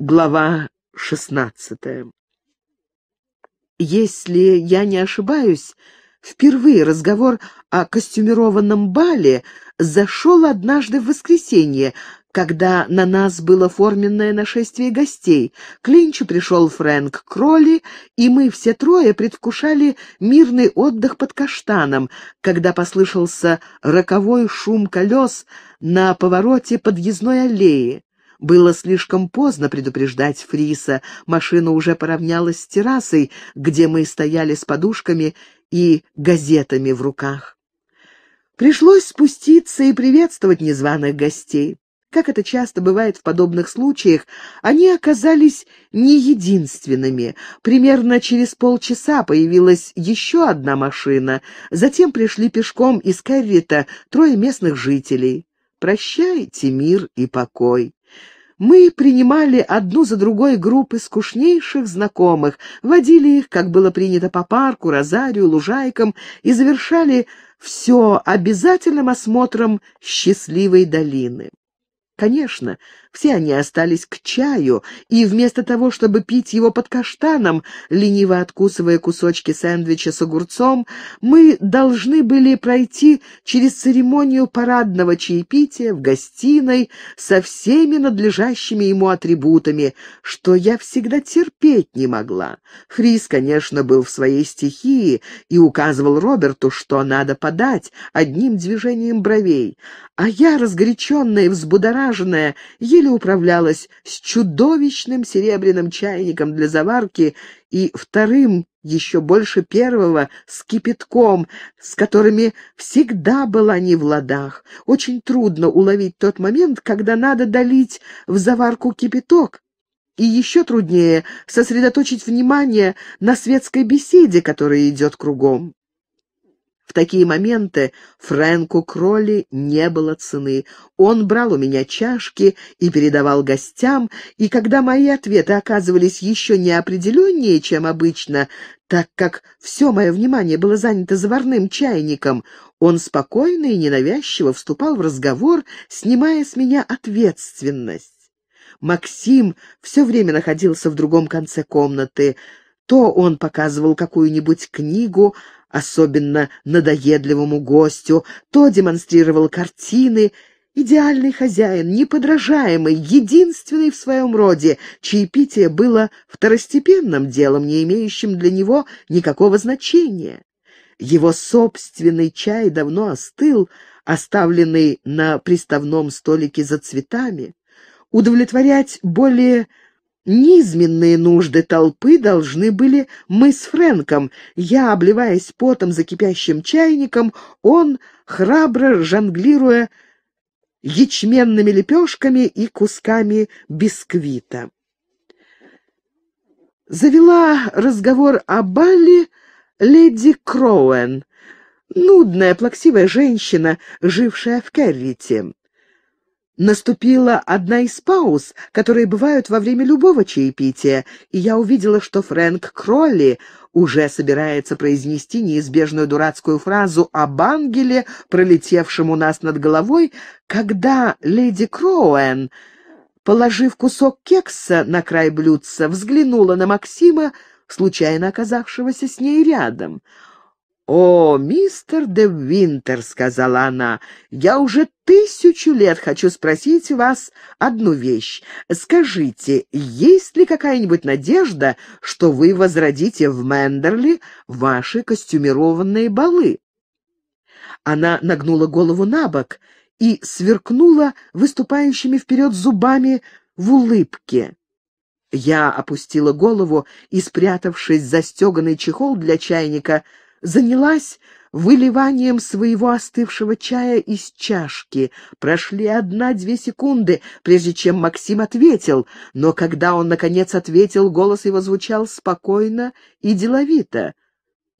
Глава шестнадцатая. Если я не ошибаюсь, впервые разговор о костюмированном бале зашел однажды в воскресенье, когда на нас было форменное нашествие гостей. К Линчу пришел Фрэнк Кролли, и мы все трое предвкушали мирный отдых под каштаном, когда послышался роковой шум колес на повороте подъездной аллеи. Было слишком поздно предупреждать Фриса. Машина уже поравнялась с террасой, где мы стояли с подушками и газетами в руках. Пришлось спуститься и приветствовать незваных гостей. Как это часто бывает в подобных случаях, они оказались не единственными. Примерно через полчаса появилась еще одна машина. Затем пришли пешком из Керрита трое местных жителей. «Прощайте мир и покой». Мы принимали одну за другой группы скучнейших знакомых, водили их, как было принято по парку, розарию, лужайкам, и завершали все обязательным осмотром счастливой долины. Конечно, все они остались к чаю, и вместо того, чтобы пить его под каштаном, лениво откусывая кусочки сэндвича с огурцом, мы должны были пройти через церемонию парадного чаепития в гостиной со всеми надлежащими ему атрибутами, что я всегда терпеть не могла. Фрис, конечно, был в своей стихии и указывал Роберту, что надо подать одним движением бровей, а я, разгоряченная и взбудораженная, Сесилия управлялась с чудовищным серебряным чайником для заварки и вторым, еще больше первого, с кипятком, с которыми всегда была не в ладах. Очень трудно уловить тот момент, когда надо долить в заварку кипяток, и еще труднее сосредоточить внимание на светской беседе, которая идет кругом. В такие моменты Фрэнку Кролли не было цены. Он брал у меня чашки и передавал гостям, и когда мои ответы оказывались еще неопределеннее, чем обычно, так как все мое внимание было занято заварным чайником, он спокойно и ненавязчиво вступал в разговор, снимая с меня ответственность. Максим все время находился в другом конце комнаты — то он показывал какую-нибудь книгу, особенно надоедливому гостю, то демонстрировал картины. Идеальный хозяин, неподражаемый, единственный в своем роде, чаепитие было второстепенным делом, не имеющим для него никакого значения. Его собственный чай давно остыл, оставленный на приставном столике за цветами. Удовлетворять более Низменные нужды толпы должны были мы с Фрэнком. Я, обливаясь потом за кипящим чайником, он, храбро жонглируя ячменными лепешками и кусками бисквита. Завела разговор о Балли леди Кроуэн, нудная, плаксивая женщина, жившая в Керрите. Наступила одна из пауз, которые бывают во время любого чаепития, и я увидела, что Фрэнк Кролли уже собирается произнести неизбежную дурацкую фразу об ангеле, пролетевшем у нас над головой, когда леди Кроуэн, положив кусок кекса на край блюдца, взглянула на Максима, случайно оказавшегося с ней рядом — «О, мистер де Винтер», — сказала она, — «я уже тысячу лет хочу спросить вас одну вещь. Скажите, есть ли какая-нибудь надежда, что вы возродите в Мендерли ваши костюмированные балы?» Она нагнула голову на бок и сверкнула выступающими вперед зубами в улыбке. Я опустила голову и, спрятавшись за стеганный чехол для чайника, — занялась выливанием своего остывшего чая из чашки. Прошли одна-две секунды, прежде чем Максим ответил, но когда он, наконец, ответил, голос его звучал спокойно и деловито.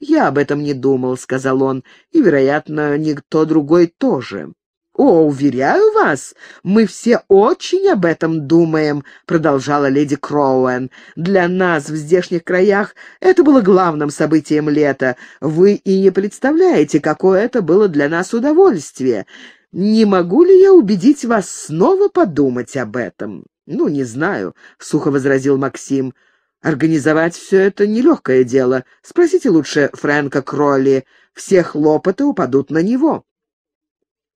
«Я об этом не думал», — сказал он, — «и, вероятно, никто другой тоже». «О, уверяю вас, мы все очень об этом думаем», — продолжала леди Кроуэн. «Для нас в здешних краях это было главным событием лета. Вы и не представляете, какое это было для нас удовольствие. Не могу ли я убедить вас снова подумать об этом?» «Ну, не знаю», — сухо возразил Максим. Организовать все это нелегкое дело. Спросите лучше Фрэнка Кролли. Все хлопоты упадут на него.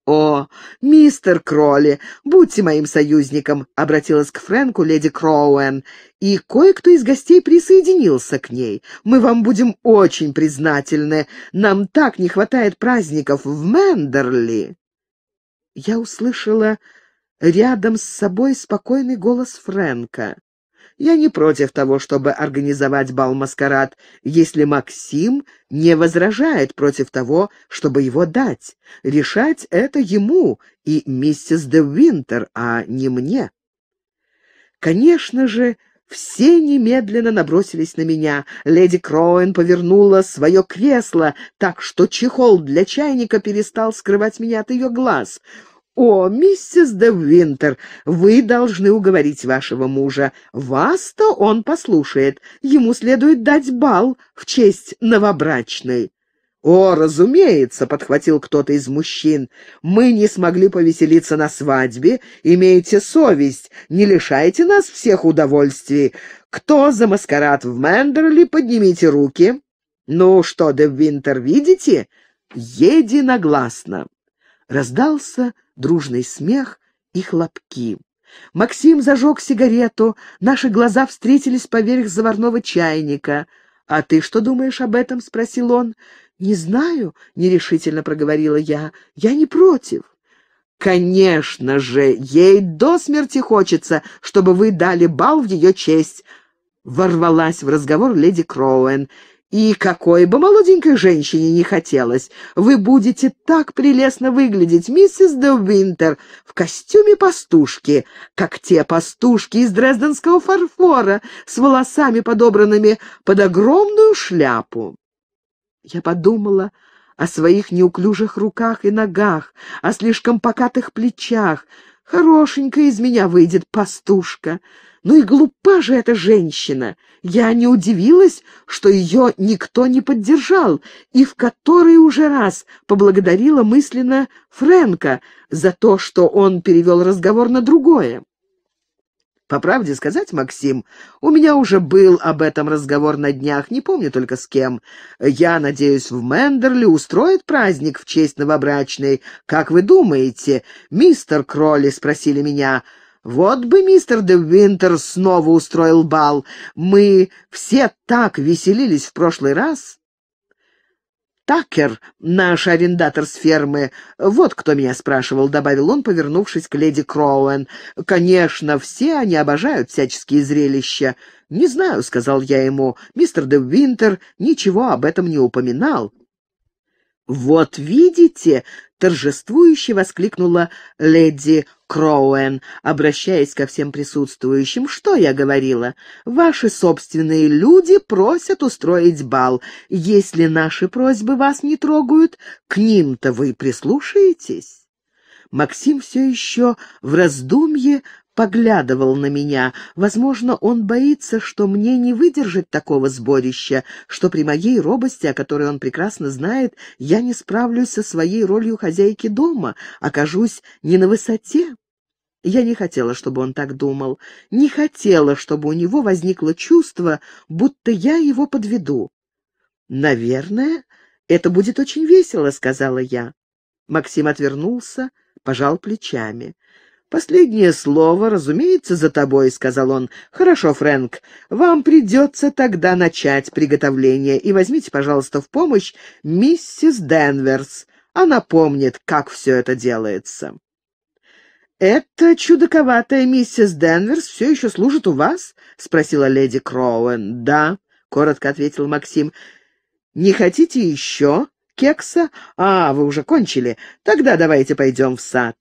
«О, мистер Кролли, будьте моим союзником», — обратилась к Фрэнку леди Кроуэн, и кое-кто из гостей присоединился к ней. «Мы вам будем очень признательны. Нам так не хватает праздников в Мендерли». Я услышала рядом с собой спокойный голос Фрэнка. Я не против того, чтобы организовать бал-маскарад, если Максим не возражает против того, чтобы его дать. Решать это ему и миссис де Винтер, а не мне. Конечно же, все немедленно набросились на меня. Леди Кроуэн повернула свое кресло так, что чехол для чайника перестал скрывать меня от ее глаз — «О, миссис де Винтер, вы должны уговорить вашего мужа. Вас-то он послушает. Ему следует дать бал в честь новобрачной». «О, разумеется», — подхватил кто-то из мужчин, — «мы не смогли повеселиться на свадьбе. Имейте совесть, не лишайте нас всех удовольствий. Кто за маскарад в Мендерли, поднимите руки». «Ну что, де Винтер, видите? Единогласно». Раздался дружный смех и хлопки. Максим зажег сигарету, наши глаза встретились поверх заварного чайника. «А ты что думаешь об этом?» — спросил он. «Не знаю», — нерешительно проговорила я. «Я не против». «Конечно же, ей до смерти хочется, чтобы вы дали бал в ее честь», — ворвалась в разговор леди Кроуэн. И какой бы молоденькой женщине не хотелось, вы будете так прелестно выглядеть, миссис де Винтер, в костюме пастушки, как те пастушки из дрезденского фарфора, с волосами, подобранными под огромную шляпу. Я подумала о своих неуклюжих руках и ногах, о слишком покатых плечах. Хорошенькая из меня выйдет пастушка. Ну и глупа же эта женщина! Я не удивилась, что ее никто не поддержал, и в который уже раз поблагодарила мысленно Фрэнка за то, что он перевел разговор на другое. По правде сказать, Максим, у меня уже был об этом разговор на днях, не помню только с кем. Я надеюсь, в Мендерле устроят праздник в честь новобрачной. Как вы думаете, мистер Кролли спросили меня, — вот бы мистер де Винтер снова устроил бал. Мы все так веселились в прошлый раз. Такер, наш арендатор с фермы, вот кто меня спрашивал, добавил он, повернувшись к леди Кроуэн. Конечно, все они обожают всяческие зрелища. Не знаю, сказал я ему, мистер де Винтер ничего об этом не упоминал. «Вот видите!» — торжествующе воскликнула леди Кроуэн, обращаясь ко всем присутствующим. «Что я говорила? Ваши собственные люди просят устроить бал. Если наши просьбы вас не трогают, к ним-то вы прислушаетесь?» Максим все еще в раздумье поглядывал на меня. Возможно, он боится, что мне не выдержать такого сборища, что при моей робости, о которой он прекрасно знает, я не справлюсь со своей ролью хозяйки дома, окажусь не на высоте. Я не хотела, чтобы он так думал, не хотела, чтобы у него возникло чувство, будто я его подведу. «Наверное, это будет очень весело», — сказала я. Максим отвернулся, пожал плечами. «Последнее слово, разумеется, за тобой», — сказал он. «Хорошо, Фрэнк, вам придется тогда начать приготовление, и возьмите, пожалуйста, в помощь миссис Денверс. Она помнит, как все это делается». «Эта чудаковатая миссис Денверс все еще служит у вас?» — спросила леди Кроуэн. «Да», — коротко ответил Максим. «Не хотите еще кекса? А, вы уже кончили. Тогда давайте пойдем в сад».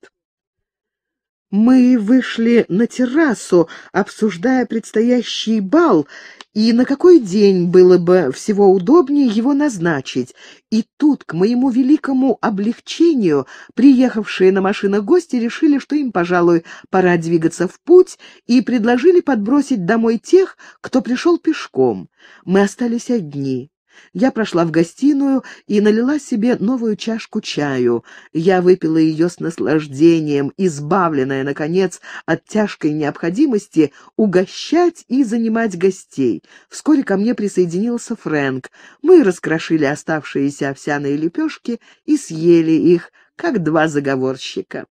Мы вышли на террасу, обсуждая предстоящий бал, и на какой день было бы всего удобнее его назначить. И тут, к моему великому облегчению, приехавшие на машинах гости решили, что им, пожалуй, пора двигаться в путь, и предложили подбросить домой тех, кто пришел пешком. Мы остались одни. Я прошла в гостиную и налила себе новую чашку чаю. Я выпила ее с наслаждением, избавленная, наконец, от тяжкой необходимости угощать и занимать гостей. Вскоре ко мне присоединился Фрэнк. Мы раскрошили оставшиеся овсяные лепешки и съели их, как два заговорщика.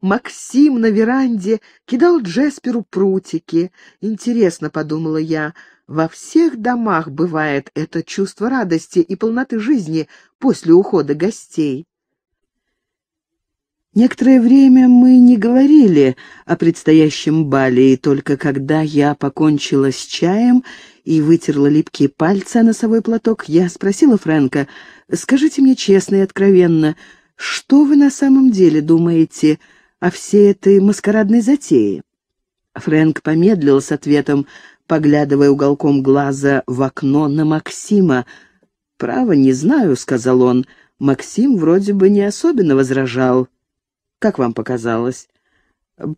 Максим на веранде кидал Джесперу прутики. «Интересно», — подумала я, — во всех домах бывает это чувство радости и полноты жизни после ухода гостей. Некоторое время мы не говорили о предстоящем бале, и только когда я покончила с чаем и вытерла липкие пальцы о носовой платок, я спросила Фрэнка, «Скажите мне честно и откровенно, что вы на самом деле думаете о всей этой маскарадной затее?» Фрэнк помедлил с ответом, поглядывая уголком глаза в окно на Максима. «Право, не знаю», — сказал он. Максим вроде бы не особенно возражал. «Как вам показалось?»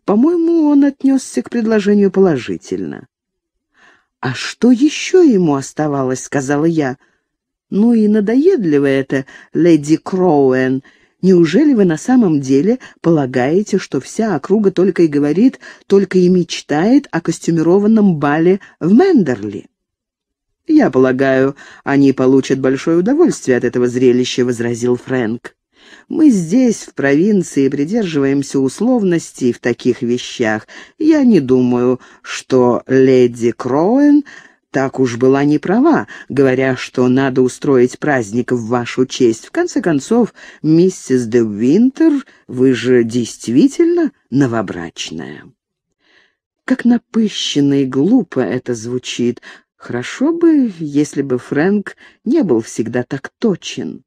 «По-моему, он отнесся к предложению положительно». «А что еще ему оставалось?» — сказала я. «Ну и надоедливо это, леди Кроуэн», Неужели вы на самом деле полагаете, что вся округа только и говорит, только и мечтает о костюмированном бале в Мендерли? «Я полагаю, они получат большое удовольствие от этого зрелища», — возразил Фрэнк. «Мы здесь, в провинции, придерживаемся условностей в таких вещах. Я не думаю, что леди Кроуэн так уж была не права, говоря, что надо устроить праздник в вашу честь. В конце концов, миссис де Винтер, вы же действительно новобрачная». Как напыщенно и глупо это звучит. Хорошо бы, если бы Фрэнк не был всегда так точен.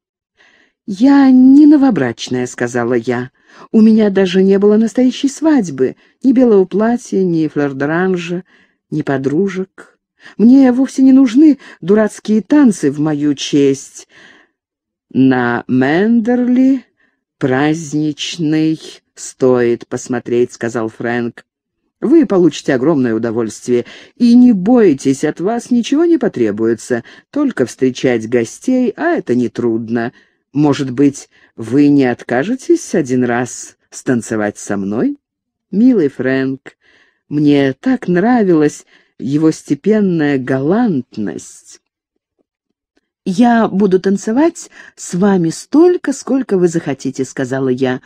«Я не новобрачная», — сказала я. «У меня даже не было настоящей свадьбы, ни белого платья, ни флёрдоранжа, ни подружек». Мне вовсе не нужны дурацкие танцы в мою честь. На Мендерли праздничный стоит посмотреть, — сказал Фрэнк. Вы получите огромное удовольствие. И не бойтесь, от вас ничего не потребуется. Только встречать гостей, а это нетрудно. Может быть, вы не откажетесь один раз станцевать со мной? Милый Фрэнк, мне так нравилось его степенная галантность. «Я буду танцевать с вами столько, сколько вы захотите», — сказала я.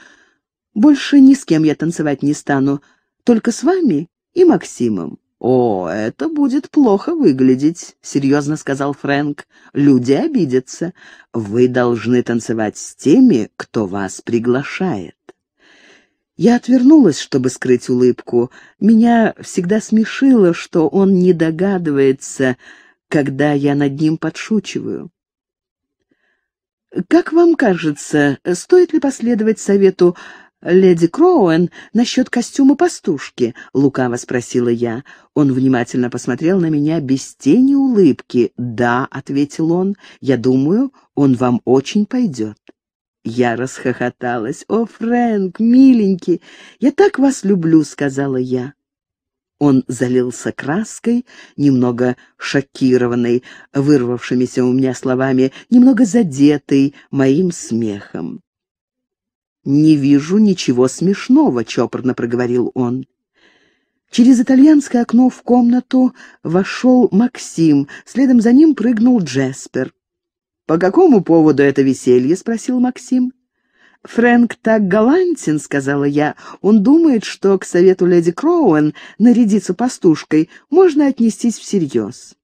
«Больше ни с кем я танцевать не стану, только с вами и Максимом». «О, это будет плохо выглядеть», — серьезно сказал Фрэнк. «Люди обидятся. Вы должны танцевать с теми, кто вас приглашает». Я отвернулась, чтобы скрыть улыбку. Меня всегда смешило, что он не догадывается, когда я над ним подшучиваю. «Как вам кажется, стоит ли последовать совету леди Кроуэн насчет костюма пастушки?» — лукаво спросила я. Он внимательно посмотрел на меня без тени улыбки. «Да», — ответил он, — «я думаю, он вам очень пойдет». Я расхохоталась. «О, Фрэнк, миленький, я так вас люблю», — сказала я. Он залился краской, немного шокированный, вырвавшимися у меня словами, немного задетый моим смехом. «Не вижу ничего смешного», — чопорно проговорил он. Через итальянское окно в комнату вошел Максим, следом за ним прыгнул Джеспер. «По какому поводу это веселье?» — спросил Максим. «Фрэнк так галантен», — сказала я. «Он думает, что к совету леди Кроуэн нарядиться пастушкой можно отнестись всерьез».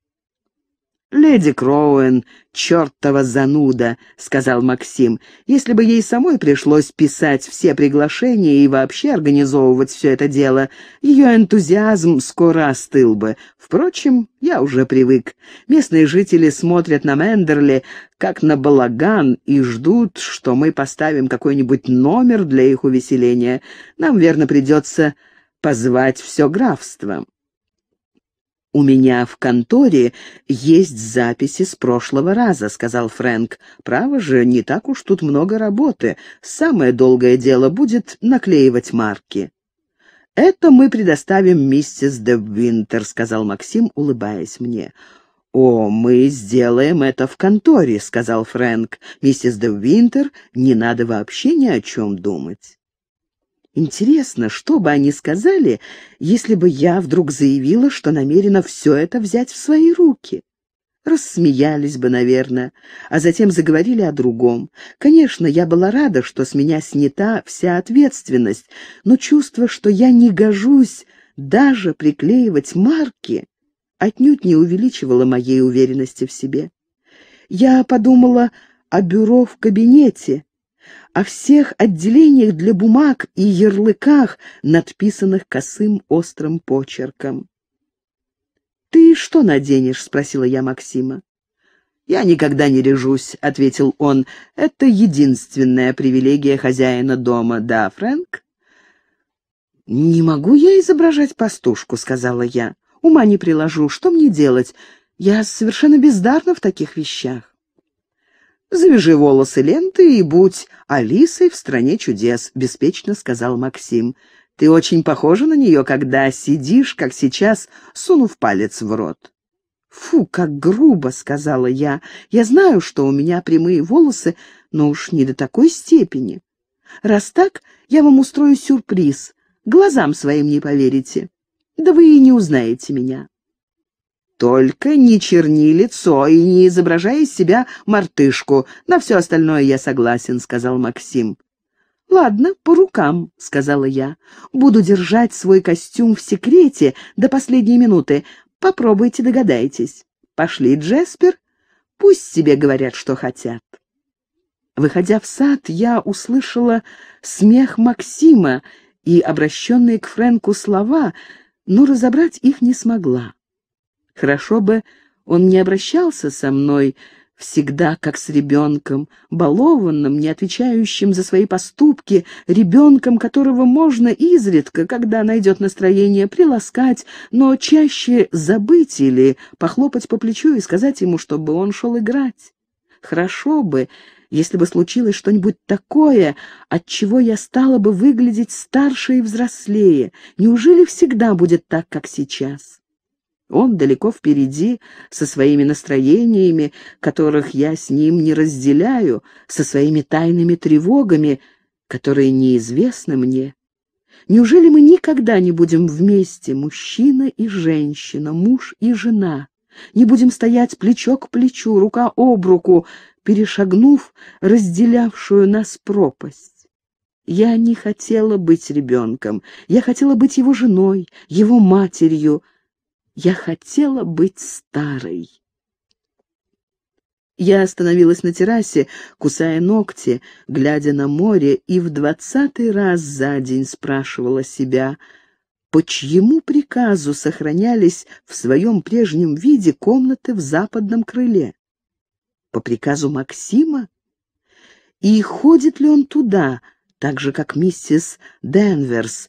«Леди Кроуэн, чертова зануда», — сказал Максим. «Если бы ей самой пришлось писать все приглашения и вообще организовывать все это дело, ее энтузиазм скоро остыл бы. Впрочем, я уже привык. Местные жители смотрят на Мендерли, как на балаган, и ждут, что мы поставим какой-нибудь номер для их увеселения. Нам, верно, придется позвать все графство». «У меня в конторе есть записи с прошлого раза», — сказал Фрэнк. «Право же, не так уж тут много работы. Самое долгое дело будет наклеивать марки». «Это мы предоставим миссис де Винтер», — сказал Максим, улыбаясь мне. «О, мы сделаем это в конторе», — сказал Фрэнк. «Миссис де Винтер, не надо вообще ни о чем думать». Интересно, что бы они сказали, если бы я вдруг заявила, что намерена все это взять в свои руки? Рассмеялись бы, наверное, а затем заговорили о другом. Конечно, я была рада, что с меня снята вся ответственность, но чувство, что я не гожусь даже приклеивать марки, отнюдь не увеличивало моей уверенности в себе. Я подумала о бюро в кабинете, о всех отделениях для бумаг и ярлыках, надписанных косым острым почерком. «Ты что наденешь?» — спросила я Максима. «Я никогда не режусь», — ответил он. «Это единственная привилегия хозяина дома, да, Фрэнк?» «Не могу я изображать пастушку», — сказала я. «Ума не приложу. Что мне делать? Я совершенно бездарна в таких вещах». «Завяжи волосы ленты и будь Алисой в стране чудес», — беспечно сказал Максим. «Ты очень похожа на нее, когда сидишь, как сейчас, сунув палец в рот». «Фу, как грубо!» — сказала я. «Я знаю, что у меня прямые волосы, но уж не до такой степени. Раз так, я вам устрою сюрприз. Глазам своим не поверите. Да вы и не узнаете меня». Только не черни лицо и не изображай из себя мартышку. На все остальное я согласен», — сказал Максим. «Ладно, по рукам», — сказала я. «Буду держать свой костюм в секрете до последней минуты. Попробуйте догадайтесь. Пошли, Джеспер. Пусть себе говорят, что хотят». Выходя в сад, я услышала смех Максима и обращенные к Фрэнку слова, но разобрать их не смогла. Хорошо бы он не обращался со мной всегда как с ребенком, балованным, не отвечающим за свои поступки, ребенком, которого можно изредка, когда найдет настроение, приласкать, но чаще забыть или похлопать по плечу и сказать ему, чтобы он шел играть. Хорошо бы, если бы случилось что-нибудь такое, от чего я стала бы выглядеть старше и взрослее. Неужели всегда будет так, как сейчас? Он далеко впереди, со своими настроениями, которых я с ним не разделяю, со своими тайными тревогами, которые неизвестны мне. Неужели мы никогда не будем вместе, мужчина и женщина, муж и жена? Не будем стоять плечо к плечу, рука об руку, перешагнув разделявшую нас пропасть? Я не хотела быть ребенком, я хотела быть его женой, его матерью — я хотела быть старой. Я остановилась на террасе, кусая ногти, глядя на море, и в двадцатый раз за день спрашивала себя, по чьему приказу сохранялись в своем прежнем виде комнаты в западном крыле? По приказу Максима? И ходит ли он туда, так же, как миссис Денверс,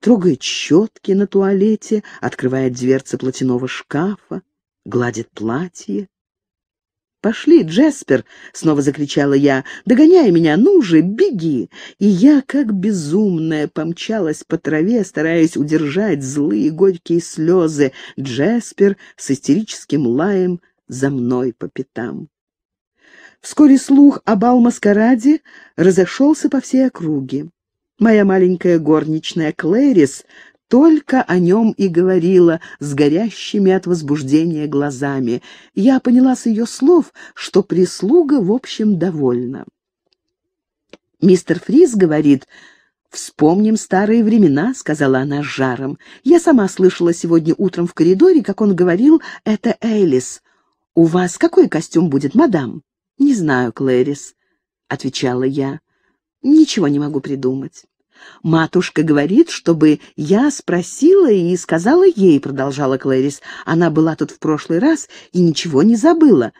трогает щетки на туалете, открывает дверцы платяного шкафа, гладит платье. «Пошли, Джеспер!» — снова закричала я. «Догоняй меня! Ну же, беги!» И я, как безумная, помчалась по траве, стараясь удержать злые горькие слезы. Джеспер с истерическим лаем за мной по пятам. Вскоре слух о бал разошелся по всей округе. Моя маленькая горничная Клэрис только о нем и говорила с горящими от возбуждения глазами. Я поняла с ее слов, что прислуга, в общем, довольна. «Мистер Фрис говорит...» «Вспомним старые времена», — сказала она с жаром. «Я сама слышала сегодня утром в коридоре, как он говорил, это Элис. У вас какой костюм будет, мадам?» «Не знаю, Клэрис», — отвечала я. Ничего не могу придумать. «Матушка говорит, чтобы я спросила и сказала ей», — продолжала Клэрис. «Она была тут в прошлый раз и ничего не забыла.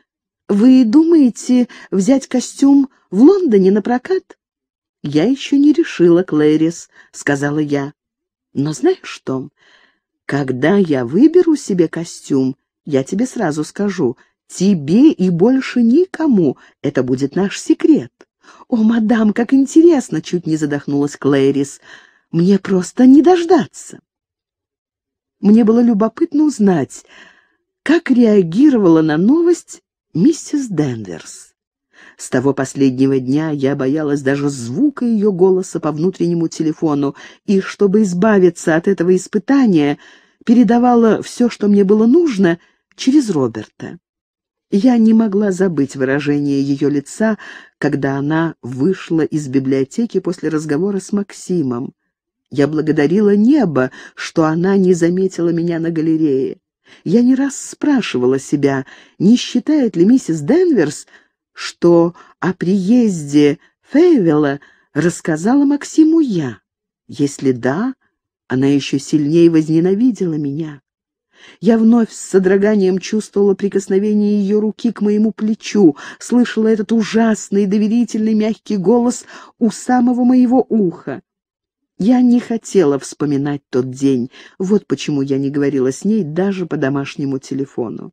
Вы думаете взять костюм в Лондоне на прокат?» «Я еще не решила, Клэрис», — сказала я. «Но знаешь что? Когда я выберу себе костюм, я тебе сразу скажу. Тебе и больше никому. Это будет наш секрет». «О, мадам, как интересно!» — чуть не задохнулась Клэрис. «Мне просто не дождаться!» Мне было любопытно узнать, как реагировала на новость миссис Денверс. С того последнего дня я боялась даже звука ее голоса по внутреннему телефону, и, чтобы избавиться от этого испытания, передавала все, что мне было нужно, через Роберта. Я не могла забыть выражение ее лица, когда она вышла из библиотеки после разговора с Максимом. Я благодарила небо, что она не заметила меня на галерее. Я не раз спрашивала себя, не считает ли миссис Денверс, что о приезде Фейвела рассказала Максиму я. Если да, она еще сильнее возненавидела меня. Я вновь с содроганием чувствовала прикосновение ее руки к моему плечу, слышала этот ужасный, доверительный, мягкий голос у самого моего уха. Я не хотела вспоминать тот день, вот почему я не говорила с ней даже по домашнему телефону.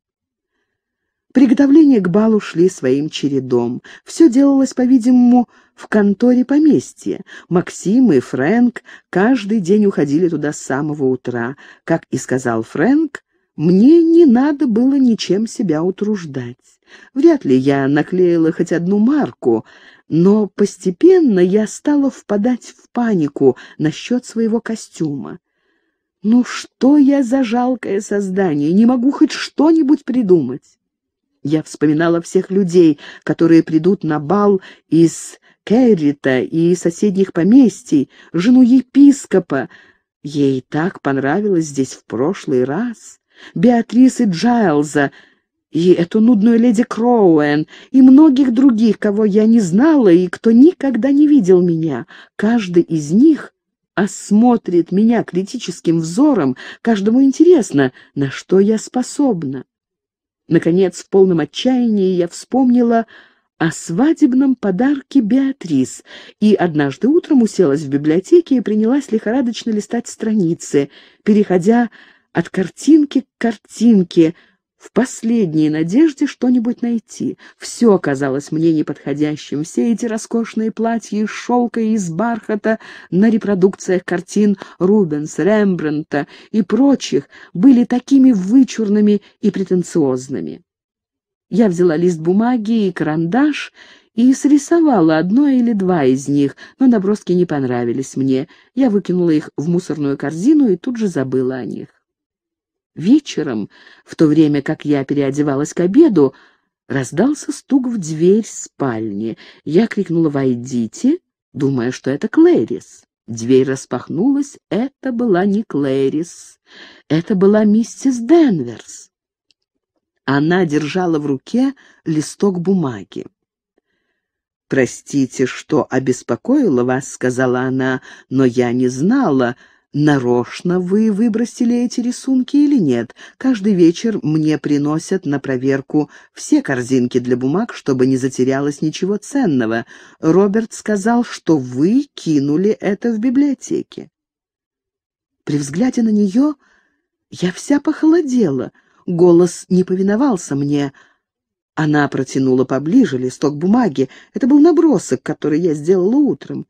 Приготовления к балу шли своим чередом. Все делалось, по-видимому, в конторе поместья. Максим и Фрэнк каждый день уходили туда с самого утра. Как и сказал Фрэнк, мне не надо было ничем себя утруждать. Вряд ли я наклеила хоть одну марку, но постепенно я стала впадать в панику насчет своего костюма. Ну что я за жалкое создание, не могу хоть что-нибудь придумать. Я вспоминала всех людей, которые придут на бал из Кэррита и соседних поместий, жену епископа. Ей так понравилось здесь в прошлый раз. Беатрисы Джайлза и эту нудную леди Кроуэн, и многих других, кого я не знала и кто никогда не видел меня. Каждый из них осмотрит меня критическим взором, каждому интересно, на что я способна. Наконец, в полном отчаянии я вспомнила о свадебном подарке Беатрис, и однажды утром уселась в библиотеке и принялась лихорадочно листать страницы, переходя от картинки к картинке — в последней надежде что-нибудь найти. Все казалось мне неподходящим. Все эти роскошные платья из шелка и из бархата на репродукциях картин Рубенса, Рембрандта и прочих были такими вычурными и претенциозными. Я взяла лист бумаги и карандаш и срисовала одно или два из них, но наброски не понравились мне. Я выкинула их в мусорную корзину и тут же забыла о них. Вечером, в то время как я переодевалась к обеду, раздался стук в дверь спальни. Я крикнула «Войдите!», думая, что это Клэрис. Дверь распахнулась. Это была не Клэрис. Это была миссис Денверс. Она держала в руке листок бумаги. «Простите, что обеспокоила вас», — сказала она, — «но я не знала, нарочно вы выбросили эти рисунки или нет. Каждый вечер мне приносят на проверку все корзинки для бумаг, чтобы не затерялось ничего ценного. Роберт сказал, что вы кинули это в библиотеке. При взгляде на нее я вся похолодела. Голос не повиновался мне. Она протянула поближе листок бумаги. Это был набросок, который я сделала утром.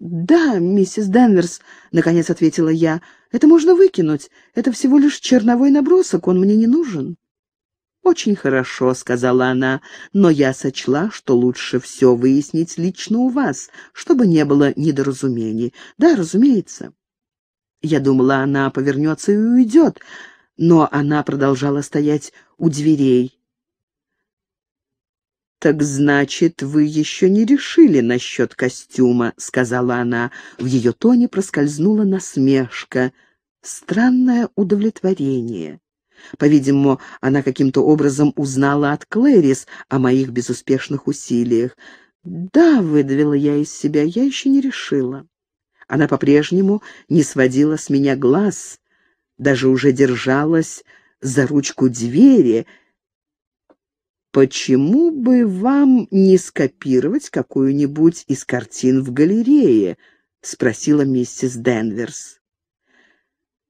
«Да, миссис Денверс», — наконец ответила я, — «это можно выкинуть. Это всего лишь черновой набросок, он мне не нужен». «Очень хорошо», — сказала она, — «но я сочла, что лучше все выяснить лично у вас, чтобы не было недоразумений. Да, разумеется». Я думала, она повернется и уйдет, но она продолжала стоять у дверей. «Так значит, вы еще не решили насчет костюма», — сказала она. В ее тоне проскользнула насмешка, странное удовлетворение. По-видимому, она каким-то образом узнала от Клэрис о моих безуспешных усилиях. «Да», — выдавила я из себя, — «я еще не решила». Она по-прежнему не сводила с меня глаз, даже уже держалась за ручку двери — «Почему бы вам не скопировать какую-нибудь из картин в галерее?» — спросила миссис Денверс.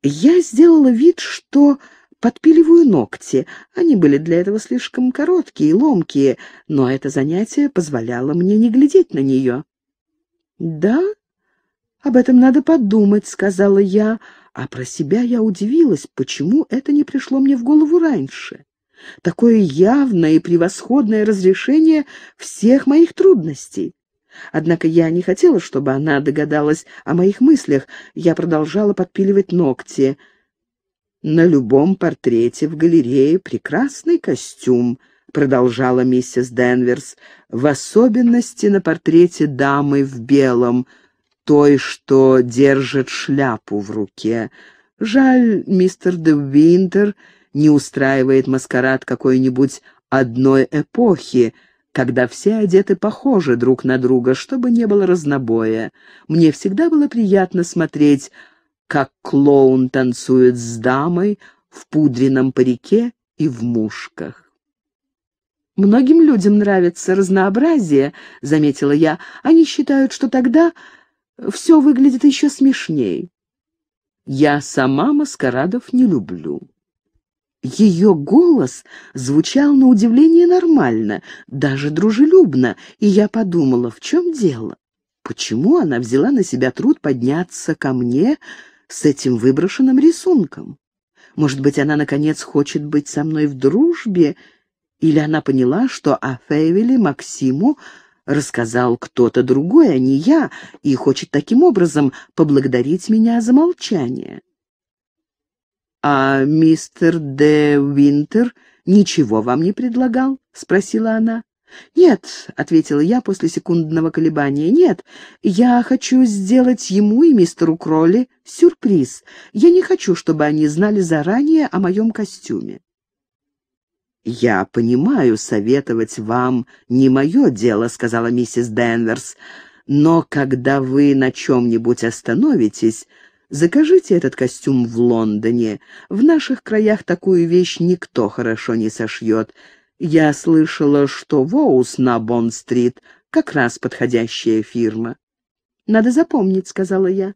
Я сделала вид, что подпиливаю ногти. Они были для этого слишком короткие и ломкие, но это занятие позволяло мне не глядеть на нее. «Да, об этом надо подумать», — сказала я, а про себя я удивилась, почему это не пришло мне в голову раньше такое явное и превосходное разрешение всех моих трудностей. Однако я не хотела, чтобы она догадалась о моих мыслях. Я продолжала подпиливать ногти. «На любом портрете в галерее прекрасный костюм», — продолжала миссис Денверс, «в особенности на портрете дамы в белом, той, что держит шляпу в руке. Жаль, мистер де Винтер не устраивает маскарад какой-нибудь одной эпохи, когда все одеты похожи друг на друга, чтобы не было разнобоя. Мне всегда было приятно смотреть, как клоун танцует с дамой в пудреном парике и в мушках. «Многим людям нравится разнообразие», — заметила я. «Они считают, что тогда все выглядит еще смешней». «Я сама маскарадов не люблю». Ее голос звучал на удивление нормально, даже дружелюбно, и я подумала, в чем дело? Почему она взяла на себя труд подняться ко мне с этим выброшенным рисунком? Может быть, она, наконец, хочет быть со мной в дружбе? Или она поняла, что о Фейвеле Максиму рассказал кто-то другой, а не я, и хочет таким образом поблагодарить меня за молчание? «А мистер де Винтер ничего вам не предлагал?» — спросила она. «Нет», — ответила я после секундного колебания, — «нет, я хочу сделать ему и мистеру Кролли сюрприз. Я не хочу, чтобы они знали заранее о моем костюме». «Я понимаю, советовать вам не мое дело», — сказала миссис Денверс, — «но когда вы на чем-нибудь остановитесь, Закажите этот костюм в Лондоне. В наших краях такую вещь никто хорошо не сошьет. Я слышала, что Воус на бонд стрит как раз подходящая фирма». «Надо запомнить», — сказала я.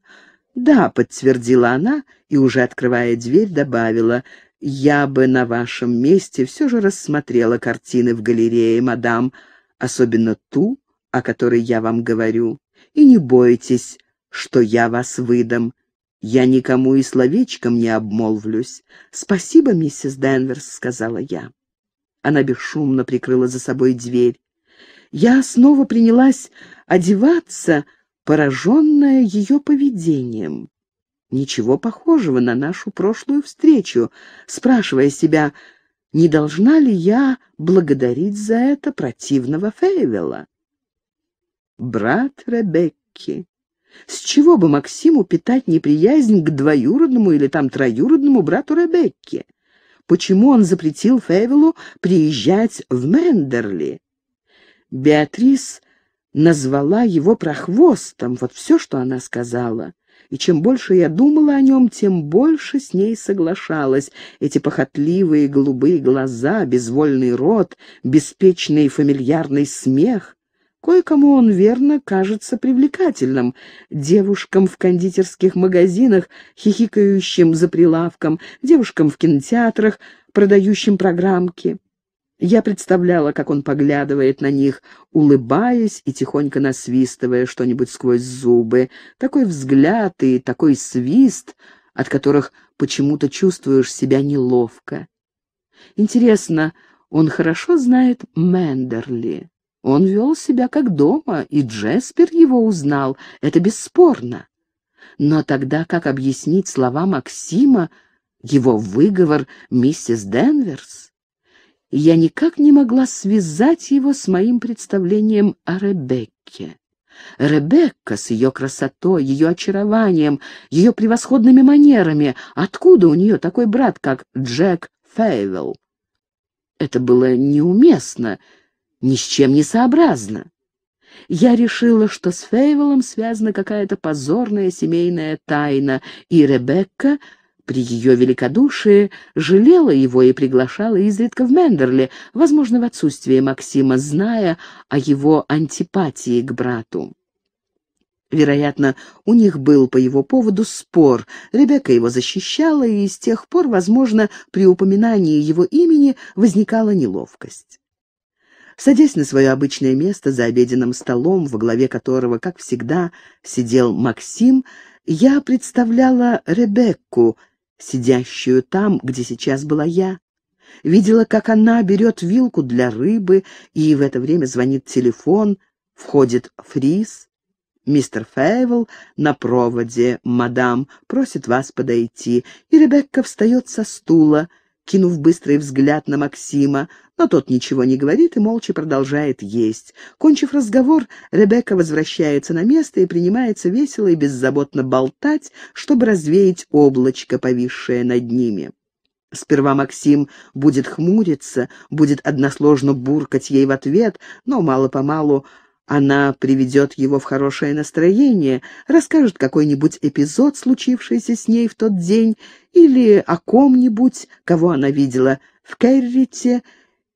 «Да», — подтвердила она и, уже открывая дверь, добавила, «Я бы на вашем месте все же рассмотрела картины в галерее, мадам, особенно ту, о которой я вам говорю. И не бойтесь, что я вас выдам. Я никому и словечком не обмолвлюсь. «Спасибо, миссис Денверс», — сказала я. Она бесшумно прикрыла за собой дверь. Я снова принялась одеваться, пораженная ее поведением. Ничего похожего на нашу прошлую встречу, спрашивая себя, не должна ли я благодарить за это противного Фейвела? Брат Ребекки, с чего бы Максиму питать неприязнь к двоюродному или там троюродному брату Ребекки? Почему он запретил Февелу приезжать в Мендерли? Беатрис назвала его прохвостом, вот все, что она сказала. И чем больше я думала о нем, тем больше с ней соглашалась. Эти похотливые голубые глаза, безвольный рот, беспечный фамильярный смех. Кое-кому он верно кажется привлекательным. Девушкам в кондитерских магазинах, хихикающим за прилавком, девушкам в кинотеатрах, продающим программки. Я представляла, как он поглядывает на них, улыбаясь и тихонько насвистывая что-нибудь сквозь зубы. Такой взгляд и такой свист, от которых почему-то чувствуешь себя неловко. Интересно, он хорошо знает Мендерли? Он вел себя как дома, и Джеспер его узнал, это бесспорно. Но тогда как объяснить слова Максима, его выговор миссис Денверс? Я никак не могла связать его с моим представлением о Ребекке. Ребекка с ее красотой, ее очарованием, ее превосходными манерами. Откуда у нее такой брат, как Джек Фейвелл? Это было неуместно, ни с чем не сообразно. Я решила, что с Фейвелом связана какая-то позорная семейная тайна, и Ребекка при ее великодушии жалела его и приглашала изредка в Мендерли, возможно, в отсутствие Максима, зная о его антипатии к брату. Вероятно, у них был по его поводу спор. Ребекка его защищала, и с тех пор, возможно, при упоминании его имени возникала неловкость садясь на свое обычное место за обеденным столом, во главе которого, как всегда, сидел Максим, я представляла Ребекку, сидящую там, где сейчас была я. Видела, как она берет вилку для рыбы, и в это время звонит телефон, входит фриз. «Мистер Фейвел на проводе, мадам, просит вас подойти». И Ребекка встает со стула — кинув быстрый взгляд на Максима, но тот ничего не говорит и молча продолжает есть. Кончив разговор, Ребекка возвращается на место и принимается весело и беззаботно болтать, чтобы развеять облачко, повисшее над ними. Сперва Максим будет хмуриться, будет односложно буркать ей в ответ, но мало-помалу она приведет его в хорошее настроение, расскажет какой-нибудь эпизод, случившийся с ней в тот день, или о ком-нибудь, кого она видела в Керрите,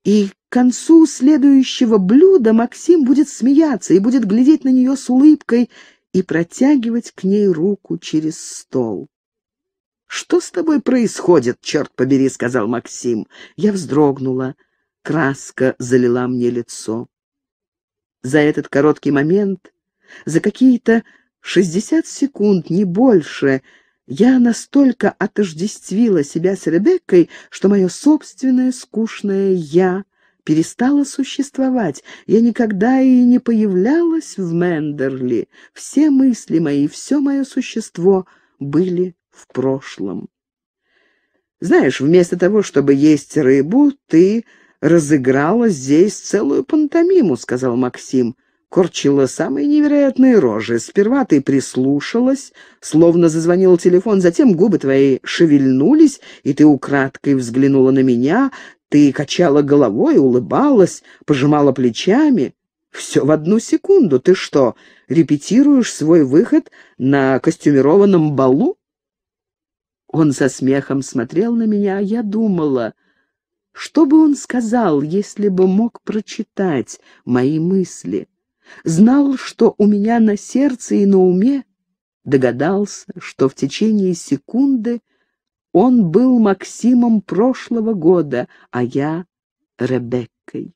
и к концу следующего блюда Максим будет смеяться и будет глядеть на нее с улыбкой и протягивать к ней руку через стол. «Что с тобой происходит, черт побери?» — сказал Максим. Я вздрогнула. Краска залила мне лицо за этот короткий момент, за какие-то шестьдесят секунд, не больше, я настолько отождествила себя с Ребеккой, что мое собственное скучное «я» перестало существовать. Я никогда и не появлялась в Мендерли. Все мысли мои, все мое существо были в прошлом. Знаешь, вместо того, чтобы есть рыбу, ты разыграла здесь целую пантомиму», — сказал Максим. Корчила самые невероятные рожи. Сперва ты прислушалась, словно зазвонил телефон, затем губы твои шевельнулись, и ты украдкой взглянула на меня, ты качала головой, улыбалась, пожимала плечами. Все в одну секунду. Ты что, репетируешь свой выход на костюмированном балу? Он со смехом смотрел на меня, а я думала... Что бы он сказал, если бы мог прочитать мои мысли? Знал, что у меня на сердце и на уме? Догадался, что в течение секунды он был Максимом прошлого года, а я — Ребеккой.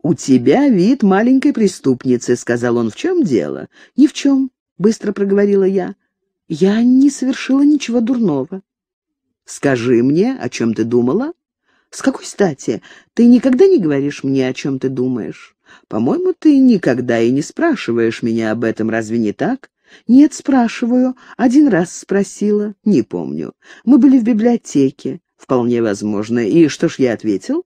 «У тебя вид маленькой преступницы», — сказал он. «В чем дело?» «Ни в чем», — быстро проговорила я. «Я не совершила ничего дурного». Скажи мне, о чем ты думала?» «С какой стати? Ты никогда не говоришь мне, о чем ты думаешь?» «По-моему, ты никогда и не спрашиваешь меня об этом, разве не так?» «Нет, спрашиваю. Один раз спросила. Не помню. Мы были в библиотеке. Вполне возможно. И что ж я ответил?»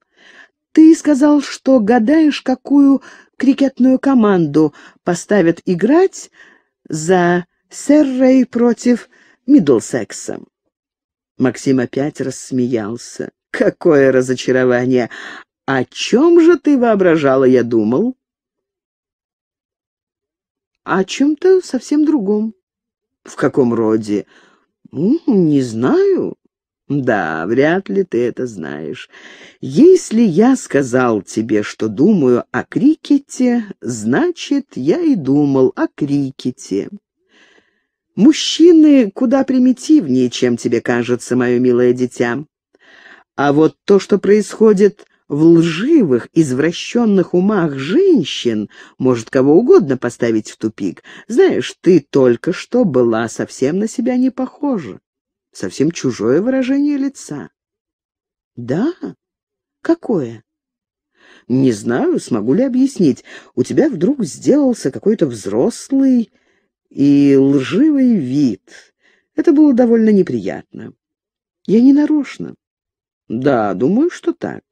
«Ты сказал, что гадаешь, какую крикетную команду поставят играть за Серрей против Миддлсекса». Максим опять рассмеялся. «Какое разочарование! О чем же ты воображала, я думал?» «О чем-то совсем другом». «В каком роде?» не знаю». «Да, вряд ли ты это знаешь. Если я сказал тебе, что думаю о крикете, значит, я и думал о крикете». Мужчины куда примитивнее, чем тебе кажется, мое милое дитя. А вот то, что происходит в лживых, извращенных умах женщин, может кого угодно поставить в тупик. Знаешь, ты только что была совсем на себя не похожа. Совсем чужое выражение лица. Да? Какое? Не знаю, смогу ли объяснить. У тебя вдруг сделался какой-то взрослый и лживый вид. Это было довольно неприятно. Я не нарочно. Да, думаю, что так.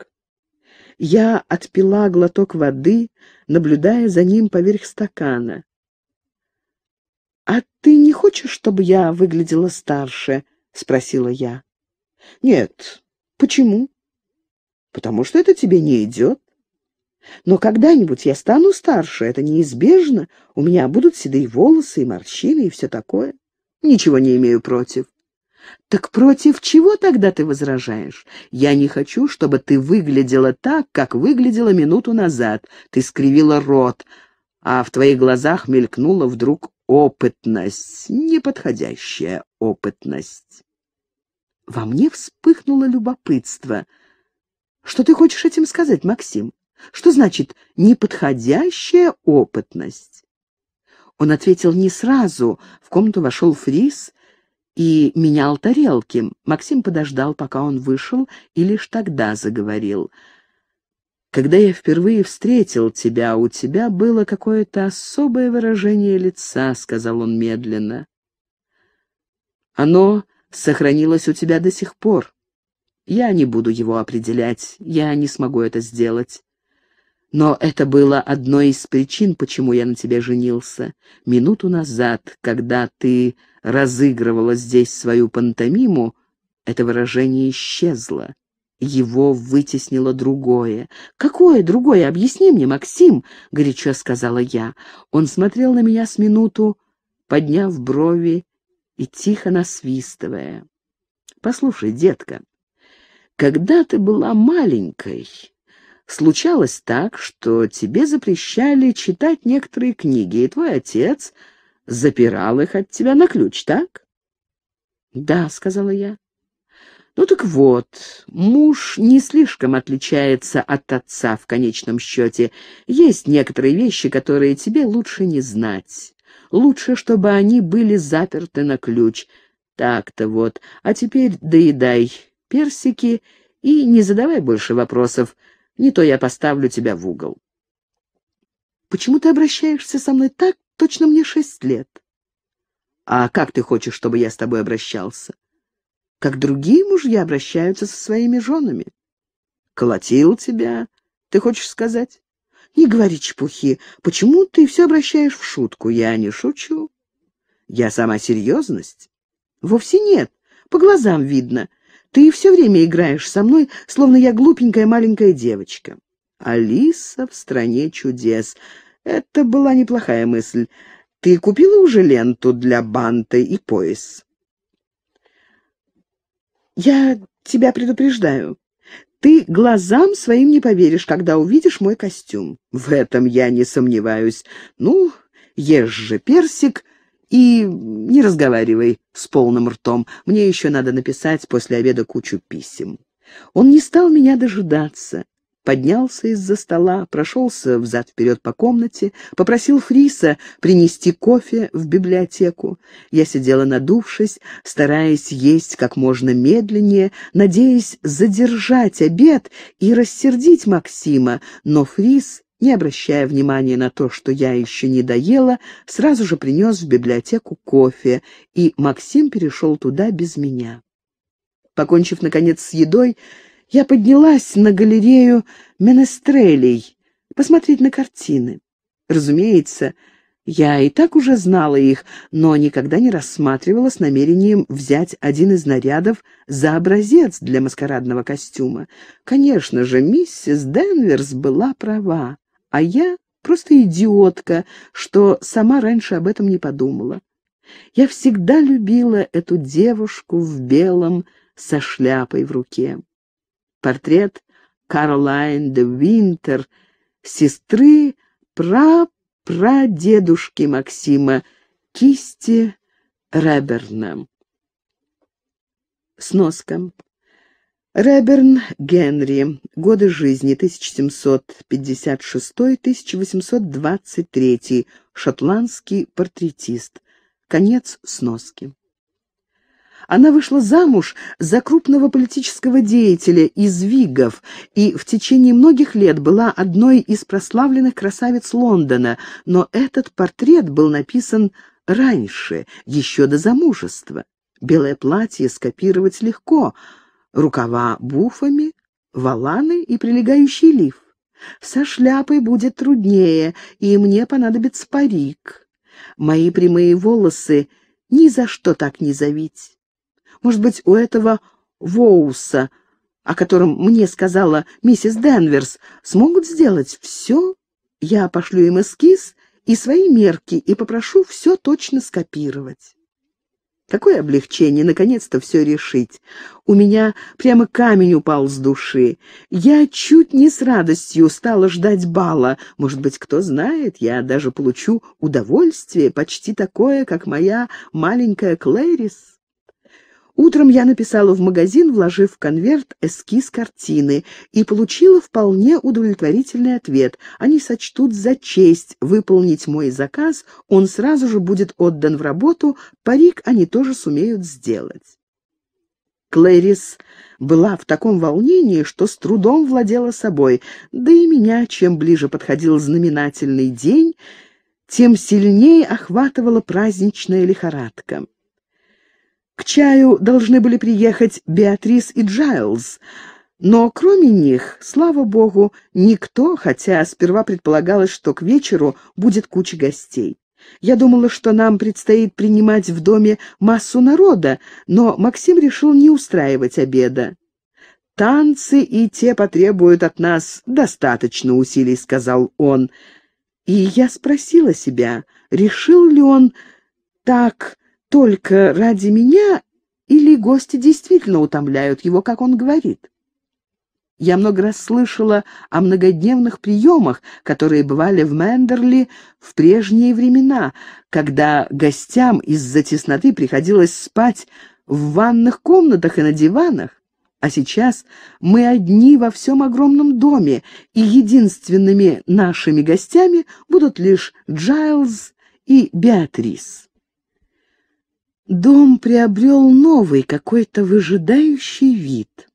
Я отпила глоток воды, наблюдая за ним поверх стакана. «А ты не хочешь, чтобы я выглядела старше?» — спросила я. «Нет. Почему?» «Потому что это тебе не идет. Но когда-нибудь я стану старше, это неизбежно. У меня будут седые волосы и морщины и все такое. Ничего не имею против. Так против чего тогда ты возражаешь? Я не хочу, чтобы ты выглядела так, как выглядела минуту назад. Ты скривила рот, а в твоих глазах мелькнула вдруг опытность, неподходящая опытность. Во мне вспыхнуло любопытство. Что ты хочешь этим сказать, Максим? Что значит «неподходящая опытность»?» Он ответил не сразу. В комнату вошел Фрис и менял тарелки. Максим подождал, пока он вышел, и лишь тогда заговорил. «Когда я впервые встретил тебя, у тебя было какое-то особое выражение лица», — сказал он медленно. «Оно сохранилось у тебя до сих пор. Я не буду его определять, я не смогу это сделать. Но это было одной из причин, почему я на тебе женился. Минуту назад, когда ты разыгрывала здесь свою пантомиму, это выражение исчезло. Его вытеснило другое. «Какое другое? Объясни мне, Максим!» — горячо сказала я. Он смотрел на меня с минуту, подняв брови и тихо насвистывая. «Послушай, детка, когда ты была маленькой, Случалось так, что тебе запрещали читать некоторые книги, и твой отец запирал их от тебя на ключ, так? «Да», — сказала я. «Ну так вот, муж не слишком отличается от отца в конечном счете. Есть некоторые вещи, которые тебе лучше не знать. Лучше, чтобы они были заперты на ключ. Так-то вот. А теперь доедай персики и не задавай больше вопросов не то я поставлю тебя в угол. Почему ты обращаешься со мной так? Точно мне шесть лет. А как ты хочешь, чтобы я с тобой обращался? Как другие мужья обращаются со своими женами. Колотил тебя, ты хочешь сказать? Не говори чепухи. Почему ты все обращаешь в шутку? Я не шучу. Я сама серьезность? Вовсе нет. По глазам видно. Ты все время играешь со мной, словно я глупенькая маленькая девочка». «Алиса в стране чудес». Это была неплохая мысль. «Ты купила уже ленту для банта и пояс?» «Я тебя предупреждаю. Ты глазам своим не поверишь, когда увидишь мой костюм. В этом я не сомневаюсь. Ну, ешь же персик, и не разговаривай с полным ртом. Мне еще надо написать после обеда кучу писем. Он не стал меня дожидаться. Поднялся из-за стола, прошелся взад-вперед по комнате, попросил Фриса принести кофе в библиотеку. Я сидела надувшись, стараясь есть как можно медленнее, надеясь задержать обед и рассердить Максима, но Фрис не обращая внимания на то, что я еще не доела, сразу же принес в библиотеку кофе, и Максим перешел туда без меня. Покончив, наконец, с едой, я поднялась на галерею Менестрелей посмотреть на картины. Разумеется, я и так уже знала их, но никогда не рассматривала с намерением взять один из нарядов за образец для маскарадного костюма. Конечно же, миссис Денверс была права. А я просто идиотка, что сама раньше об этом не подумала. Я всегда любила эту девушку в белом со шляпой в руке. Портрет Каролайн де Винтер, сестры прапрадедушки Максима, кисти Реберна. носком. Реберн Генри. Годы жизни 1756-1823. Шотландский портретист. Конец сноски. Она вышла замуж за крупного политического деятеля из Вигов и в течение многих лет была одной из прославленных красавиц Лондона, но этот портрет был написан раньше, еще до замужества. Белое платье скопировать легко — рукава буфами, валаны и прилегающий лиф. Со шляпой будет труднее, и мне понадобится парик. Мои прямые волосы ни за что так не завить. Может быть, у этого Воуса, о котором мне сказала миссис Денверс, смогут сделать все? Я пошлю им эскиз и свои мерки и попрошу все точно скопировать. Какое облегчение, наконец-то все решить. У меня прямо камень упал с души. Я чуть не с радостью стала ждать бала. Может быть, кто знает, я даже получу удовольствие, почти такое, как моя маленькая Клэрис. Утром я написала в магазин, вложив в конверт эскиз картины, и получила вполне удовлетворительный ответ. Они сочтут за честь выполнить мой заказ, он сразу же будет отдан в работу, парик они тоже сумеют сделать. Клэрис была в таком волнении, что с трудом владела собой, да и меня, чем ближе подходил знаменательный день, тем сильнее охватывала праздничная лихорадка. К чаю должны были приехать Беатрис и Джайлз, но кроме них, слава богу, никто, хотя сперва предполагалось, что к вечеру будет куча гостей. Я думала, что нам предстоит принимать в доме массу народа, но Максим решил не устраивать обеда. «Танцы и те потребуют от нас достаточно усилий», — сказал он. И я спросила себя, решил ли он так только ради меня или гости действительно утомляют его, как он говорит? Я много раз слышала о многодневных приемах, которые бывали в Мендерли в прежние времена, когда гостям из-за тесноты приходилось спать в ванных комнатах и на диванах. А сейчас мы одни во всем огромном доме, и единственными нашими гостями будут лишь Джайлз и Беатрис. Дом приобрел новый, какой-то выжидающий вид.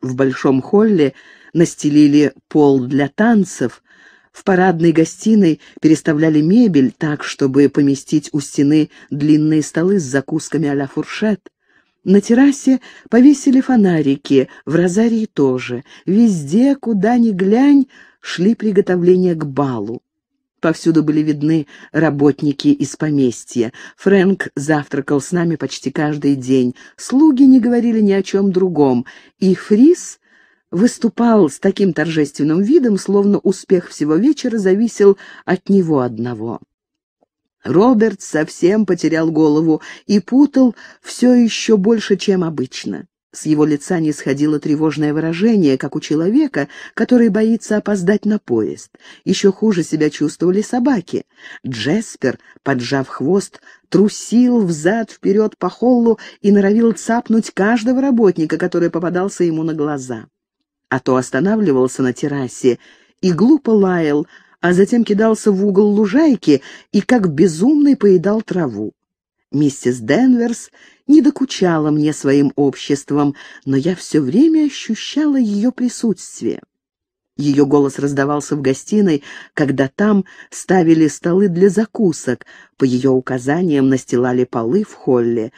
В большом холле настелили пол для танцев, в парадной гостиной переставляли мебель так, чтобы поместить у стены длинные столы с закусками а-ля фуршет. На террасе повесили фонарики, в розарии тоже. Везде, куда ни глянь, шли приготовления к балу повсюду были видны работники из поместья. Фрэнк завтракал с нами почти каждый день. Слуги не говорили ни о чем другом, и Фрис выступал с таким торжественным видом, словно успех всего вечера зависел от него одного. Роберт совсем потерял голову и путал все еще больше, чем обычно. С его лица не сходило тревожное выражение, как у человека, который боится опоздать на поезд. Еще хуже себя чувствовали собаки. Джеспер, поджав хвост, трусил взад-вперед по холлу и норовил цапнуть каждого работника, который попадался ему на глаза. А то останавливался на террасе и глупо лаял, а затем кидался в угол лужайки и как безумный поедал траву. Миссис Денверс не докучала мне своим обществом, но я все время ощущала ее присутствие. Ее голос раздавался в гостиной, когда там ставили столы для закусок, по ее указаниям настилали полы в холле.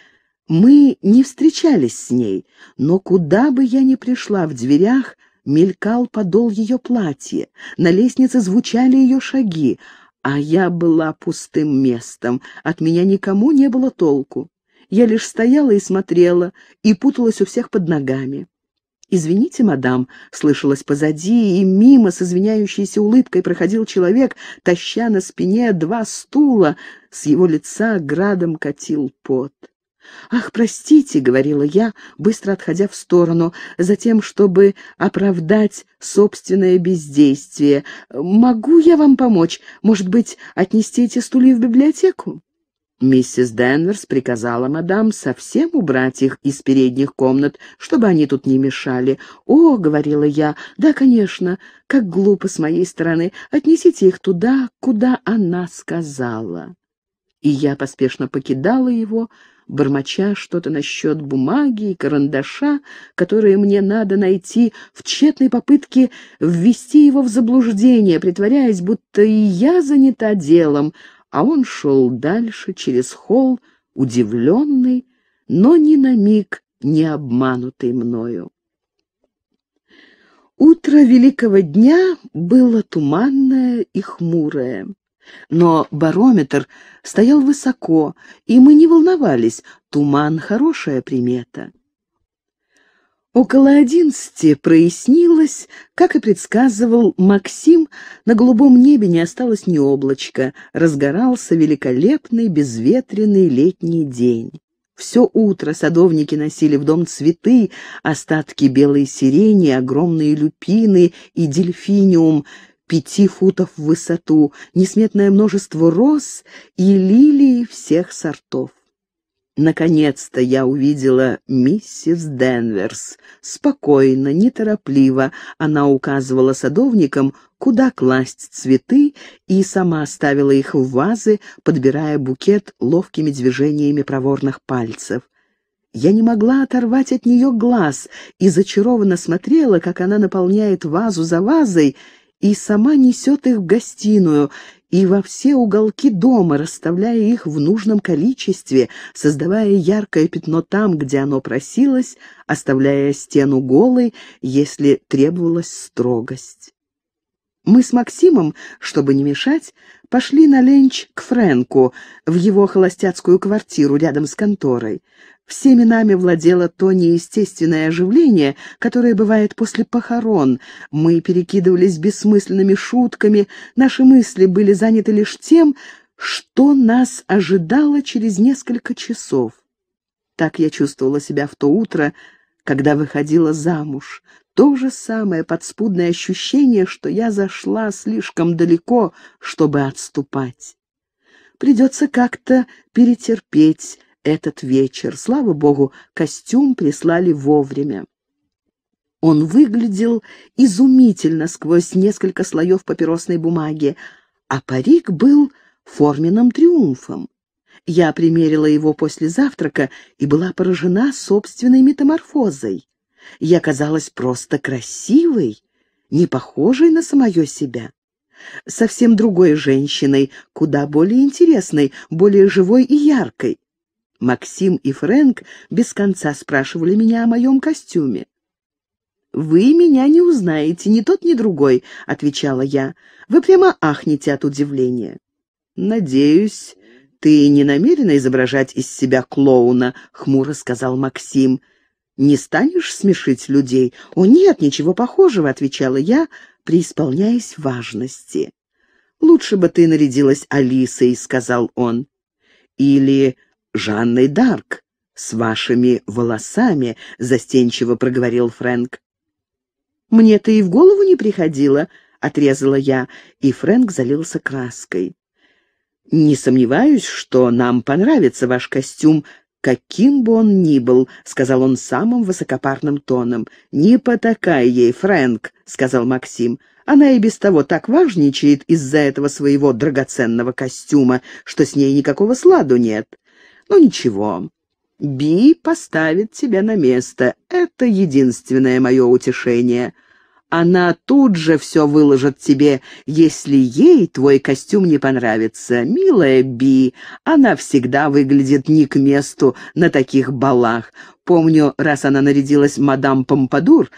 Мы не встречались с ней, но куда бы я ни пришла в дверях, мелькал подол ее платья, на лестнице звучали ее шаги, а я была пустым местом, от меня никому не было толку. Я лишь стояла и смотрела, и путалась у всех под ногами. «Извините, мадам», — слышалось позади, и мимо с извиняющейся улыбкой проходил человек, таща на спине два стула, с его лица градом катил пот. «Ах, простите», — говорила я, быстро отходя в сторону, затем, чтобы оправдать собственное бездействие. «Могу я вам помочь? Может быть, отнести эти стулья в библиотеку?» Миссис Денверс приказала мадам совсем убрать их из передних комнат, чтобы они тут не мешали. «О», — говорила я, — «да, конечно, как глупо с моей стороны. Отнесите их туда, куда она сказала» и я поспешно покидала его, бормоча что-то насчет бумаги и карандаша, которые мне надо найти в тщетной попытке ввести его в заблуждение, притворяясь, будто и я занята делом, а он шел дальше через холл, удивленный, но ни на миг не обманутый мною. Утро великого дня было туманное и хмурое. Но барометр стоял высоко, и мы не волновались, туман — хорошая примета. Около одиннадцати прояснилось, как и предсказывал Максим, на голубом небе не осталось ни облачка, разгорался великолепный безветренный летний день. Все утро садовники носили в дом цветы, остатки белой сирени, огромные люпины и дельфиниум, пяти футов в высоту, несметное множество роз и лилий всех сортов. Наконец-то я увидела миссис Денверс. Спокойно, неторопливо она указывала садовникам, куда класть цветы, и сама ставила их в вазы, подбирая букет ловкими движениями проворных пальцев. Я не могла оторвать от нее глаз и зачарованно смотрела, как она наполняет вазу за вазой, и сама несет их в гостиную и во все уголки дома, расставляя их в нужном количестве, создавая яркое пятно там, где оно просилось, оставляя стену голой, если требовалась строгость. Мы с Максимом, чтобы не мешать, пошли на ленч к Фрэнку в его холостяцкую квартиру рядом с конторой. Всеми нами владело то неестественное оживление, которое бывает после похорон. Мы перекидывались бессмысленными шутками, наши мысли были заняты лишь тем, что нас ожидало через несколько часов. Так я чувствовала себя в то утро, когда выходила замуж. То же самое подспудное ощущение, что я зашла слишком далеко, чтобы отступать. Придется как-то перетерпеть, этот вечер. Слава богу, костюм прислали вовремя. Он выглядел изумительно сквозь несколько слоев папиросной бумаги, а парик был форменным триумфом. Я примерила его после завтрака и была поражена собственной метаморфозой. Я казалась просто красивой, не похожей на самое себя. Совсем другой женщиной, куда более интересной, более живой и яркой. Максим и Фрэнк без конца спрашивали меня о моем костюме. «Вы меня не узнаете, ни тот, ни другой», — отвечала я. «Вы прямо ахнете от удивления». «Надеюсь, ты не намерена изображать из себя клоуна», — хмуро сказал Максим. «Не станешь смешить людей?» «О, нет, ничего похожего», — отвечала я, преисполняясь важности. «Лучше бы ты нарядилась Алисой», — сказал он. «Или Жанной Дарк, с вашими волосами», — застенчиво проговорил Фрэнк. «Мне-то и в голову не приходило», — отрезала я, и Фрэнк залился краской. «Не сомневаюсь, что нам понравится ваш костюм, каким бы он ни был», — сказал он самым высокопарным тоном. «Не потакай ей, Фрэнк», — сказал Максим. «Она и без того так важничает из-за этого своего драгоценного костюма, что с ней никакого сладу нет. Ну ничего, Би поставит тебя на место. Это единственное мое утешение. Она тут же все выложит тебе, если ей твой костюм не понравится. Милая Би, она всегда выглядит не к месту на таких балах. Помню, раз она нарядилась мадам Помпадур,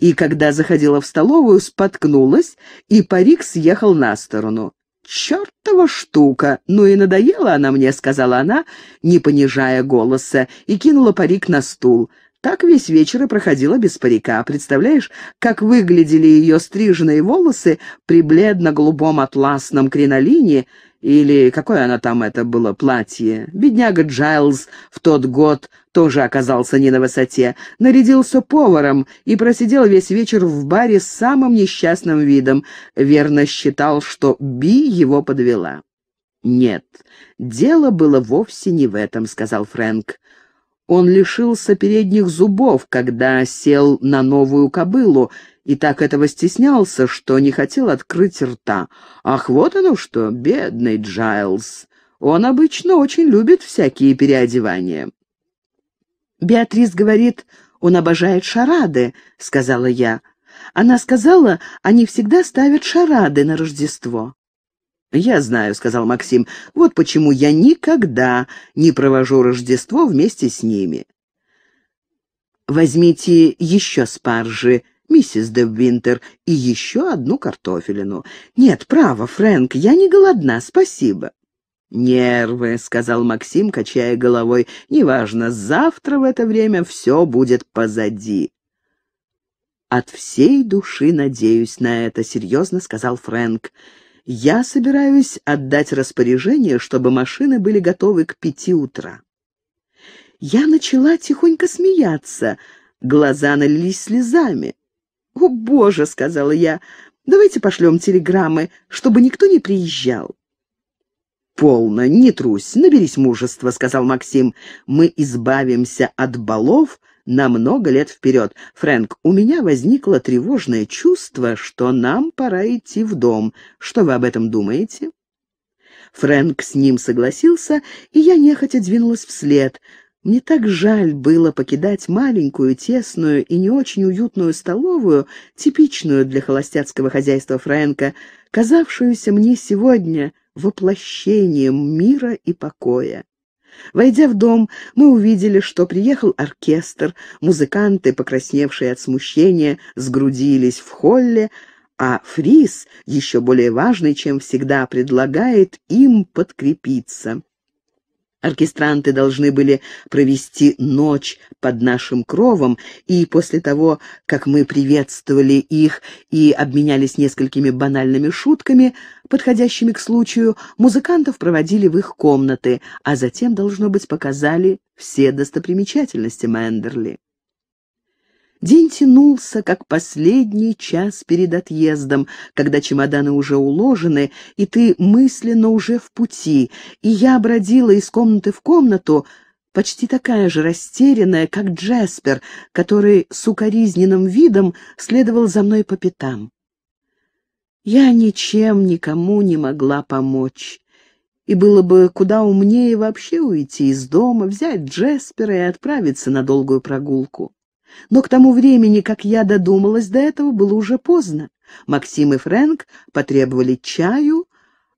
и когда заходила в столовую, споткнулась, и парик съехал на сторону чертова штука! Ну и надоела она мне», — сказала она, не понижая голоса, и кинула парик на стул. Так весь вечер и проходила без парика. Представляешь, как выглядели ее стриженные волосы при бледно-голубом атласном кринолине — или какое оно там это было платье? Бедняга Джайлз в тот год тоже оказался не на высоте. Нарядился поваром и просидел весь вечер в баре с самым несчастным видом. Верно считал, что Би его подвела. «Нет, дело было вовсе не в этом», — сказал Фрэнк. «Он лишился передних зубов, когда сел на новую кобылу, и так этого стеснялся, что не хотел открыть рта. Ах, вот оно что, бедный Джайлз. Он обычно очень любит всякие переодевания. «Беатрис говорит, он обожает шарады», — сказала я. Она сказала, они всегда ставят шарады на Рождество. «Я знаю», — сказал Максим, — «вот почему я никогда не провожу Рождество вместе с ними». «Возьмите еще спаржи», миссис де Винтер и еще одну картофелину. «Нет, право, Фрэнк, я не голодна, спасибо». «Нервы», — сказал Максим, качая головой. «Неважно, завтра в это время все будет позади». «От всей души надеюсь на это», — серьезно сказал Фрэнк. «Я собираюсь отдать распоряжение, чтобы машины были готовы к пяти утра». Я начала тихонько смеяться, глаза налились слезами. «О, Боже!» — сказала я. «Давайте пошлем телеграммы, чтобы никто не приезжал». «Полно, не трусь, наберись мужества», — сказал Максим. «Мы избавимся от балов на много лет вперед. Фрэнк, у меня возникло тревожное чувство, что нам пора идти в дом. Что вы об этом думаете?» Фрэнк с ним согласился, и я нехотя двинулась вслед. Мне так жаль было покидать маленькую, тесную и не очень уютную столовую, типичную для холостяцкого хозяйства Фрэнка, казавшуюся мне сегодня воплощением мира и покоя. Войдя в дом, мы увидели, что приехал оркестр, музыканты, покрасневшие от смущения, сгрудились в холле, а Фрис, еще более важный, чем всегда, предлагает им подкрепиться. Оркестранты должны были провести ночь под нашим кровом, и после того, как мы приветствовали их и обменялись несколькими банальными шутками, подходящими к случаю, музыкантов проводили в их комнаты, а затем, должно быть, показали все достопримечательности Мендерли. День тянулся, как последний час перед отъездом, когда чемоданы уже уложены, и ты мысленно уже в пути, и я бродила из комнаты в комнату, почти такая же растерянная, как Джеспер, который с укоризненным видом следовал за мной по пятам. Я ничем никому не могла помочь. И было бы куда умнее вообще уйти из дома, взять Джеспера и отправиться на долгую прогулку. Но к тому времени, как я додумалась до этого, было уже поздно. Максим и Фрэнк потребовали чаю,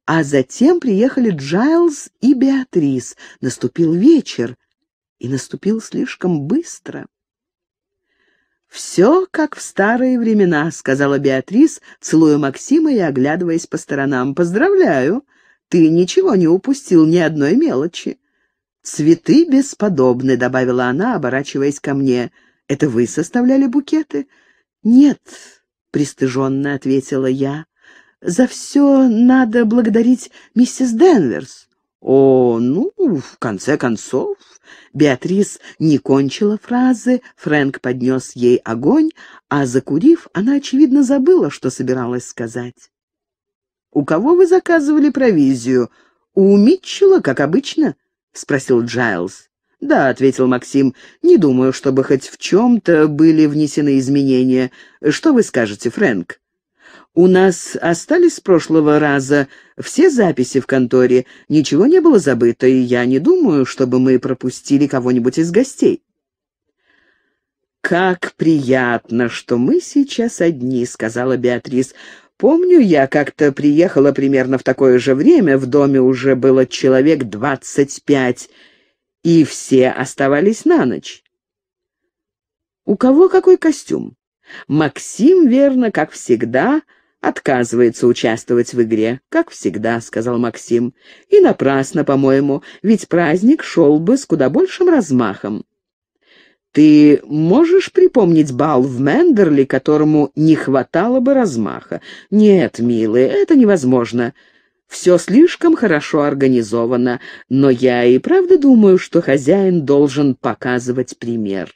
а затем приехали Джайлз и Беатрис. Наступил вечер, и наступил слишком быстро. «Все как в старые времена», — сказала Беатрис, целуя Максима и оглядываясь по сторонам. «Поздравляю! Ты ничего не упустил, ни одной мелочи». «Цветы бесподобны», — добавила она, оборачиваясь ко мне. Это вы составляли букеты?» «Нет», — пристыженно ответила я. «За все надо благодарить миссис Денверс». «О, ну, в конце концов...» Беатрис не кончила фразы, Фрэнк поднес ей огонь, а закурив, она, очевидно, забыла, что собиралась сказать. «У кого вы заказывали провизию? У Митчела, как обычно?» — спросил Джайлз. «Да», — ответил Максим, — «не думаю, чтобы хоть в чем-то были внесены изменения. Что вы скажете, Фрэнк?» «У нас остались с прошлого раза все записи в конторе. Ничего не было забыто, и я не думаю, чтобы мы пропустили кого-нибудь из гостей». «Как приятно, что мы сейчас одни», — сказала Беатрис. «Помню, я как-то приехала примерно в такое же время, в доме уже было человек двадцать пять» и все оставались на ночь. У кого какой костюм? Максим, верно, как всегда, отказывается участвовать в игре. Как всегда, сказал Максим. И напрасно, по-моему, ведь праздник шел бы с куда большим размахом. Ты можешь припомнить бал в Мендерли, которому не хватало бы размаха? Нет, милый, это невозможно. Все слишком хорошо организовано, но я и правда думаю, что хозяин должен показывать пример.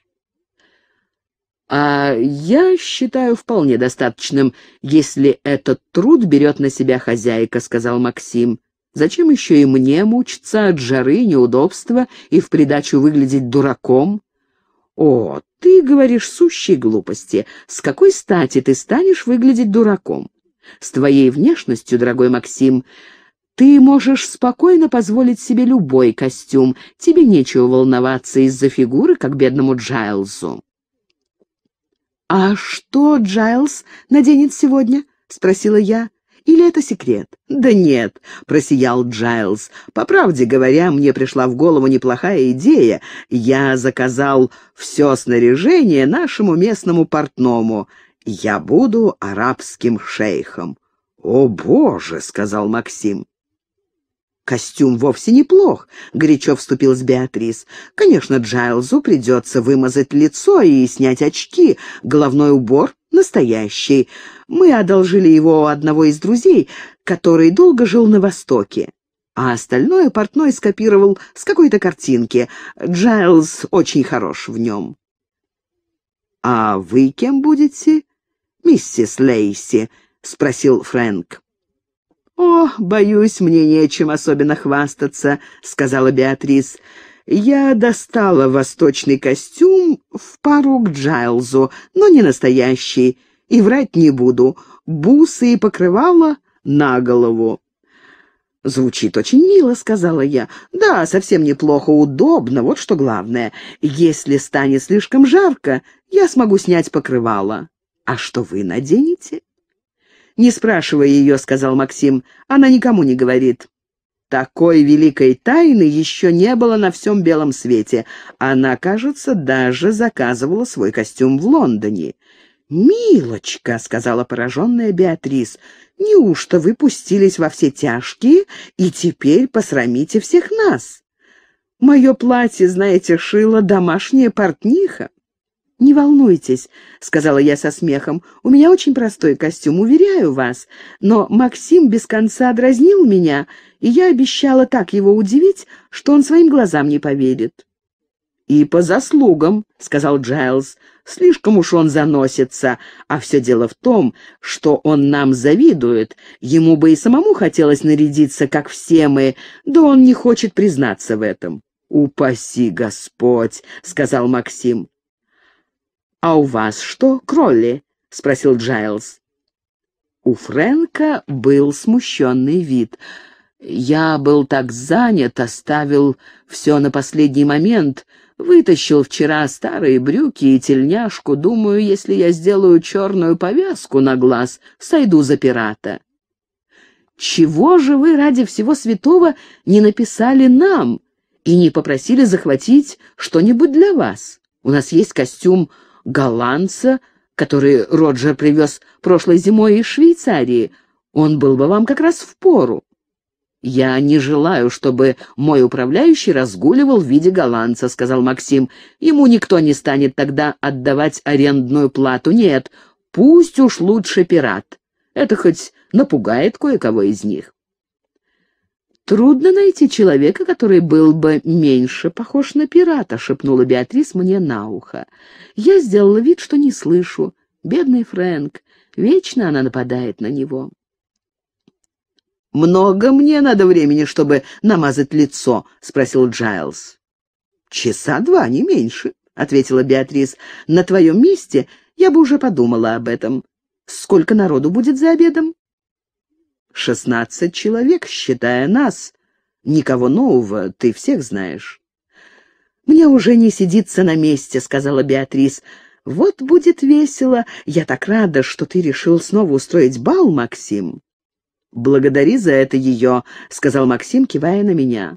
А я считаю вполне достаточным, если этот труд берет на себя хозяйка, сказал Максим. Зачем еще и мне мучиться от жары, неудобства и в придачу выглядеть дураком? О, ты говоришь сущие глупости. С какой стати ты станешь выглядеть дураком? С твоей внешностью, дорогой Максим, ты можешь спокойно позволить себе любой костюм. Тебе нечего волноваться из-за фигуры, как бедному Джайлзу». «А что Джайлз наденет сегодня?» — спросила я. «Или это секрет?» «Да нет», — просиял Джайлз. «По правде говоря, мне пришла в голову неплохая идея. Я заказал все снаряжение нашему местному портному я буду арабским шейхом». «О, Боже!» — сказал Максим. «Костюм вовсе неплох», — горячо вступил с Беатрис. «Конечно, Джайлзу придется вымазать лицо и снять очки. Головной убор настоящий. Мы одолжили его у одного из друзей, который долго жил на Востоке. А остальное портной скопировал с какой-то картинки. Джайлз очень хорош в нем». «А вы кем будете?» миссис Лейси?» — спросил Фрэнк. «О, боюсь, мне нечем особенно хвастаться», — сказала Беатрис. «Я достала восточный костюм в пару к Джайлзу, но не настоящий, и врать не буду. Бусы и покрывала на голову». «Звучит очень мило», — сказала я. «Да, совсем неплохо, удобно, вот что главное. Если станет слишком жарко, я смогу снять покрывало». «А что вы наденете?» «Не спрашивая ее», — сказал Максим, — «она никому не говорит». Такой великой тайны еще не было на всем белом свете. Она, кажется, даже заказывала свой костюм в Лондоне. «Милочка», — сказала пораженная Беатрис, — «неужто вы пустились во все тяжкие и теперь посрамите всех нас? Мое платье, знаете, шила домашняя портниха». «Не волнуйтесь», — сказала я со смехом, — «у меня очень простой костюм, уверяю вас. Но Максим без конца дразнил меня, и я обещала так его удивить, что он своим глазам не поверит». «И по заслугам», — сказал Джайлз, — «слишком уж он заносится, а все дело в том, что он нам завидует. Ему бы и самому хотелось нарядиться, как все мы, да он не хочет признаться в этом». «Упаси Господь», — сказал Максим. «А у вас что, Кролли?» — спросил Джайлз. У Фрэнка был смущенный вид. «Я был так занят, оставил все на последний момент. Вытащил вчера старые брюки и тельняшку. Думаю, если я сделаю черную повязку на глаз, сойду за пирата». «Чего же вы ради всего святого не написали нам и не попросили захватить что-нибудь для вас? У нас есть костюм голландца, который Роджер привез прошлой зимой из Швейцарии. Он был бы вам как раз в пору. «Я не желаю, чтобы мой управляющий разгуливал в виде голландца», — сказал Максим. «Ему никто не станет тогда отдавать арендную плату. Нет, пусть уж лучше пират. Это хоть напугает кое-кого из них». «Трудно найти человека, который был бы меньше похож на пирата», — шепнула Беатрис мне на ухо. Я сделала вид, что не слышу. Бедный Фрэнк. Вечно она нападает на него. «Много мне надо времени, чтобы намазать лицо?» — спросил Джайлз. «Часа два, не меньше», — ответила Беатрис. «На твоем месте я бы уже подумала об этом. Сколько народу будет за обедом?» шестнадцать человек, считая нас. Никого нового, ты всех знаешь». «Мне уже не сидится на месте», — сказала Беатрис. «Вот будет весело. Я так рада, что ты решил снова устроить бал, Максим». «Благодари за это ее», — сказал Максим, кивая на меня.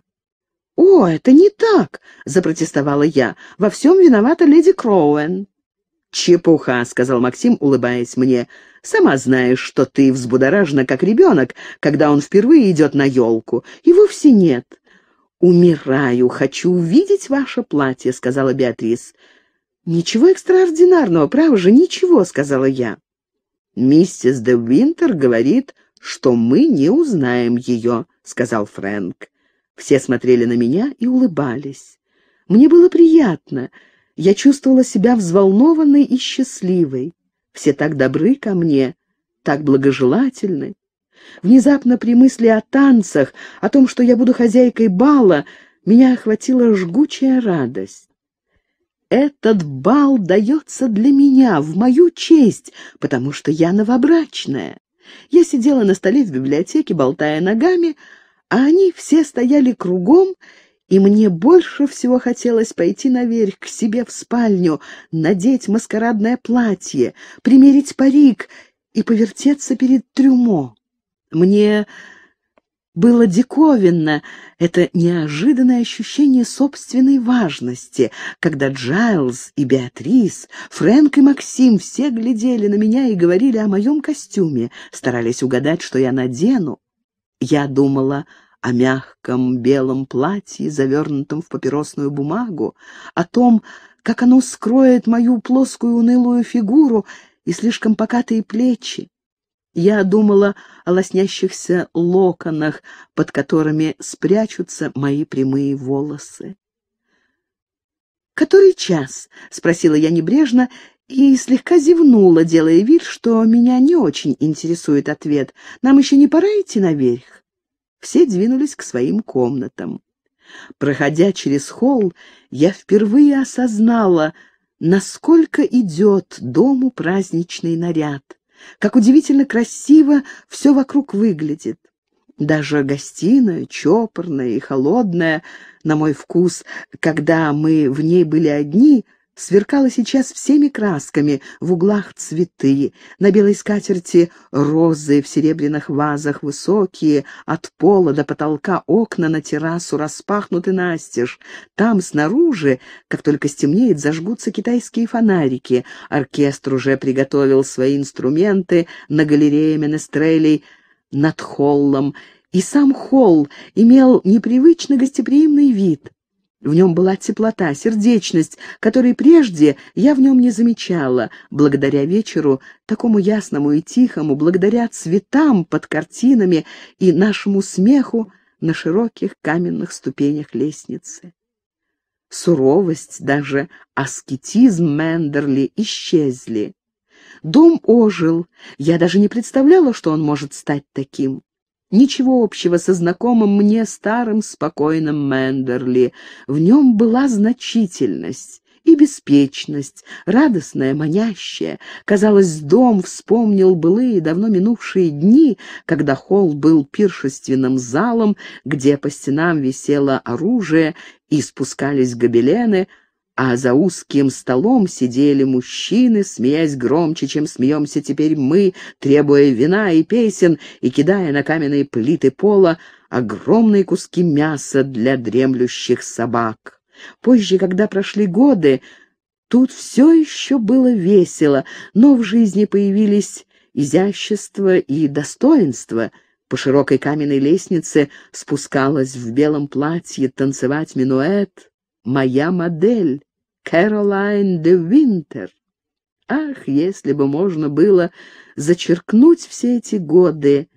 «О, это не так!» — запротестовала я. «Во всем виновата леди Кроуэн». «Чепуха», — сказал Максим, улыбаясь мне. Сама знаешь, что ты взбудоражена, как ребенок, когда он впервые идет на елку. И вовсе нет. «Умираю, хочу увидеть ваше платье», — сказала Беатрис. «Ничего экстраординарного, право же, ничего», — сказала я. «Миссис де Винтер говорит, что мы не узнаем ее», — сказал Фрэнк. Все смотрели на меня и улыбались. Мне было приятно. Я чувствовала себя взволнованной и счастливой все так добры ко мне, так благожелательны. Внезапно при мысли о танцах, о том, что я буду хозяйкой бала, меня охватила жгучая радость. «Этот бал дается для меня, в мою честь, потому что я новобрачная». Я сидела на столе в библиотеке, болтая ногами, а они все стояли кругом и мне больше всего хотелось пойти наверх, к себе в спальню, надеть маскарадное платье, примерить парик и повертеться перед трюмо. Мне было диковинно это неожиданное ощущение собственной важности, когда Джайлз и Беатрис, Фрэнк и Максим все глядели на меня и говорили о моем костюме, старались угадать, что я надену. Я думала о мягком белом платье, завернутом в папиросную бумагу, о том, как оно скроет мою плоскую унылую фигуру и слишком покатые плечи. Я думала о лоснящихся локонах, под которыми спрячутся мои прямые волосы. «Который час?» — спросила я небрежно и слегка зевнула, делая вид, что меня не очень интересует ответ. «Нам еще не пора идти наверх?» Все двинулись к своим комнатам. Проходя через холл, я впервые осознала, насколько идет дому праздничный наряд, как удивительно красиво все вокруг выглядит. Даже гостиная, чопорная и холодная, на мой вкус, когда мы в ней были одни — сверкала сейчас всеми красками, в углах цветы, на белой скатерти розы в серебряных вазах, высокие, от пола до потолка окна на террасу распахнуты настежь. Там снаружи, как только стемнеет, зажгутся китайские фонарики. Оркестр уже приготовил свои инструменты на галерее Менестрелей над холлом, и сам холл имел непривычно гостеприимный вид. В нем была теплота, сердечность, которой прежде я в нем не замечала. Благодаря вечеру, такому ясному и тихому, благодаря цветам под картинами и нашему смеху на широких каменных ступенях лестницы. Суровость, даже аскетизм Мендерли исчезли. Дом ожил. Я даже не представляла, что он может стать таким. Ничего общего со знакомым мне старым спокойным Мендерли. В нем была значительность и беспечность, радостная, манящая. Казалось, дом вспомнил былые, давно минувшие дни, когда холл был пиршественным залом, где по стенам висело оружие и спускались гобелены — а за узким столом сидели мужчины, смеясь громче, чем смеемся теперь мы, требуя вина и песен и кидая на каменные плиты пола огромные куски мяса для дремлющих собак. Позже, когда прошли годы, тут все еще было весело, но в жизни появились изящество и достоинство — по широкой каменной лестнице спускалась в белом платье танцевать минуэт моя модель. Кэролайн де Винтер. Ах, если бы можно было зачеркнуть все эти годы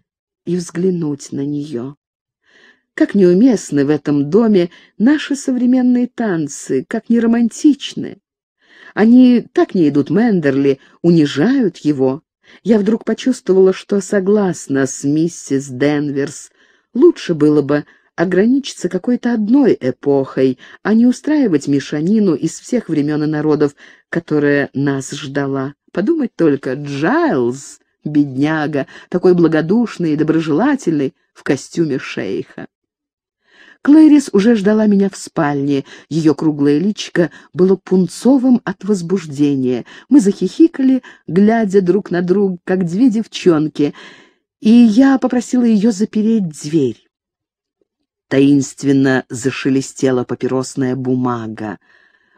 и взглянуть на нее. Как неуместны в этом доме наши современные танцы, как неромантичны. Они так не идут Мендерли, унижают его. Я вдруг почувствовала, что согласна с миссис Денверс. Лучше было бы ограничиться какой-то одной эпохой, а не устраивать мешанину из всех времен и народов, которая нас ждала. Подумать только, Джайлз, бедняга, такой благодушный и доброжелательный, в костюме шейха. Клэрис уже ждала меня в спальне. Ее круглое личико было пунцовым от возбуждения. Мы захихикали, глядя друг на друга, как две девчонки, и я попросила ее запереть дверь. Таинственно зашелестела папиросная бумага.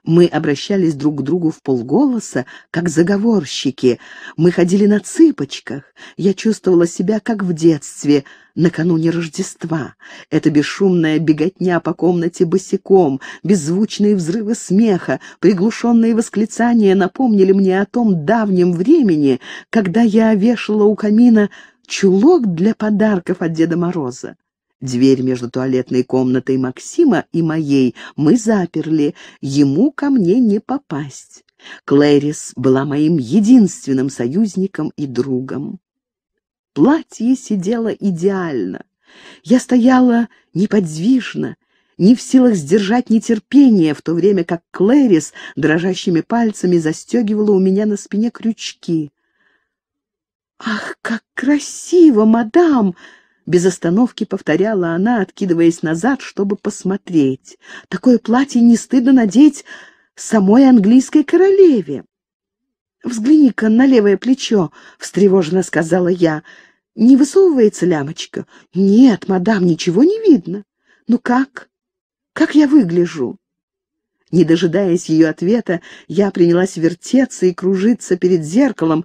Мы обращались друг к другу в полголоса, как заговорщики. Мы ходили на цыпочках. Я чувствовала себя, как в детстве, накануне Рождества. Эта бесшумная беготня по комнате босиком, беззвучные взрывы смеха, приглушенные восклицания напомнили мне о том давнем времени, когда я вешала у камина чулок для подарков от Деда Мороза. Дверь между туалетной комнатой Максима и моей мы заперли, ему ко мне не попасть. Клэрис была моим единственным союзником и другом. Платье сидело идеально. Я стояла неподвижно, не в силах сдержать нетерпение, в то время как Клэрис дрожащими пальцами застегивала у меня на спине крючки. «Ах, как красиво, мадам!» Без остановки повторяла она, откидываясь назад, чтобы посмотреть. Такое платье не стыдно надеть самой английской королеве. «Взгляни-ка на левое плечо», — встревоженно сказала я. «Не высовывается лямочка?» «Нет, мадам, ничего не видно». «Ну как? Как я выгляжу?» Не дожидаясь ее ответа, я принялась вертеться и кружиться перед зеркалом.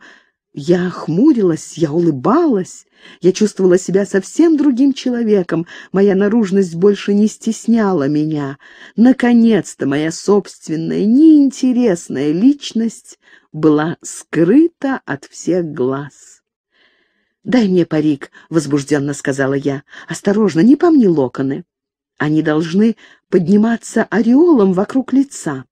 Я хмурилась, я улыбалась. Я чувствовала себя совсем другим человеком, моя наружность больше не стесняла меня. Наконец-то моя собственная, неинтересная личность была скрыта от всех глаз. «Дай мне парик», — возбужденно сказала я. «Осторожно, не помни локоны. Они должны подниматься ореолом вокруг лица».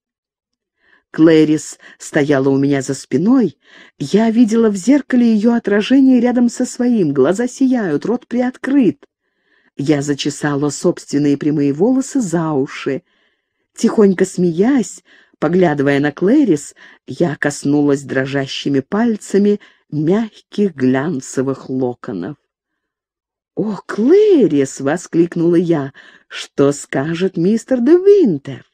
Клэрис стояла у меня за спиной. Я видела в зеркале ее отражение рядом со своим. Глаза сияют, рот приоткрыт. Я зачесала собственные прямые волосы за уши. Тихонько смеясь, поглядывая на Клэрис, я коснулась дрожащими пальцами мягких глянцевых локонов. «О, Клэрис!» — воскликнула я. «Что скажет мистер де Винтер?»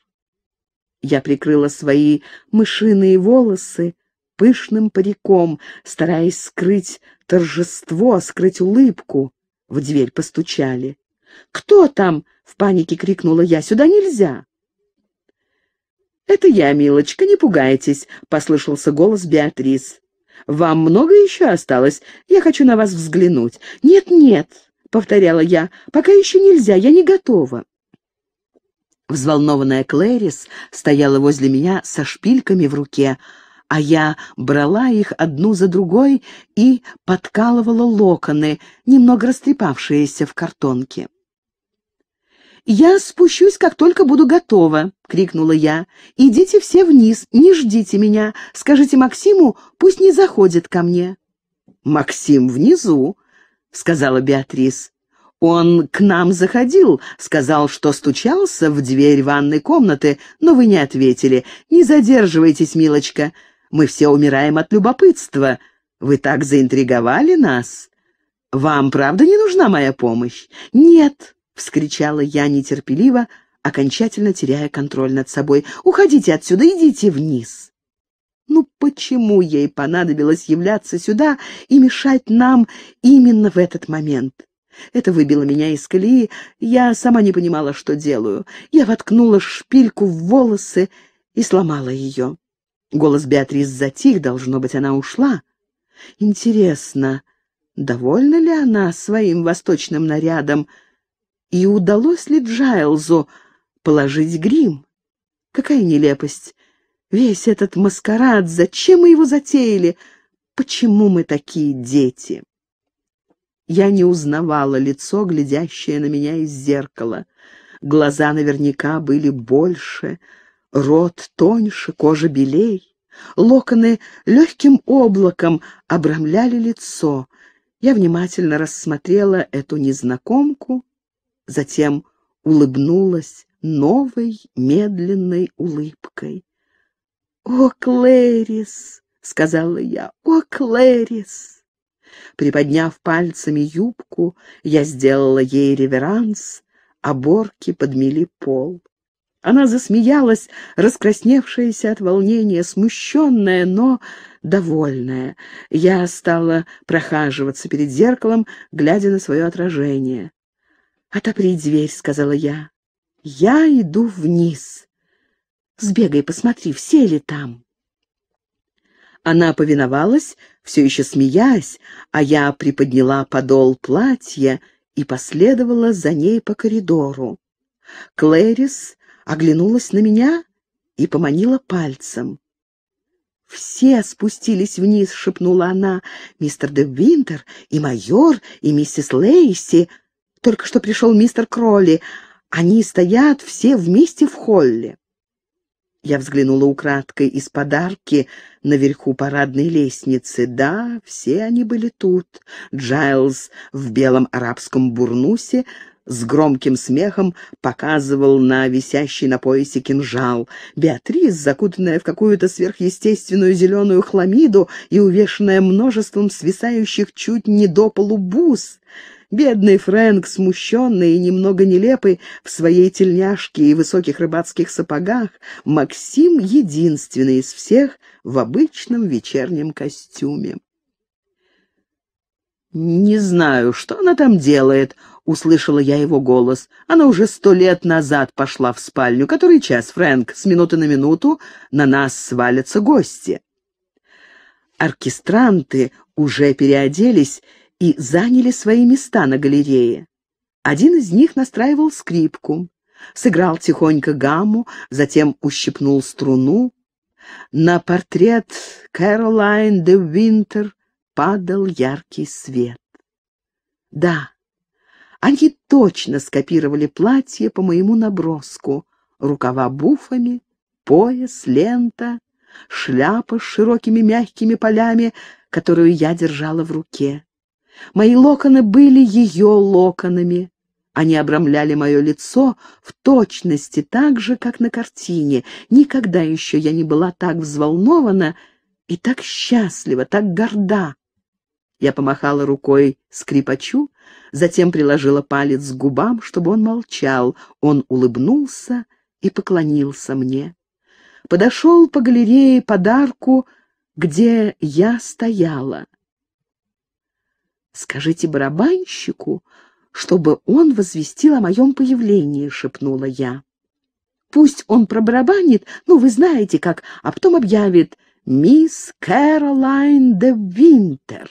Я прикрыла свои мышиные волосы пышным париком, стараясь скрыть торжество, скрыть улыбку. В дверь постучали. «Кто там?» — в панике крикнула я. «Сюда нельзя!» «Это я, милочка, не пугайтесь», — послышался голос Беатрис. «Вам много еще осталось? Я хочу на вас взглянуть». «Нет-нет», — повторяла я, — «пока еще нельзя, я не готова». Взволнованная Клэрис стояла возле меня со шпильками в руке, а я брала их одну за другой и подкалывала локоны, немного растрепавшиеся в картонке. «Я спущусь, как только буду готова!» — крикнула я. «Идите все вниз, не ждите меня. Скажите Максиму, пусть не заходит ко мне». «Максим внизу!» — сказала Беатрис. «Он к нам заходил, сказал, что стучался в дверь ванной комнаты, но вы не ответили. Не задерживайтесь, милочка. Мы все умираем от любопытства. Вы так заинтриговали нас. Вам, правда, не нужна моя помощь?» «Нет», — вскричала я нетерпеливо, окончательно теряя контроль над собой. «Уходите отсюда, идите вниз». Ну почему ей понадобилось являться сюда и мешать нам именно в этот момент? Это выбило меня из колеи. Я сама не понимала, что делаю. Я воткнула шпильку в волосы и сломала ее. Голос Беатрис затих, должно быть, она ушла. Интересно, довольна ли она своим восточным нарядом? И удалось ли Джайлзу положить грим? Какая нелепость! Весь этот маскарад, зачем мы его затеяли? Почему мы такие дети? Я не узнавала лицо, глядящее на меня из зеркала. Глаза наверняка были больше, рот тоньше, кожа белей. Локоны легким облаком обрамляли лицо. Я внимательно рассмотрела эту незнакомку, затем улыбнулась новой медленной улыбкой. «О, Клэрис!» — сказала я. «О, Клэрис!» Приподняв пальцами юбку, я сделала ей реверанс, а борки подмели пол. Она засмеялась, раскрасневшаяся от волнения, смущенная, но довольная. Я стала прохаживаться перед зеркалом, глядя на свое отражение. «Отопри дверь», — сказала я. «Я иду вниз. Сбегай, посмотри, все ли там». Она повиновалась все еще смеясь, а я приподняла подол платья и последовала за ней по коридору. Клэрис оглянулась на меня и поманила пальцем. «Все спустились вниз», — шепнула она. «Мистер де Винтер и майор, и миссис Лейси. Только что пришел мистер Кролли. Они стоят все вместе в холле». Я взглянула украдкой из подарки наверху парадной лестницы. Да, все они были тут. Джайлз в белом арабском бурнусе с громким смехом показывал на висящий на поясе кинжал. Беатрис, закутанная в какую-то сверхъестественную зеленую хламиду и увешанная множеством свисающих чуть не до полубус, Бедный Фрэнк, смущенный и немного нелепый в своей тельняшке и высоких рыбацких сапогах, Максим единственный из всех в обычном вечернем костюме. «Не знаю, что она там делает», — услышала я его голос. «Она уже сто лет назад пошла в спальню. Который час, Фрэнк? С минуты на минуту на нас свалятся гости». Оркестранты уже переоделись и заняли свои места на галерее. Один из них настраивал скрипку, сыграл тихонько гамму, затем ущипнул струну. На портрет Кэролайн де Винтер падал яркий свет. Да, они точно скопировали платье по моему наброску. Рукава буфами, пояс, лента, шляпа с широкими мягкими полями, которую я держала в руке. Мои локоны были ее локонами. Они обрамляли мое лицо в точности так же, как на картине. Никогда еще я не была так взволнована и так счастлива, так горда. Я помахала рукой скрипачу, затем приложила палец к губам, чтобы он молчал. Он улыбнулся и поклонился мне. Подошел по галерее подарку, где я стояла. «Скажите барабанщику, чтобы он возвестил о моем появлении», — шепнула я. «Пусть он пробарабанит, ну, вы знаете как, а потом объявит «Мисс Кэролайн де Винтер».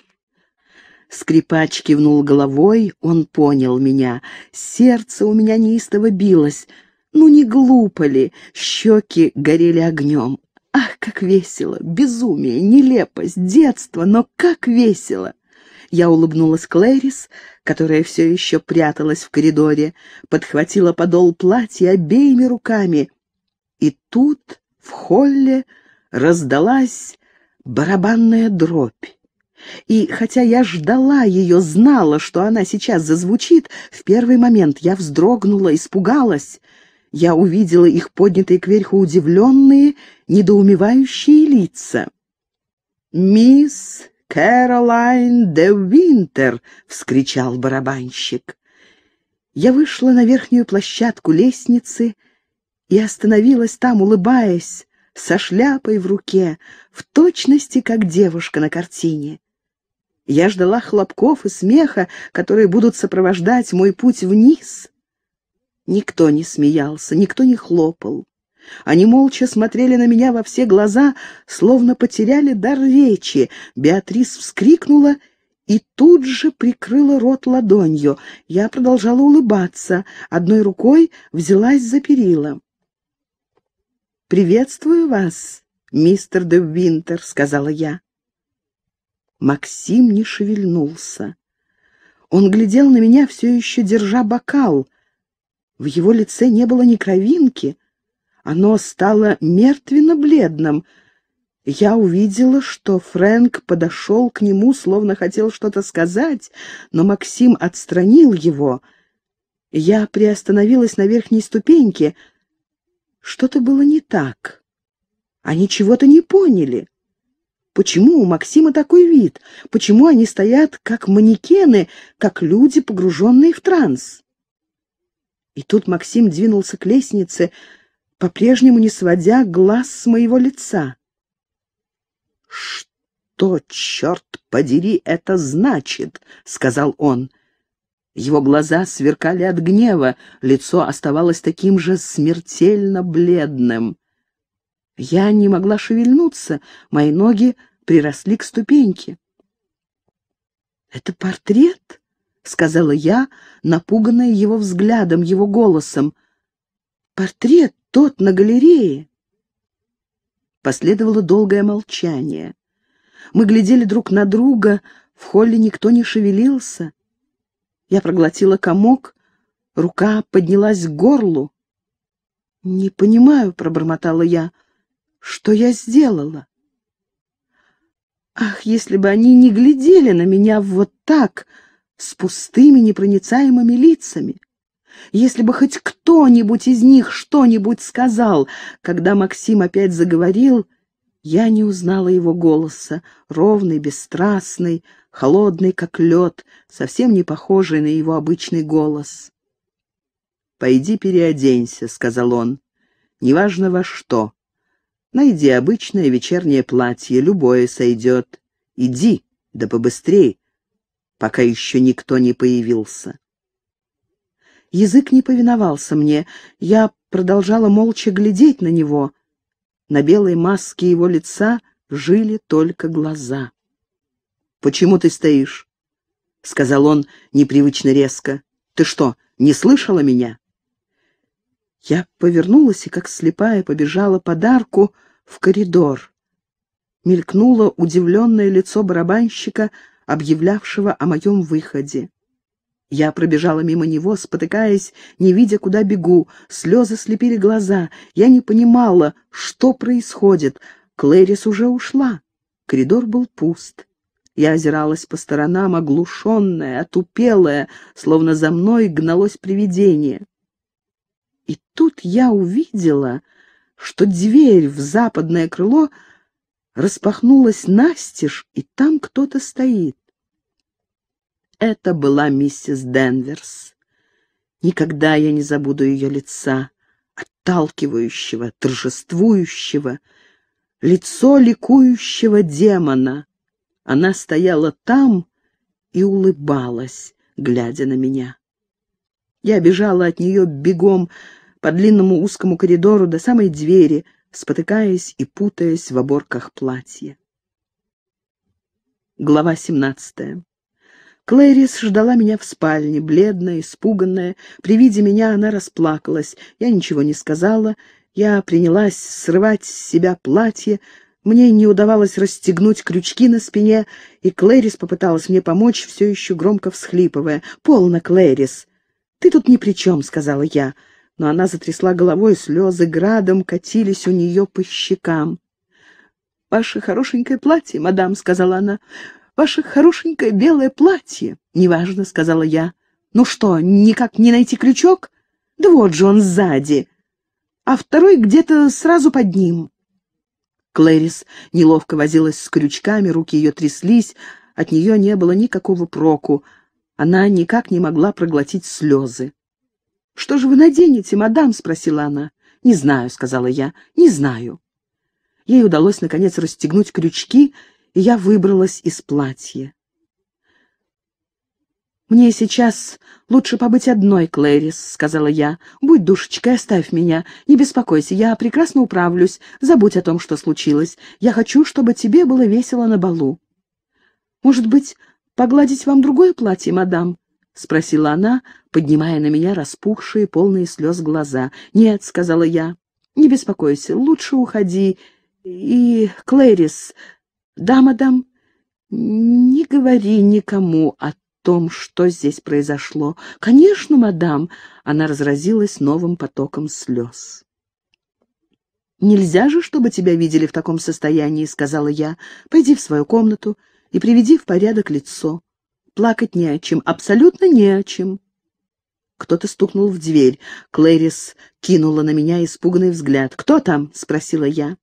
Скрипач кивнул головой, он понял меня. Сердце у меня неистово билось. Ну, не глупо ли? Щеки горели огнем. Ах, как весело! Безумие, нелепость, детство, но как весело! Я улыбнулась Клэрис, которая все еще пряталась в коридоре, подхватила подол платья обеими руками. И тут в холле раздалась барабанная дробь. И хотя я ждала ее, знала, что она сейчас зазвучит, в первый момент я вздрогнула, испугалась. Я увидела их поднятые кверху удивленные, недоумевающие лица. «Мисс Кэролайн де Винтер!» — вскричал барабанщик. Я вышла на верхнюю площадку лестницы и остановилась там, улыбаясь, со шляпой в руке, в точности, как девушка на картине. Я ждала хлопков и смеха, которые будут сопровождать мой путь вниз. Никто не смеялся, никто не хлопал. Они молча смотрели на меня во все глаза, словно потеряли дар речи. Беатрис вскрикнула и тут же прикрыла рот ладонью. Я продолжала улыбаться, одной рукой взялась за перила. «Приветствую вас, мистер де Винтер», — сказала я. Максим не шевельнулся. Он глядел на меня, все еще держа бокал. В его лице не было ни кровинки — оно стало мертвенно-бледным. Я увидела, что Фрэнк подошел к нему, словно хотел что-то сказать, но Максим отстранил его. Я приостановилась на верхней ступеньке. Что-то было не так. Они чего-то не поняли. Почему у Максима такой вид? Почему они стоят как манекены, как люди, погруженные в транс? И тут Максим двинулся к лестнице, по-прежнему не сводя глаз с моего лица. «Что, черт подери, это значит?» — сказал он. Его глаза сверкали от гнева, лицо оставалось таким же смертельно бледным. Я не могла шевельнуться, мои ноги приросли к ступеньке. «Это портрет?» — сказала я, напуганная его взглядом, его голосом. «Портрет тот на галерее?» Последовало долгое молчание. Мы глядели друг на друга, в холле никто не шевелился. Я проглотила комок, рука поднялась к горлу. «Не понимаю», — пробормотала я, — «что я сделала?» «Ах, если бы они не глядели на меня вот так, с пустыми непроницаемыми лицами!» Если бы хоть кто-нибудь из них что-нибудь сказал, когда Максим опять заговорил, я не узнала его голоса, ровный, бесстрастный, холодный, как лед, совсем не похожий на его обычный голос. «Пойди переоденься», — сказал он, — «неважно во что. Найди обычное вечернее платье, любое сойдет. Иди, да побыстрей, пока еще никто не появился». Язык не повиновался мне, я продолжала молча глядеть на него. На белой маске его лица жили только глаза. «Почему ты стоишь?» — сказал он непривычно резко. «Ты что, не слышала меня?» Я повернулась и, как слепая, побежала подарку в коридор. Мелькнуло удивленное лицо барабанщика, объявлявшего о моем выходе. Я пробежала мимо него, спотыкаясь, не видя, куда бегу. Слезы слепили глаза. Я не понимала, что происходит. Клэрис уже ушла. Коридор был пуст. Я озиралась по сторонам, оглушенная, отупелая, словно за мной гналось привидение. И тут я увидела, что дверь в западное крыло распахнулась настежь, и там кто-то стоит. Это была миссис Денверс. Никогда я не забуду ее лица, отталкивающего, торжествующего, лицо ликующего демона. Она стояла там и улыбалась, глядя на меня. Я бежала от нее бегом по длинному узкому коридору до самой двери, спотыкаясь и путаясь в оборках платья. Глава семнадцатая. Клэрис ждала меня в спальне, бледная, испуганная. При виде меня она расплакалась. Я ничего не сказала. Я принялась срывать с себя платье. Мне не удавалось расстегнуть крючки на спине, и Клэрис попыталась мне помочь, все еще громко всхлипывая. «Полно, Клэрис!» «Ты тут ни при чем», — сказала я. Но она затрясла головой, слезы градом катились у нее по щекам. «Ваше хорошенькое платье, мадам», — сказала она ваше хорошенькое белое платье». «Неважно», — сказала я. «Ну что, никак не найти крючок?» «Да вот же он сзади, а второй где-то сразу под ним». Клэрис неловко возилась с крючками, руки ее тряслись, от нее не было никакого проку. Она никак не могла проглотить слезы. «Что же вы наденете, мадам?» — спросила она. «Не знаю», — сказала я, — «не знаю». Ей удалось, наконец, расстегнуть крючки и я выбралась из платья. «Мне сейчас лучше побыть одной, Клэрис», — сказала я. «Будь душечкой, оставь меня. Не беспокойся, я прекрасно управлюсь. Забудь о том, что случилось. Я хочу, чтобы тебе было весело на балу». «Может быть, погладить вам другое платье, мадам?» — спросила она, поднимая на меня распухшие, полные слез глаза. «Нет», — сказала я. «Не беспокойся, лучше уходи. И, Клэрис, да, мадам, не говори никому о том, что здесь произошло. Конечно, мадам, она разразилась новым потоком слез. «Нельзя же, чтобы тебя видели в таком состоянии», — сказала я. «Пойди в свою комнату и приведи в порядок лицо. Плакать не о чем, абсолютно не о чем». Кто-то стукнул в дверь. Клэрис кинула на меня испуганный взгляд. «Кто там?» — спросила я.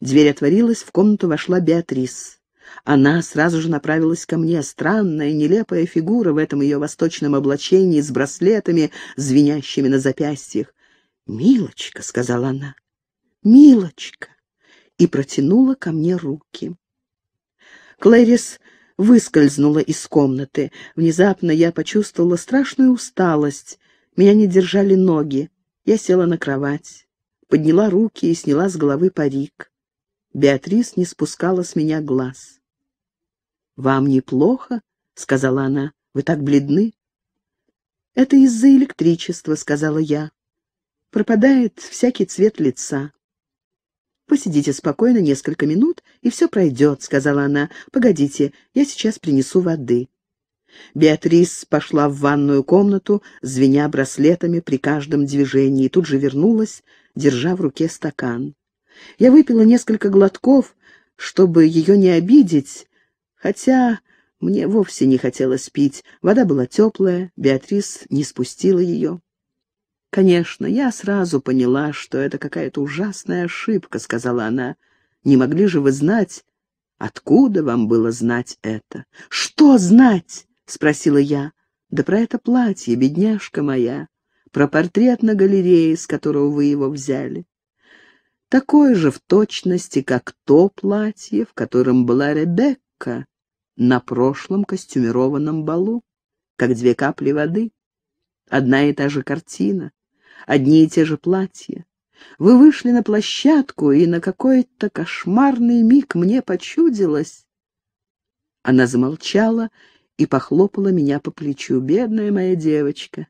Дверь отворилась, в комнату вошла Беатрис. Она сразу же направилась ко мне, странная, нелепая фигура в этом ее восточном облачении с браслетами, звенящими на запястьях. «Милочка», — сказала она, — «милочка», и протянула ко мне руки. Клэрис выскользнула из комнаты. Внезапно я почувствовала страшную усталость. Меня не держали ноги. Я села на кровать, подняла руки и сняла с головы парик. Беатрис не спускала с меня глаз. «Вам неплохо?» — сказала она. «Вы так бледны?» «Это из-за электричества», — сказала я. «Пропадает всякий цвет лица». «Посидите спокойно несколько минут, и все пройдет», — сказала она. «Погодите, я сейчас принесу воды». Беатрис пошла в ванную комнату, звеня браслетами при каждом движении, и тут же вернулась, держа в руке стакан. Я выпила несколько глотков, чтобы ее не обидеть, хотя мне вовсе не хотелось пить. Вода была теплая, Беатрис не спустила ее. «Конечно, я сразу поняла, что это какая-то ужасная ошибка», — сказала она. «Не могли же вы знать? Откуда вам было знать это?» «Что знать?» — спросила я. «Да про это платье, бедняжка моя, про портрет на галерее, с которого вы его взяли» такое же в точности, как то платье, в котором была Ребекка на прошлом костюмированном балу, как две капли воды. Одна и та же картина, одни и те же платья. Вы вышли на площадку, и на какой-то кошмарный миг мне почудилось. Она замолчала и похлопала меня по плечу. «Бедная моя девочка!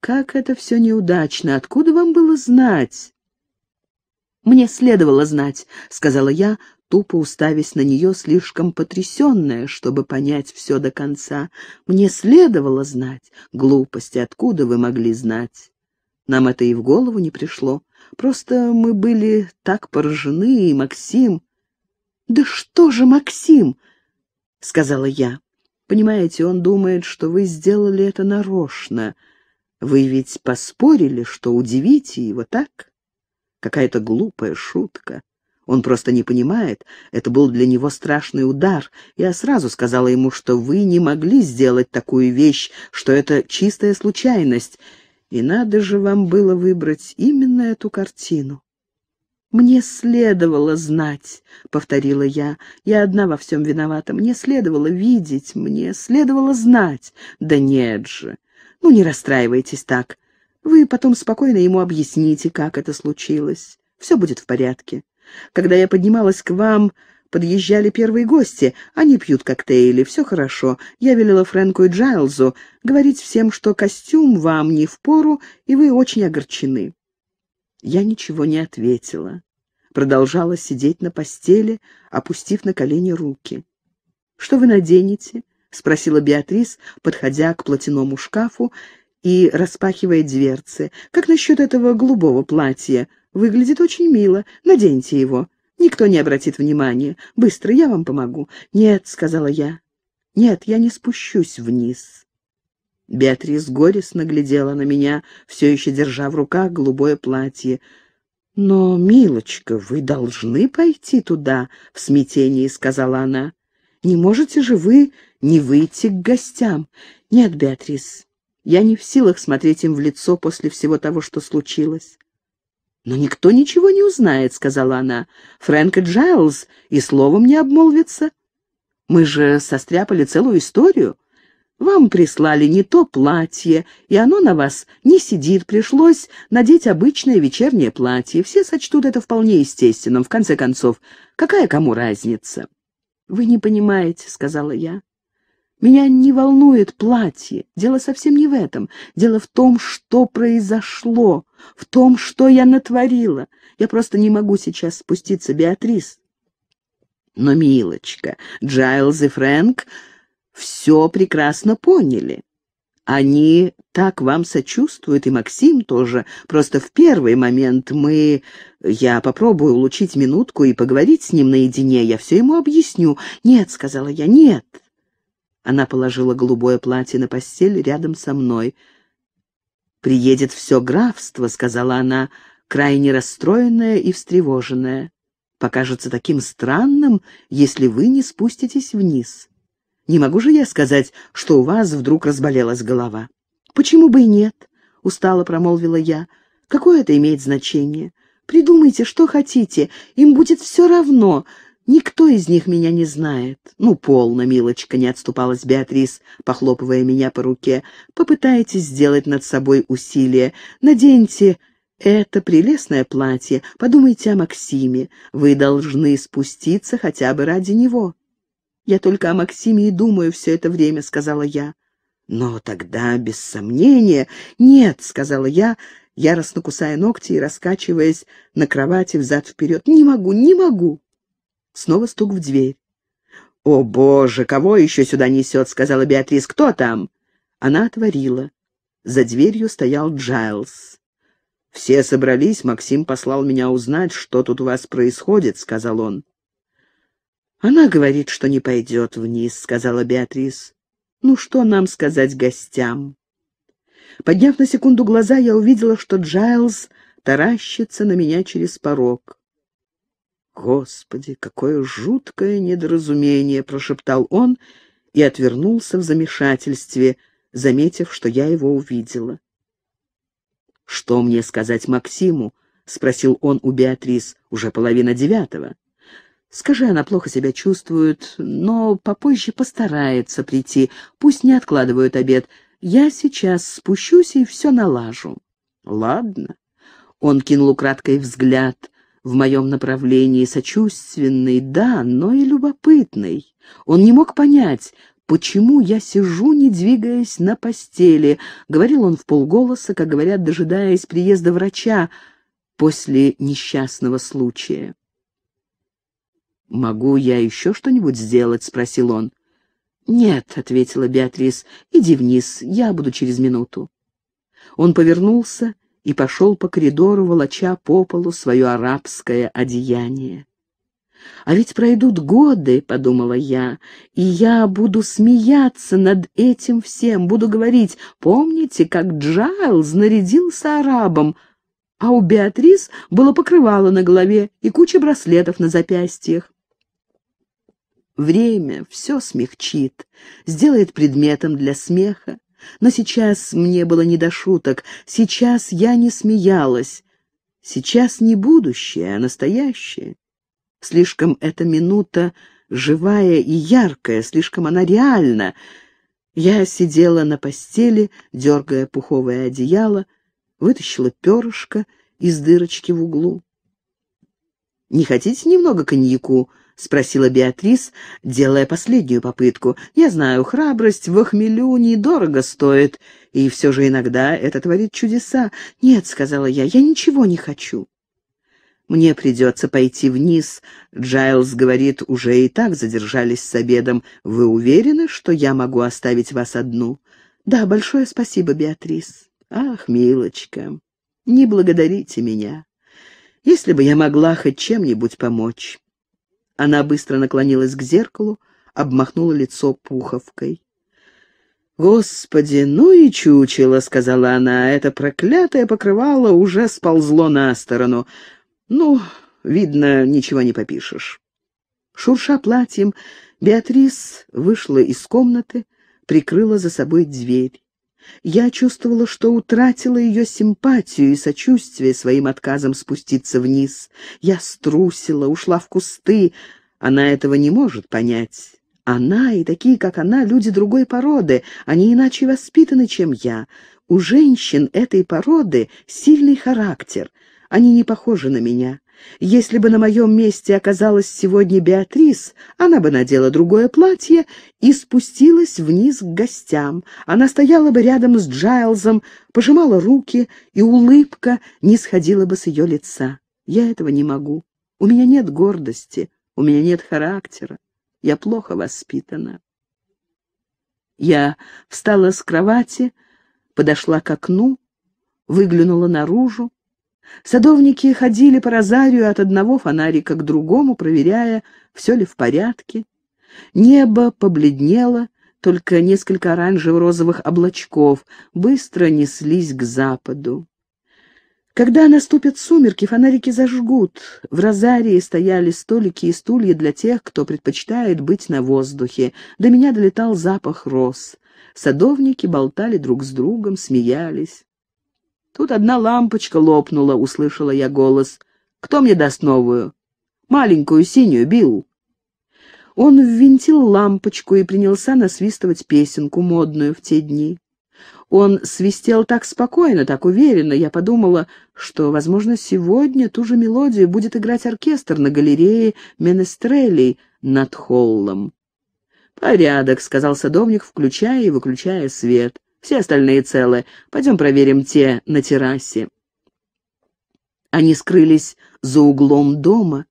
Как это все неудачно! Откуда вам было знать?» «Мне следовало знать», — сказала я, тупо уставясь на нее, слишком потрясенная, чтобы понять все до конца. «Мне следовало знать. Глупости, откуда вы могли знать?» Нам это и в голову не пришло. Просто мы были так поражены, и Максим... «Да что же Максим?» — сказала я. «Понимаете, он думает, что вы сделали это нарочно. Вы ведь поспорили, что удивите его, так?» Какая-то глупая шутка. Он просто не понимает. Это был для него страшный удар. Я сразу сказала ему, что вы не могли сделать такую вещь, что это чистая случайность. И надо же вам было выбрать именно эту картину. «Мне следовало знать», — повторила я. «Я одна во всем виновата. Мне следовало видеть, мне следовало знать». «Да нет же! Ну, не расстраивайтесь так. Вы потом спокойно ему объясните, как это случилось. Все будет в порядке. Когда я поднималась к вам, подъезжали первые гости. Они пьют коктейли, все хорошо. Я велела Фрэнку и Джайлзу говорить всем, что костюм вам не впору, и вы очень огорчены. Я ничего не ответила. Продолжала сидеть на постели, опустив на колени руки. «Что вы наденете?» — спросила Беатрис, подходя к платяному шкафу и распахивая дверцы. «Как насчет этого голубого платья? Выглядит очень мило. Наденьте его. Никто не обратит внимания. Быстро, я вам помогу». «Нет», — сказала я. «Нет, я не спущусь вниз». Беатрис горестно глядела на меня, все еще держа в руках голубое платье. «Но, милочка, вы должны пойти туда», — в смятении сказала она. «Не можете же вы не выйти к гостям?» «Нет, Беатрис, я не в силах смотреть им в лицо после всего того, что случилось. «Но никто ничего не узнает», — сказала она. «Фрэнк и Джайлз и словом не обмолвится. Мы же состряпали целую историю. Вам прислали не то платье, и оно на вас не сидит. Пришлось надеть обычное вечернее платье. Все сочтут это вполне естественным. В конце концов, какая кому разница?» «Вы не понимаете», — сказала я. Меня не волнует платье. Дело совсем не в этом. Дело в том, что произошло, в том, что я натворила. Я просто не могу сейчас спуститься, Беатрис. Но, милочка, Джайлз и Фрэнк все прекрасно поняли. Они так вам сочувствуют, и Максим тоже. Просто в первый момент мы... Я попробую улучить минутку и поговорить с ним наедине. Я все ему объясню. «Нет», — сказала я, — «нет». Она положила голубое платье на постель рядом со мной. «Приедет все графство», — сказала она, крайне расстроенная и встревоженная. «Покажется таким странным, если вы не спуститесь вниз. Не могу же я сказать, что у вас вдруг разболелась голова». «Почему бы и нет?» — устало промолвила я. «Какое это имеет значение? Придумайте, что хотите, им будет все равно, Никто из них меня не знает. Ну, полно, милочка, не отступалась Беатрис, похлопывая меня по руке. Попытайтесь сделать над собой усилие. Наденьте это прелестное платье. Подумайте о Максиме. Вы должны спуститься хотя бы ради него. Я только о Максиме и думаю все это время, сказала я. Но тогда, без сомнения, нет, сказала я, яростно кусая ногти и раскачиваясь на кровати взад-вперед. Не могу, не могу. Снова стук в дверь. «О, боже, кого еще сюда несет?» — сказала Беатрис. «Кто там?» Она отворила. За дверью стоял Джайлз. «Все собрались, Максим послал меня узнать, что тут у вас происходит», — сказал он. «Она говорит, что не пойдет вниз», — сказала Беатрис. «Ну что нам сказать гостям?» Подняв на секунду глаза, я увидела, что Джайлз таращится на меня через порог. «Господи, какое жуткое недоразумение!» — прошептал он и отвернулся в замешательстве, заметив, что я его увидела. «Что мне сказать Максиму?» — спросил он у Беатрис. «Уже половина девятого». «Скажи, она плохо себя чувствует, но попозже постарается прийти. Пусть не откладывают обед. Я сейчас спущусь и все налажу». «Ладно». Он кинул краткий взгляд в моем направлении, сочувственный, да, но и любопытный. Он не мог понять, почему я сижу, не двигаясь на постели, говорил он в полголоса, как говорят, дожидаясь приезда врача после несчастного случая. «Могу я еще что-нибудь сделать?» — спросил он. «Нет», — ответила Беатрис, — «иди вниз, я буду через минуту». Он повернулся и пошел по коридору, волоча по полу свое арабское одеяние. «А ведь пройдут годы», — подумала я, — «и я буду смеяться над этим всем, буду говорить, помните, как Джайлз нарядился арабом, а у Беатрис было покрывало на голове и куча браслетов на запястьях». Время все смягчит, сделает предметом для смеха. Но сейчас мне было не до шуток, сейчас я не смеялась. Сейчас не будущее, а настоящее. Слишком эта минута живая и яркая, слишком она реальна. Я сидела на постели, дергая пуховое одеяло, вытащила перышко из дырочки в углу. «Не хотите немного коньяку?» — спросила Беатрис, делая последнюю попытку. «Я знаю, храбрость в хмелю недорого стоит, и все же иногда это творит чудеса. Нет», — сказала я, — «я ничего не хочу». «Мне придется пойти вниз», — Джайлз говорит, уже и так задержались с обедом. «Вы уверены, что я могу оставить вас одну?» «Да, большое спасибо, Беатрис». «Ах, милочка, не благодарите меня. Если бы я могла хоть чем-нибудь помочь». Она быстро наклонилась к зеркалу, обмахнула лицо пуховкой. «Господи, ну и чучело!» — сказала она. «Это проклятое покрывало уже сползло на сторону. Ну, видно, ничего не попишешь». Шурша платьем, Беатрис вышла из комнаты, прикрыла за собой дверь. Я чувствовала, что утратила ее симпатию и сочувствие своим отказом спуститься вниз. Я струсила, ушла в кусты. Она этого не может понять. Она и такие, как она, люди другой породы. Они иначе воспитаны, чем я. У женщин этой породы сильный характер — они не похожи на меня. Если бы на моем месте оказалась сегодня Беатрис, она бы надела другое платье и спустилась вниз к гостям. Она стояла бы рядом с Джайлзом, пожимала руки, и улыбка не сходила бы с ее лица. Я этого не могу. У меня нет гордости, у меня нет характера. Я плохо воспитана. Я встала с кровати, подошла к окну, выглянула наружу, Садовники ходили по розарию от одного фонарика к другому, проверяя, все ли в порядке. Небо побледнело, только несколько оранжево-розовых облачков быстро неслись к западу. Когда наступят сумерки, фонарики зажгут. В розарии стояли столики и стулья для тех, кто предпочитает быть на воздухе. До меня долетал запах роз. Садовники болтали друг с другом, смеялись. Тут одна лампочка лопнула, услышала я голос. «Кто мне даст новую?» «Маленькую, синюю, Билл». Он ввинтил лампочку и принялся насвистывать песенку, модную в те дни. Он свистел так спокойно, так уверенно, я подумала, что, возможно, сегодня ту же мелодию будет играть оркестр на галерее Менестрелей над холлом. «Порядок», — сказал садовник, включая и выключая свет. Все остальные целы. Пойдем проверим те на террасе». Они скрылись за углом дома.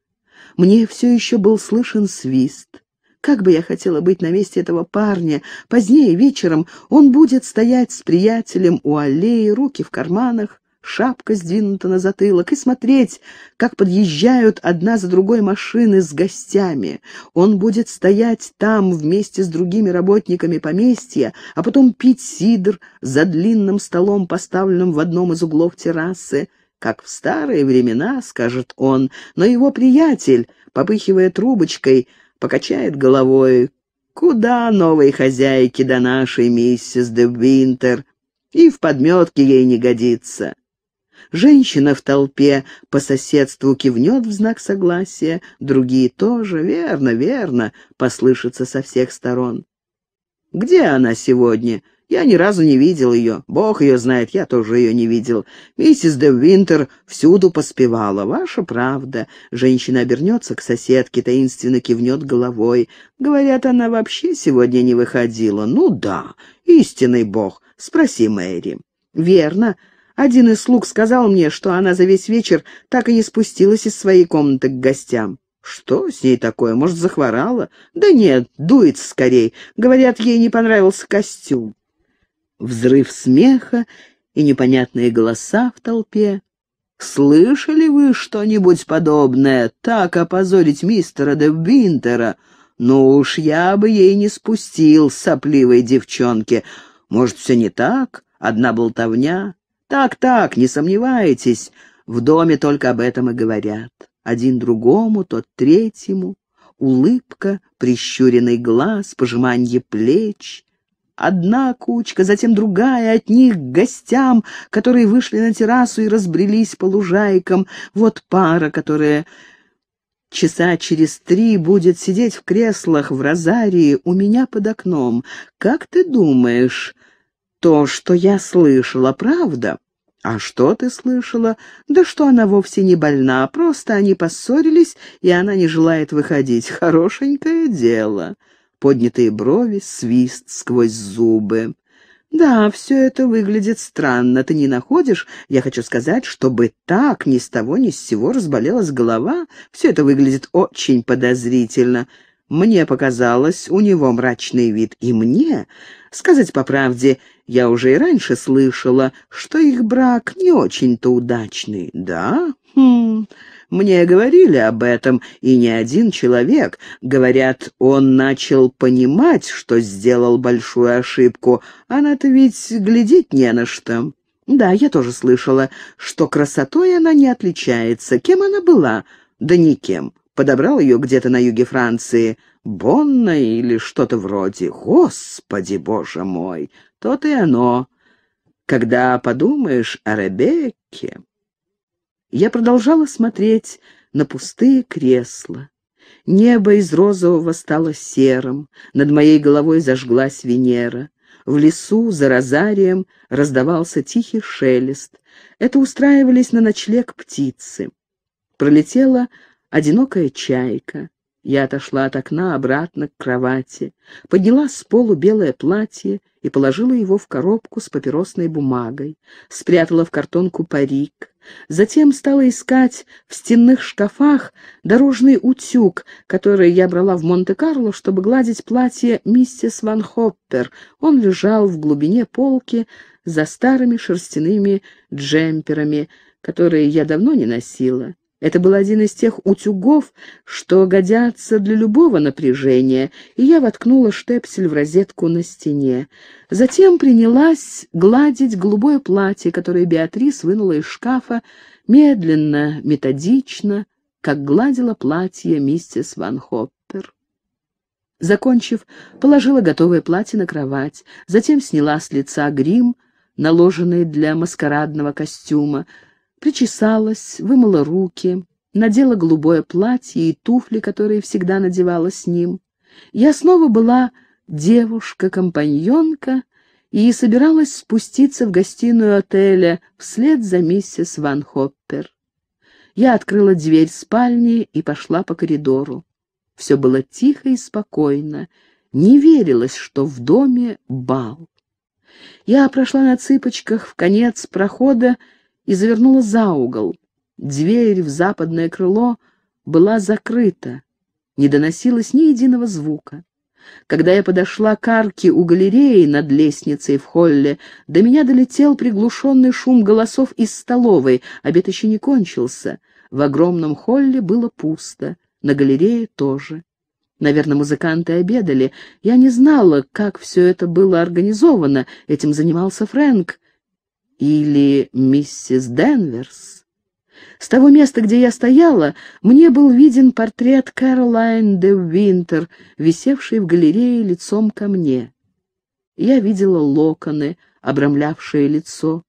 Мне все еще был слышен свист. Как бы я хотела быть на месте этого парня. Позднее вечером он будет стоять с приятелем у аллеи, руки в карманах, шапка сдвинута на затылок, и смотреть, как подъезжают одна за другой машины с гостями. Он будет стоять там вместе с другими работниками поместья, а потом пить сидр за длинным столом, поставленным в одном из углов террасы. «Как в старые времена», — скажет он, но его приятель, попыхивая трубочкой, покачает головой. «Куда новой хозяйки до нашей миссис де Винтер?» и в подметке ей не годится. Женщина в толпе по соседству кивнет в знак согласия, другие тоже, верно, верно, послышится со всех сторон. Где она сегодня? Я ни разу не видел ее. Бог ее знает, я тоже ее не видел. Миссис де Винтер всюду поспевала. Ваша правда. Женщина обернется к соседке, таинственно кивнет головой. Говорят, она вообще сегодня не выходила. Ну да, истинный Бог. Спроси Мэри. Верно, один из слуг сказал мне, что она за весь вечер так и не спустилась из своей комнаты к гостям. Что с ней такое? Может, захворала? Да нет, дует скорей. Говорят, ей не понравился костюм. Взрыв смеха и непонятные голоса в толпе. «Слышали вы что-нибудь подобное? Так опозорить мистера де Винтера? Ну уж я бы ей не спустил, сопливой девчонке. Может, все не так? Одна болтовня?» «Так, так, не сомневайтесь, в доме только об этом и говорят. Один другому, тот третьему. Улыбка, прищуренный глаз, пожимание плеч. Одна кучка, затем другая, от них к гостям, которые вышли на террасу и разбрелись по лужайкам. Вот пара, которая часа через три будет сидеть в креслах в розарии у меня под окном. Как ты думаешь, то, что я слышала, правда?» «А что ты слышала?» «Да что она вовсе не больна, просто они поссорились, и она не желает выходить. Хорошенькое дело». Поднятые брови, свист сквозь зубы. «Да, все это выглядит странно. Ты не находишь? Я хочу сказать, чтобы так ни с того ни с сего разболелась голова. Все это выглядит очень подозрительно. Мне показалось, у него мрачный вид. И мне, сказать по правде, я уже и раньше слышала, что их брак не очень-то удачный. Да? Хм... Мне говорили об этом, и не один человек. Говорят, он начал понимать, что сделал большую ошибку. Она-то ведь глядеть не на что. Да, я тоже слышала, что красотой она не отличается. Кем она была? Да никем. Подобрал ее где-то на юге Франции. Бонна или что-то вроде. Господи, боже мой, то-то и оно. Когда подумаешь о Ребекке... Я продолжала смотреть на пустые кресла. Небо из розового стало серым, над моей головой зажглась Венера. В лесу за розарием раздавался тихий шелест. Это устраивались на ночлег птицы. Пролетела одинокая чайка. Я отошла от окна обратно к кровати, подняла с полу белое платье и положила его в коробку с папиросной бумагой, спрятала в картонку парик. Затем стала искать в стенных шкафах дорожный утюг, который я брала в Монте-Карло, чтобы гладить платье миссис Ван Хоппер. Он лежал в глубине полки за старыми шерстяными джемперами, которые я давно не носила. Это был один из тех утюгов, что годятся для любого напряжения, и я воткнула штепсель в розетку на стене. Затем принялась гладить голубое платье, которое Беатрис вынула из шкафа, медленно, методично, как гладила платье миссис Ван Хоппер. Закончив, положила готовое платье на кровать, затем сняла с лица грим, наложенный для маскарадного костюма, причесалась, вымыла руки, надела голубое платье и туфли, которые всегда надевала с ним. Я снова была девушка-компаньонка и собиралась спуститься в гостиную отеля вслед за миссис Ван Хоппер. Я открыла дверь спальни и пошла по коридору. Все было тихо и спокойно. Не верилось, что в доме бал. Я прошла на цыпочках в конец прохода и завернула за угол. Дверь в западное крыло была закрыта, не доносилось ни единого звука. Когда я подошла к арке у галереи над лестницей в холле, до меня долетел приглушенный шум голосов из столовой, обед еще не кончился. В огромном холле было пусто, на галерее тоже. Наверное, музыканты обедали. Я не знала, как все это было организовано, этим занимался Фрэнк или миссис Денверс. С того места, где я стояла, мне был виден портрет Кэролайн де Винтер, висевший в галерее лицом ко мне. Я видела локоны, обрамлявшие лицо.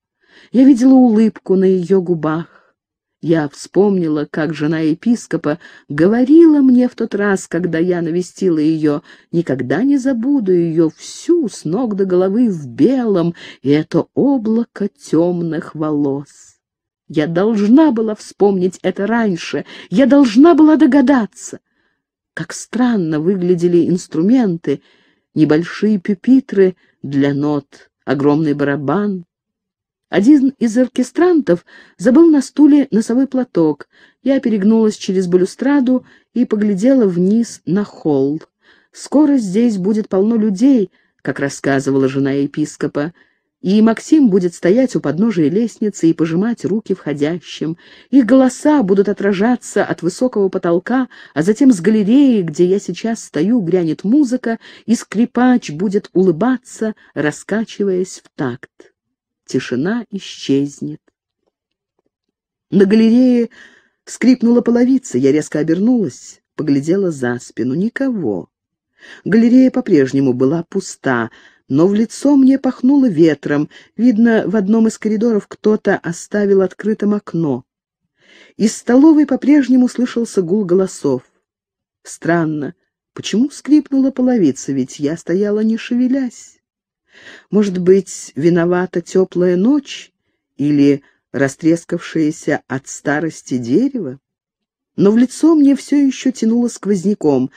Я видела улыбку на ее губах. Я вспомнила, как жена епископа говорила мне в тот раз, когда я навестила ее. Никогда не забуду ее всю с ног до головы в белом, и это облако темных волос. Я должна была вспомнить это раньше, я должна была догадаться. Как странно выглядели инструменты, небольшие пюпитры для нот, огромный барабан, один из оркестрантов забыл на стуле носовой платок. Я перегнулась через балюстраду и поглядела вниз на холл. «Скоро здесь будет полно людей», — как рассказывала жена епископа. И Максим будет стоять у подножия лестницы и пожимать руки входящим. Их голоса будут отражаться от высокого потолка, а затем с галереи, где я сейчас стою, грянет музыка, и скрипач будет улыбаться, раскачиваясь в такт тишина исчезнет. На галерее скрипнула половица, я резко обернулась, поглядела за спину. Никого. Галерея по-прежнему была пуста, но в лицо мне пахнуло ветром. Видно, в одном из коридоров кто-то оставил открытым окно. Из столовой по-прежнему слышался гул голосов. Странно, почему скрипнула половица, ведь я стояла не шевелясь. Может быть, виновата теплая ночь или растрескавшееся от старости дерево? Но в лицо мне все еще тянуло сквозняком.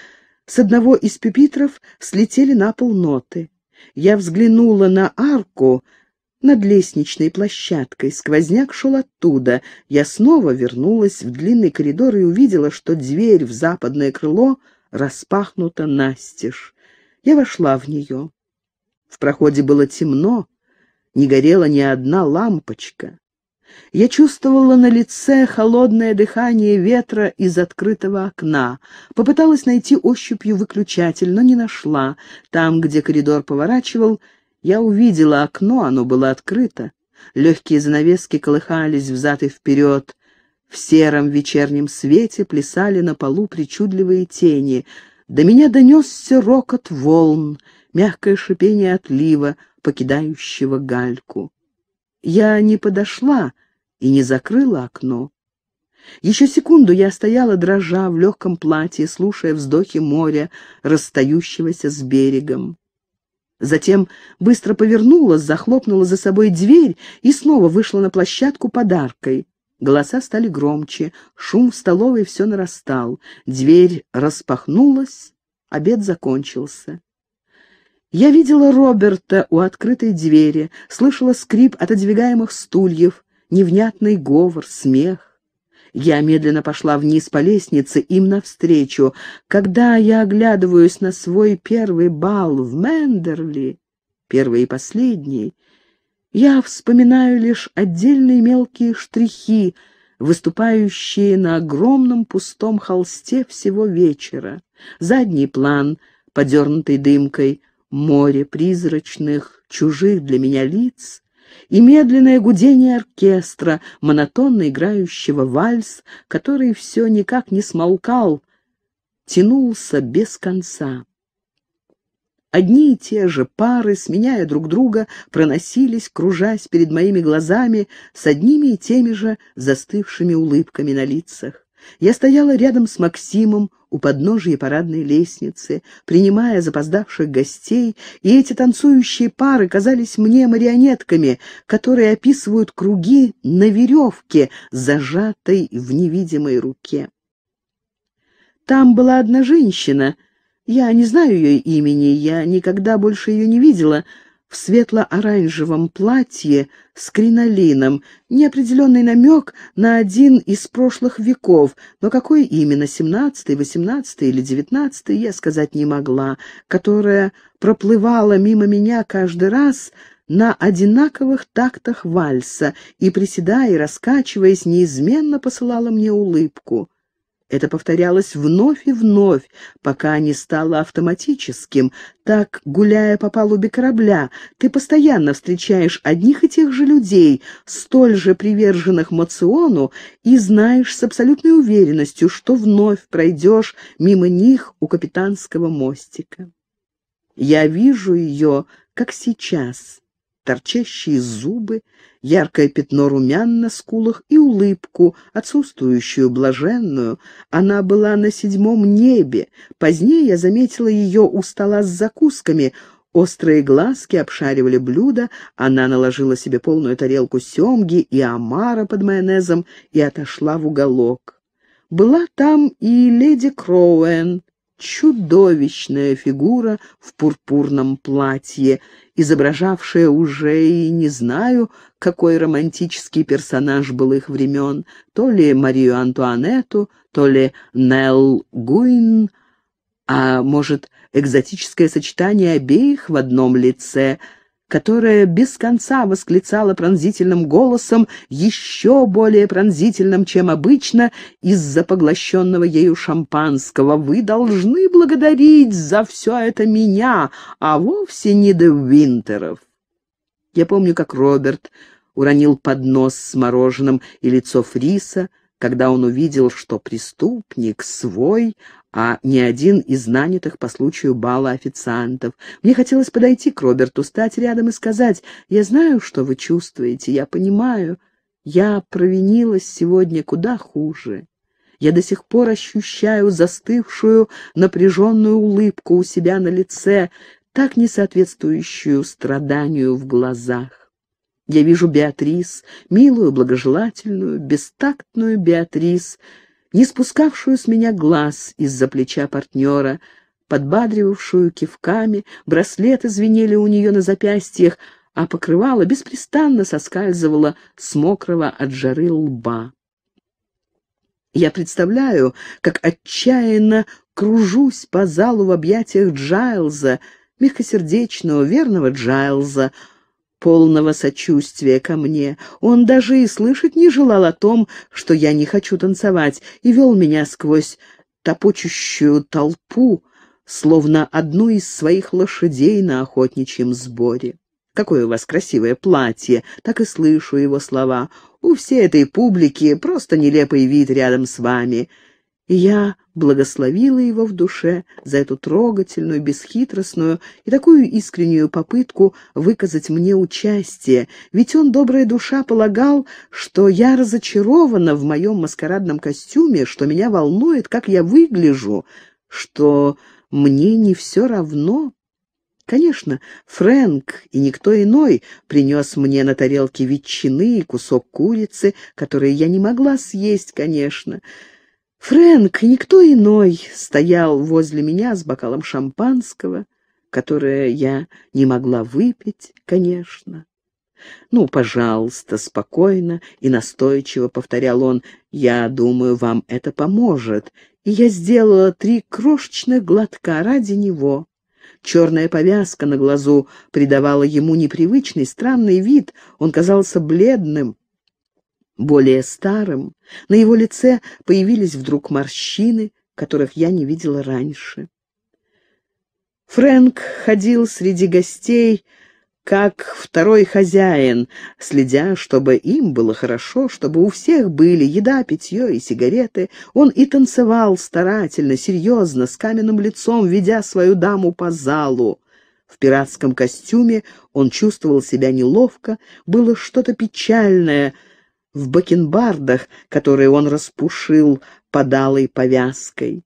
С одного из пепитров слетели на пол ноты. Я взглянула на арку над лестничной площадкой. Сквозняк шел оттуда. Я снова вернулась в длинный коридор и увидела, что дверь в западное крыло распахнута настежь. Я вошла в нее. В проходе было темно, не горела ни одна лампочка. Я чувствовала на лице холодное дыхание ветра из открытого окна. Попыталась найти ощупью выключатель, но не нашла. Там, где коридор поворачивал, я увидела окно, оно было открыто. Легкие занавески колыхались взад и вперед. В сером вечернем свете плясали на полу причудливые тени. До меня донесся рокот волн — мягкое шипение отлива, покидающего гальку. Я не подошла и не закрыла окно. Еще секунду я стояла, дрожа в легком платье, слушая вздохи моря, расстающегося с берегом. Затем быстро повернулась, захлопнула за собой дверь и снова вышла на площадку подаркой. Голоса стали громче, шум в столовой все нарастал. Дверь распахнулась, обед закончился. Я видела Роберта у открытой двери, слышала скрип отодвигаемых стульев, невнятный говор, смех. Я медленно пошла вниз по лестнице им навстречу. Когда я оглядываюсь на свой первый бал в Мендерли, первый и последний, я вспоминаю лишь отдельные мелкие штрихи, выступающие на огромном пустом холсте всего вечера. Задний план, подернутый дымкой, море призрачных, чужих для меня лиц и медленное гудение оркестра, монотонно играющего вальс, который все никак не смолкал, тянулся без конца. Одни и те же пары, сменяя друг друга, проносились, кружась перед моими глазами с одними и теми же застывшими улыбками на лицах. Я стояла рядом с Максимом, у подножия парадной лестницы, принимая запоздавших гостей, и эти танцующие пары казались мне марионетками, которые описывают круги на веревке, зажатой в невидимой руке. Там была одна женщина, я не знаю ее имени, я никогда больше ее не видела, — в светло-оранжевом платье с кринолином, неопределенный намек на один из прошлых веков, но какой именно, семнадцатый, восемнадцатый или девятнадцатый, я сказать не могла, которая проплывала мимо меня каждый раз на одинаковых тактах вальса и, приседая и раскачиваясь, неизменно посылала мне улыбку. Это повторялось вновь и вновь, пока не стало автоматическим. Так, гуляя по палубе корабля, ты постоянно встречаешь одних и тех же людей, столь же приверженных Моциону, и знаешь с абсолютной уверенностью, что вновь пройдешь мимо них у капитанского мостика. Я вижу ее, как сейчас, торчащие зубы, яркое пятно румян на скулах и улыбку, отсутствующую, блаженную. Она была на седьмом небе. Позднее я заметила ее у стола с закусками — Острые глазки обшаривали блюдо, она наложила себе полную тарелку семги и омара под майонезом и отошла в уголок. Была там и леди Кроуэн, чудовищная фигура в пурпурном платье, изображавшая уже и не знаю, какой романтический персонаж был их времен, то ли Марию Антуанетту, то ли Нелл Гуин, а может, экзотическое сочетание обеих в одном лице — которая без конца восклицала пронзительным голосом, еще более пронзительным, чем обычно, из-за поглощенного ею шампанского. «Вы должны благодарить за все это меня, а вовсе не де Винтеров». Я помню, как Роберт уронил поднос с мороженым и лицо Фриса, когда он увидел, что преступник свой, а не один из нанятых по случаю бала официантов. Мне хотелось подойти к Роберту, стать рядом и сказать, «Я знаю, что вы чувствуете, я понимаю. Я провинилась сегодня куда хуже». Я до сих пор ощущаю застывшую, напряженную улыбку у себя на лице, так не соответствующую страданию в глазах. Я вижу Беатрис, милую, благожелательную, бестактную Беатрис, не спускавшую с меня глаз из-за плеча партнера, подбадривавшую кивками, браслеты звенели у нее на запястьях, а покрывало беспрестанно соскальзывало с мокрого от жары лба. Я представляю, как отчаянно кружусь по залу в объятиях Джайлза, мягкосердечного, верного Джайлза, полного сочувствия ко мне. Он даже и слышать не желал о том, что я не хочу танцевать, и вел меня сквозь топочущую толпу, словно одну из своих лошадей на охотничьем сборе. «Какое у вас красивое платье!» — так и слышу его слова. «У всей этой публики просто нелепый вид рядом с вами и я благословила его в душе за эту трогательную, бесхитростную и такую искреннюю попытку выказать мне участие, ведь он, добрая душа, полагал, что я разочарована в моем маскарадном костюме, что меня волнует, как я выгляжу, что мне не все равно. Конечно, Фрэнк и никто иной принес мне на тарелке ветчины и кусок курицы, которые я не могла съесть, конечно, — Фрэнк, никто иной, стоял возле меня с бокалом шампанского, которое я не могла выпить, конечно. «Ну, пожалуйста, спокойно и настойчиво», — повторял он, — «я думаю, вам это поможет». И я сделала три крошечных глотка ради него. Черная повязка на глазу придавала ему непривычный, странный вид. Он казался бледным, более старым, на его лице появились вдруг морщины, которых я не видела раньше. Фрэнк ходил среди гостей, как второй хозяин, следя, чтобы им было хорошо, чтобы у всех были еда, питье и сигареты. Он и танцевал старательно, серьезно, с каменным лицом, ведя свою даму по залу. В пиратском костюме он чувствовал себя неловко, было что-то печальное — в бакенбардах, которые он распушил подалой повязкой.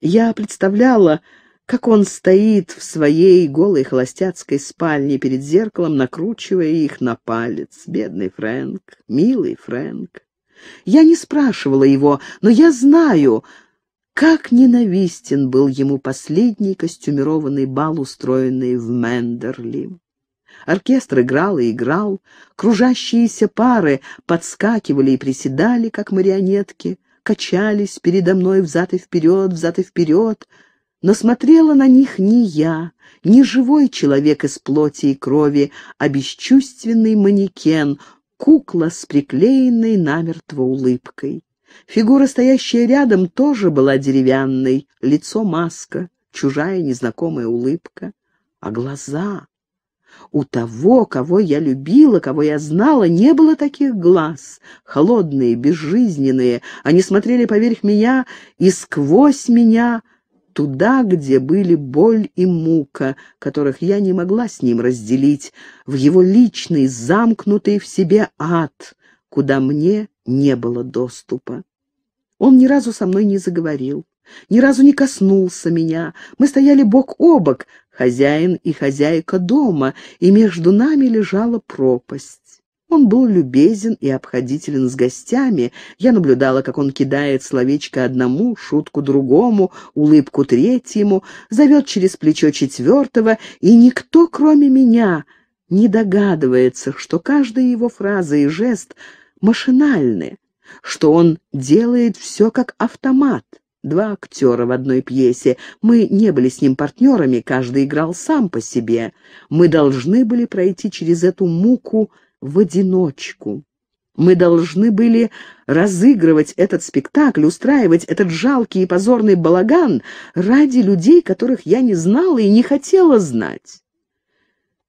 Я представляла, как он стоит в своей голой холостяцкой спальне перед зеркалом, накручивая их на палец. Бедный Фрэнк, милый Фрэнк. Я не спрашивала его, но я знаю, как ненавистен был ему последний костюмированный бал, устроенный в Мендерли. Оркестр играл и играл, кружащиеся пары подскакивали и приседали, как марионетки, качались передо мной взад и вперед, взад и вперед, но смотрела на них не я, не живой человек из плоти и крови, а бесчувственный манекен, кукла с приклеенной намертво улыбкой. Фигура, стоящая рядом, тоже была деревянной, лицо маска, чужая незнакомая улыбка. А глаза? У того, кого я любила, кого я знала, не было таких глаз. Холодные, безжизненные. Они смотрели поверх меня и сквозь меня, туда, где были боль и мука, которых я не могла с ним разделить, в его личный, замкнутый в себе ад, куда мне не было доступа. Он ни разу со мной не заговорил ни разу не коснулся меня. Мы стояли бок о бок, хозяин и хозяйка дома, и между нами лежала пропасть. Он был любезен и обходителен с гостями. Я наблюдала, как он кидает словечко одному, шутку другому, улыбку третьему, зовет через плечо четвертого, и никто, кроме меня, не догадывается, что каждая его фраза и жест машинальны, что он делает все как автомат. Два актера в одной пьесе. Мы не были с ним партнерами, каждый играл сам по себе. Мы должны были пройти через эту муку в одиночку. Мы должны были разыгрывать этот спектакль, устраивать этот жалкий и позорный балаган ради людей, которых я не знала и не хотела знать.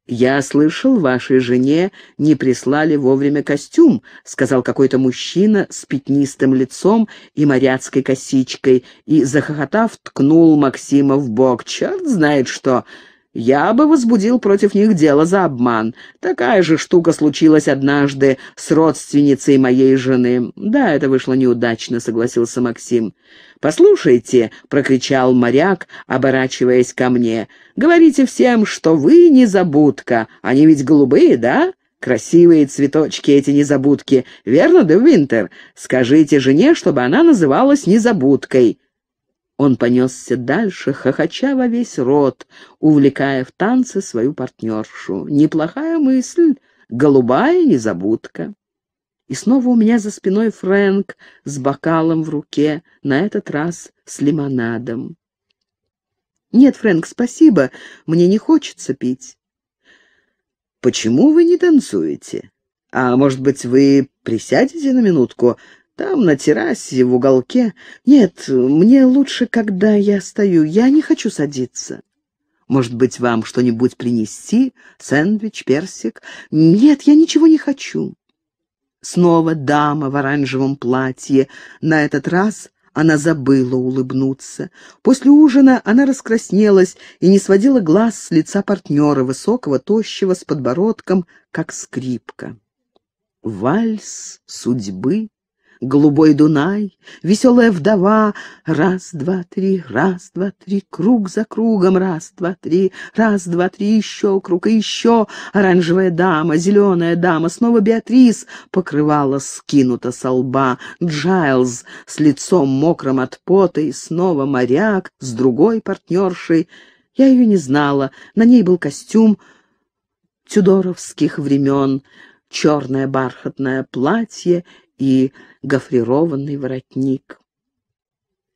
«Я слышал, вашей жене не прислали вовремя костюм», — сказал какой-то мужчина с пятнистым лицом и моряцкой косичкой, и, захохотав, ткнул Максима в бок. «Черт знает что! Я бы возбудил против них дело за обман. Такая же штука случилась однажды с родственницей моей жены. Да, это вышло неудачно, согласился Максим. «Послушайте», — прокричал моряк, оборачиваясь ко мне, — «говорите всем, что вы незабудка. Они ведь голубые, да?» Красивые цветочки эти незабудки, верно, Де Винтер? Скажите жене, чтобы она называлась незабудкой. Он понесся дальше, хохоча во весь рот, увлекая в танцы свою партнершу. Неплохая мысль, голубая незабудка. И снова у меня за спиной Фрэнк с бокалом в руке, на этот раз с лимонадом. «Нет, Фрэнк, спасибо, мне не хочется пить». «Почему вы не танцуете? А может быть, вы присядете на минутку? Там, на террасе, в уголке. Нет, мне лучше, когда я стою. Я не хочу садиться. Может быть, вам что-нибудь принести? Сэндвич, персик? Нет, я ничего не хочу. Снова дама в оранжевом платье. На этот раз она забыла улыбнуться. После ужина она раскраснелась и не сводила глаз с лица партнера, высокого, тощего, с подбородком, как скрипка. Вальс судьбы голубой Дунай, веселая вдова. Раз, два, три, раз, два, три, круг за кругом, раз, два, три, раз, два, три, еще круг и еще. Оранжевая дама, зеленая дама, снова Беатрис, покрывала скинута со лба. Джайлз с лицом мокрым от пота и снова моряк с другой партнершей. Я ее не знала, на ней был костюм тюдоровских времен черное бархатное платье и гофрированный воротник.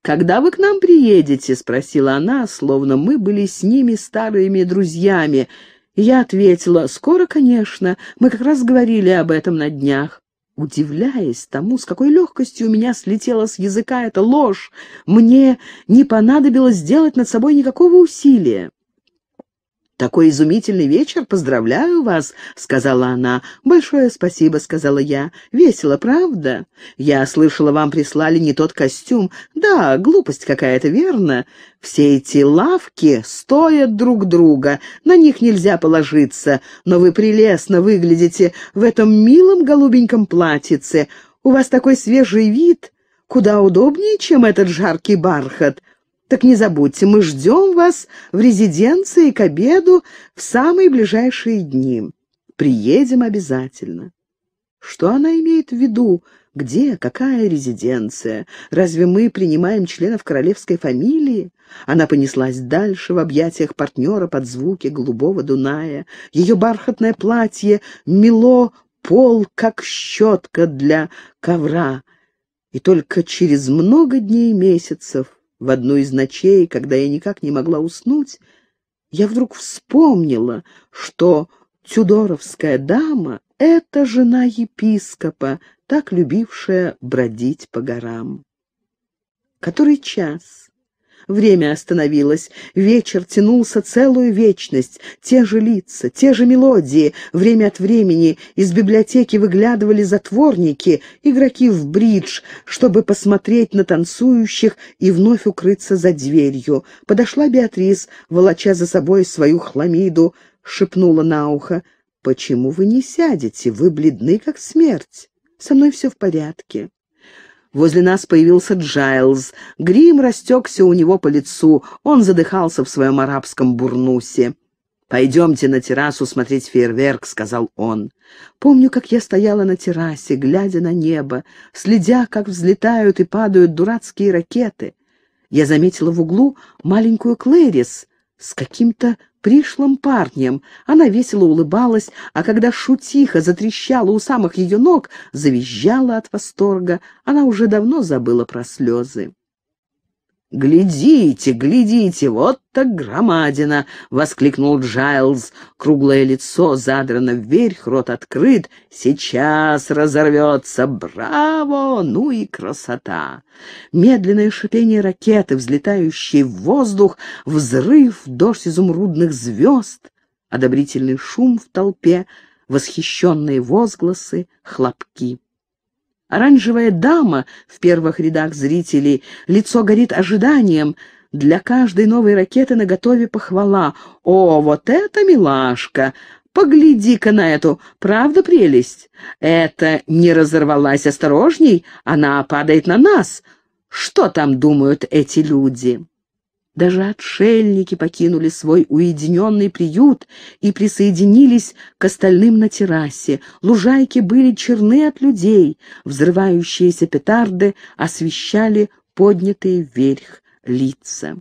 «Когда вы к нам приедете?» — спросила она, словно мы были с ними старыми друзьями. Я ответила, «Скоро, конечно. Мы как раз говорили об этом на днях». Удивляясь тому, с какой легкостью у меня слетела с языка эта ложь, мне не понадобилось сделать над собой никакого усилия. «Такой изумительный вечер! Поздравляю вас!» — сказала она. «Большое спасибо!» — сказала я. «Весело, правда?» «Я слышала, вам прислали не тот костюм. Да, глупость какая-то, верно? Все эти лавки стоят друг друга, на них нельзя положиться, но вы прелестно выглядите в этом милом голубеньком платьице. У вас такой свежий вид, куда удобнее, чем этот жаркий бархат. Так не забудьте, мы ждем вас в резиденции к обеду в самые ближайшие дни. Приедем обязательно. Что она имеет в виду? Где? Какая резиденция? Разве мы принимаем членов королевской фамилии? Она понеслась дальше в объятиях партнера под звуки голубого Дуная. Ее бархатное платье мило пол, как щетка для ковра. И только через много дней и месяцев в одну из ночей, когда я никак не могла уснуть, я вдруг вспомнила, что тюдоровская дама — это жена епископа, так любившая бродить по горам. Который час? Время остановилось. Вечер тянулся целую вечность. Те же лица, те же мелодии. Время от времени из библиотеки выглядывали затворники, игроки в бридж, чтобы посмотреть на танцующих и вновь укрыться за дверью. Подошла Беатрис, волоча за собой свою хламиду, шепнула на ухо. «Почему вы не сядете? Вы бледны, как смерть. Со мной все в порядке». Возле нас появился Джайлз. Грим растекся у него по лицу. Он задыхался в своем арабском бурнусе. «Пойдемте на террасу смотреть фейерверк», — сказал он. Помню, как я стояла на террасе, глядя на небо, следя, как взлетают и падают дурацкие ракеты. Я заметила в углу маленькую Клэрис с каким-то пришлым парнем. Она весело улыбалась, а когда шутиха затрещала у самых ее ног, завизжала от восторга. Она уже давно забыла про слезы. «Глядите, глядите, вот так громадина!» — воскликнул Джайлз. Круглое лицо задрано вверх, рот открыт. «Сейчас разорвется! Браво! Ну и красота!» Медленное шипение ракеты, взлетающей в воздух, взрыв, дождь изумрудных звезд, одобрительный шум в толпе, восхищенные возгласы, хлопки. Оранжевая дама в первых рядах зрителей, лицо горит ожиданием. Для каждой новой ракеты наготове похвала. «О, вот это милашка! Погляди-ка на эту! Правда прелесть? Это не разорвалась осторожней, она падает на нас!» Что там думают эти люди? Даже отшельники покинули свой уединенный приют и присоединились к остальным на террасе. Лужайки были черны от людей, взрывающиеся петарды освещали поднятые вверх лица.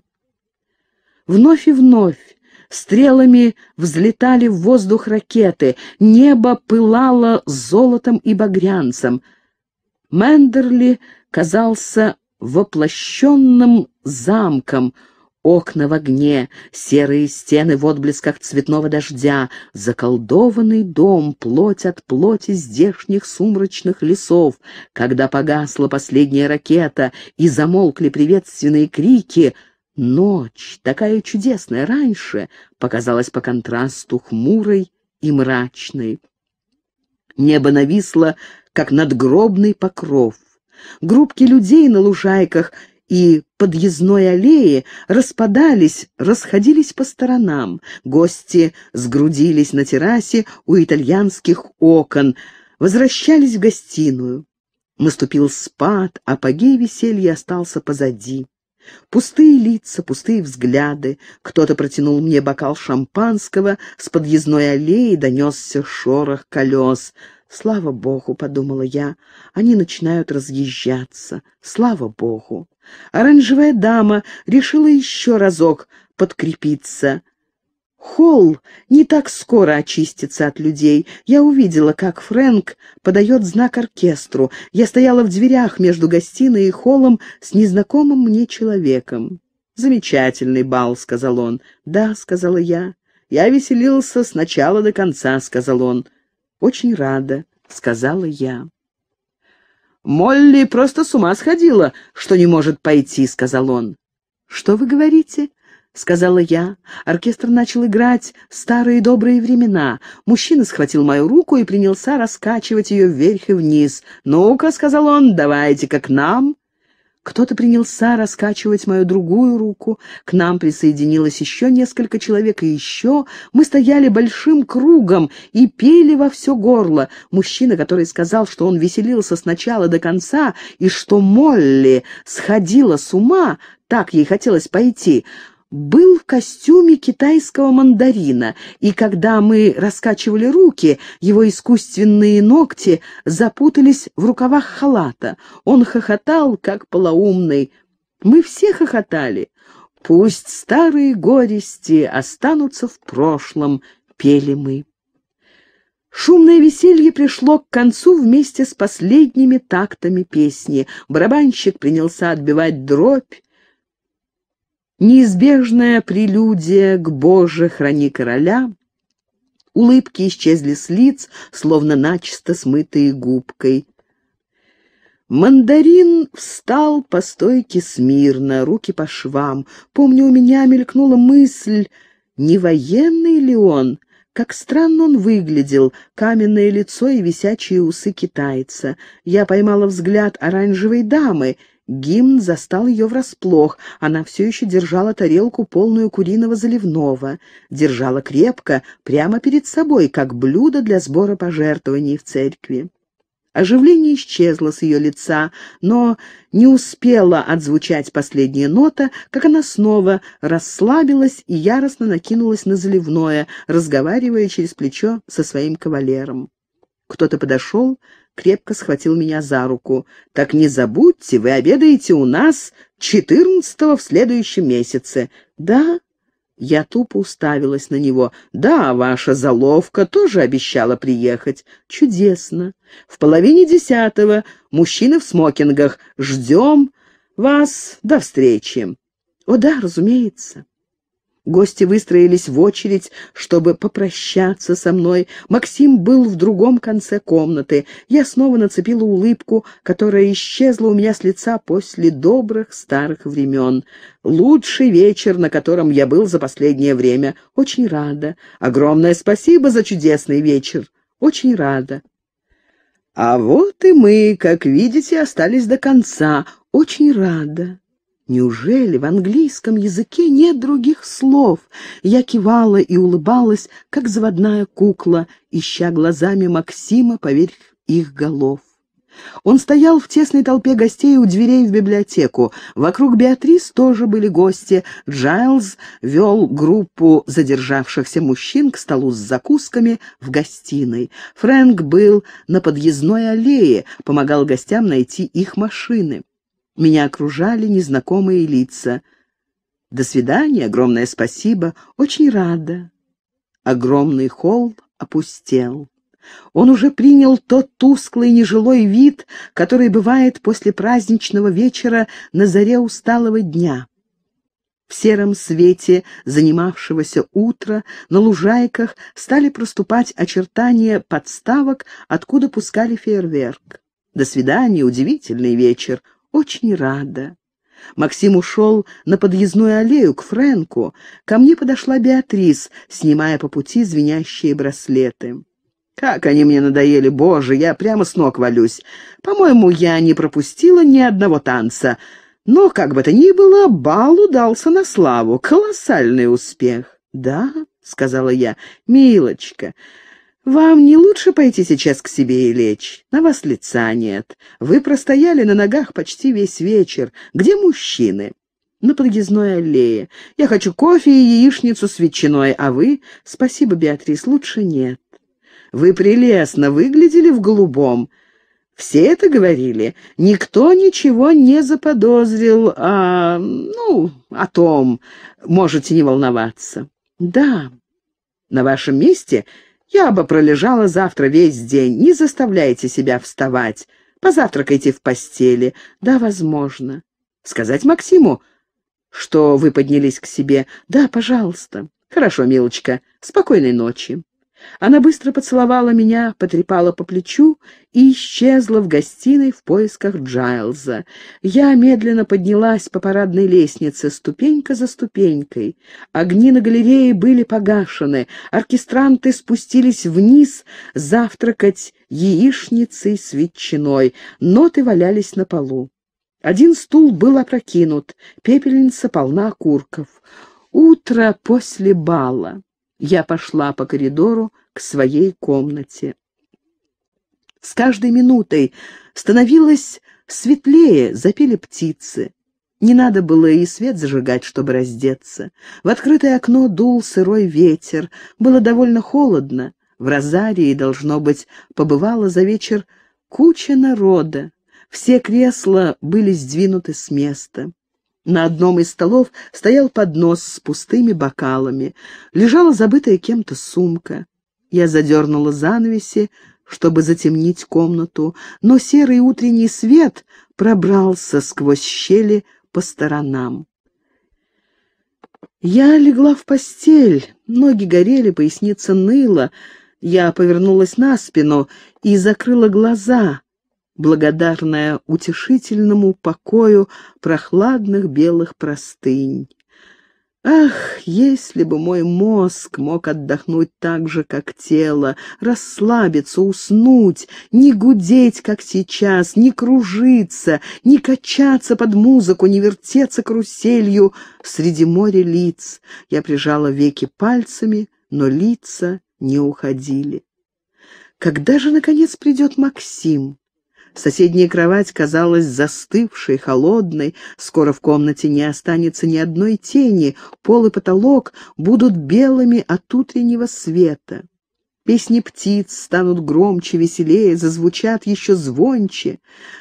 Вновь и вновь Стрелами взлетали в воздух ракеты, небо пылало золотом и багрянцем. Мендерли казался воплощенным замком — Окна в огне, серые стены в отблесках цветного дождя, заколдованный дом, плоть от плоти здешних сумрачных лесов. Когда погасла последняя ракета и замолкли приветственные крики, ночь, такая чудесная раньше, показалась по контрасту хмурой и мрачной. Небо нависло, как надгробный покров. Группки людей на лужайках и подъездной аллеи распадались, расходились по сторонам. Гости сгрудились на террасе у итальянских окон, возвращались в гостиную. Наступил спад, апогей веселья остался позади. Пустые лица, пустые взгляды. Кто-то протянул мне бокал шампанского, с подъездной аллеи донесся шорох колес — «Слава Богу», — подумала я, — «они начинают разъезжаться. Слава Богу». Оранжевая дама решила еще разок подкрепиться. Холл не так скоро очистится от людей. Я увидела, как Фрэнк подает знак оркестру. Я стояла в дверях между гостиной и холлом с незнакомым мне человеком. «Замечательный бал», — сказал он. «Да», — сказала я. «Я веселился сначала до конца», — сказал он. «Очень рада», — сказала я. «Молли просто с ума сходила, что не может пойти», — сказал он. «Что вы говорите?» — сказала я. Оркестр начал играть старые добрые времена. Мужчина схватил мою руку и принялся раскачивать ее вверх и вниз. «Ну-ка», — сказал он, — «давайте-ка к нам». Кто-то принялся раскачивать мою другую руку. К нам присоединилось еще несколько человек, и еще мы стояли большим кругом и пели во все горло. Мужчина, который сказал, что он веселился с начала до конца, и что Молли сходила с ума, так ей хотелось пойти, был в костюме китайского мандарина, и когда мы раскачивали руки, его искусственные ногти запутались в рукавах халата. Он хохотал, как полоумный. Мы все хохотали. «Пусть старые горести останутся в прошлом», — пели мы. Шумное веселье пришло к концу вместе с последними тактами песни. Барабанщик принялся отбивать дробь, Неизбежная прелюдия к «Боже, храни короля» Улыбки исчезли с лиц, словно начисто смытые губкой. Мандарин встал по стойке смирно, руки по швам. Помню, у меня мелькнула мысль, не военный ли он? Как странно он выглядел, каменное лицо и висячие усы китайца. Я поймала взгляд оранжевой дамы Гимн застал ее врасплох. Она все еще держала тарелку, полную куриного заливного. Держала крепко, прямо перед собой, как блюдо для сбора пожертвований в церкви. Оживление исчезло с ее лица, но не успела отзвучать последняя нота, как она снова расслабилась и яростно накинулась на заливное, разговаривая через плечо со своим кавалером. Кто-то подошел, крепко схватил меня за руку. «Так не забудьте, вы обедаете у нас четырнадцатого в следующем месяце». «Да?» Я тупо уставилась на него. «Да, ваша заловка тоже обещала приехать. Чудесно. В половине десятого мужчины в смокингах. Ждем вас. До встречи». «О да, разумеется». Гости выстроились в очередь, чтобы попрощаться со мной. Максим был в другом конце комнаты. Я снова нацепила улыбку, которая исчезла у меня с лица после добрых старых времен. Лучший вечер, на котором я был за последнее время. Очень рада. Огромное спасибо за чудесный вечер. Очень рада. А вот и мы, как видите, остались до конца. Очень рада. Неужели в английском языке нет других слов? Я кивала и улыбалась, как заводная кукла, ища глазами Максима поверх их голов. Он стоял в тесной толпе гостей у дверей в библиотеку. Вокруг Беатрис тоже были гости. Джайлз вел группу задержавшихся мужчин к столу с закусками в гостиной. Фрэнк был на подъездной аллее, помогал гостям найти их машины. Меня окружали незнакомые лица. «До свидания, огромное спасибо, очень рада». Огромный холл опустел. Он уже принял тот тусклый нежилой вид, который бывает после праздничного вечера на заре усталого дня. В сером свете занимавшегося утра на лужайках стали проступать очертания подставок, откуда пускали фейерверк. «До свидания, удивительный вечер, очень рада». Максим ушел на подъездную аллею к Фрэнку. Ко мне подошла Беатрис, снимая по пути звенящие браслеты. «Как они мне надоели, боже, я прямо с ног валюсь. По-моему, я не пропустила ни одного танца. Но, как бы то ни было, бал удался на славу. Колоссальный успех». «Да?» — сказала я. «Милочка, «Вам не лучше пойти сейчас к себе и лечь? На вас лица нет. Вы простояли на ногах почти весь вечер. Где мужчины?» «На подъездной аллее. Я хочу кофе и яичницу с ветчиной, а вы...» «Спасибо, Беатрис, лучше нет». «Вы прелестно выглядели в голубом. Все это говорили. Никто ничего не заподозрил, а... ну, о том. Можете не волноваться». «Да». «На вашем месте...» Я бы пролежала завтра весь день. Не заставляйте себя вставать. Позавтракайте в постели. Да, возможно. Сказать Максиму, что вы поднялись к себе. Да, пожалуйста. Хорошо, милочка. Спокойной ночи. Она быстро поцеловала меня, потрепала по плечу и исчезла в гостиной в поисках Джайлза. Я медленно поднялась по парадной лестнице, ступенька за ступенькой. Огни на галерее были погашены, оркестранты спустились вниз завтракать яичницей с ветчиной, ноты валялись на полу. Один стул был опрокинут, пепельница полна окурков. Утро после бала я пошла по коридору к своей комнате. С каждой минутой становилось светлее, запели птицы. Не надо было и свет зажигать, чтобы раздеться. В открытое окно дул сырой ветер, было довольно холодно. В Розарии, должно быть, побывала за вечер куча народа. Все кресла были сдвинуты с места. На одном из столов стоял поднос с пустыми бокалами. Лежала забытая кем-то сумка. Я задернула занавеси, чтобы затемнить комнату, но серый утренний свет пробрался сквозь щели по сторонам. Я легла в постель, ноги горели, поясница ныла. Я повернулась на спину и закрыла глаза, благодарная утешительному покою прохладных белых простынь. Ах, если бы мой мозг мог отдохнуть так же, как тело, расслабиться, уснуть, не гудеть, как сейчас, не кружиться, не качаться под музыку, не вертеться каруселью среди моря лиц. Я прижала веки пальцами, но лица не уходили. Когда же, наконец, придет Максим? Соседняя кровать казалась застывшей, холодной. Скоро в комнате не останется ни одной тени. Пол и потолок будут белыми от утреннего света. Песни птиц станут громче, веселее, зазвучат еще звонче.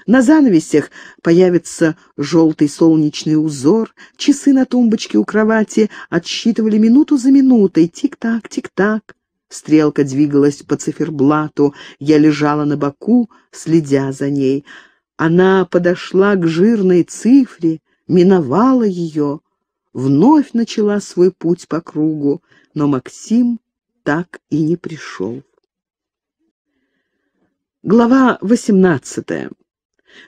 На занавесях появится желтый солнечный узор. Часы на тумбочке у кровати отсчитывали минуту за минутой. Тик-так, тик-так. Стрелка двигалась по циферблату, я лежала на боку, следя за ней. Она подошла к жирной цифре, миновала ее, вновь начала свой путь по кругу, но Максим так и не пришел. Глава восемнадцатая.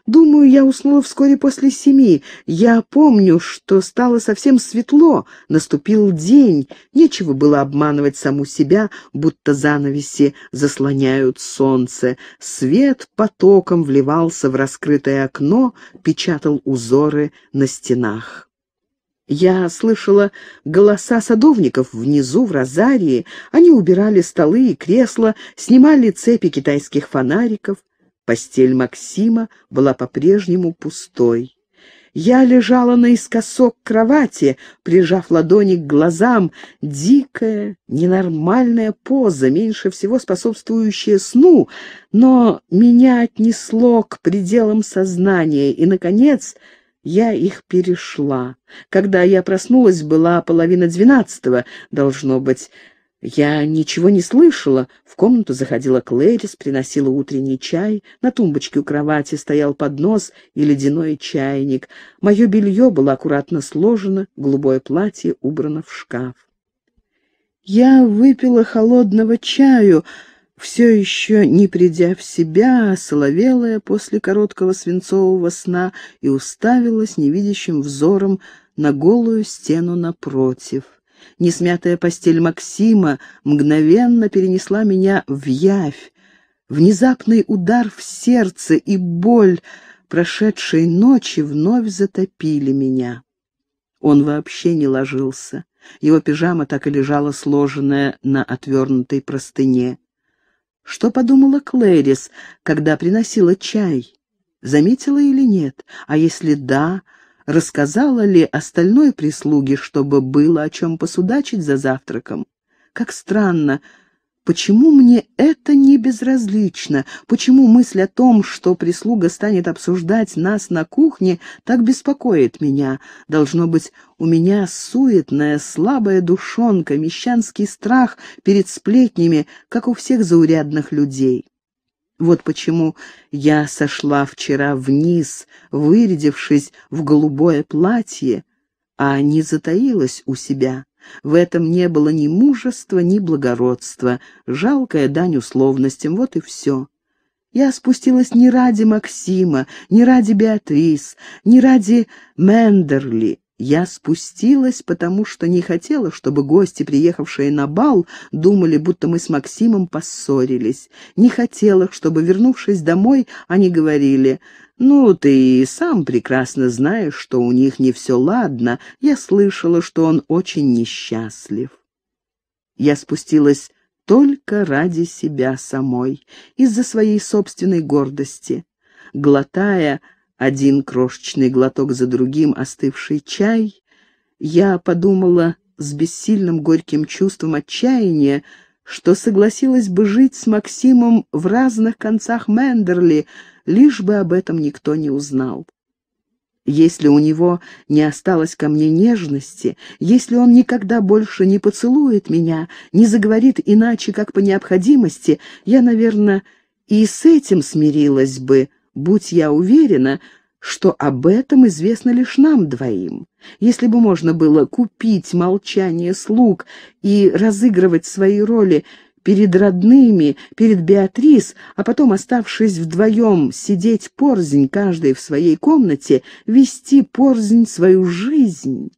Думаю, я уснула вскоре после семи. Я помню, что стало совсем светло, наступил день. Нечего было обманывать саму себя, будто занавеси заслоняют солнце. Свет потоком вливался в раскрытое окно, печатал узоры на стенах. Я слышала голоса садовников внизу, в розарии. Они убирали столы и кресла, снимали цепи китайских фонариков. Постель Максима была по-прежнему пустой. Я лежала наискосок кровати, прижав ладони к глазам, дикая, ненормальная поза, меньше всего способствующая сну, но меня отнесло к пределам сознания, и, наконец, я их перешла. Когда я проснулась, была половина двенадцатого, должно быть, я ничего не слышала. В комнату заходила Клэрис, приносила утренний чай. На тумбочке у кровати стоял поднос и ледяной чайник. Мое белье было аккуратно сложено, голубое платье убрано в шкаф. Я выпила холодного чаю, все еще не придя в себя, соловелая после короткого свинцового сна и уставилась невидящим взором на голую стену напротив. Несмятая постель Максима мгновенно перенесла меня в явь. Внезапный удар в сердце и боль прошедшей ночи вновь затопили меня. Он вообще не ложился. Его пижама так и лежала сложенная на отвернутой простыне. Что подумала Клэрис, когда приносила чай? Заметила или нет? А если да, рассказала ли остальной прислуге, чтобы было о чем посудачить за завтраком. Как странно, почему мне это не безразлично, почему мысль о том, что прислуга станет обсуждать нас на кухне, так беспокоит меня. Должно быть, у меня суетная, слабая душонка, мещанский страх перед сплетнями, как у всех заурядных людей. Вот почему я сошла вчера вниз, вырядившись в голубое платье, а не затаилась у себя. В этом не было ни мужества, ни благородства, жалкая дань условностям, вот и все. Я спустилась не ради Максима, не ради Беатрис, не ради Мендерли. Я спустилась, потому что не хотела, чтобы гости, приехавшие на бал, думали, будто мы с Максимом поссорились. Не хотела, чтобы, вернувшись домой, они говорили, «Ну, ты сам прекрасно знаешь, что у них не все ладно. Я слышала, что он очень несчастлив». Я спустилась только ради себя самой, из-за своей собственной гордости. Глотая один крошечный глоток за другим остывший чай, я подумала с бессильным горьким чувством отчаяния, что согласилась бы жить с Максимом в разных концах Мендерли, лишь бы об этом никто не узнал. Если у него не осталось ко мне нежности, если он никогда больше не поцелует меня, не заговорит иначе, как по необходимости, я, наверное, и с этим смирилась бы, — будь я уверена, что об этом известно лишь нам двоим. Если бы можно было купить молчание слуг и разыгрывать свои роли перед родными, перед Беатрис, а потом, оставшись вдвоем, сидеть порзень, каждый в своей комнате, вести порзень свою жизнь.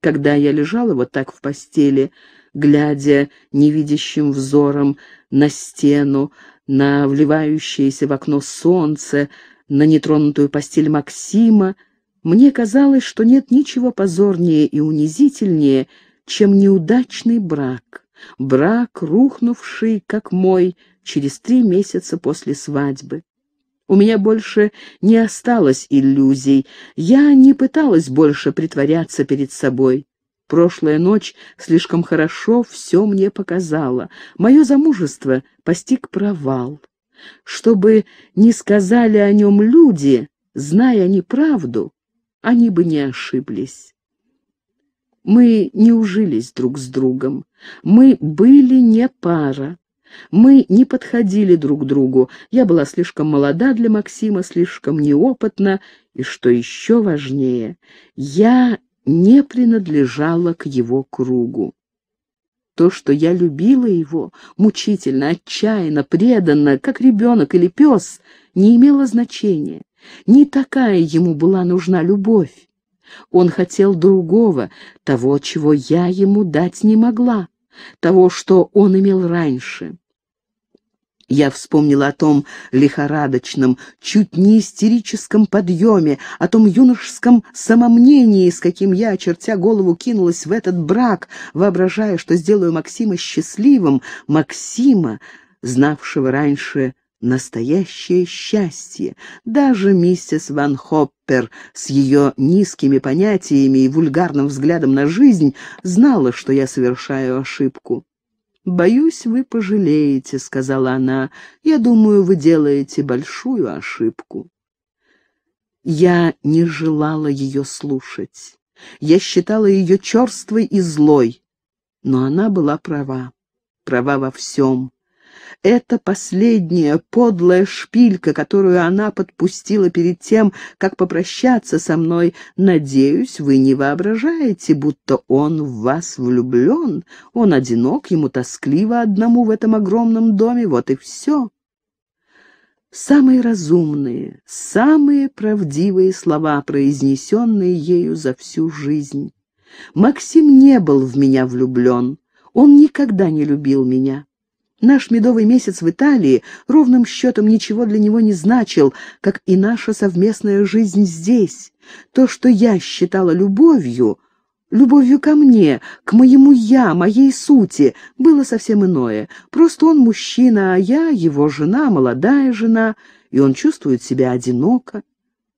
Когда я лежала вот так в постели, глядя невидящим взором на стену, на вливающееся в окно солнце, на нетронутую постель Максима, мне казалось, что нет ничего позорнее и унизительнее, чем неудачный брак. Брак, рухнувший, как мой, через три месяца после свадьбы. У меня больше не осталось иллюзий, я не пыталась больше притворяться перед собой. Прошлая ночь слишком хорошо все мне показала. Мое замужество постиг провал. Чтобы не сказали о нем люди, зная они правду, они бы не ошиблись. Мы не ужились друг с другом. Мы были не пара. Мы не подходили друг другу. Я была слишком молода для Максима, слишком неопытна, и, что еще важнее, я не принадлежала к его кругу. То, что я любила его, мучительно, отчаянно, преданно, как ребенок или пес, не имело значения. Не такая ему была нужна любовь. Он хотел другого, того, чего я ему дать не могла, того, что он имел раньше. Я вспомнила о том лихорадочном, чуть не истерическом подъеме, о том юношеском самомнении, с каким я, чертя голову, кинулась в этот брак, воображая, что сделаю Максима счастливым, Максима, знавшего раньше настоящее счастье. Даже миссис Ван Хоппер с ее низкими понятиями и вульгарным взглядом на жизнь знала, что я совершаю ошибку. «Боюсь, вы пожалеете», — сказала она. «Я думаю, вы делаете большую ошибку». Я не желала ее слушать. Я считала ее черствой и злой. Но она была права. Права во всем. Это последняя подлая шпилька, которую она подпустила перед тем, как попрощаться со мной, надеюсь, вы не воображаете, будто он в вас влюблен. Он одинок, ему тоскливо одному в этом огромном доме, вот и все. Самые разумные, самые правдивые слова, произнесенные ею за всю жизнь. Максим не был в меня влюблен. Он никогда не любил меня. Наш медовый месяц в Италии ровным счетом ничего для него не значил, как и наша совместная жизнь здесь. То, что я считала любовью, любовью ко мне, к моему «я», моей сути, было совсем иное. Просто он мужчина, а я его жена, молодая жена, и он чувствует себя одиноко.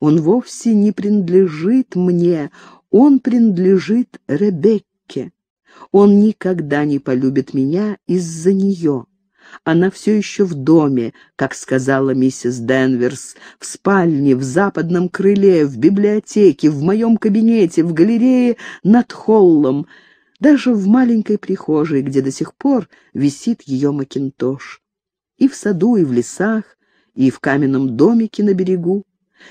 Он вовсе не принадлежит мне, он принадлежит Ребекке. Он никогда не полюбит меня из-за нее. Она все еще в доме, как сказала миссис Денверс, в спальне, в западном крыле, в библиотеке, в моем кабинете, в галерее над холлом, даже в маленькой прихожей, где до сих пор висит ее макинтош. И в саду, и в лесах, и в каменном домике на берегу.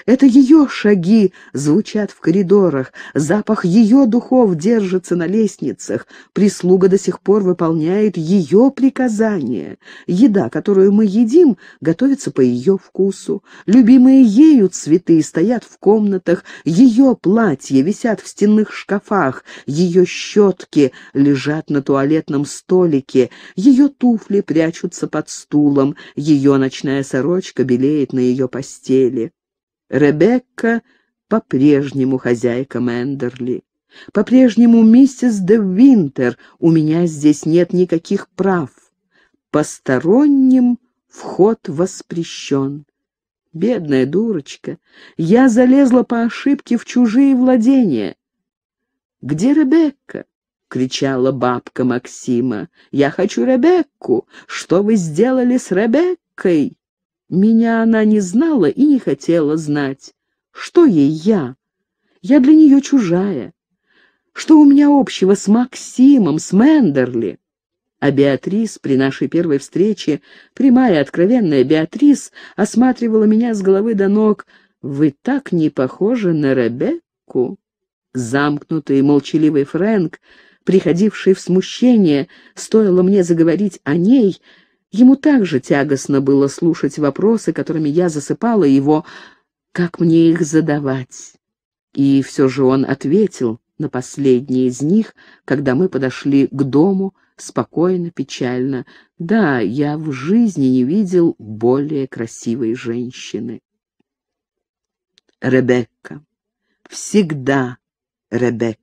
Это ее шаги звучат в коридорах, запах ее духов держится на лестницах, прислуга до сих пор выполняет ее приказания. Еда, которую мы едим, готовится по ее вкусу. Любимые ею цветы стоят в комнатах, ее платья висят в стенных шкафах, ее щетки лежат на туалетном столике, ее туфли прячутся под стулом, ее ночная сорочка белеет на ее постели. Ребекка по-прежнему хозяйка Мендерли. По-прежнему миссис де Винтер, у меня здесь нет никаких прав. Посторонним вход воспрещен. Бедная дурочка, я залезла по ошибке в чужие владения. «Где Ребекка?» — кричала бабка Максима. «Я хочу Ребекку! Что вы сделали с Ребеккой?» Меня она не знала и не хотела знать. Что ей я? Я для нее чужая. Что у меня общего с Максимом, с Мендерли? А Беатрис при нашей первой встрече, прямая, откровенная Беатрис, осматривала меня с головы до ног. «Вы так не похожи на Ребекку!» Замкнутый и молчаливый Фрэнк, приходивший в смущение, стоило мне заговорить о ней, Ему также тягостно было слушать вопросы, которыми я засыпала его, как мне их задавать. И все же он ответил на последний из них, когда мы подошли к дому, спокойно, печально. Да, я в жизни не видел более красивой женщины. Ребекка. Всегда Ребекка.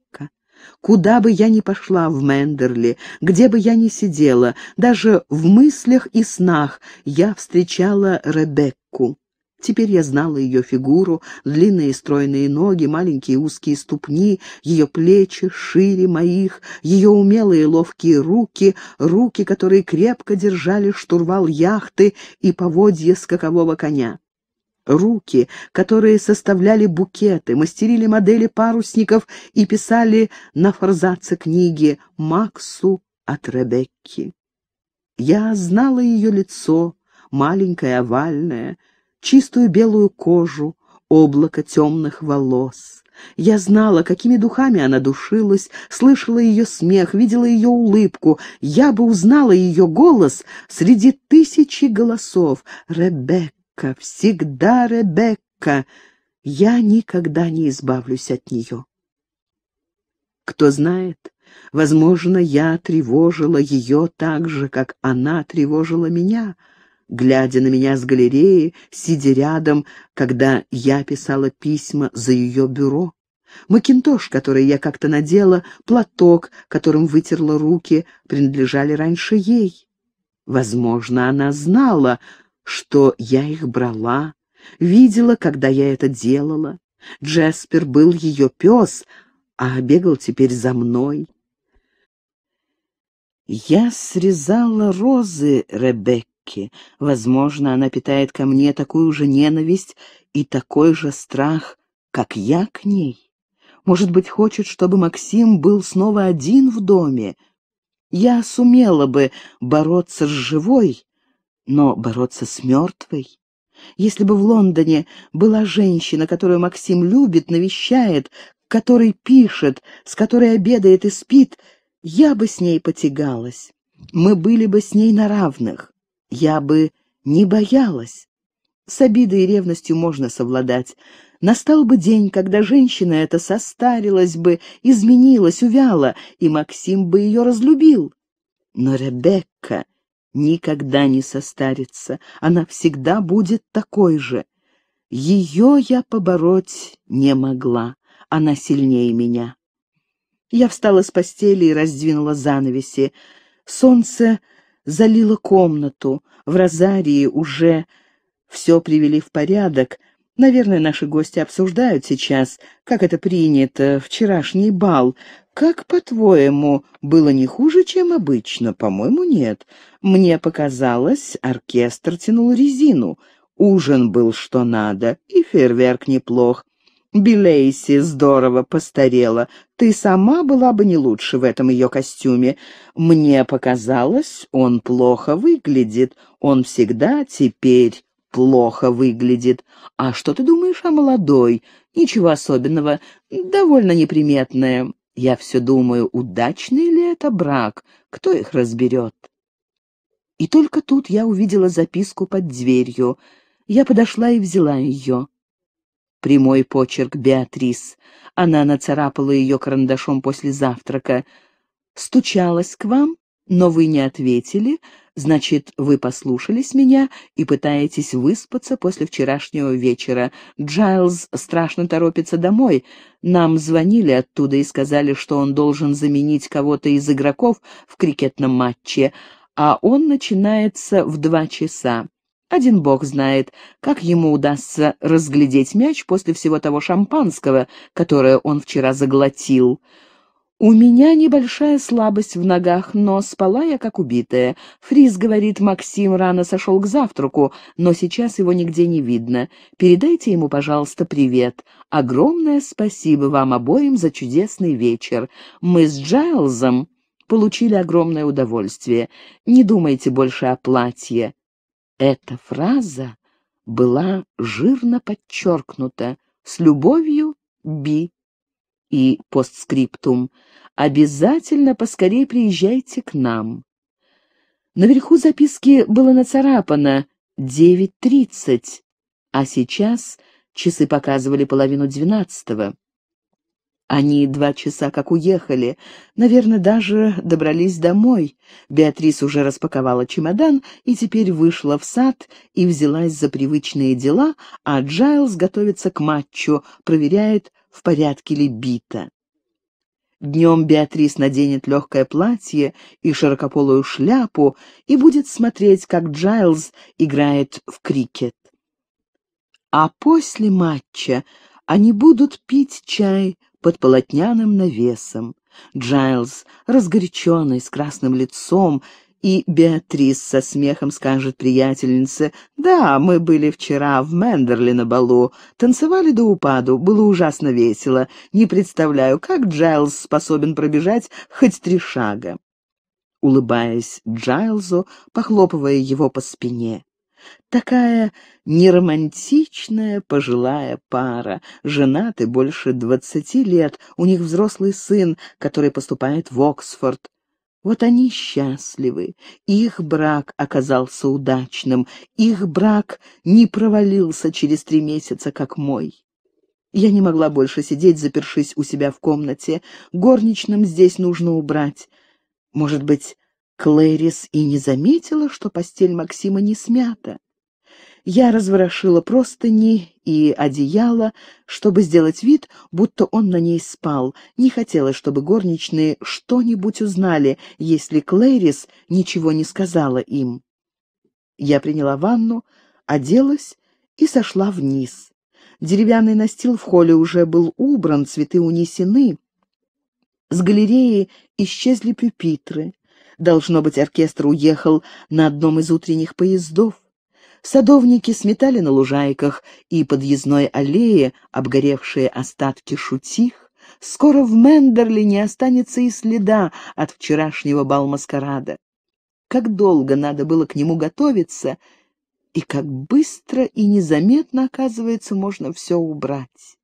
Куда бы я ни пошла в Мендерли, где бы я ни сидела, даже в мыслях и снах я встречала Ребекку. Теперь я знала ее фигуру, длинные стройные ноги, маленькие узкие ступни, ее плечи шире моих, ее умелые ловкие руки, руки, которые крепко держали штурвал яхты и поводья скакового коня руки, которые составляли букеты, мастерили модели парусников и писали на форзаце книги «Максу от Ребекки». Я знала ее лицо, маленькое овальное, чистую белую кожу, облако темных волос. Я знала, какими духами она душилась, слышала ее смех, видела ее улыбку. Я бы узнала ее голос среди тысячи голосов. Ребек. Ребекка, всегда Ребекка. Я никогда не избавлюсь от нее. Кто знает, возможно, я тревожила ее так же, как она тревожила меня, глядя на меня с галереи, сидя рядом, когда я писала письма за ее бюро. Макинтош, который я как-то надела, платок, которым вытерла руки, принадлежали раньше ей. Возможно, она знала, что я их брала, видела, когда я это делала. Джеспер был ее пес, а бегал теперь за мной. Я срезала розы Ребекки. Возможно, она питает ко мне такую же ненависть и такой же страх, как я к ней. Может быть, хочет, чтобы Максим был снова один в доме. Я сумела бы бороться с живой, но бороться с мертвой? Если бы в Лондоне была женщина, которую Максим любит, навещает, которой пишет, с которой обедает и спит, я бы с ней потягалась. Мы были бы с ней на равных. Я бы не боялась. С обидой и ревностью можно совладать. Настал бы день, когда женщина эта состарилась бы, изменилась, увяла, и Максим бы ее разлюбил. Но Ребекка никогда не состарится, она всегда будет такой же. Ее я побороть не могла, она сильнее меня. Я встала с постели и раздвинула занавеси. Солнце залило комнату, в розарии уже все привели в порядок, Наверное, наши гости обсуждают сейчас, как это принято, вчерашний бал. Как, по-твоему, было не хуже, чем обычно? По-моему, нет. Мне показалось, оркестр тянул резину. Ужин был что надо, и фейерверк неплох. Билейси здорово постарела. Ты сама была бы не лучше в этом ее костюме. Мне показалось, он плохо выглядит. Он всегда теперь плохо выглядит. А что ты думаешь о молодой? Ничего особенного, довольно неприметная. Я все думаю, удачный ли это брак, кто их разберет. И только тут я увидела записку под дверью. Я подошла и взяла ее. Прямой почерк Беатрис. Она нацарапала ее карандашом после завтрака. «Стучалась к вам, но вы не ответили. Значит, вы послушались меня и пытаетесь выспаться после вчерашнего вечера. Джайлз страшно торопится домой. Нам звонили оттуда и сказали, что он должен заменить кого-то из игроков в крикетном матче, а он начинается в два часа. Один бог знает, как ему удастся разглядеть мяч после всего того шампанского, которое он вчера заглотил. «У меня небольшая слабость в ногах, но спала я как убитая. Фриз говорит, Максим рано сошел к завтраку, но сейчас его нигде не видно. Передайте ему, пожалуйста, привет. Огромное спасибо вам обоим за чудесный вечер. Мы с Джайлзом получили огромное удовольствие. Не думайте больше о платье». Эта фраза была жирно подчеркнута. «С любовью, Би» и постскриптум. «Обязательно поскорее приезжайте к нам». Наверху записки было нацарапано 9:30, а сейчас часы показывали половину двенадцатого. Они два часа как уехали, наверное, даже добрались домой. Беатрис уже распаковала чемодан и теперь вышла в сад и взялась за привычные дела, а Джайлз готовится к матчу, проверяет, в порядке ли бита. Днем Беатрис наденет легкое платье и широкополую шляпу и будет смотреть, как Джайлз играет в крикет. А после матча они будут пить чай под полотняным навесом. Джайлз, разгоряченный, с красным лицом, и Беатрис со смехом скажет приятельнице, «Да, мы были вчера в Мендерли на балу, танцевали до упаду, было ужасно весело. Не представляю, как Джайлз способен пробежать хоть три шага». Улыбаясь Джайлзу, похлопывая его по спине. Такая неромантичная пожилая пара, женаты больше двадцати лет, у них взрослый сын, который поступает в Оксфорд. Вот они счастливы, их брак оказался удачным, их брак не провалился через три месяца, как мой. Я не могла больше сидеть, запершись у себя в комнате. Горничным здесь нужно убрать. Может быть, Клэрис и не заметила, что постель Максима не смята. Я разворошила простыни и одеяло, чтобы сделать вид, будто он на ней спал. Не хотела, чтобы горничные что-нибудь узнали, если Клэрис ничего не сказала им. Я приняла ванну, оделась и сошла вниз. Деревянный настил в холле уже был убран, цветы унесены. С галереи исчезли пюпитры. Должно быть, оркестр уехал на одном из утренних поездов. Садовники сметали на лужайках и подъездной аллее обгоревшие остатки шутих. Скоро в Мендерли не останется и следа от вчерашнего бал-маскарада. Как долго надо было к нему готовиться, и как быстро и незаметно, оказывается, можно все убрать.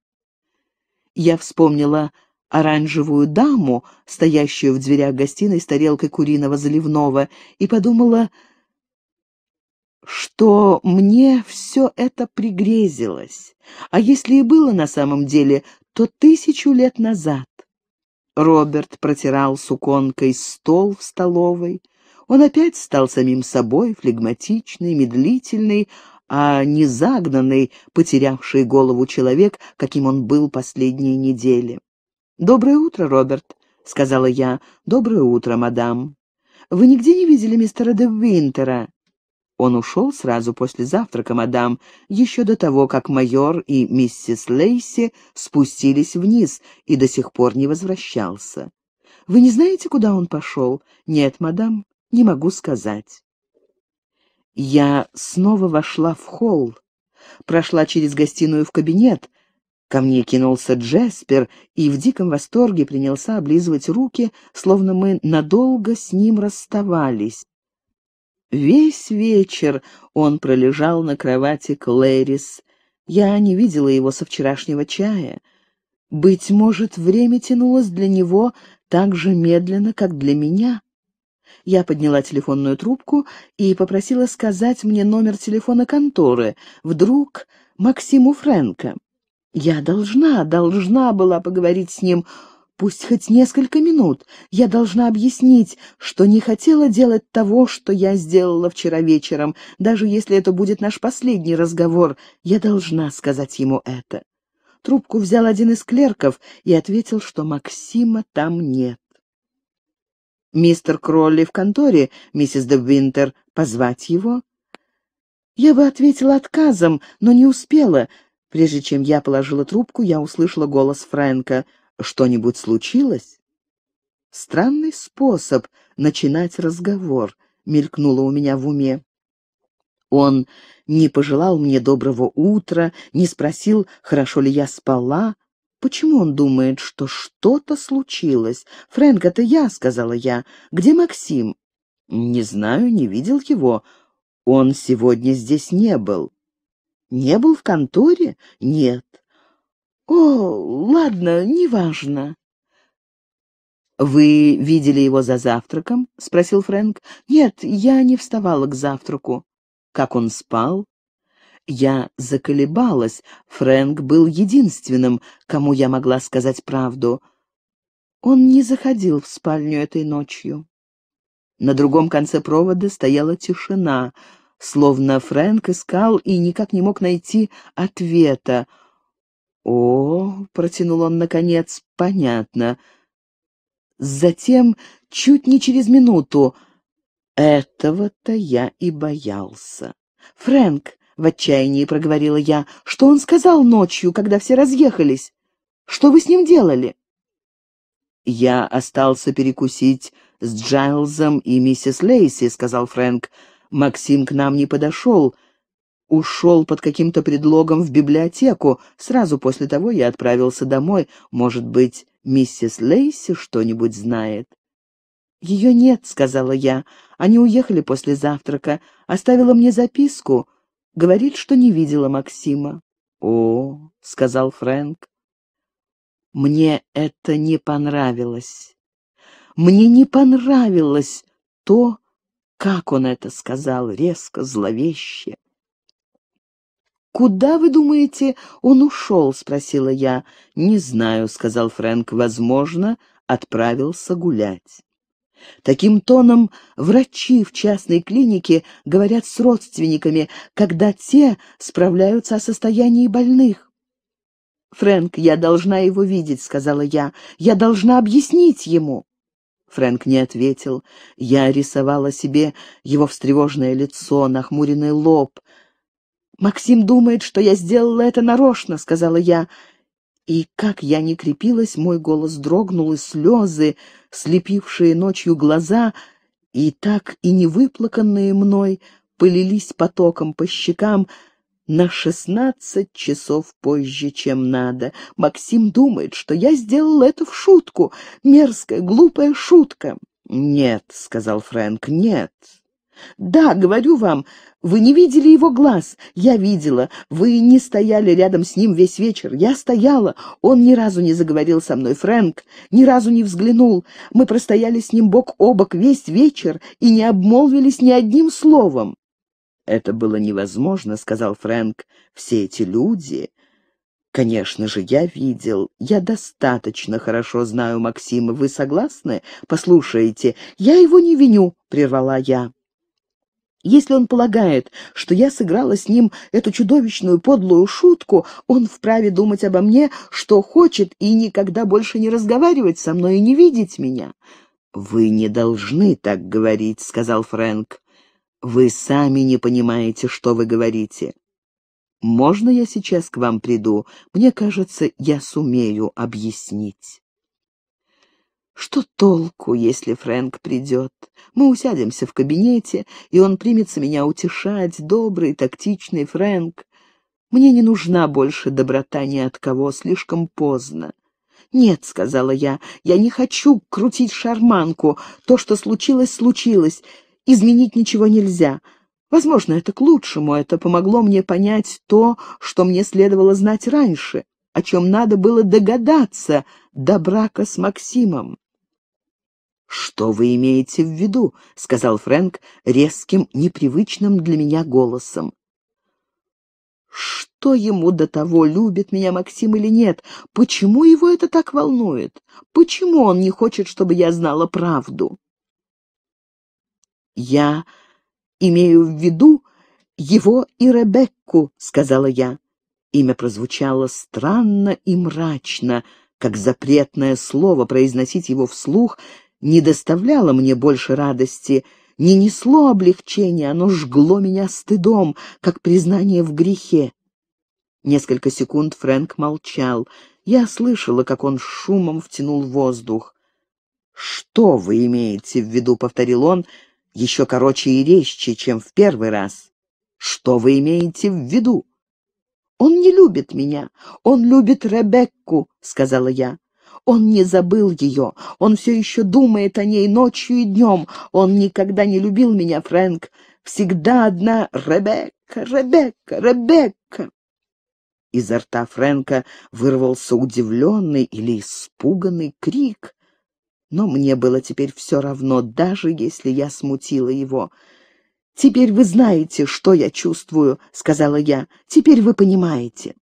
Я вспомнила оранжевую даму, стоящую в дверях гостиной с тарелкой куриного заливного, и подумала, что мне все это пригрезилось, а если и было на самом деле, то тысячу лет назад. Роберт протирал суконкой стол в столовой. Он опять стал самим собой, флегматичный, медлительный, а не загнанный, потерявший голову человек, каким он был последние недели. «Доброе утро, Роберт», — сказала я. «Доброе утро, мадам». «Вы нигде не видели мистера де Винтера?» Он ушел сразу после завтрака, мадам, еще до того, как майор и миссис Лейси спустились вниз и до сих пор не возвращался. Вы не знаете, куда он пошел? Нет, мадам, не могу сказать. Я снова вошла в холл, прошла через гостиную в кабинет. Ко мне кинулся Джеспер и в диком восторге принялся облизывать руки, словно мы надолго с ним расставались. Весь вечер он пролежал на кровати Клэрис. Я не видела его со вчерашнего чая. Быть может, время тянулось для него так же медленно, как для меня. Я подняла телефонную трубку и попросила сказать мне номер телефона конторы. Вдруг Максиму Фрэнка. Я должна, должна была поговорить с ним. Пусть хоть несколько минут. Я должна объяснить, что не хотела делать того, что я сделала вчера вечером. Даже если это будет наш последний разговор, я должна сказать ему это. Трубку взял один из клерков и ответил, что Максима там нет. «Мистер Кролли в конторе, миссис де Винтер, позвать его?» Я бы ответила отказом, но не успела. Прежде чем я положила трубку, я услышала голос Фрэнка — что-нибудь случилось? Странный способ начинать разговор, мелькнуло у меня в уме. Он не пожелал мне доброго утра, не спросил, хорошо ли я спала. Почему он думает, что что-то случилось? «Фрэнк, это я», — сказала я. «Где Максим?» «Не знаю, не видел его. Он сегодня здесь не был». «Не был в конторе?» «Нет». «О, ладно, неважно». «Вы видели его за завтраком?» — спросил Фрэнк. «Нет, я не вставала к завтраку». «Как он спал?» Я заколебалась. Фрэнк был единственным, кому я могла сказать правду. Он не заходил в спальню этой ночью. На другом конце провода стояла тишина, словно Фрэнк искал и никак не мог найти ответа — «О», — протянул он наконец, — «понятно». Затем, чуть не через минуту, этого-то я и боялся. «Фрэнк», — в отчаянии проговорила я, — «что он сказал ночью, когда все разъехались? Что вы с ним делали?» «Я остался перекусить с Джайлзом и миссис Лейси», — сказал Фрэнк. «Максим к нам не подошел ушел под каким-то предлогом в библиотеку. Сразу после того я отправился домой. Может быть, миссис Лейси что-нибудь знает?» «Ее нет», — сказала я. «Они уехали после завтрака. Оставила мне записку. Говорит, что не видела Максима». «О», — сказал Фрэнк. «Мне это не понравилось. Мне не понравилось то, как он это сказал, резко, зловеще. «Куда, вы думаете, он ушел?» — спросила я. «Не знаю», — сказал Фрэнк. «Возможно, отправился гулять». Таким тоном врачи в частной клинике говорят с родственниками, когда те справляются о состоянии больных. «Фрэнк, я должна его видеть», — сказала я. «Я должна объяснить ему». Фрэнк не ответил. Я рисовала себе его встревоженное лицо, нахмуренный лоб — «Максим думает, что я сделала это нарочно», — сказала я. И как я не крепилась, мой голос дрогнул, и слезы, слепившие ночью глаза, и так и не выплаканные мной, полились потоком по щекам на шестнадцать часов позже, чем надо. Максим думает, что я сделала это в шутку, мерзкая, глупая шутка. «Нет», — сказал Фрэнк, — «нет». «Да, говорю вам, вы не видели его глаз. Я видела. Вы не стояли рядом с ним весь вечер. Я стояла. Он ни разу не заговорил со мной, Фрэнк, ни разу не взглянул. Мы простояли с ним бок о бок весь вечер и не обмолвились ни одним словом». «Это было невозможно», — сказал Фрэнк. «Все эти люди...» «Конечно же, я видел. Я достаточно хорошо знаю Максима. Вы согласны? Послушайте, я его не виню», — прервала я. Если он полагает, что я сыграла с ним эту чудовищную подлую шутку, он вправе думать обо мне, что хочет, и никогда больше не разговаривать со мной и не видеть меня». «Вы не должны так говорить», — сказал Фрэнк. «Вы сами не понимаете, что вы говорите». «Можно я сейчас к вам приду? Мне кажется, я сумею объяснить». Что толку, если Фрэнк придет? Мы усядемся в кабинете, и он примется меня утешать, добрый, тактичный Фрэнк. Мне не нужна больше доброта ни от кого, слишком поздно. «Нет», — сказала я, — «я не хочу крутить шарманку. То, что случилось, случилось. Изменить ничего нельзя. Возможно, это к лучшему, это помогло мне понять то, что мне следовало знать раньше, о чем надо было догадаться до брака с Максимом. «Что вы имеете в виду?» — сказал Фрэнк резким, непривычным для меня голосом. «Что ему до того, любит меня Максим или нет? Почему его это так волнует? Почему он не хочет, чтобы я знала правду?» «Я имею в виду его и Ребекку», — сказала я. Имя прозвучало странно и мрачно, как запретное слово, произносить его вслух не доставляло мне больше радости, не несло облегчения, оно жгло меня стыдом, как признание в грехе. Несколько секунд Фрэнк молчал. Я слышала, как он шумом втянул воздух. «Что вы имеете в виду?» — повторил он, еще короче и резче, чем в первый раз. «Что вы имеете в виду?» «Он не любит меня. Он любит Ребекку», — сказала я. Он не забыл ее, он все еще думает о ней ночью и днем. Он никогда не любил меня, Фрэнк. Всегда одна Ребекка, Ребекка, Ребекка. Изо рта Фрэнка вырвался удивленный или испуганный крик. Но мне было теперь все равно, даже если я смутила его. «Теперь вы знаете, что я чувствую», — сказала я. «Теперь вы понимаете».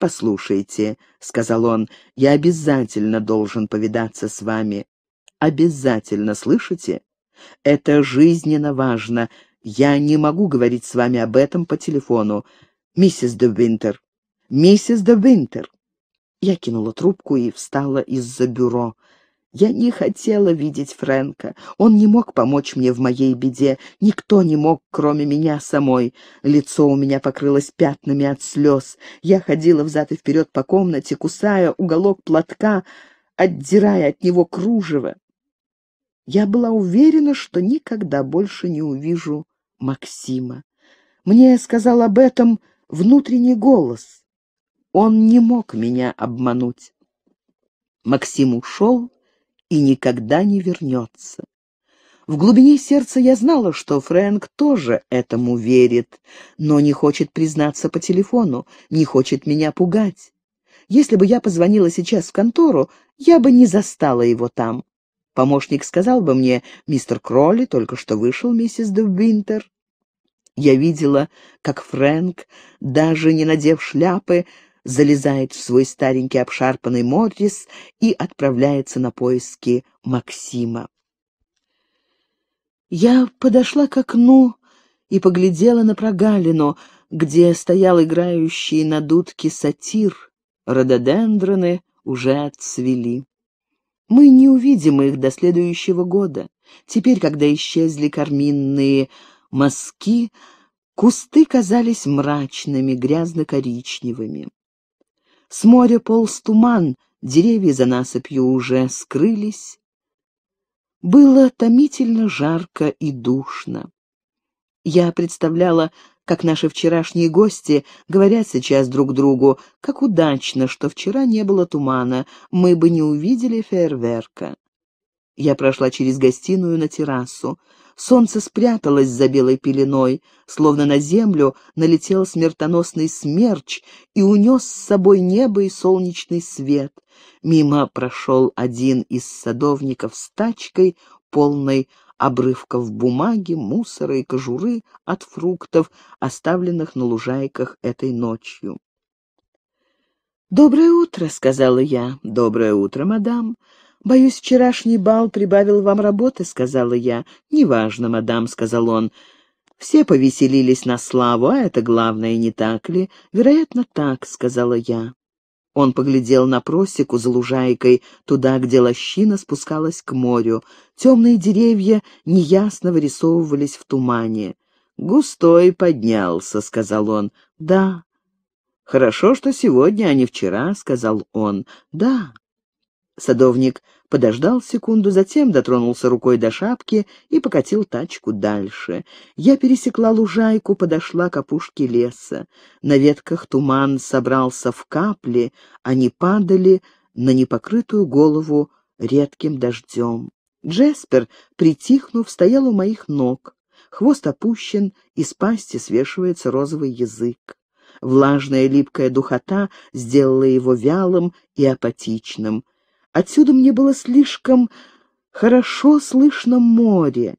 «Послушайте», — сказал он, — «я обязательно должен повидаться с вами. Обязательно, слышите? Это жизненно важно. Я не могу говорить с вами об этом по телефону. Миссис де Винтер! Миссис де Винтер!» Я кинула трубку и встала из-за бюро. Я не хотела видеть Фрэнка. Он не мог помочь мне в моей беде. Никто не мог, кроме меня самой. Лицо у меня покрылось пятнами от слез. Я ходила взад и вперед по комнате, кусая уголок платка, отдирая от него кружево. Я была уверена, что никогда больше не увижу Максима. Мне сказал об этом внутренний голос. Он не мог меня обмануть. Максим ушел, и никогда не вернется. В глубине сердца я знала, что Фрэнк тоже этому верит, но не хочет признаться по телефону, не хочет меня пугать. Если бы я позвонила сейчас в контору, я бы не застала его там. Помощник сказал бы мне, мистер Кролли только что вышел, миссис Дубвинтер. Я видела, как Фрэнк, даже не надев шляпы, залезает в свой старенький обшарпанный Моррис и отправляется на поиски Максима. Я подошла к окну и поглядела на прогалину, где стоял играющий на дудке сатир. Рододендроны уже отцвели. Мы не увидим их до следующего года. Теперь, когда исчезли карминные мазки, кусты казались мрачными, грязно-коричневыми. С моря полз туман, деревья за насыпью уже скрылись. Было томительно жарко и душно. Я представляла, как наши вчерашние гости говорят сейчас друг другу, как удачно, что вчера не было тумана, мы бы не увидели фейерверка. Я прошла через гостиную на террасу. Солнце спряталось за белой пеленой, словно на землю налетел смертоносный смерч и унес с собой небо и солнечный свет. Мимо прошел один из садовников с тачкой, полной обрывков бумаги, мусора и кожуры от фруктов, оставленных на лужайках этой ночью. «Доброе утро», — сказала я. «Доброе утро, мадам. «Боюсь, вчерашний бал прибавил вам работы», — сказала я. «Неважно, мадам», — сказал он. «Все повеселились на славу, а это главное, не так ли?» «Вероятно, так», — сказала я. Он поглядел на просеку за лужайкой, туда, где лощина спускалась к морю. Темные деревья неясно вырисовывались в тумане. «Густой поднялся», — сказал он. «Да». «Хорошо, что сегодня, а не вчера», — сказал он. «Да». Садовник подождал секунду, затем дотронулся рукой до шапки и покатил тачку дальше. Я пересекла лужайку, подошла к опушке леса. На ветках туман собрался в капли, они падали на непокрытую голову редким дождем. Джеспер, притихнув, стоял у моих ног. Хвост опущен, из пасти свешивается розовый язык. Влажная липкая духота сделала его вялым и апатичным. Отсюда мне было слишком хорошо слышно море,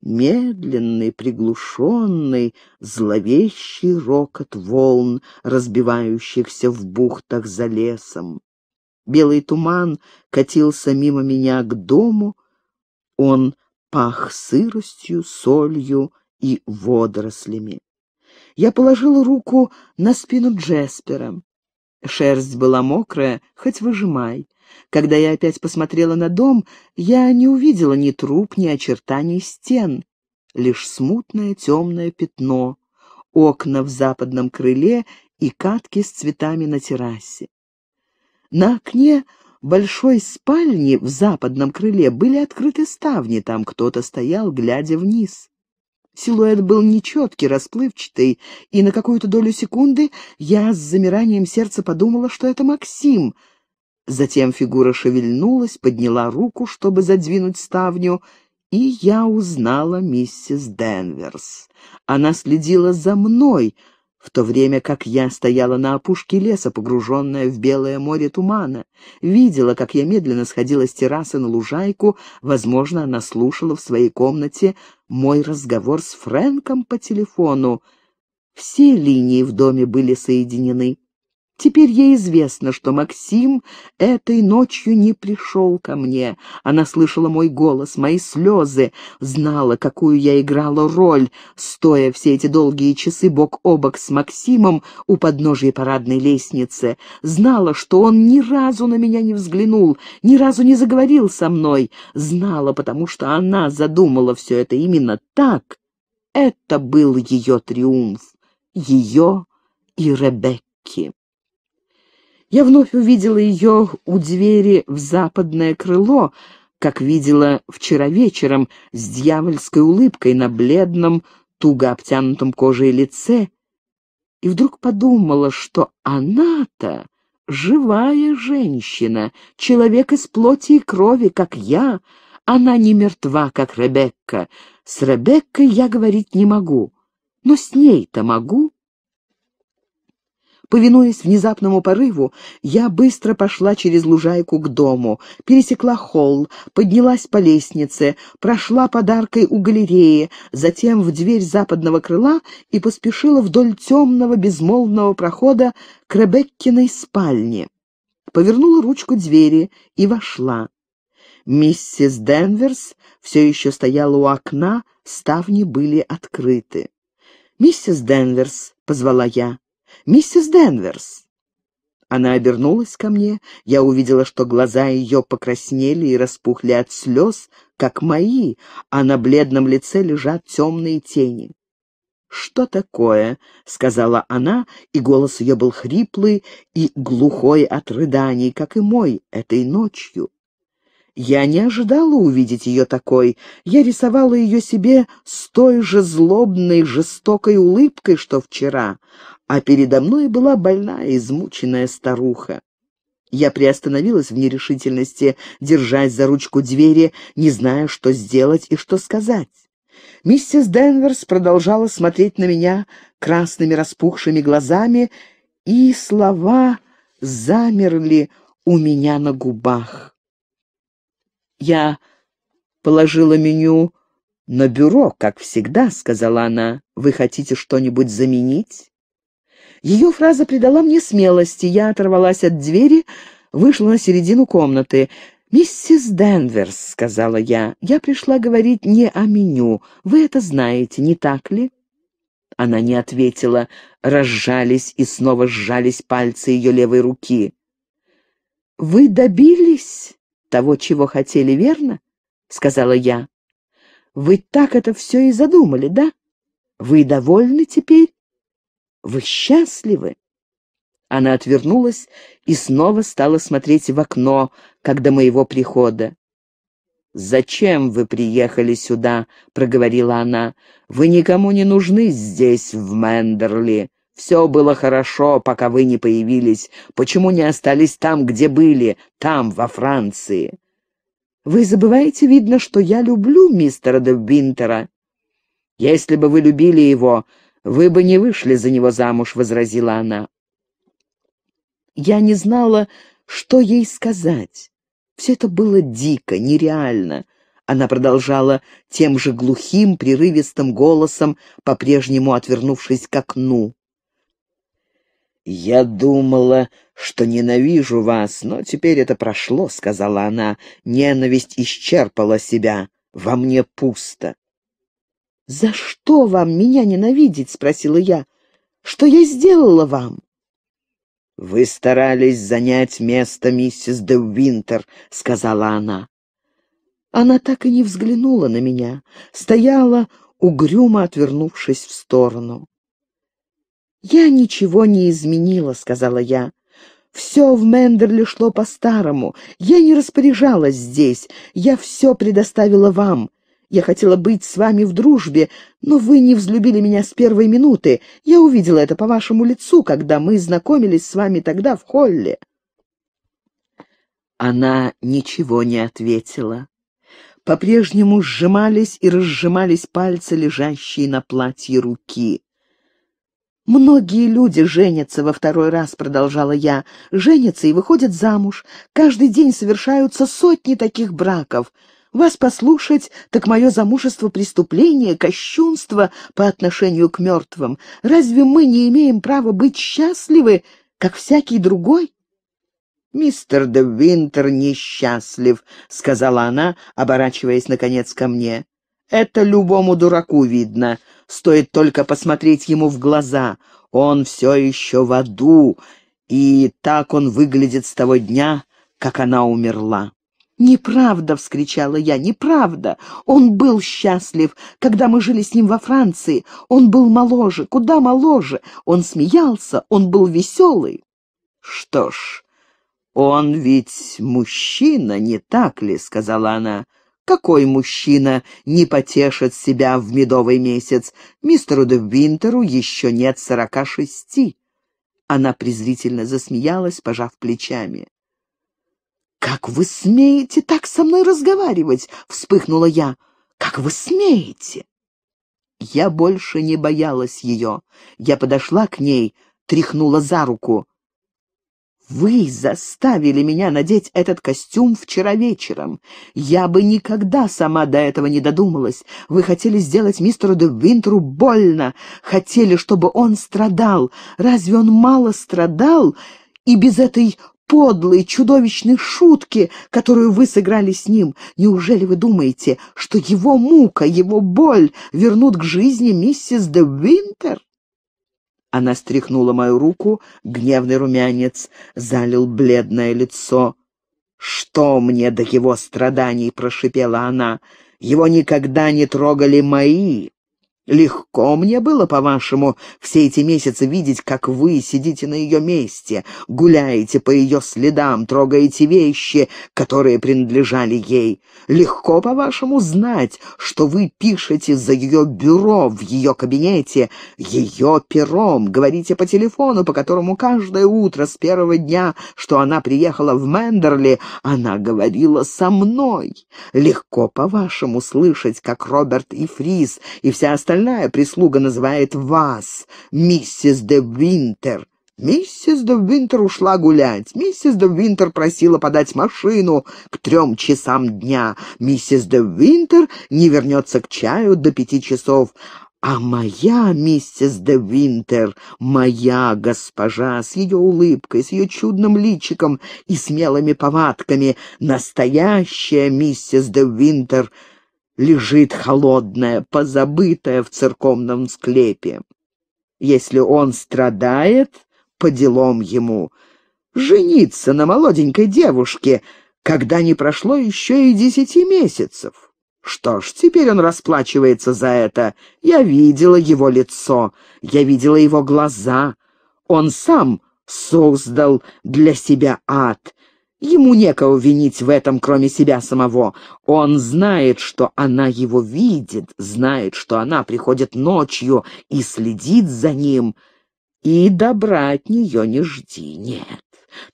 медленный, приглушенный, зловещий рокот волн, разбивающихся в бухтах за лесом. Белый туман катился мимо меня к дому, он пах сыростью, солью и водорослями. Я положил руку на спину Джеспера. Шерсть была мокрая, хоть выжимай. Когда я опять посмотрела на дом, я не увидела ни труп, ни очертаний стен, лишь смутное темное пятно, окна в западном крыле и катки с цветами на террасе. На окне большой спальни в западном крыле были открыты ставни, там кто-то стоял, глядя вниз. Силуэт был нечеткий, расплывчатый, и на какую-то долю секунды я с замиранием сердца подумала, что это Максим — Затем фигура шевельнулась, подняла руку, чтобы задвинуть ставню, и я узнала миссис Денверс. Она следила за мной, в то время как я стояла на опушке леса, погруженная в белое море тумана. Видела, как я медленно сходила с террасы на лужайку, возможно, она слушала в своей комнате мой разговор с Фрэнком по телефону. Все линии в доме были соединены. Теперь ей известно, что Максим этой ночью не пришел ко мне. Она слышала мой голос, мои слезы, знала, какую я играла роль, стоя все эти долгие часы бок о бок с Максимом у подножия парадной лестницы. Знала, что он ни разу на меня не взглянул, ни разу не заговорил со мной. Знала, потому что она задумала все это именно так. Это был ее триумф, ее и Ребекки. Я вновь увидела ее у двери в западное крыло, как видела вчера вечером, с дьявольской улыбкой на бледном, туго обтянутом кожей лице, и вдруг подумала, что она-то живая женщина, человек из плоти и крови, как я, она не мертва, как Ребекка. С Ребеккой я говорить не могу, но с ней-то могу. Повинуясь внезапному порыву, я быстро пошла через лужайку к дому, пересекла холл, поднялась по лестнице, прошла подаркой у галереи, затем в дверь западного крыла и поспешила вдоль темного безмолвного прохода к Ребеккиной спальне. Повернула ручку двери и вошла. Миссис Денверс все еще стояла у окна, ставни были открыты. «Миссис Денверс», — позвала я, «Миссис Денверс!» Она обернулась ко мне. Я увидела, что глаза ее покраснели и распухли от слез, как мои, а на бледном лице лежат темные тени. «Что такое?» — сказала она, и голос ее был хриплый и глухой от рыданий, как и мой этой ночью. Я не ожидала увидеть ее такой. Я рисовала ее себе с той же злобной, жестокой улыбкой, что вчера, а передо мной была больная, измученная старуха. Я приостановилась в нерешительности, держась за ручку двери, не зная, что сделать и что сказать. Миссис Денверс продолжала смотреть на меня красными распухшими глазами, и слова замерли у меня на губах. «Я положила меню на бюро, как всегда», — сказала она. «Вы хотите что-нибудь заменить?» Ее фраза придала мне смелости. Я оторвалась от двери, вышла на середину комнаты. «Миссис Денверс», — сказала я, — «я пришла говорить не о меню. Вы это знаете, не так ли?» Она не ответила. Разжались и снова сжались пальцы ее левой руки. «Вы добились того, чего хотели, верно?» — сказала я. «Вы так это все и задумали, да? Вы довольны теперь? Вы счастливы?» Она отвернулась и снова стала смотреть в окно, как до моего прихода. «Зачем вы приехали сюда?» — проговорила она. «Вы никому не нужны здесь, в Мендерли. Все было хорошо, пока вы не появились. Почему не остались там, где были, там, во Франции?» «Вы забываете, видно, что я люблю мистера Девбинтера». «Если бы вы любили его, вы бы не вышли за него замуж», — возразила она. Я не знала, что ей сказать. Все это было дико, нереально. Она продолжала тем же глухим, прерывистым голосом, по-прежнему отвернувшись к окну. «Я думала, что ненавижу вас, но теперь это прошло», — сказала она. «Ненависть исчерпала себя. Во мне пусто». «За что вам меня ненавидеть?» — спросила я. «Что я сделала вам?» «Вы старались занять место миссис де Винтер», — сказала она. Она так и не взглянула на меня, стояла, угрюмо отвернувшись в сторону. «Я ничего не изменила», — сказала я. «Все в Мендерле шло по-старому. Я не распоряжалась здесь. Я все предоставила вам. Я хотела быть с вами в дружбе, но вы не взлюбили меня с первой минуты. Я увидела это по вашему лицу, когда мы знакомились с вами тогда в холле». Она ничего не ответила. По-прежнему сжимались и разжимались пальцы, лежащие на платье руки. «Многие люди женятся во второй раз», — продолжала я. «Женятся и выходят замуж. Каждый день совершаются сотни таких браков. Вас послушать, так мое замужество — преступление, кощунство по отношению к мертвым. Разве мы не имеем права быть счастливы, как всякий другой?» «Мистер де Винтер несчастлив», — сказала она, оборачиваясь, наконец, ко мне. Это любому дураку видно. Стоит только посмотреть ему в глаза. Он все еще в аду, и так он выглядит с того дня, как она умерла. «Неправда!» — вскричала я. «Неправда! Он был счастлив, когда мы жили с ним во Франции. Он был моложе, куда моложе. Он смеялся, он был веселый». «Что ж, он ведь мужчина, не так ли?» — сказала она. Какой мужчина не потешит себя в медовый месяц? Мистеру де Винтеру еще нет сорока шести. Она презрительно засмеялась, пожав плечами. «Как вы смеете так со мной разговаривать?» — вспыхнула я. «Как вы смеете?» Я больше не боялась ее. Я подошла к ней, тряхнула за руку. Вы заставили меня надеть этот костюм вчера вечером. Я бы никогда сама до этого не додумалась. Вы хотели сделать мистеру де Винтеру больно, хотели, чтобы он страдал. Разве он мало страдал? И без этой подлой, чудовищной шутки, которую вы сыграли с ним. Неужели вы думаете, что его мука, его боль вернут к жизни миссис де Винтер? Она стряхнула мою руку, гневный румянец залил бледное лицо. «Что мне до его страданий?» — прошипела она. «Его никогда не трогали мои!» Легко мне было, по-вашему, все эти месяцы видеть, как вы сидите на ее месте, гуляете по ее следам, трогаете вещи, которые принадлежали ей. Легко, по-вашему, знать, что вы пишете за ее бюро в ее кабинете, ее пером, говорите по телефону, по которому каждое утро с первого дня, что она приехала в Мендерли, она говорила со мной. Легко, по-вашему, слышать, как Роберт и Фрис и вся остальная остальная прислуга называет вас миссис де Винтер. Миссис де Винтер ушла гулять. Миссис де Винтер просила подать машину к трем часам дня. Миссис де Винтер не вернется к чаю до пяти часов. А моя миссис де Винтер, моя госпожа, с ее улыбкой, с ее чудным личиком и смелыми повадками, настоящая миссис де Винтер — лежит холодная, позабытая в церковном склепе. Если он страдает, по делам ему, жениться на молоденькой девушке, когда не прошло еще и десяти месяцев. Что ж, теперь он расплачивается за это. Я видела его лицо, я видела его глаза. Он сам создал для себя ад, Ему некого винить в этом, кроме себя самого. Он знает, что она его видит, знает, что она приходит ночью и следит за ним. И добра от нее не жди, нет.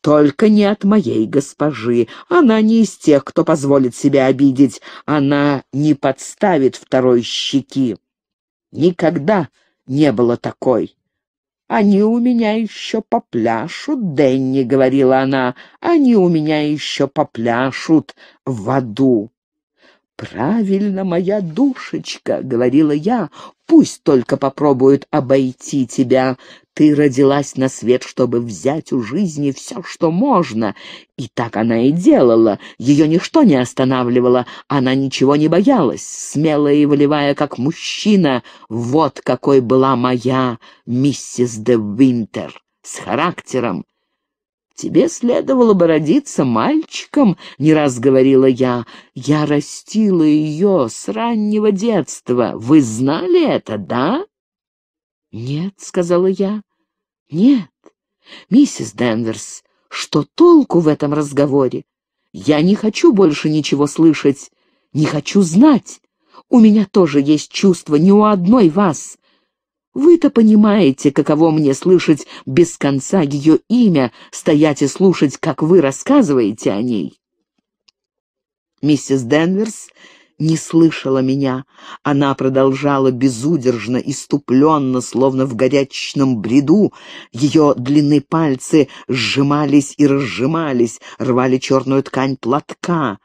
Только не от моей госпожи. Она не из тех, кто позволит себя обидеть. Она не подставит второй щеки. Никогда не было такой. «Они у меня еще попляшут, Дэнни», — говорила она, — «они у меня еще попляшут в аду». «Правильно, моя душечка», — говорила я, — «пусть только попробуют обойти тебя. Ты родилась на свет, чтобы взять у жизни все, что можно». И так она и делала. Ее ничто не останавливало, она ничего не боялась, смелая и волевая, как мужчина. Вот какой была моя миссис де Винтер, с характером, «Тебе следовало бы родиться мальчиком», — не раз говорила я. «Я растила ее с раннего детства. Вы знали это, да?» «Нет», — сказала я. «Нет, миссис Денверс, что толку в этом разговоре? Я не хочу больше ничего слышать, не хочу знать. У меня тоже есть чувство, не у одной вас. Вы-то понимаете, каково мне слышать без конца ее имя, стоять и слушать, как вы рассказываете о ней. Миссис Денверс не слышала меня. Она продолжала безудержно, иступленно, словно в горячечном бреду. Ее длинные пальцы сжимались и разжимались, рвали черную ткань платка.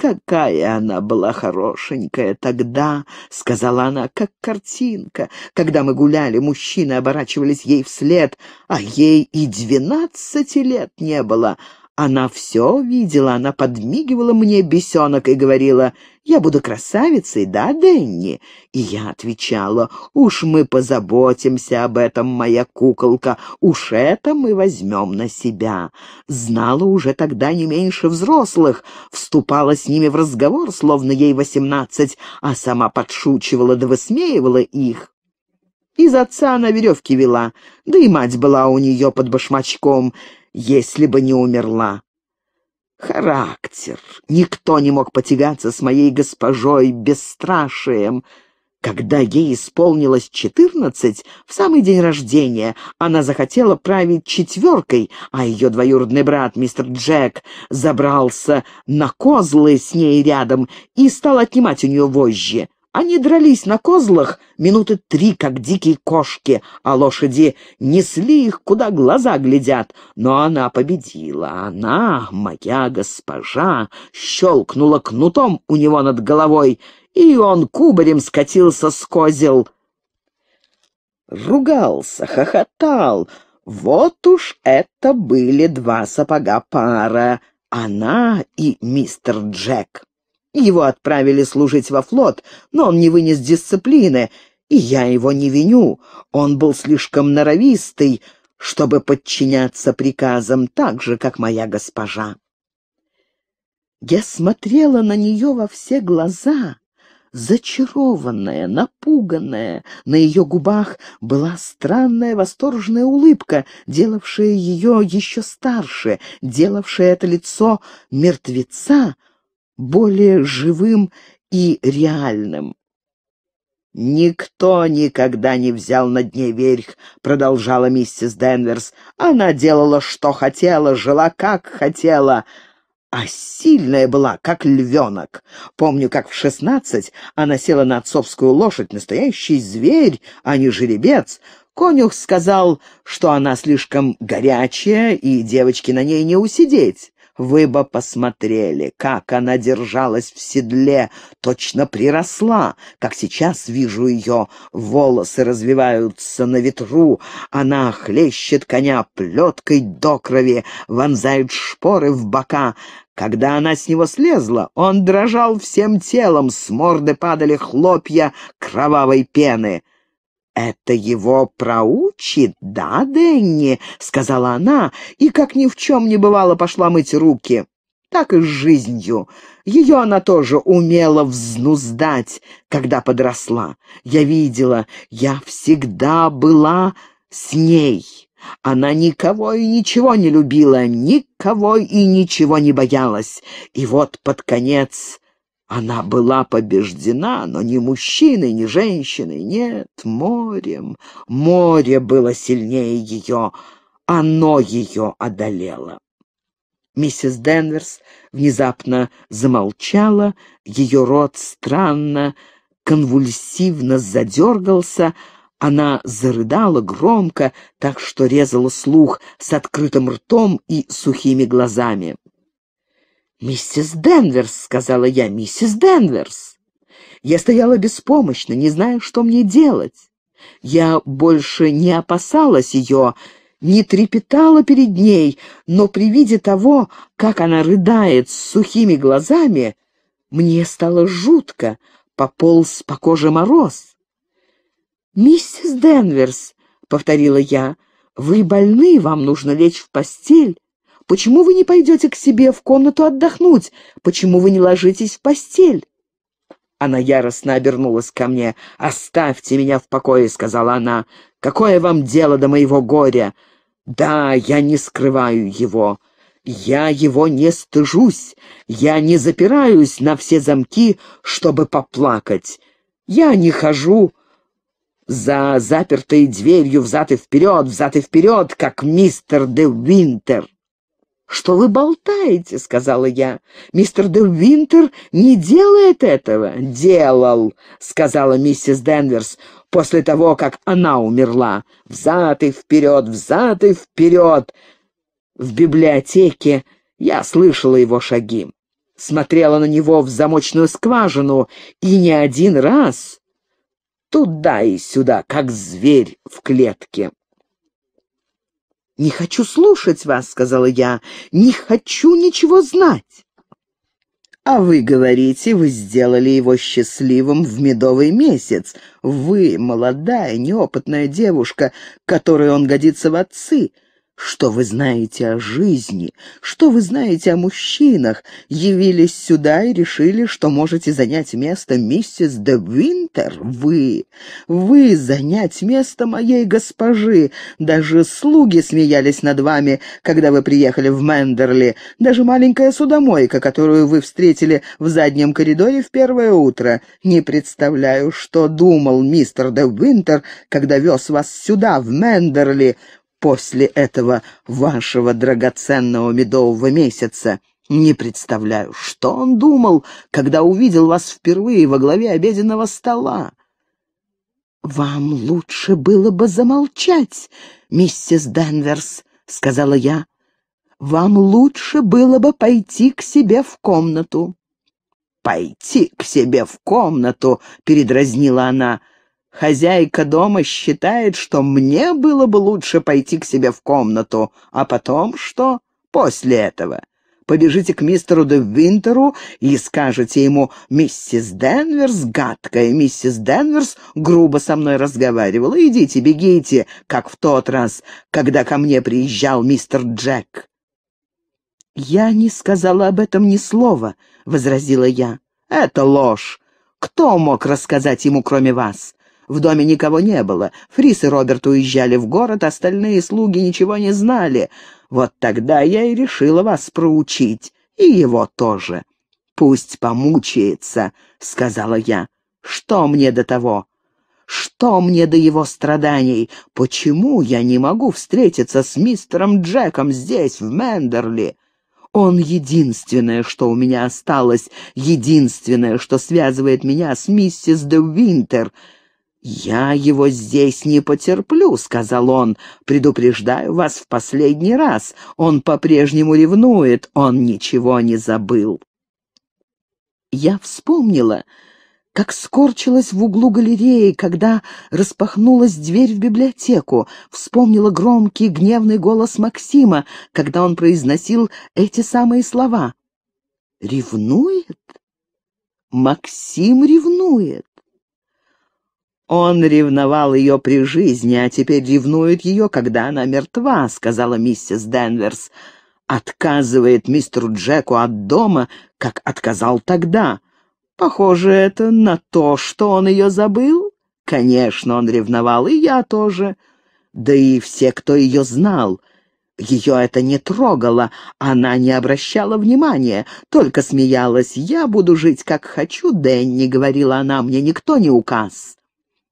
«Какая она была хорошенькая тогда!» — сказала она, как картинка. «Когда мы гуляли, мужчины оборачивались ей вслед, а ей и двенадцати лет не было. Она все видела, она подмигивала мне, бесенок, и говорила, я буду красавицей, да, Денни?» И я отвечала, «Уж мы позаботимся об этом, моя куколка, уж это мы возьмем на себя». Знала уже тогда не меньше взрослых, вступала с ними в разговор, словно ей восемнадцать, а сама подшучивала да высмеивала их. Из отца на веревке вела, да и мать была у нее под башмачком, если бы не умерла. Характер. Никто не мог потягаться с моей госпожой бесстрашием. Когда ей исполнилось четырнадцать, в самый день рождения, она захотела править четверкой, а ее двоюродный брат, мистер Джек, забрался на козлы с ней рядом и стал отнимать у нее вожжи. Они дрались на козлах минуты три, как дикие кошки, а лошади несли их, куда глаза глядят. Но она победила. Она, моя госпожа, щелкнула кнутом у него над головой, и он кубарем скатился с козел. Ругался, хохотал. Вот уж это были два сапога пара. Она и мистер Джек. Его отправили служить во флот, но он не вынес дисциплины, и я его не виню. Он был слишком норовистый, чтобы подчиняться приказам, так же, как моя госпожа. Я смотрела на нее во все глаза, зачарованная, напуганная. На ее губах была странная восторженная улыбка, делавшая ее еще старше, делавшая это лицо мертвеца более живым и реальным. «Никто никогда не взял над ней верх», — продолжала миссис Денверс. «Она делала, что хотела, жила, как хотела» а сильная была, как львенок. Помню, как в шестнадцать она села на отцовскую лошадь, настоящий зверь, а не жеребец. Конюх сказал, что она слишком горячая, и девочки на ней не усидеть. Вы бы посмотрели, как она держалась в седле, точно приросла, как сейчас вижу ее. Волосы развиваются на ветру, она хлещет коня плеткой до крови, вонзает шпоры в бока. Когда она с него слезла, он дрожал всем телом, с морды падали хлопья кровавой пены. «Это его проучит, да, Денни?» — сказала она, и, как ни в чем не бывало, пошла мыть руки. Так и с жизнью. Ее она тоже умела взнуздать, когда подросла. Я видела, я всегда была с ней. Она никого и ничего не любила, никого и ничего не боялась. И вот под конец она была побеждена, но ни мужчиной, ни женщиной, нет, морем. Море было сильнее ее, оно ее одолело. Миссис Денверс внезапно замолчала, ее рот странно, конвульсивно задергался, она зарыдала громко, так что резала слух с открытым ртом и сухими глазами. «Миссис Денверс», — сказала я, — «миссис Денверс». Я стояла беспомощно, не зная, что мне делать. Я больше не опасалась ее, не трепетала перед ней, но при виде того, как она рыдает с сухими глазами, мне стало жутко, пополз по коже мороз. «Миссис Денверс», — повторила я, — «вы больны, вам нужно лечь в постель». Почему вы не пойдете к себе в комнату отдохнуть? Почему вы не ложитесь в постель?» Она яростно обернулась ко мне. «Оставьте меня в покое», — сказала она. «Какое вам дело до моего горя?» «Да, я не скрываю его. Я его не стыжусь. Я не запираюсь на все замки, чтобы поплакать. Я не хожу за запертой дверью взад и вперед, взад и вперед, как мистер де Винтер. «Что вы болтаете?» — сказала я. «Мистер Де Винтер не делает этого». «Делал», — сказала миссис Денверс, после того, как она умерла. «Взад и вперед, взад и вперед!» В библиотеке я слышала его шаги. Смотрела на него в замочную скважину, и не один раз туда и сюда, как зверь в клетке. «Не хочу слушать вас», — сказала я, — «не хочу ничего знать». «А вы говорите, вы сделали его счастливым в медовый месяц. Вы, молодая, неопытная девушка, которой он годится в отцы. Что вы знаете о жизни? Что вы знаете о мужчинах? Явились сюда и решили, что можете занять место миссис де Винтер? Вы! Вы занять место моей госпожи! Даже слуги смеялись над вами, когда вы приехали в Мендерли. Даже маленькая судомойка, которую вы встретили в заднем коридоре в первое утро. Не представляю, что думал мистер де Винтер, когда вез вас сюда, в Мендерли после этого вашего драгоценного медового месяца. Не представляю, что он думал, когда увидел вас впервые во главе обеденного стола. «Вам лучше было бы замолчать, миссис Денверс», — сказала я. «Вам лучше было бы пойти к себе в комнату». «Пойти к себе в комнату», — передразнила она. Хозяйка дома считает, что мне было бы лучше пойти к себе в комнату, а потом что? После этого. Побежите к мистеру де Винтеру и скажете ему, «Миссис Денверс гадкая, миссис Денверс грубо со мной разговаривала. Идите, бегите, как в тот раз, когда ко мне приезжал мистер Джек». «Я не сказала об этом ни слова», — возразила я. «Это ложь. Кто мог рассказать ему, кроме вас? В доме никого не было. Фрис и Роберт уезжали в город, остальные слуги ничего не знали. Вот тогда я и решила вас проучить. И его тоже. «Пусть помучается», — сказала я. «Что мне до того?» Что мне до его страданий? Почему я не могу встретиться с мистером Джеком здесь, в Мендерли? Он единственное, что у меня осталось, единственное, что связывает меня с миссис де Винтер, «Я его здесь не потерплю», — сказал он. «Предупреждаю вас в последний раз. Он по-прежнему ревнует, он ничего не забыл». Я вспомнила, как скорчилась в углу галереи, когда распахнулась дверь в библиотеку, вспомнила громкий гневный голос Максима, когда он произносил эти самые слова. «Ревнует? Максим ревнует!» «Он ревновал ее при жизни, а теперь ревнует ее, когда она мертва», — сказала миссис Денверс. «Отказывает мистеру Джеку от дома, как отказал тогда. Похоже это на то, что он ее забыл. Конечно, он ревновал, и я тоже. Да и все, кто ее знал». Ее это не трогало, она не обращала внимания, только смеялась. «Я буду жить, как хочу, Дэнни», — говорила она, — «мне никто не указ».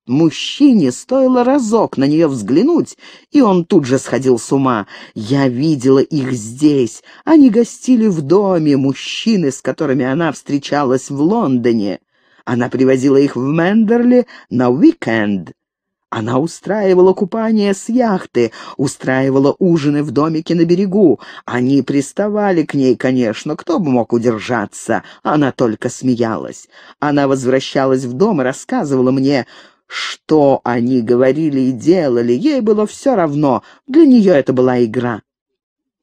Мужчине стоило разок на нее взглянуть, и он тут же сходил с ума. Я видела их здесь. Они гостили в доме мужчины, с которыми она встречалась в Лондоне. Она привозила их в Мендерли на уикенд. Она устраивала купание с яхты, устраивала ужины в домике на берегу. Они приставали к ней, конечно, кто бы мог удержаться. Она только смеялась. Она возвращалась в дом и рассказывала мне, что они говорили и делали, ей было все равно, для нее это была игра.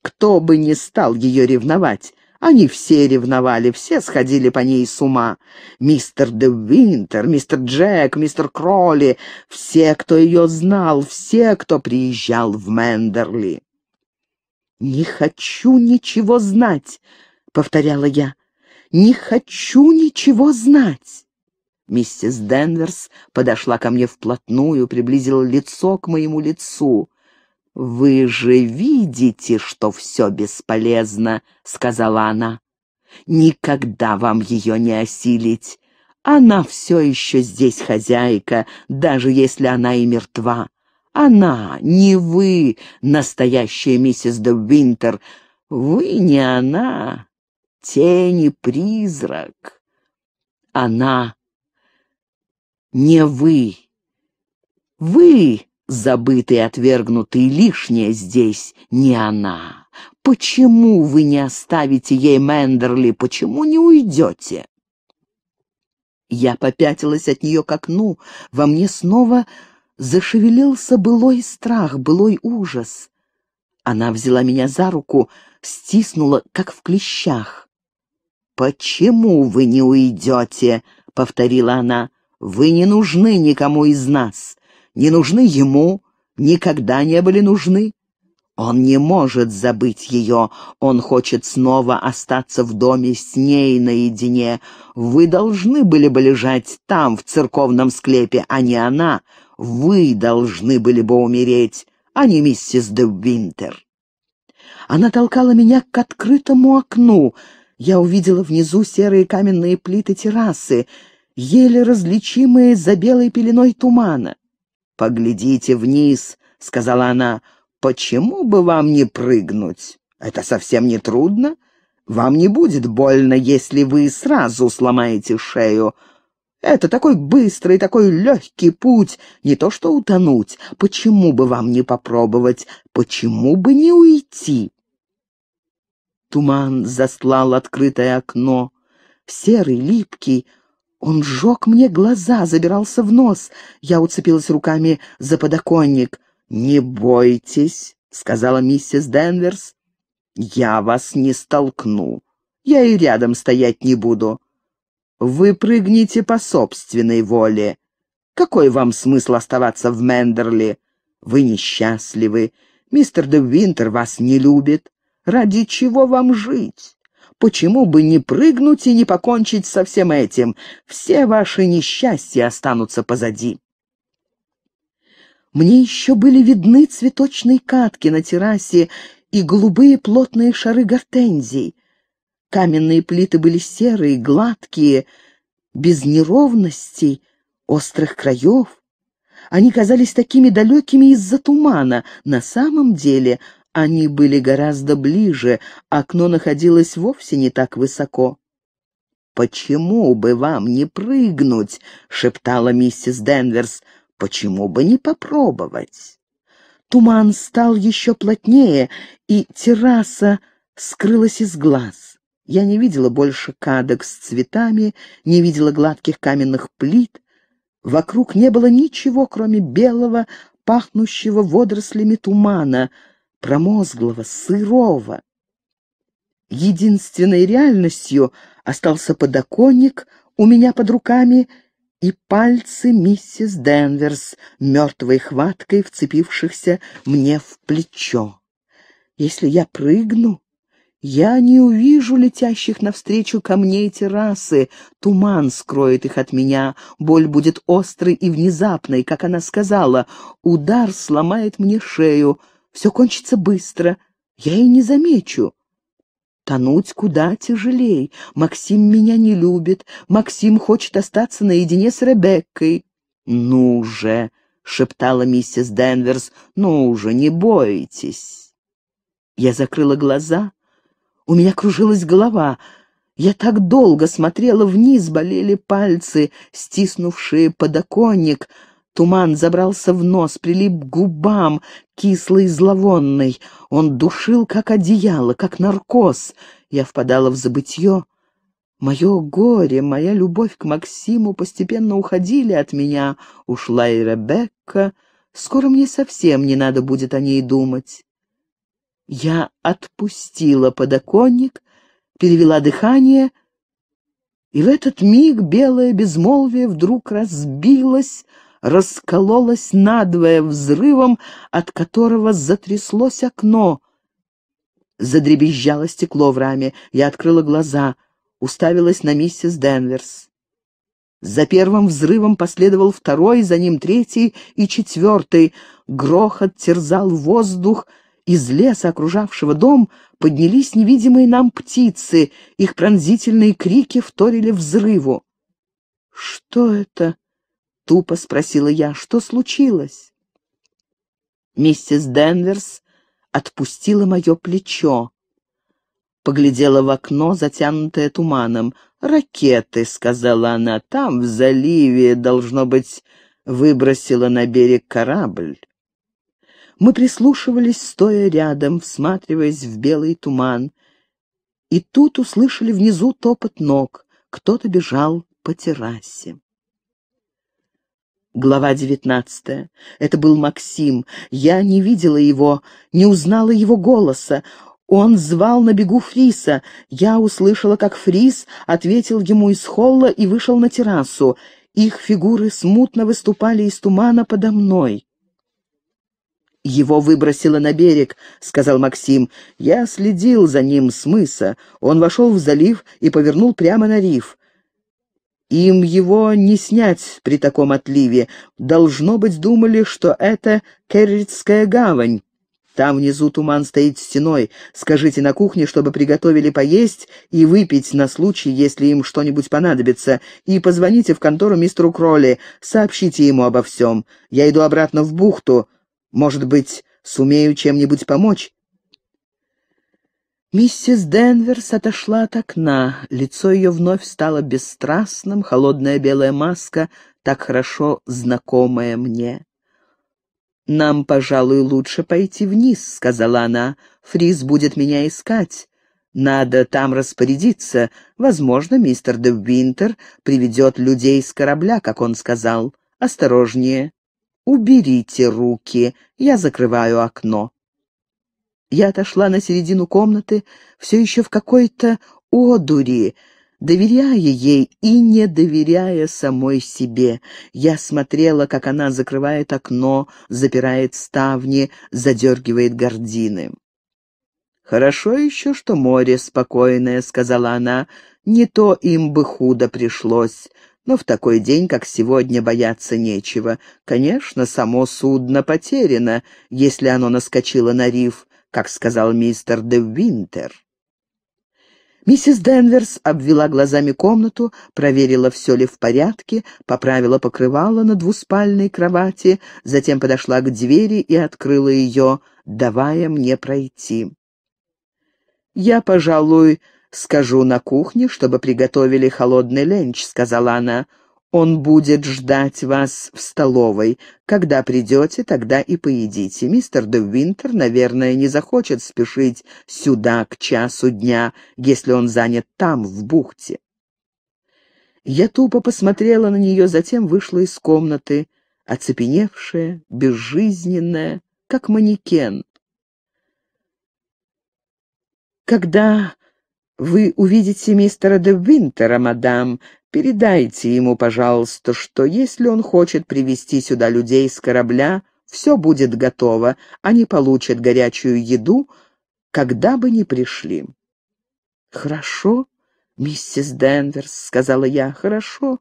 Кто бы ни стал ее ревновать, они все ревновали, все сходили по ней с ума. Мистер Де Винтер, мистер Джек, мистер Кролли, все, кто ее знал, все, кто приезжал в Мендерли. «Не хочу ничего знать», — повторяла я, — «не хочу ничего знать». Миссис Денверс подошла ко мне вплотную, приблизила лицо к моему лицу. «Вы же видите, что все бесполезно», — сказала она. «Никогда вам ее не осилить. Она все еще здесь хозяйка, даже если она и мертва. Она, не вы, настоящая миссис де Винтер. Вы не она, тень и призрак. Она не вы. Вы, забытый, отвергнутый, лишнее здесь, не она. Почему вы не оставите ей Мендерли? Почему не уйдете? Я попятилась от нее к окну. Во мне снова зашевелился былой страх, былой ужас. Она взяла меня за руку, стиснула, как в клещах. «Почему вы не уйдете?» — повторила она. Вы не нужны никому из нас, не нужны ему, никогда не были нужны. Он не может забыть ее, он хочет снова остаться в доме с ней наедине. Вы должны были бы лежать там, в церковном склепе, а не она. Вы должны были бы умереть, а не миссис де Винтер. Она толкала меня к открытому окну. Я увидела внизу серые каменные плиты террасы еле различимые за белой пеленой тумана. «Поглядите вниз», — сказала она, — «почему бы вам не прыгнуть? Это совсем не трудно. Вам не будет больно, если вы сразу сломаете шею. Это такой быстрый, такой легкий путь, не то что утонуть. Почему бы вам не попробовать? Почему бы не уйти?» Туман заслал открытое окно. Серый, липкий, он сжег мне глаза, забирался в нос. Я уцепилась руками за подоконник. «Не бойтесь», — сказала миссис Денверс. «Я вас не столкну. Я и рядом стоять не буду. Вы прыгните по собственной воле. Какой вам смысл оставаться в Мендерли? Вы несчастливы. Мистер де Винтер вас не любит. Ради чего вам жить?» почему бы не прыгнуть и не покончить со всем этим? Все ваши несчастья останутся позади. Мне еще были видны цветочные катки на террасе и голубые плотные шары гортензий. Каменные плиты были серые, гладкие, без неровностей, острых краев. Они казались такими далекими из-за тумана. На самом деле они были гораздо ближе, окно находилось вовсе не так высоко. «Почему бы вам не прыгнуть?» — шептала миссис Денверс. «Почему бы не попробовать?» Туман стал еще плотнее, и терраса скрылась из глаз. Я не видела больше кадок с цветами, не видела гладких каменных плит. Вокруг не было ничего, кроме белого, пахнущего водорослями тумана — промозглого, сырого. Единственной реальностью остался подоконник у меня под руками и пальцы миссис Денверс, мертвой хваткой вцепившихся мне в плечо. Если я прыгну, я не увижу летящих навстречу камней террасы. Туман скроет их от меня. Боль будет острой и внезапной, как она сказала. Удар сломает мне шею. Все кончится быстро, я и не замечу. Тонуть куда тяжелей. Максим меня не любит, Максим хочет остаться наедине с Ребеккой. «Ну же!» — шептала миссис Денверс. «Ну уже не бойтесь!» Я закрыла глаза. У меня кружилась голова. Я так долго смотрела вниз, болели пальцы, стиснувшие подоконник — Туман забрался в нос, прилип к губам, кислый и зловонный. Он душил, как одеяло, как наркоз. Я впадала в забытье. Мое горе, моя любовь к Максиму постепенно уходили от меня. Ушла и Ребекка. Скоро мне совсем не надо будет о ней думать. Я отпустила подоконник, перевела дыхание, и в этот миг белое безмолвие вдруг разбилось, Раскололось надвое взрывом, от которого затряслось окно. Задребезжало стекло в раме. Я открыла глаза, уставилась на миссис Денверс. За первым взрывом последовал второй, за ним третий и четвертый. Грохот терзал воздух, из леса, окружавшего дом, поднялись невидимые нам птицы. Их пронзительные крики вторили взрыву. «Что это?» Тупо спросила я, что случилось? Миссис Денверс отпустила мое плечо. Поглядела в окно, затянутое туманом. «Ракеты», — сказала она, — «там, в заливе, должно быть, выбросила на берег корабль». Мы прислушивались, стоя рядом, всматриваясь в белый туман. И тут услышали внизу топот ног. Кто-то бежал по террасе. Глава 19. Это был Максим. Я не видела его, не узнала его голоса. Он звал на бегу Фриса. Я услышала, как Фрис ответил ему из холла и вышел на террасу. Их фигуры смутно выступали из тумана подо мной. «Его выбросило на берег», — сказал Максим. «Я следил за ним с мыса. Он вошел в залив и повернул прямо на риф. Им его не снять при таком отливе. Должно быть, думали, что это Керритская гавань. Там внизу туман стоит стеной. Скажите на кухне, чтобы приготовили поесть и выпить на случай, если им что-нибудь понадобится, и позвоните в контору мистеру Кролли, сообщите ему обо всем. Я иду обратно в бухту. Может быть, сумею чем-нибудь помочь? Миссис Денверс отошла от окна, лицо ее вновь стало бесстрастным, холодная белая маска, так хорошо знакомая мне. «Нам, пожалуй, лучше пойти вниз», — сказала она, Фриз будет меня искать. Надо там распорядиться. Возможно, мистер де Винтер приведет людей с корабля, как он сказал. Осторожнее. Уберите руки, я закрываю окно». Я отошла на середину комнаты, все еще в какой-то одури, доверяя ей и не доверяя самой себе. Я смотрела, как она закрывает окно, запирает ставни, задергивает гордины. «Хорошо еще, что море спокойное», — сказала она, — «не то им бы худо пришлось». Но в такой день, как сегодня, бояться нечего. Конечно, само судно потеряно, если оно наскочило на риф, как сказал мистер де Винтер. Миссис Денверс обвела глазами комнату, проверила, все ли в порядке, поправила покрывало на двуспальной кровати, затем подошла к двери и открыла ее, давая мне пройти. «Я, пожалуй, скажу на кухне, чтобы приготовили холодный ленч», — сказала она. Он будет ждать вас в столовой. Когда придете, тогда и поедите. Мистер де Винтер, наверное, не захочет спешить сюда к часу дня, если он занят там, в бухте». Я тупо посмотрела на нее, затем вышла из комнаты, оцепеневшая, безжизненная, как манекен. «Когда вы увидите мистера де Винтера, мадам», Передайте ему, пожалуйста, что если он хочет привести сюда людей с корабля, все будет готово, они получат горячую еду, когда бы ни пришли». «Хорошо, миссис Денверс», — сказала я, — «хорошо.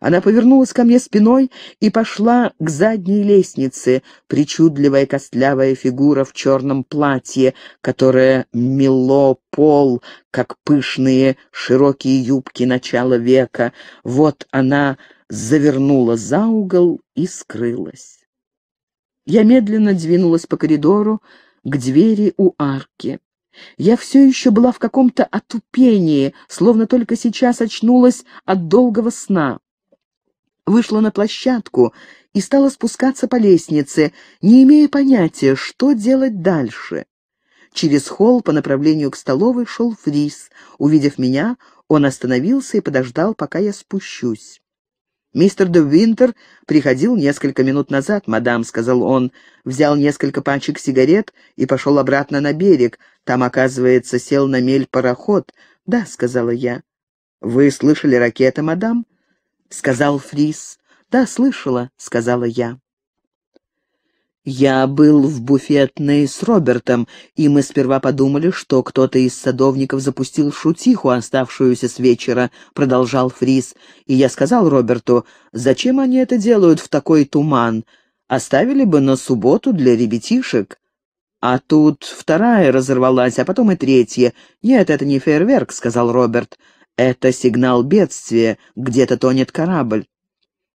Она повернулась ко мне спиной и пошла к задней лестнице, причудливая костлявая фигура в черном платье, которое мело пол, как пышные широкие юбки начала века. Вот она завернула за угол и скрылась. Я медленно двинулась по коридору к двери у арки. Я все еще была в каком-то отупении, словно только сейчас очнулась от долгого сна вышла на площадку и стала спускаться по лестнице, не имея понятия, что делать дальше. Через холл по направлению к столовой шел Фрис. Увидев меня, он остановился и подождал, пока я спущусь. «Мистер де Винтер приходил несколько минут назад, мадам», — сказал он. «Взял несколько пачек сигарет и пошел обратно на берег. Там, оказывается, сел на мель пароход». «Да», — сказала я. «Вы слышали ракеты, мадам?» сказал Фрис. «Да, слышала», — сказала я. Я был в буфетной с Робертом, и мы сперва подумали, что кто-то из садовников запустил шутиху, оставшуюся с вечера, — продолжал Фрис. И я сказал Роберту, зачем они это делают в такой туман? Оставили бы на субботу для ребятишек. А тут вторая разорвалась, а потом и третья. «Нет, это не фейерверк», — сказал Роберт. Это сигнал бедствия, где-то тонет корабль.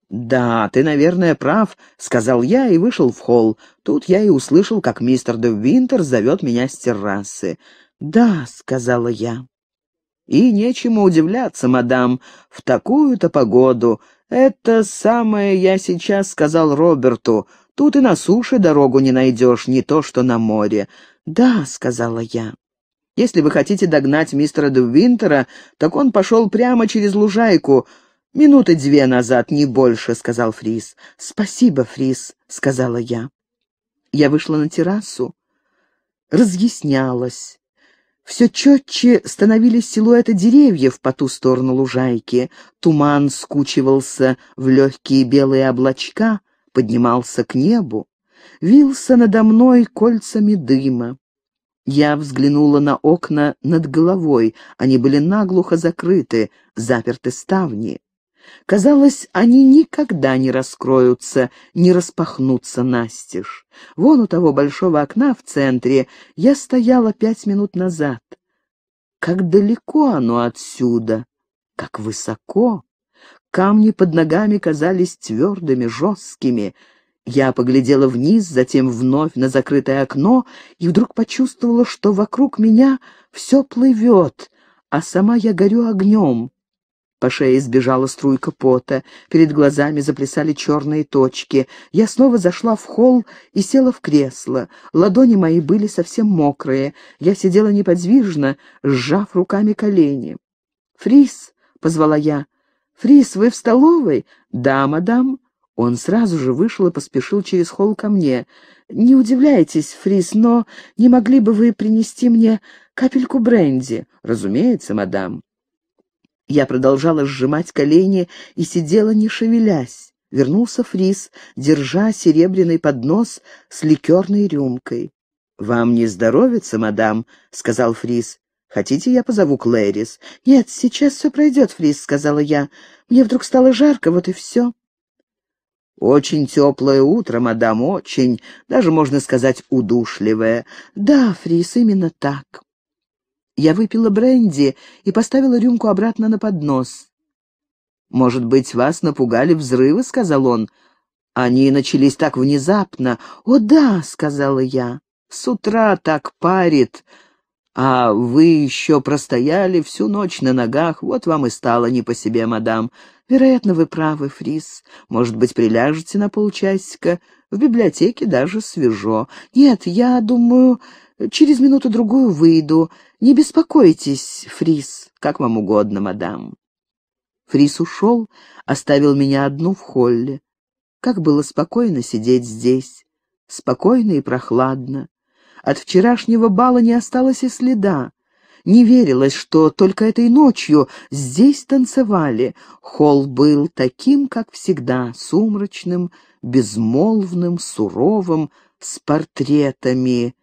«Да, ты, наверное, прав», — сказал я и вышел в холл. Тут я и услышал, как мистер де Винтер зовет меня с террасы. «Да», — сказала я. «И нечему удивляться, мадам, в такую-то погоду. Это самое я сейчас сказал Роберту. Тут и на суше дорогу не найдешь, не то что на море». «Да», — сказала я. Если вы хотите догнать мистера Дувинтера, так он пошел прямо через лужайку. Минуты две назад, не больше», — сказал Фрис. «Спасибо, Фрис», — сказала я. Я вышла на террасу. Разъяснялось. Все четче становились силуэты деревьев по ту сторону лужайки. Туман скучивался в легкие белые облачка, поднимался к небу. Вился надо мной кольцами дыма. Я взглянула на окна над головой. Они были наглухо закрыты, заперты ставни. Казалось, они никогда не раскроются, не распахнутся настежь. Вон у того большого окна в центре я стояла пять минут назад. Как далеко оно отсюда, как высоко. Камни под ногами казались твердыми, жесткими — я поглядела вниз, затем вновь на закрытое окно и вдруг почувствовала, что вокруг меня все плывет, а сама я горю огнем. По шее сбежала струйка пота, перед глазами заплясали черные точки. Я снова зашла в холл и села в кресло. Ладони мои были совсем мокрые. Я сидела неподвижно, сжав руками колени. «Фрис!» — позвала я. «Фрис, вы в столовой?» «Да, мадам». Он сразу же вышел и поспешил через холл ко мне. «Не удивляйтесь, Фрис, но не могли бы вы принести мне капельку бренди?» «Разумеется, мадам». Я продолжала сжимать колени и сидела, не шевелясь. Вернулся Фрис, держа серебряный поднос с ликерной рюмкой. «Вам не здоровится, мадам?» — сказал Фрис. «Хотите, я позову Клэрис?» «Нет, сейчас все пройдет, Фрис», — сказала я. «Мне вдруг стало жарко, вот и все». «Очень теплое утро, мадам, очень, даже, можно сказать, удушливое». «Да, Фрис, именно так». Я выпила бренди и поставила рюмку обратно на поднос. «Может быть, вас напугали взрывы?» — сказал он. «Они начались так внезапно». «О, да!» — сказала я. «С утра так парит, а вы еще простояли всю ночь на ногах. Вот вам и стало не по себе, мадам. Вероятно, вы правы, Фрис. Может быть, приляжете на полчасика. В библиотеке даже свежо. Нет, я думаю, через минуту-другую выйду. Не беспокойтесь, Фрис, как вам угодно, мадам. Фрис ушел, оставил меня одну в холле. Как было спокойно сидеть здесь. Спокойно и прохладно. От вчерашнего бала не осталось и следа. Не верилось, что только этой ночью здесь танцевали. Холл был таким, как всегда, сумрачным, безмолвным, суровым, с портретами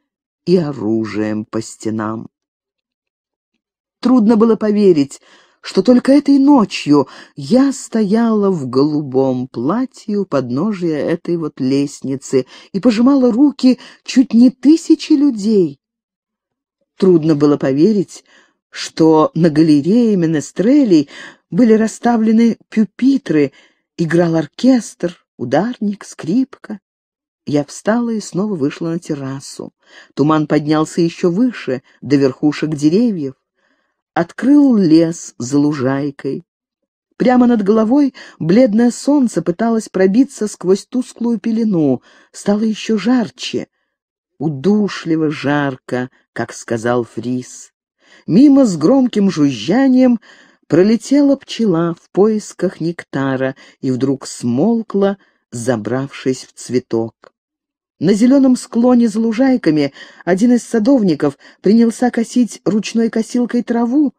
и оружием по стенам. Трудно было поверить, что только этой ночью я стояла в голубом платье у подножия этой вот лестницы и пожимала руки чуть не тысячи людей, Трудно было поверить, что на галерее Менестрелей были расставлены пюпитры, играл оркестр, ударник, скрипка. Я встала и снова вышла на террасу. Туман поднялся еще выше, до верхушек деревьев. Открыл лес за лужайкой. Прямо над головой бледное солнце пыталось пробиться сквозь тусклую пелену. Стало еще жарче. Удушливо жарко как сказал Фрис. Мимо с громким жужжанием пролетела пчела в поисках нектара и вдруг смолкла, забравшись в цветок. На зеленом склоне за лужайками один из садовников принялся косить ручной косилкой траву.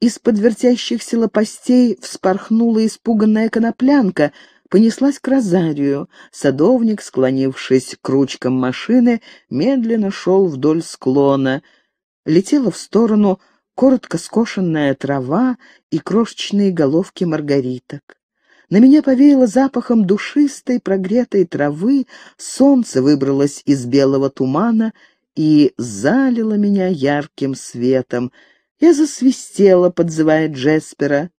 Из под вертящихся лопастей вспорхнула испуганная коноплянка — понеслась к Розарию. Садовник, склонившись к ручкам машины, медленно шел вдоль склона. Летела в сторону коротко скошенная трава и крошечные головки маргариток. На меня повеяло запахом душистой прогретой травы, солнце выбралось из белого тумана и залило меня ярким светом. Я засвистела, подзывая Джеспера.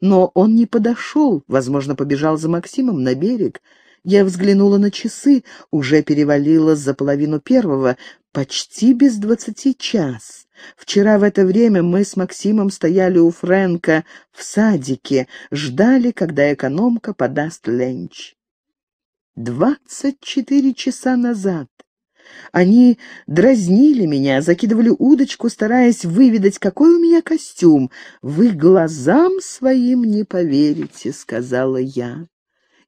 Но он не подошел, возможно, побежал за Максимом на берег. Я взглянула на часы, уже перевалило за половину первого, почти без двадцати час. Вчера в это время мы с Максимом стояли у Фрэнка в садике, ждали, когда экономка подаст ленч. Двадцать четыре часа назад. Они дразнили меня, закидывали удочку, стараясь выведать, какой у меня костюм. «Вы глазам своим не поверите», — сказала я.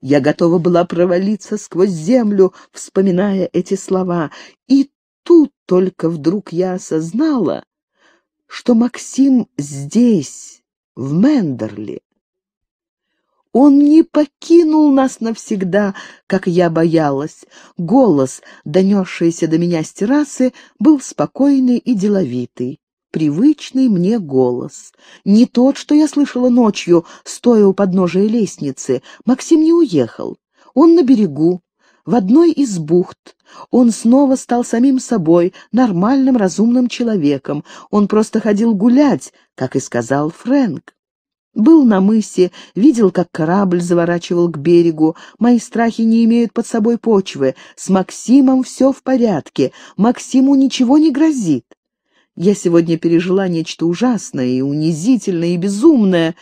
Я готова была провалиться сквозь землю, вспоминая эти слова. И тут только вдруг я осознала, что Максим здесь, в Мендерли. Он не покинул нас навсегда, как я боялась. Голос, донесшийся до меня с террасы, был спокойный и деловитый. Привычный мне голос. Не тот, что я слышала ночью, стоя у подножия лестницы. Максим не уехал. Он на берегу, в одной из бухт. Он снова стал самим собой, нормальным, разумным человеком. Он просто ходил гулять, как и сказал Фрэнк. Был на мысе, видел, как корабль заворачивал к берегу. Мои страхи не имеют под собой почвы. С Максимом все в порядке. Максиму ничего не грозит. Я сегодня пережила нечто ужасное и унизительное, и безумное.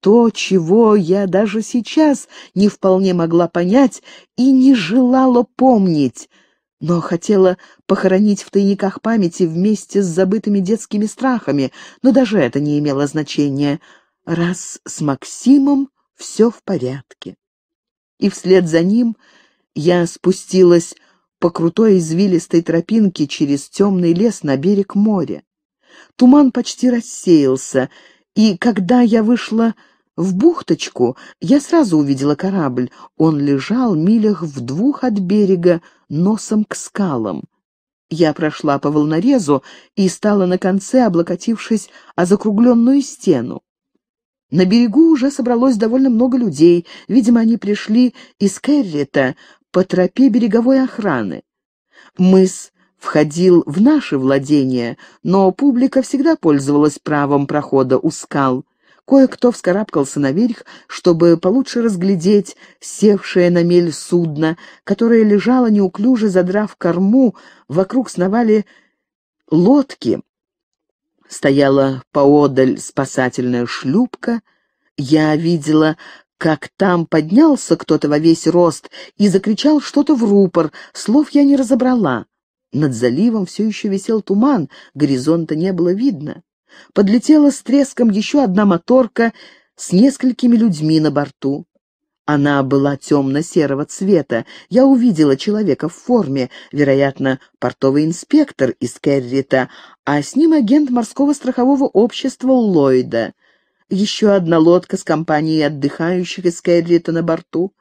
То, чего я даже сейчас не вполне могла понять и не желала помнить но хотела похоронить в тайниках памяти вместе с забытыми детскими страхами, но даже это не имело значения раз с Максимом все в порядке. И вслед за ним я спустилась по крутой извилистой тропинке через темный лес на берег моря. Туман почти рассеялся, и когда я вышла в бухточку, я сразу увидела корабль. Он лежал милях в двух от берега, носом к скалам. Я прошла по волнорезу и стала на конце, облокотившись о закругленную стену. На берегу уже собралось довольно много людей. Видимо, они пришли из Керрита по тропе береговой охраны. Мыс входил в наши владения, но публика всегда пользовалась правом прохода у скал. Кое-кто вскарабкался наверх, чтобы получше разглядеть севшее на мель судно, которое лежало неуклюже, задрав корму, вокруг сновали лодки, стояла поодаль спасательная шлюпка. Я видела, как там поднялся кто-то во весь рост и закричал что-то в рупор, слов я не разобрала. Над заливом все еще висел туман, горизонта не было видно. Подлетела с треском еще одна моторка с несколькими людьми на борту. Она была темно-серого цвета. Я увидела человека в форме, вероятно, портовый инспектор из Керрита, а с ним агент морского страхового общества Ллойда. Еще одна лодка с компанией отдыхающих из Керрита на борту.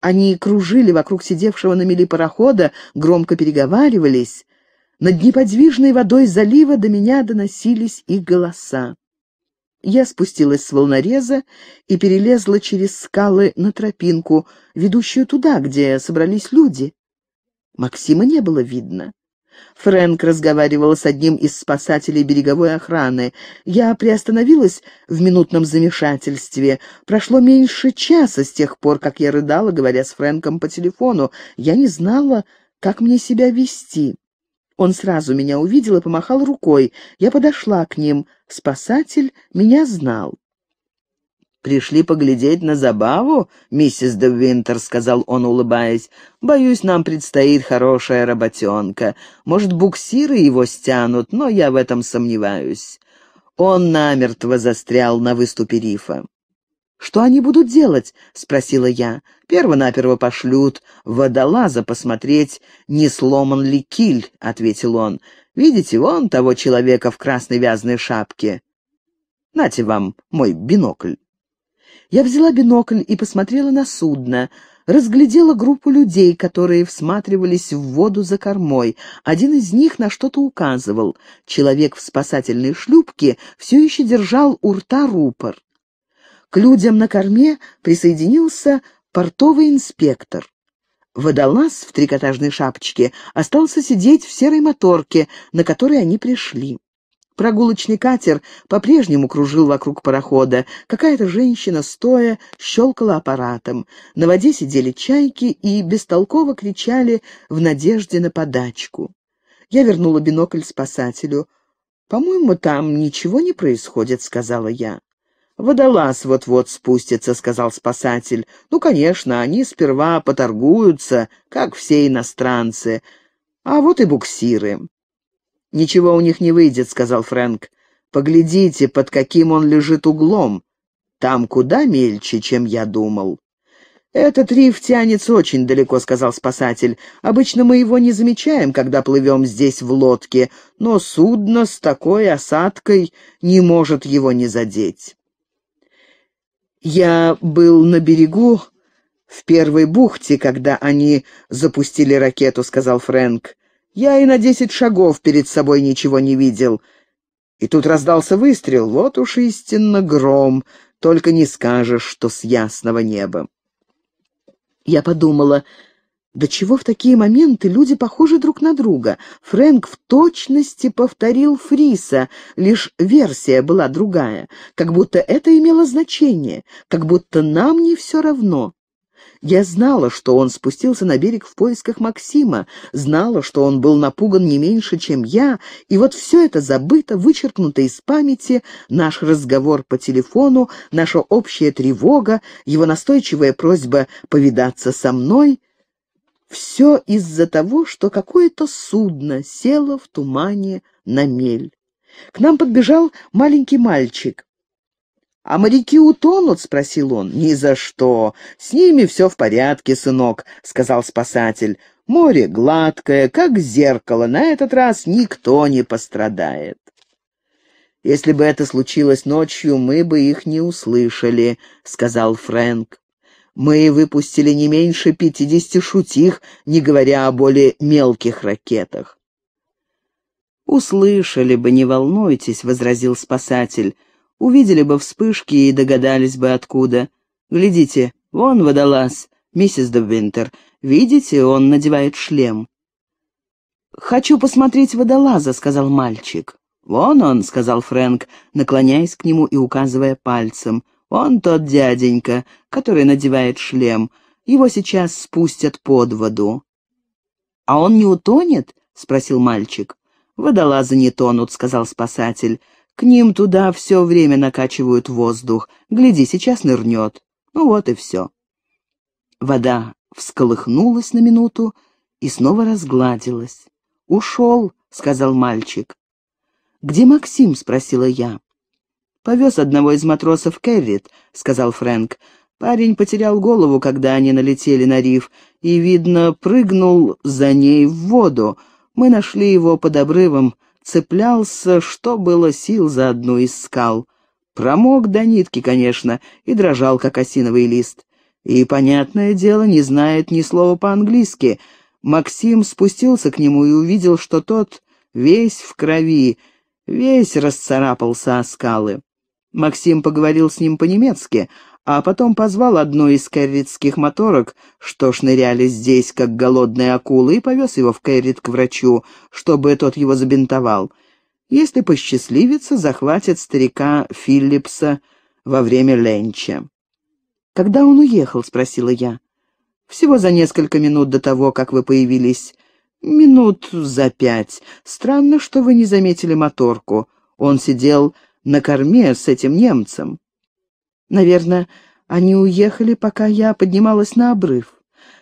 Они кружили вокруг сидевшего на мели парохода, громко переговаривались. Над неподвижной водой залива до меня доносились их голоса. Я спустилась с волнореза и перелезла через скалы на тропинку, ведущую туда, где собрались люди. Максима не было видно. Фрэнк разговаривал с одним из спасателей береговой охраны. Я приостановилась в минутном замешательстве. Прошло меньше часа с тех пор, как я рыдала, говоря с Фрэнком по телефону. Я не знала, как мне себя вести. Он сразу меня увидел и помахал рукой. Я подошла к ним. Спасатель меня знал. «Пришли поглядеть на забаву, миссис де Винтер», — сказал он, улыбаясь. «Боюсь, нам предстоит хорошая работенка. Может, буксиры его стянут, но я в этом сомневаюсь». Он намертво застрял на выступе рифа. «Что они будут делать?» — спросила я. «Первонаперво пошлют водолаза посмотреть, не сломан ли киль», — ответил он. «Видите, вон того человека в красной вязаной шапке. Нате вам мой бинокль». Я взяла бинокль и посмотрела на судно. Разглядела группу людей, которые всматривались в воду за кормой. Один из них на что-то указывал. Человек в спасательной шлюпке все еще держал у рта рупор. К людям на корме присоединился портовый инспектор. Водолаз в трикотажной шапочке остался сидеть в серой моторке, на которой они пришли. Прогулочный катер по-прежнему кружил вокруг парохода. Какая-то женщина, стоя, щелкала аппаратом. На воде сидели чайки и бестолково кричали в надежде на подачку. Я вернула бинокль спасателю. «По-моему, там ничего не происходит», — сказала я. «Водолаз вот-вот спустится», — сказал спасатель. «Ну, конечно, они сперва поторгуются, как все иностранцы. А вот и буксиры». «Ничего у них не выйдет», — сказал Фрэнк. «Поглядите, под каким он лежит углом. Там куда мельче, чем я думал». «Этот риф тянется очень далеко», — сказал спасатель. «Обычно мы его не замечаем, когда плывем здесь в лодке, но судно с такой осадкой не может его не задеть». Я был на берегу в первой бухте, когда они запустили ракету, сказал Фрэнк. Я и на десять шагов перед собой ничего не видел. И тут раздался выстрел. Вот уж истинно гром. Только не скажешь, что с ясного неба. Я подумала, до чего в такие моменты люди похожи друг на друга? Фрэнк в точности повторил Фриса, лишь версия была другая, как будто это имело значение, как будто нам не все равно. Я знала, что он спустился на берег в поисках Максима, знала, что он был напуган не меньше, чем я, и вот все это забыто, вычеркнуто из памяти, наш разговор по телефону, наша общая тревога, его настойчивая просьба повидаться со мной — все из-за того, что какое-то судно село в тумане на мель. К нам подбежал маленький мальчик. «А моряки утонут?» — спросил он. «Ни за что. С ними все в порядке, сынок», — сказал спасатель. «Море гладкое, как зеркало. На этот раз никто не пострадает». «Если бы это случилось ночью, мы бы их не услышали», — сказал Фрэнк. Мы выпустили не меньше 50 шутих, не говоря о более мелких ракетах. «Услышали бы, не волнуйтесь», — возразил спасатель. «Увидели бы вспышки и догадались бы, откуда. Глядите, вон водолаз, миссис де Видите, он надевает шлем». «Хочу посмотреть водолаза», — сказал мальчик. «Вон он», — сказал Фрэнк, наклоняясь к нему и указывая пальцем. Он тот дяденька, который надевает шлем. Его сейчас спустят под воду». «А он не утонет?» — спросил мальчик. «Водолазы не тонут», — сказал спасатель. «К ним туда все время накачивают воздух. Гляди, сейчас нырнет. Ну вот и все». Вода всколыхнулась на минуту и снова разгладилась. «Ушел», — сказал мальчик. «Где Максим?» — спросила я. «Повез одного из матросов Кевит», — сказал Фрэнк. Парень потерял голову, когда они налетели на риф, и, видно, прыгнул за ней в воду. Мы нашли его под обрывом, цеплялся, что было сил за одну из скал. Промок до нитки, конечно, и дрожал, как осиновый лист. И, понятное дело, не знает ни слова по-английски. Максим спустился к нему и увидел, что тот весь в крови, весь расцарапался о скалы. Максим поговорил с ним по-немецки, а потом позвал одну из кэрритских моторок, что шныряли здесь, как голодные акулы, и повез его в кэррит к врачу, чтобы тот его забинтовал. Если посчастливится, захватит старика Филлипса во время ленча. «Когда он уехал?» — спросила я. «Всего за несколько минут до того, как вы появились». «Минут за пять. Странно, что вы не заметили моторку». Он сидел на корме с этим немцем. Наверное, они уехали, пока я поднималась на обрыв.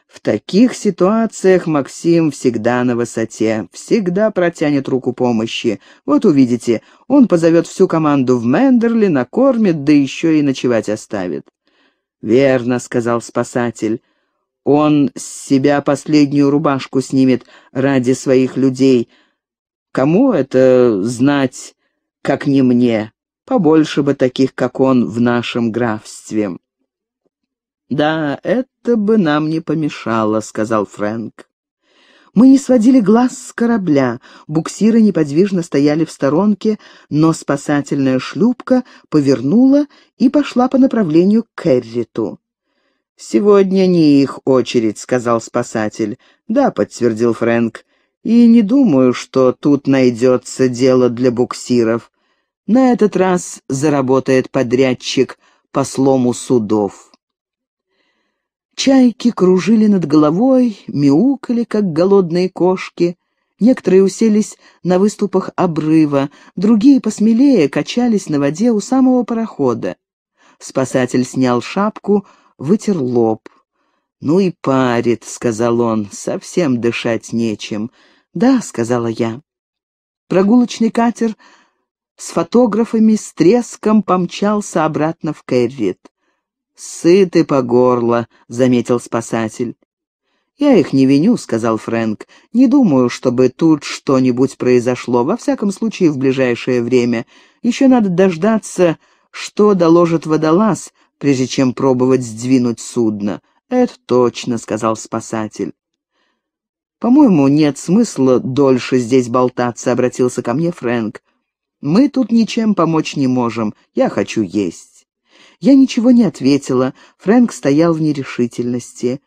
В таких ситуациях Максим всегда на высоте, всегда протянет руку помощи. Вот увидите, он позовет всю команду в Мендерли, накормит, да еще и ночевать оставит. «Верно», — сказал спасатель. «Он с себя последнюю рубашку снимет ради своих людей. Кому это знать, как не мне?» Побольше бы таких, как он, в нашем графстве». «Да, это бы нам не помешало», — сказал Фрэнк. Мы не сводили глаз с корабля, буксиры неподвижно стояли в сторонке, но спасательная шлюпка повернула и пошла по направлению к Керриту. «Сегодня не их очередь», — сказал спасатель. «Да», — подтвердил Фрэнк. «И не думаю, что тут найдется дело для буксиров. На этот раз заработает подрядчик по слому судов. Чайки кружили над головой, мяукали, как голодные кошки. Некоторые уселись на выступах обрыва, другие посмелее качались на воде у самого парохода. Спасатель снял шапку, вытер лоб. «Ну и парит», — сказал он, — «совсем дышать нечем». «Да», — сказала я. Прогулочный катер — с фотографами с треском помчался обратно в Кэррит. «Сыты по горло», — заметил спасатель. «Я их не виню», — сказал Фрэнк. «Не думаю, чтобы тут что-нибудь произошло, во всяком случае в ближайшее время. Еще надо дождаться, что доложит водолаз, прежде чем пробовать сдвинуть судно». «Это точно», — сказал спасатель. «По-моему, нет смысла дольше здесь болтаться», — обратился ко мне Фрэнк. Мы тут ничем помочь не можем. Я хочу есть». Я ничего не ответила. Фрэнк стоял в нерешительности.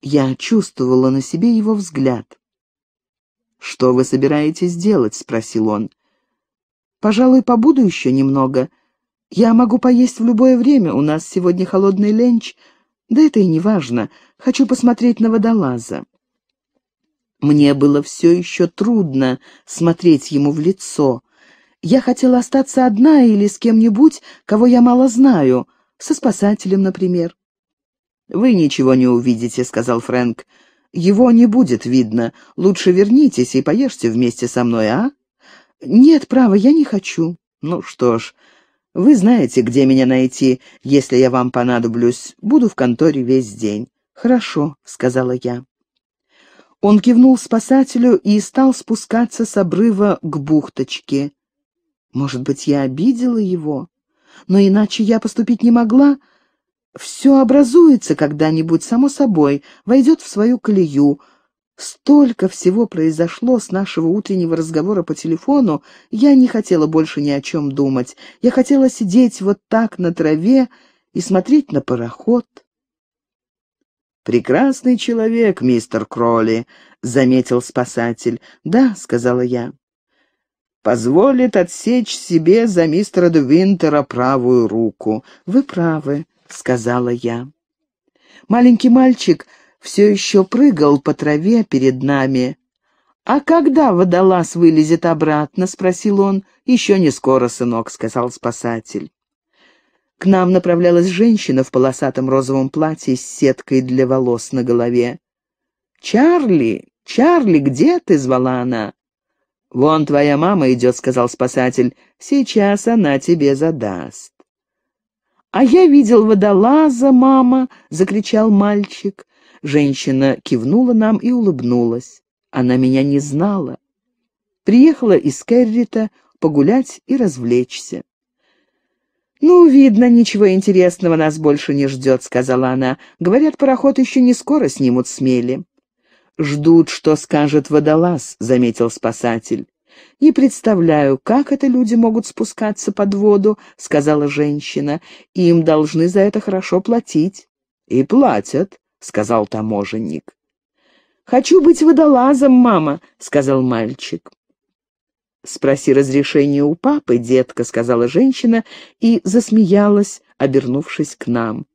Я чувствовала на себе его взгляд. «Что вы собираетесь делать?» — спросил он. «Пожалуй, побуду еще немного. Я могу поесть в любое время, у нас сегодня холодный ленч. Да это и не важно. Хочу посмотреть на водолаза». Мне было все еще трудно смотреть ему в лицо. Я хотела остаться одна или с кем-нибудь, кого я мало знаю, со спасателем, например». «Вы ничего не увидите», — сказал Фрэнк. «Его не будет видно. Лучше вернитесь и поешьте вместе со мной, а?» «Нет, право, я не хочу». «Ну что ж, вы знаете, где меня найти, если я вам понадоблюсь. Буду в конторе весь день». «Хорошо», — сказала я. Он кивнул спасателю и стал спускаться с обрыва к бухточке. Может быть, я обидела его? Но иначе я поступить не могла. Все образуется когда-нибудь, само собой, войдет в свою колею. Столько всего произошло с нашего утреннего разговора по телефону, я не хотела больше ни о чем думать. Я хотела сидеть вот так на траве и смотреть на пароход. «Прекрасный человек, мистер Кролли», — заметил спасатель. «Да», — сказала я позволит отсечь себе за мистера Двинтера правую руку. «Вы правы», — сказала я. Маленький мальчик все еще прыгал по траве перед нами. «А когда водолаз вылезет обратно?» — спросил он. «Еще не скоро, сынок», — сказал спасатель. К нам направлялась женщина в полосатом розовом платье с сеткой для волос на голове. «Чарли! Чарли, где ты?» — звала она. «Вон твоя мама идет», — сказал спасатель. «Сейчас она тебе задаст». «А я видел водолаза, мама!» — закричал мальчик. Женщина кивнула нам и улыбнулась. Она меня не знала. Приехала из Керрита погулять и развлечься. «Ну, видно, ничего интересного нас больше не ждет», — сказала она. «Говорят, пароход еще не скоро снимут с мели» ждут, что скажет водолаз», — заметил спасатель. «Не представляю, как это люди могут спускаться под воду», — сказала женщина. «Им должны за это хорошо платить». «И платят», — сказал таможенник. «Хочу быть водолазом, мама», — сказал мальчик. «Спроси разрешение у папы, детка», — сказала женщина и засмеялась, обернувшись к нам.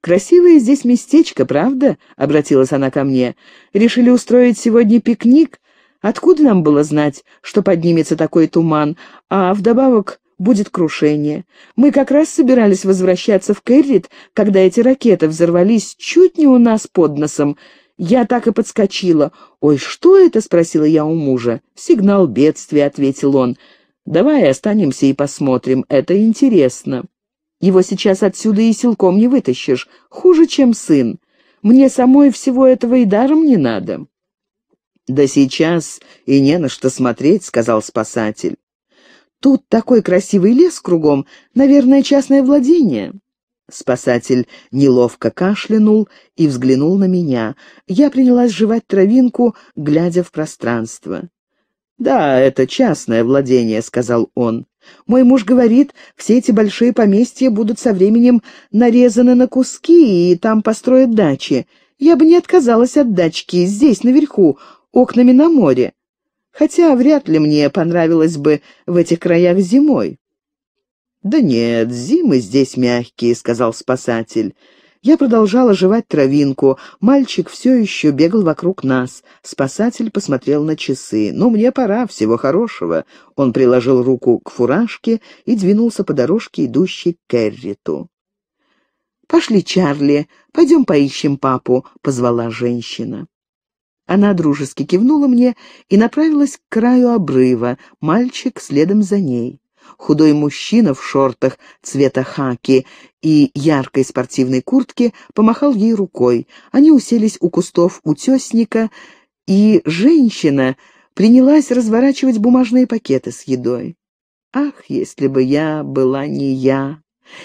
«Красивое здесь местечко, правда?» — обратилась она ко мне. «Решили устроить сегодня пикник? Откуда нам было знать, что поднимется такой туман, а вдобавок будет крушение? Мы как раз собирались возвращаться в Кэррит, когда эти ракеты взорвались чуть не у нас под носом. Я так и подскочила. «Ой, что это?» — спросила я у мужа. «Сигнал бедствия», — ответил он. «Давай останемся и посмотрим. Это интересно». Его сейчас отсюда и силком не вытащишь. Хуже, чем сын. Мне самой всего этого и даром не надо». «Да сейчас и не на что смотреть», — сказал спасатель. «Тут такой красивый лес кругом, наверное, частное владение». Спасатель неловко кашлянул и взглянул на меня. Я принялась жевать травинку, глядя в пространство. «Да, это частное владение», — сказал он. Мой муж говорит, все эти большие поместья будут со временем нарезаны на куски, и там построят дачи. Я бы не отказалась от дачки, здесь, наверху, окнами на море. Хотя вряд ли мне понравилось бы в этих краях зимой. «Да нет, зимы здесь мягкие», — сказал спасатель. Я продолжала жевать травинку. Мальчик все еще бегал вокруг нас. Спасатель посмотрел на часы. «Ну, мне пора, всего хорошего». Он приложил руку к фуражке и двинулся по дорожке, идущей к Керриту. «Пошли, Чарли, пойдем поищем папу», — позвала женщина. Она дружески кивнула мне и направилась к краю обрыва, мальчик следом за ней. Худой мужчина в шортах цвета хаки и яркой спортивной куртке помахал ей рукой. Они уселись у кустов утесника, и женщина принялась разворачивать бумажные пакеты с едой. «Ах, если бы я была не я!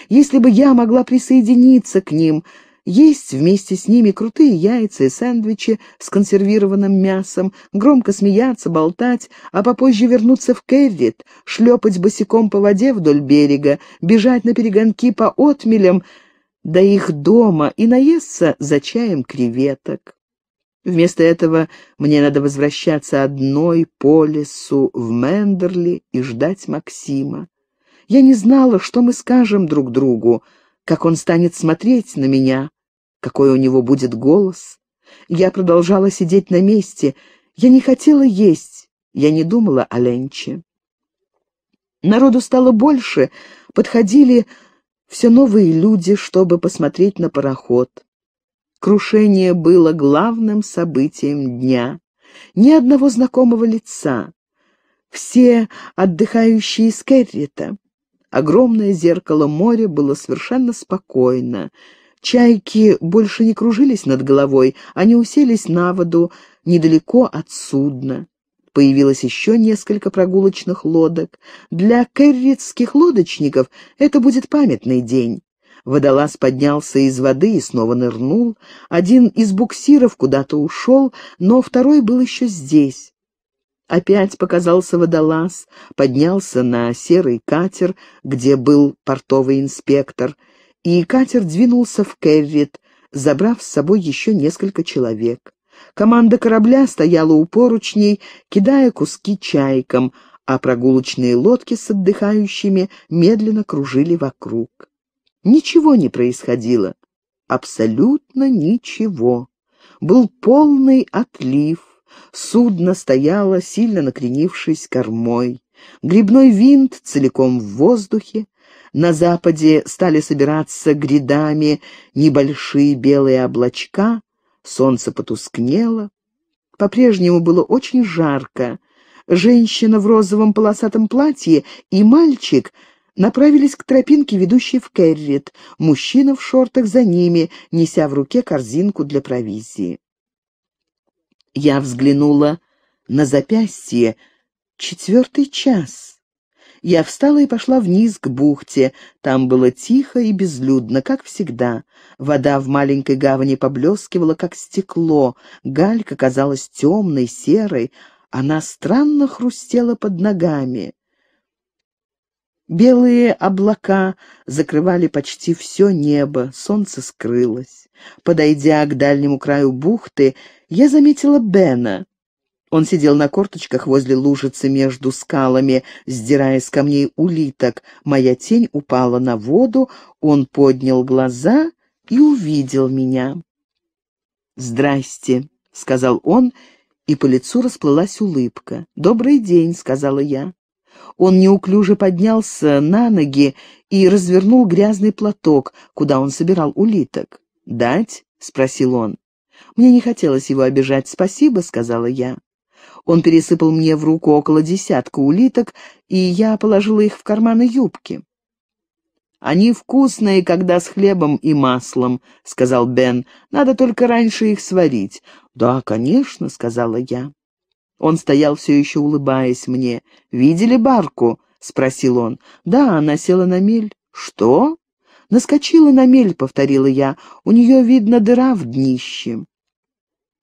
Если бы я могла присоединиться к ним!» есть вместе с ними крутые яйца и сэндвичи с консервированным мясом, громко смеяться, болтать, а попозже вернуться в Керрит, шлепать босиком по воде вдоль берега, бежать на перегонки по отмелям до их дома и наесться за чаем креветок. Вместо этого мне надо возвращаться одной по лесу в Мендерли и ждать Максима. Я не знала, что мы скажем друг другу, как он станет смотреть на меня, какой у него будет голос. Я продолжала сидеть на месте. Я не хотела есть. Я не думала о Ленче. Народу стало больше. Подходили все новые люди, чтобы посмотреть на пароход. Крушение было главным событием дня. Ни одного знакомого лица. Все отдыхающие из Керрита. Огромное зеркало моря было совершенно спокойно. Чайки больше не кружились над головой, они уселись на воду недалеко от судна. Появилось еще несколько прогулочных лодок. Для керритских лодочников это будет памятный день. Водолаз поднялся из воды и снова нырнул. Один из буксиров куда-то ушел, но второй был еще здесь. Опять показался водолаз, поднялся на серый катер, где был портовый инспектор и катер двинулся в Керрит, забрав с собой еще несколько человек. Команда корабля стояла у поручней, кидая куски чайкам, а прогулочные лодки с отдыхающими медленно кружили вокруг. Ничего не происходило. Абсолютно ничего. Был полный отлив. Судно стояло, сильно накренившись кормой. Грибной винт целиком в воздухе, на западе стали собираться грядами небольшие белые облачка, солнце потускнело. По-прежнему было очень жарко. Женщина в розовом полосатом платье и мальчик направились к тропинке, ведущей в Керрит. Мужчина в шортах за ними, неся в руке корзинку для провизии. Я взглянула на запястье. Четвертый час. Я встала и пошла вниз к бухте. Там было тихо и безлюдно, как всегда. Вода в маленькой гавани поблескивала, как стекло. Галька казалась темной, серой. Она странно хрустела под ногами. Белые облака закрывали почти все небо, солнце скрылось. Подойдя к дальнему краю бухты, я заметила Бена. Он сидел на корточках возле лужицы между скалами, сдирая с камней улиток. Моя тень упала на воду, он поднял глаза и увидел меня. «Здрасте», — сказал он, и по лицу расплылась улыбка. «Добрый день», — сказала я. Он неуклюже поднялся на ноги и развернул грязный платок, куда он собирал улиток. «Дать?» — спросил он. «Мне не хотелось его обижать. Спасибо», — сказала я. Он пересыпал мне в руку около десятка улиток, и я положила их в карманы юбки. «Они вкусные, когда с хлебом и маслом», — сказал Бен. «Надо только раньше их сварить». «Да, конечно», — сказала я. Он стоял все еще улыбаясь мне. «Видели барку?» — спросил он. «Да, она села на мель». «Что?» «Наскочила на мель», — повторила я. «У нее, видно, дыра в днище».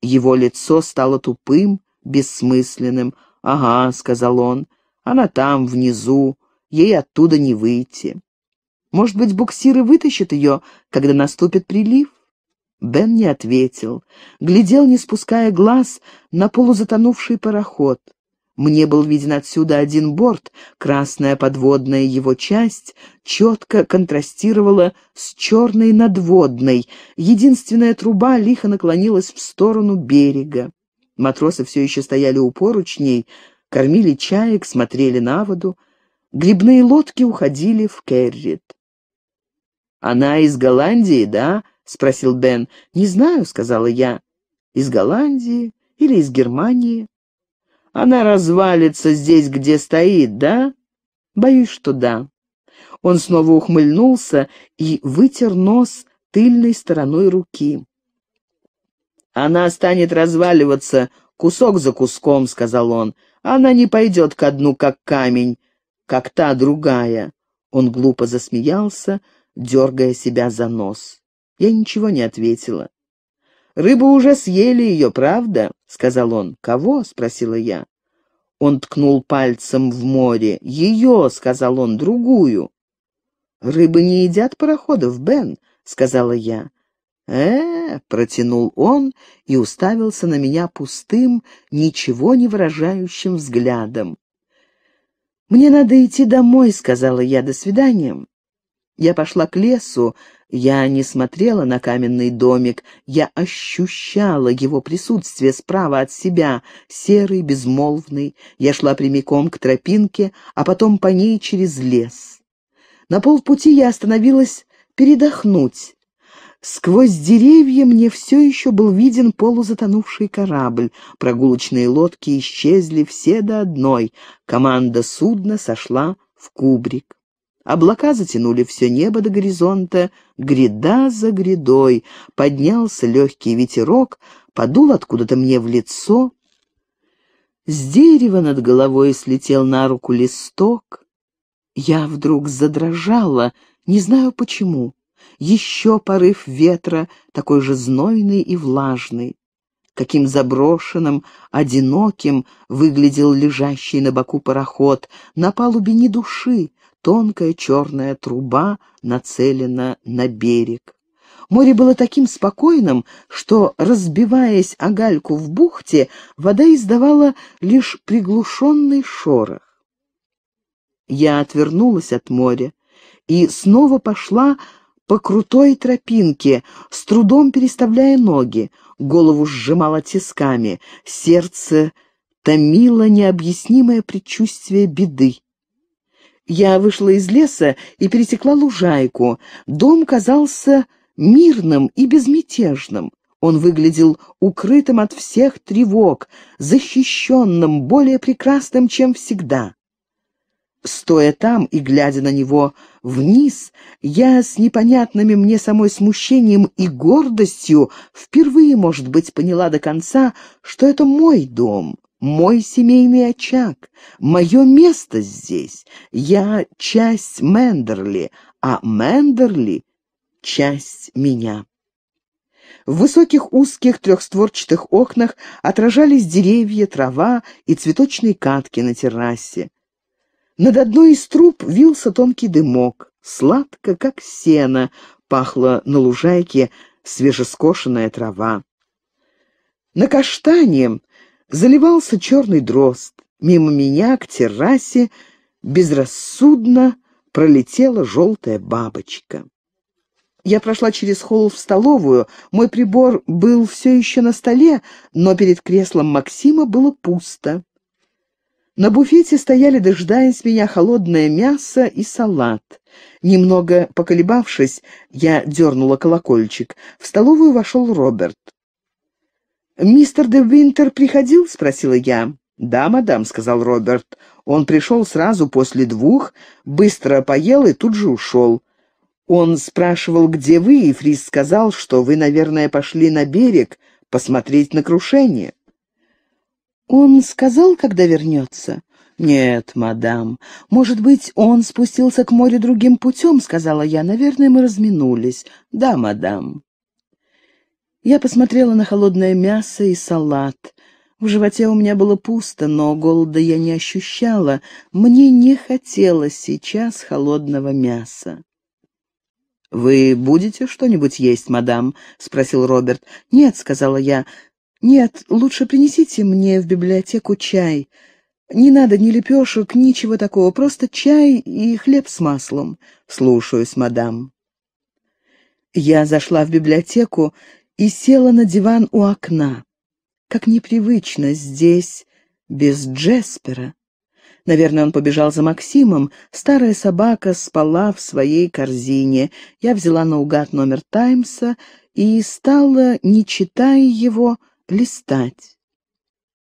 Его лицо стало тупым, бессмысленным. «Ага», — сказал он, — «она там, внизу, ей оттуда не выйти». «Может быть, буксиры вытащат ее, когда наступит прилив?» Бен не ответил. Глядел, не спуская глаз, на полузатонувший пароход. Мне был виден отсюда один борт, красная подводная его часть четко контрастировала с черной надводной, единственная труба лихо наклонилась в сторону берега. Матросы все еще стояли у поручней, кормили чаек, смотрели на воду. Грибные лодки уходили в Керрит. «Она из Голландии, да?» — спросил Бен. «Не знаю», — сказала я. «Из Голландии или из Германии?» «Она развалится здесь, где стоит, да?» «Боюсь, что да». Он снова ухмыльнулся и вытер нос тыльной стороной руки. «Она станет разваливаться кусок за куском», — сказал он. «Она не пойдет ко дну, как камень, как та другая». Он глупо засмеялся, дергая себя за нос. Я ничего не ответила. «Рыбу уже съели ее, правда?» — сказал он. «Кого?» — спросила я. Он ткнул пальцем в море. «Ее!» — сказал он, — «другую». «Рыбы не едят пароходов, Бен», — сказала я э протянул он и уставился на меня пустым, ничего не выражающим взглядом. «Мне надо идти домой», — сказала я, — «до свидания». Я пошла к лесу, я не смотрела на каменный домик, я ощущала его присутствие справа от себя, серый, безмолвный. Я шла прямиком к тропинке, а потом по ней через лес. На полпути я остановилась передохнуть. Сквозь деревья мне все еще был виден полузатонувший корабль. Прогулочные лодки исчезли все до одной. Команда судна сошла в кубрик. Облака затянули все небо до горизонта, гряда за грядой. Поднялся легкий ветерок, подул откуда-то мне в лицо. С дерева над головой слетел на руку листок. Я вдруг задрожала, не знаю почему еще порыв ветра, такой же знойный и влажный. Каким заброшенным, одиноким выглядел лежащий на боку пароход. На палубе ни души, тонкая черная труба нацелена на берег. Море было таким спокойным, что, разбиваясь о гальку в бухте, вода издавала лишь приглушенный шорох. Я отвернулась от моря и снова пошла по крутой тропинке, с трудом переставляя ноги. Голову сжимало тисками, сердце томило необъяснимое предчувствие беды. Я вышла из леса и пересекла лужайку. Дом казался мирным и безмятежным. Он выглядел укрытым от всех тревог, защищенным, более прекрасным, чем всегда. Стоя там и глядя на него вниз, я с непонятными мне самой смущением и гордостью впервые, может быть, поняла до конца, что это мой дом, мой семейный очаг, мое место здесь. Я часть Мендерли, а Мендерли — часть меня. В высоких узких трехстворчатых окнах отражались деревья, трава и цветочные катки на террасе. Над одной из труб вился тонкий дымок. Сладко, как сено, пахло на лужайке свежескошенная трава. На каштане заливался черный дрозд. Мимо меня к террасе безрассудно пролетела желтая бабочка. Я прошла через холл в столовую. Мой прибор был все еще на столе, но перед креслом Максима было пусто. На буфете стояли, дожидаясь меня, холодное мясо и салат. Немного поколебавшись, я дернула колокольчик. В столовую вошел Роберт. «Мистер де Винтер приходил?» — спросила я. «Да, мадам», — сказал Роберт. «Он пришел сразу после двух, быстро поел и тут же ушел. Он спрашивал, где вы, и Фрис сказал, что вы, наверное, пошли на берег посмотреть на крушение». «Он сказал, когда вернется?» «Нет, мадам. Может быть, он спустился к морю другим путем», — сказала я. «Наверное, мы разминулись. Да, мадам». Я посмотрела на холодное мясо и салат. В животе у меня было пусто, но голода я не ощущала. Мне не хотелось сейчас холодного мяса. «Вы будете что-нибудь есть, мадам?» — спросил Роберт. «Нет», — сказала я, «Нет, лучше принесите мне в библиотеку чай. Не надо ни лепешек, ничего такого, просто чай и хлеб с маслом. Слушаюсь, мадам». Я зашла в библиотеку и села на диван у окна. Как непривычно здесь без Джеспера. Наверное, он побежал за Максимом. Старая собака спала в своей корзине. Я взяла наугад номер «Таймса» и стала, не читая его, листать.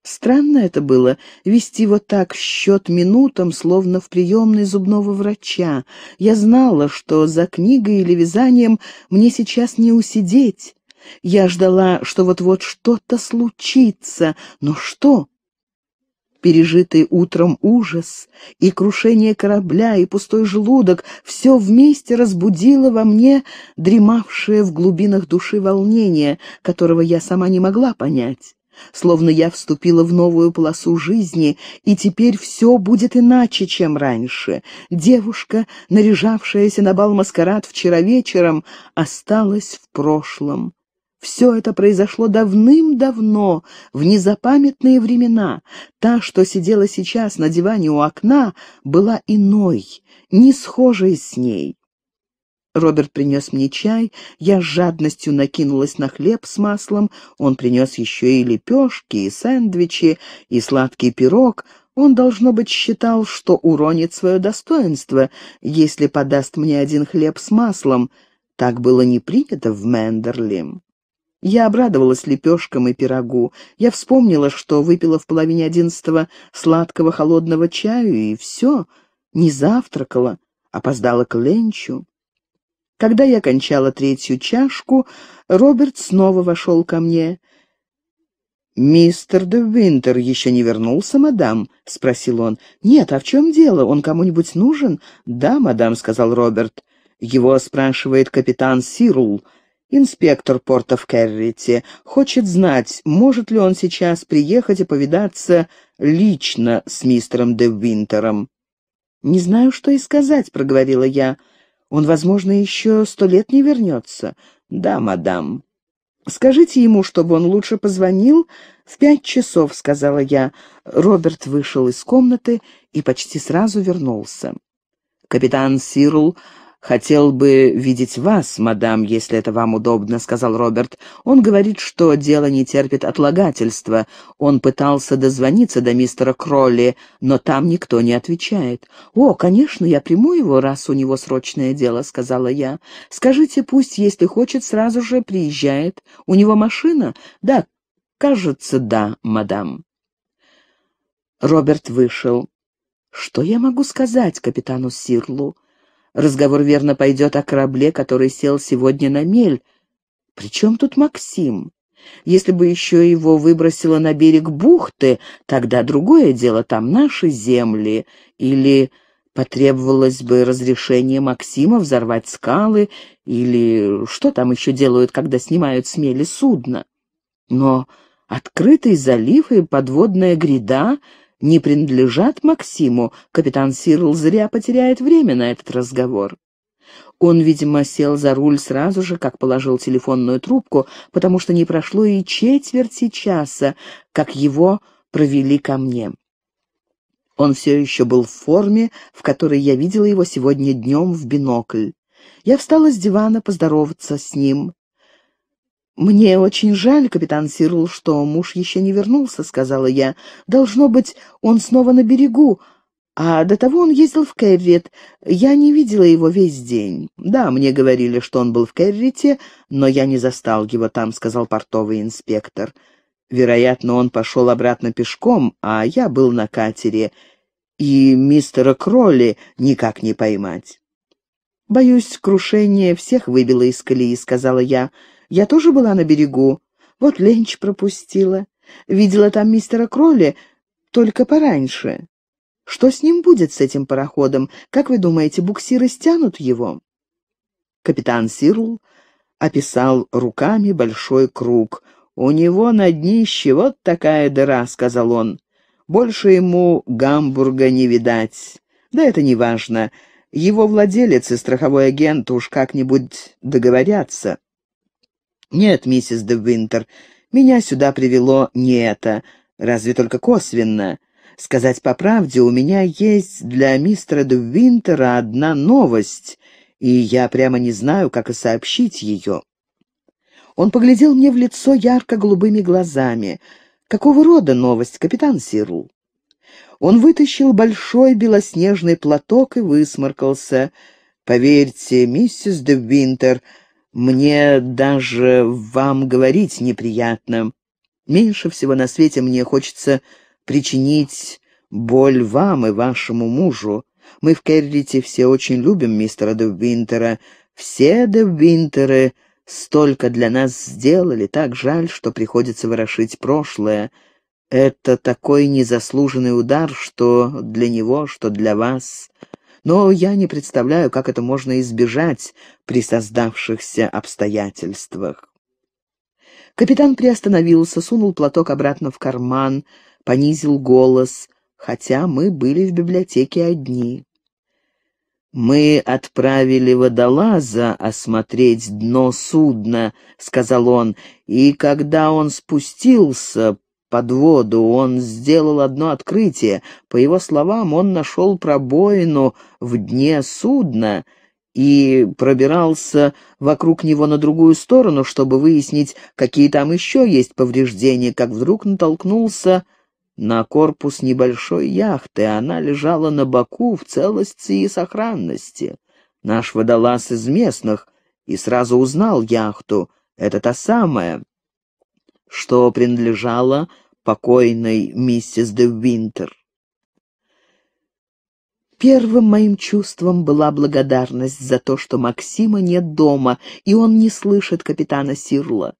Странно это было, вести вот так счет минутам, словно в приемной зубного врача. Я знала, что за книгой или вязанием мне сейчас не усидеть. Я ждала, что вот-вот что-то случится, но что? пережитый утром ужас, и крушение корабля, и пустой желудок — все вместе разбудило во мне дремавшее в глубинах души волнение, которого я сама не могла понять. Словно я вступила в новую полосу жизни, и теперь все будет иначе, чем раньше. Девушка, наряжавшаяся на бал маскарад вчера вечером, осталась в прошлом. Все это произошло давным-давно, в незапамятные времена. Та, что сидела сейчас на диване у окна, была иной, не схожей с ней. Роберт принес мне чай, я с жадностью накинулась на хлеб с маслом, он принес еще и лепешки, и сэндвичи, и сладкий пирог. Он, должно быть, считал, что уронит свое достоинство, если подаст мне один хлеб с маслом. Так было не принято в Мендерлим. Я обрадовалась лепешкам и пирогу. Я вспомнила, что выпила в половине одиннадцатого сладкого холодного чаю, и все, не завтракала, опоздала к ленчу. Когда я кончала третью чашку, Роберт снова вошел ко мне. «Мистер де Винтер еще не вернулся, мадам?» — спросил он. «Нет, а в чем дело? Он кому-нибудь нужен?» «Да, мадам», — сказал Роберт. «Его спрашивает капитан Сирул». Инспектор порта в Керрите хочет знать, может ли он сейчас приехать и повидаться лично с мистером де Винтером. «Не знаю, что и сказать», — проговорила я. «Он, возможно, еще сто лет не вернется». «Да, мадам». «Скажите ему, чтобы он лучше позвонил?» «В пять часов», — сказала я. Роберт вышел из комнаты и почти сразу вернулся. Капитан Сирл хотел бы видеть вас, мадам, если это вам удобно», — сказал Роберт. «Он говорит, что дело не терпит отлагательства. Он пытался дозвониться до мистера Кролли, но там никто не отвечает». «О, конечно, я приму его, раз у него срочное дело», — сказала я. «Скажите, пусть, если хочет, сразу же приезжает. У него машина?» «Да, кажется, да, мадам». Роберт вышел. «Что я могу сказать капитану Сирлу?» Разговор верно пойдет о корабле, который сел сегодня на мель. Причем тут Максим? Если бы еще его выбросило на берег бухты, тогда другое дело, там наши земли. Или потребовалось бы разрешение Максима взорвать скалы, или что там еще делают, когда снимают с мели судно. Но открытый залив и подводная гряда не принадлежат Максиму, капитан Сирл зря потеряет время на этот разговор. Он, видимо, сел за руль сразу же, как положил телефонную трубку, потому что не прошло и четверти часа, как его провели ко мне. Он все еще был в форме, в которой я видела его сегодня днем в бинокль. Я встала с дивана поздороваться с ним. «Мне очень жаль, капитан Сирул, что муж еще не вернулся», — сказала я. «Должно быть, он снова на берегу, а до того он ездил в Кэррит. Я не видела его весь день. Да, мне говорили, что он был в Кэррите, но я не застал его там», — сказал портовый инспектор. «Вероятно, он пошел обратно пешком, а я был на катере, и мистера Кролли никак не поймать». «Боюсь, крушение всех выбило из колеи», — сказала я. «Я...» Я тоже была на берегу. Вот ленч пропустила. Видела там мистера Кролли, только пораньше. Что с ним будет, с этим пароходом? Как вы думаете, буксиры стянут его?» Капитан Сирл описал руками большой круг. «У него на днище вот такая дыра», — сказал он. «Больше ему Гамбурга не видать. Да это не важно. Его владелец и страховой агент уж как-нибудь договорятся». «Нет, миссис де Винтер, меня сюда привело не это, разве только косвенно. Сказать по правде, у меня есть для мистера де Винтера одна новость, и я прямо не знаю, как и сообщить ее». Он поглядел мне в лицо ярко-голубыми глазами. «Какого рода новость, капитан Сиру? Он вытащил большой белоснежный платок и высморкался. «Поверьте, миссис де Винтер, мне даже вам говорить неприятно. Меньше всего на свете мне хочется причинить боль вам и вашему мужу. Мы в Керрите все очень любим мистера Деввинтера. Все Деввинтеры столько для нас сделали, так жаль, что приходится ворошить прошлое. Это такой незаслуженный удар, что для него, что для вас но я не представляю, как это можно избежать при создавшихся обстоятельствах. Капитан приостановился, сунул платок обратно в карман, понизил голос, хотя мы были в библиотеке одни. «Мы отправили водолаза осмотреть дно судна», — сказал он, — «и когда он спустился, под воду, он сделал одно открытие. По его словам, он нашел пробоину в дне судна и пробирался вокруг него на другую сторону, чтобы выяснить, какие там еще есть повреждения, как вдруг натолкнулся на корпус небольшой яхты. Она лежала на боку в целости и сохранности. Наш водолаз из местных и сразу узнал яхту. Это та самая, что принадлежала покойной миссис де Винтер. Первым моим чувством была благодарность за то, что Максима нет дома, и он не слышит капитана Сирла.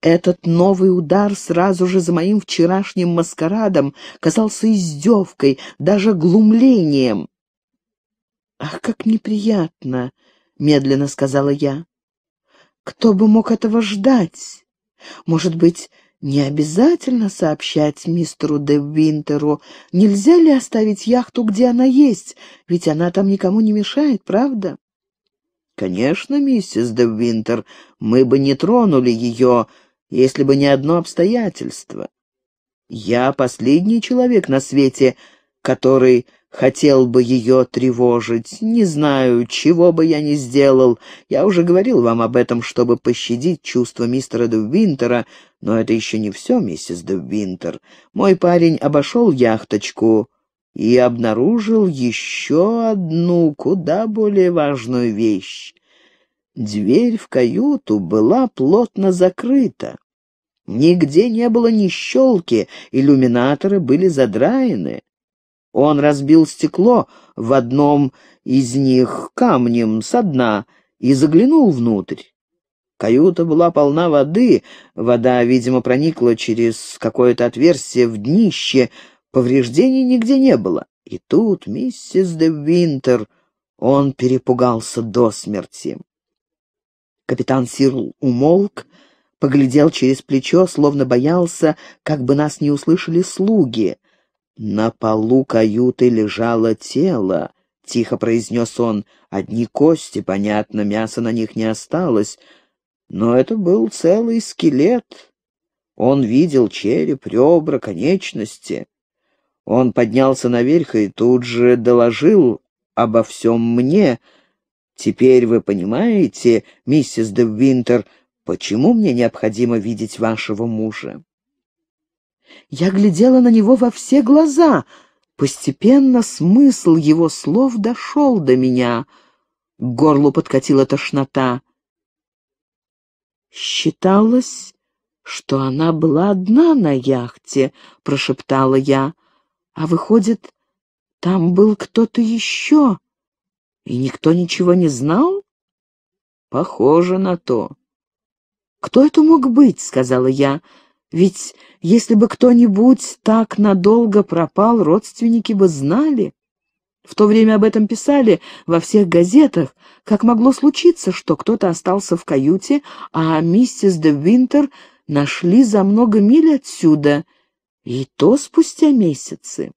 Этот новый удар сразу же за моим вчерашним маскарадом казался издевкой, даже глумлением. «Ах, как неприятно!» — медленно сказала я. «Кто бы мог этого ждать? Может быть, не обязательно сообщать мистеру де Винтеру, нельзя ли оставить яхту, где она есть, ведь она там никому не мешает, правда? Конечно, миссис де Винтер, мы бы не тронули ее, если бы не одно обстоятельство. Я последний человек на свете, который хотел бы ее тревожить. Не знаю, чего бы я ни сделал. Я уже говорил вам об этом, чтобы пощадить чувства мистера Дубвинтера, но это еще не все, миссис Дубвинтер. Мой парень обошел яхточку и обнаружил еще одну куда более важную вещь. Дверь в каюту была плотно закрыта. Нигде не было ни щелки, иллюминаторы были задраены. Он разбил стекло в одном из них камнем со дна и заглянул внутрь. Каюта была полна воды, вода, видимо, проникла через какое-то отверстие в днище, повреждений нигде не было. И тут миссис де Винтер, он перепугался до смерти. Капитан Сирл умолк, поглядел через плечо, словно боялся, как бы нас не услышали слуги. «На полу каюты лежало тело», — тихо произнес он. «Одни кости, понятно, мяса на них не осталось, но это был целый скелет. Он видел череп, ребра, конечности». Он поднялся наверх и тут же доложил обо всем мне. «Теперь вы понимаете, миссис де Винтер, почему мне необходимо видеть вашего мужа?» Я глядела на него во все глаза. Постепенно смысл его слов дошел до меня. К горлу подкатила тошнота. «Считалось, что она была одна на яхте», — прошептала я. «А выходит, там был кто-то еще, и никто ничего не знал?» «Похоже на то». «Кто это мог быть?» — сказала я. «Ведь если бы кто-нибудь так надолго пропал, родственники бы знали. В то время об этом писали во всех газетах, как могло случиться, что кто-то остался в каюте, а миссис де Винтер нашли за много миль отсюда, и то спустя месяцы.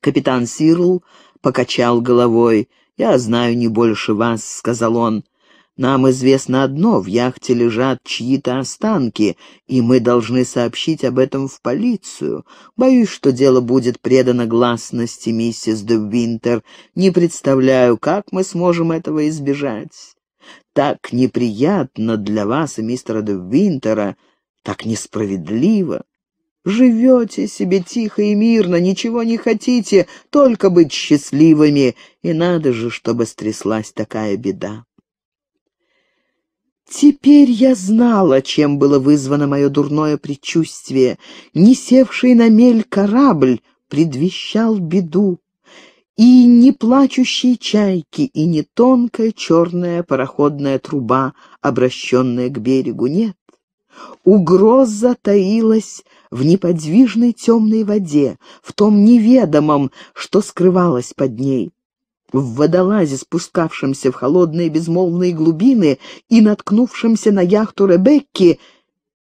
Капитан Сирл покачал головой. «Я знаю не больше вас», — сказал он. Нам известно одно — в яхте лежат чьи-то останки, и мы должны сообщить об этом в полицию. Боюсь, что дело будет предано гласности, миссис де Винтер. Не представляю, как мы сможем этого избежать. Так неприятно для вас и мистера де Винтера, так несправедливо. Живете себе тихо и мирно, ничего не хотите, только быть счастливыми, и надо же, чтобы стряслась такая беда. Теперь я знала, чем было вызвано мое дурное предчувствие. Не севший на мель корабль предвещал беду. И не плачущие чайки, и не тонкая черная пароходная труба, обращенная к берегу, нет. Угроза таилась в неподвижной темной воде, в том неведомом, что скрывалось под ней в водолазе, спускавшемся в холодные безмолвные глубины и наткнувшемся на яхту Ребекки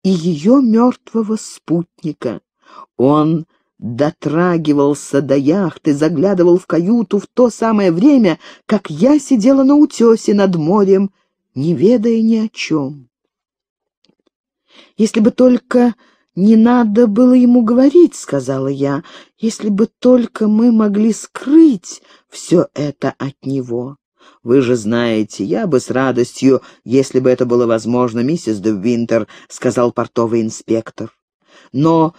и ее мертвого спутника. Он дотрагивался до яхты, заглядывал в каюту в то самое время, как я сидела на утесе над морем, не ведая ни о чем. «Если бы только не надо было ему говорить», — сказала я, — «если бы только мы могли скрыть все это от него. Вы же знаете, я бы с радостью, если бы это было возможно, миссис де Винтер, сказал портовый инспектор. Но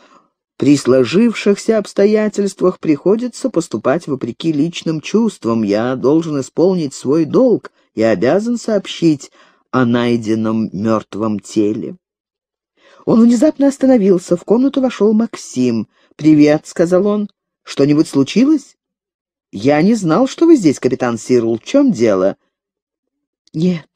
при сложившихся обстоятельствах приходится поступать вопреки личным чувствам. Я должен исполнить свой долг и обязан сообщить о найденном мертвом теле. Он внезапно остановился. В комнату вошел Максим. «Привет», — сказал он. «Что-нибудь случилось?» «Я не знал, что вы здесь, капитан Сирл. В чем дело?» «Нет,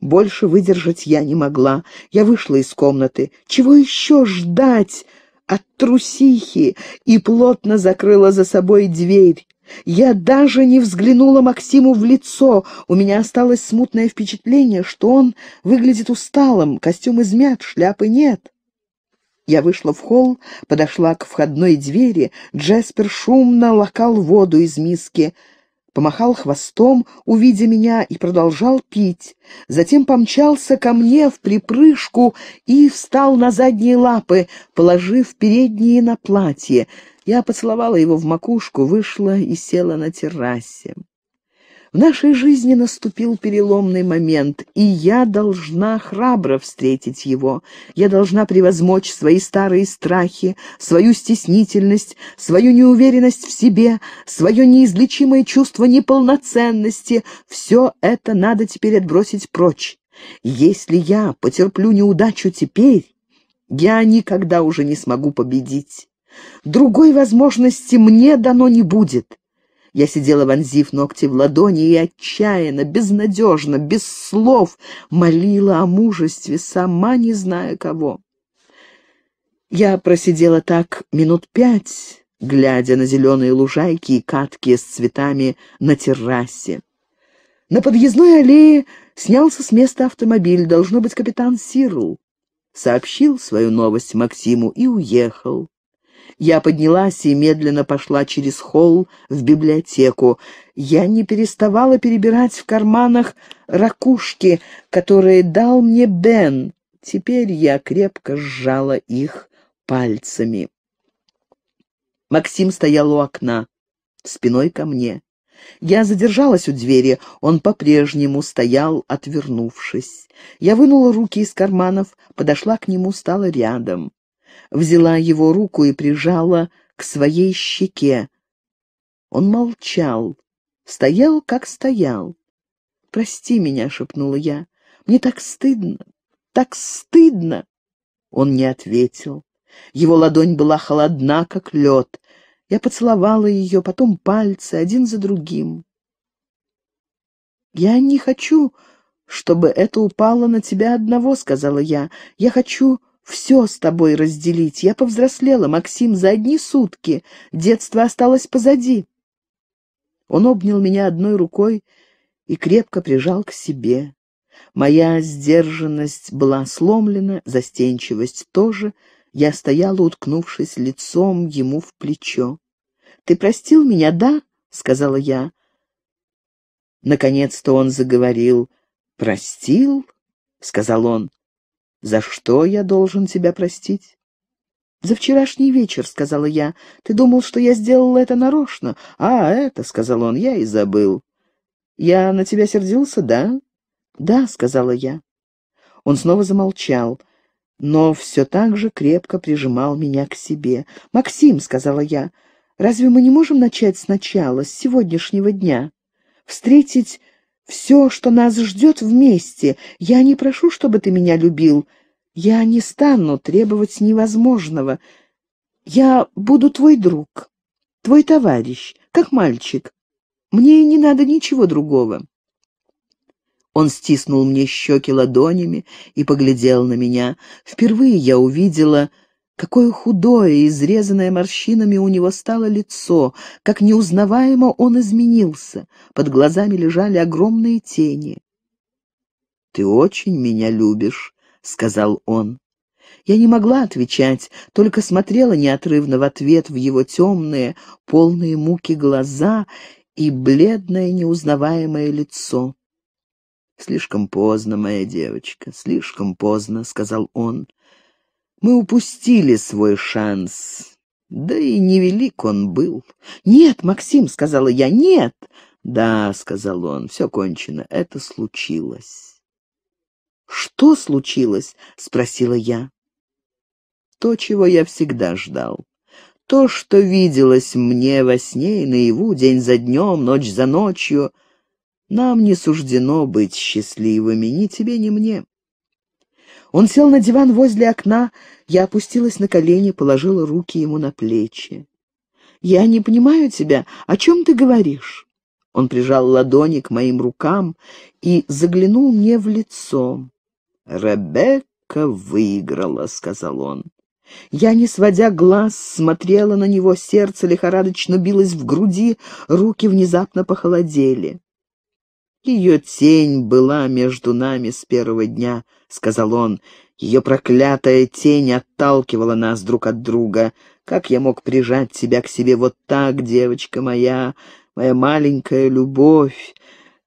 больше выдержать я не могла. Я вышла из комнаты. Чего еще ждать от трусихи?» И плотно закрыла за собой дверь. Я даже не взглянула Максиму в лицо. У меня осталось смутное впечатление, что он выглядит усталым, костюм измят, шляпы нет. Я вышла в холл, подошла к входной двери. Джеспер шумно лакал воду из миски, помахал хвостом, увидя меня, и продолжал пить. Затем помчался ко мне в припрыжку и встал на задние лапы, положив передние на платье. Я поцеловала его в макушку, вышла и села на террасе. В нашей жизни наступил переломный момент, и я должна храбро встретить его. Я должна превозмочь свои старые страхи, свою стеснительность, свою неуверенность в себе, свое неизлечимое чувство неполноценности. Все это надо теперь отбросить прочь. Если я потерплю неудачу теперь, я никогда уже не смогу победить. Другой возможности мне дано не будет. Я сидела, вонзив ногти в ладони, и отчаянно, безнадежно, без слов молила о мужестве, сама не зная кого. Я просидела так минут пять, глядя на зеленые лужайки и катки с цветами на террасе. На подъездной аллее снялся с места автомобиль, должно быть, капитан Сирл. Сообщил свою новость Максиму и уехал. Я поднялась и медленно пошла через холл в библиотеку. Я не переставала перебирать в карманах ракушки, которые дал мне Бен. Теперь я крепко сжала их пальцами. Максим стоял у окна, спиной ко мне. Я задержалась у двери, он по-прежнему стоял, отвернувшись. Я вынула руки из карманов, подошла к нему, стала рядом взяла его руку и прижала к своей щеке. Он молчал, стоял, как стоял. «Прости меня», — шепнула я, — «мне так стыдно, так стыдно!» Он не ответил. Его ладонь была холодна, как лед. Я поцеловала ее, потом пальцы, один за другим. «Я не хочу, чтобы это упало на тебя одного», — сказала я. «Я хочу, все с тобой разделить. Я повзрослела, Максим, за одни сутки. Детство осталось позади. Он обнял меня одной рукой и крепко прижал к себе. Моя сдержанность была сломлена, застенчивость тоже. Я стояла, уткнувшись лицом ему в плечо. «Ты простил меня, да?» — сказала я. Наконец-то он заговорил. «Простил?» — сказал он. За что я должен тебя простить?» «За вчерашний вечер», — сказала я. «Ты думал, что я сделала это нарочно?» «А, это», — сказал он, — «я и забыл». «Я на тебя сердился, да?» «Да», — сказала я. Он снова замолчал, но все так же крепко прижимал меня к себе. «Максим», — сказала я, — «разве мы не можем начать сначала, с сегодняшнего дня? Встретить все, что нас ждет вместе. Я не прошу, чтобы ты меня любил. Я не стану требовать невозможного. Я буду твой друг, твой товарищ, как мальчик. Мне не надо ничего другого». Он стиснул мне щеки ладонями и поглядел на меня. Впервые я увидела Какое худое, изрезанное морщинами у него стало лицо, как неузнаваемо он изменился, под глазами лежали огромные тени. «Ты очень меня любишь», — сказал он. Я не могла отвечать, только смотрела неотрывно в ответ в его темные, полные муки глаза и бледное неузнаваемое лицо. «Слишком поздно, моя девочка, слишком поздно», — сказал он. Мы упустили свой шанс. Да и невелик он был. «Нет, Максим», — сказала я, — «нет». «Да», — сказал он, — «все кончено, это случилось». «Что случилось?» — спросила я. «То, чего я всегда ждал. То, что виделось мне во сне и наяву, день за днем, ночь за ночью. Нам не суждено быть счастливыми ни тебе, ни мне. Он сел на диван возле окна, я опустилась на колени, положила руки ему на плечи. «Я не понимаю тебя. О чем ты говоришь?» Он прижал ладони к моим рукам и заглянул мне в лицо. «Ребекка выиграла», — сказал он. Я, не сводя глаз, смотрела на него, сердце лихорадочно билось в груди, руки внезапно похолодели. «Ее тень была между нами с первого дня», — сказал он. «Ее проклятая тень отталкивала нас друг от друга. Как я мог прижать тебя к себе вот так, девочка моя, моя маленькая любовь?»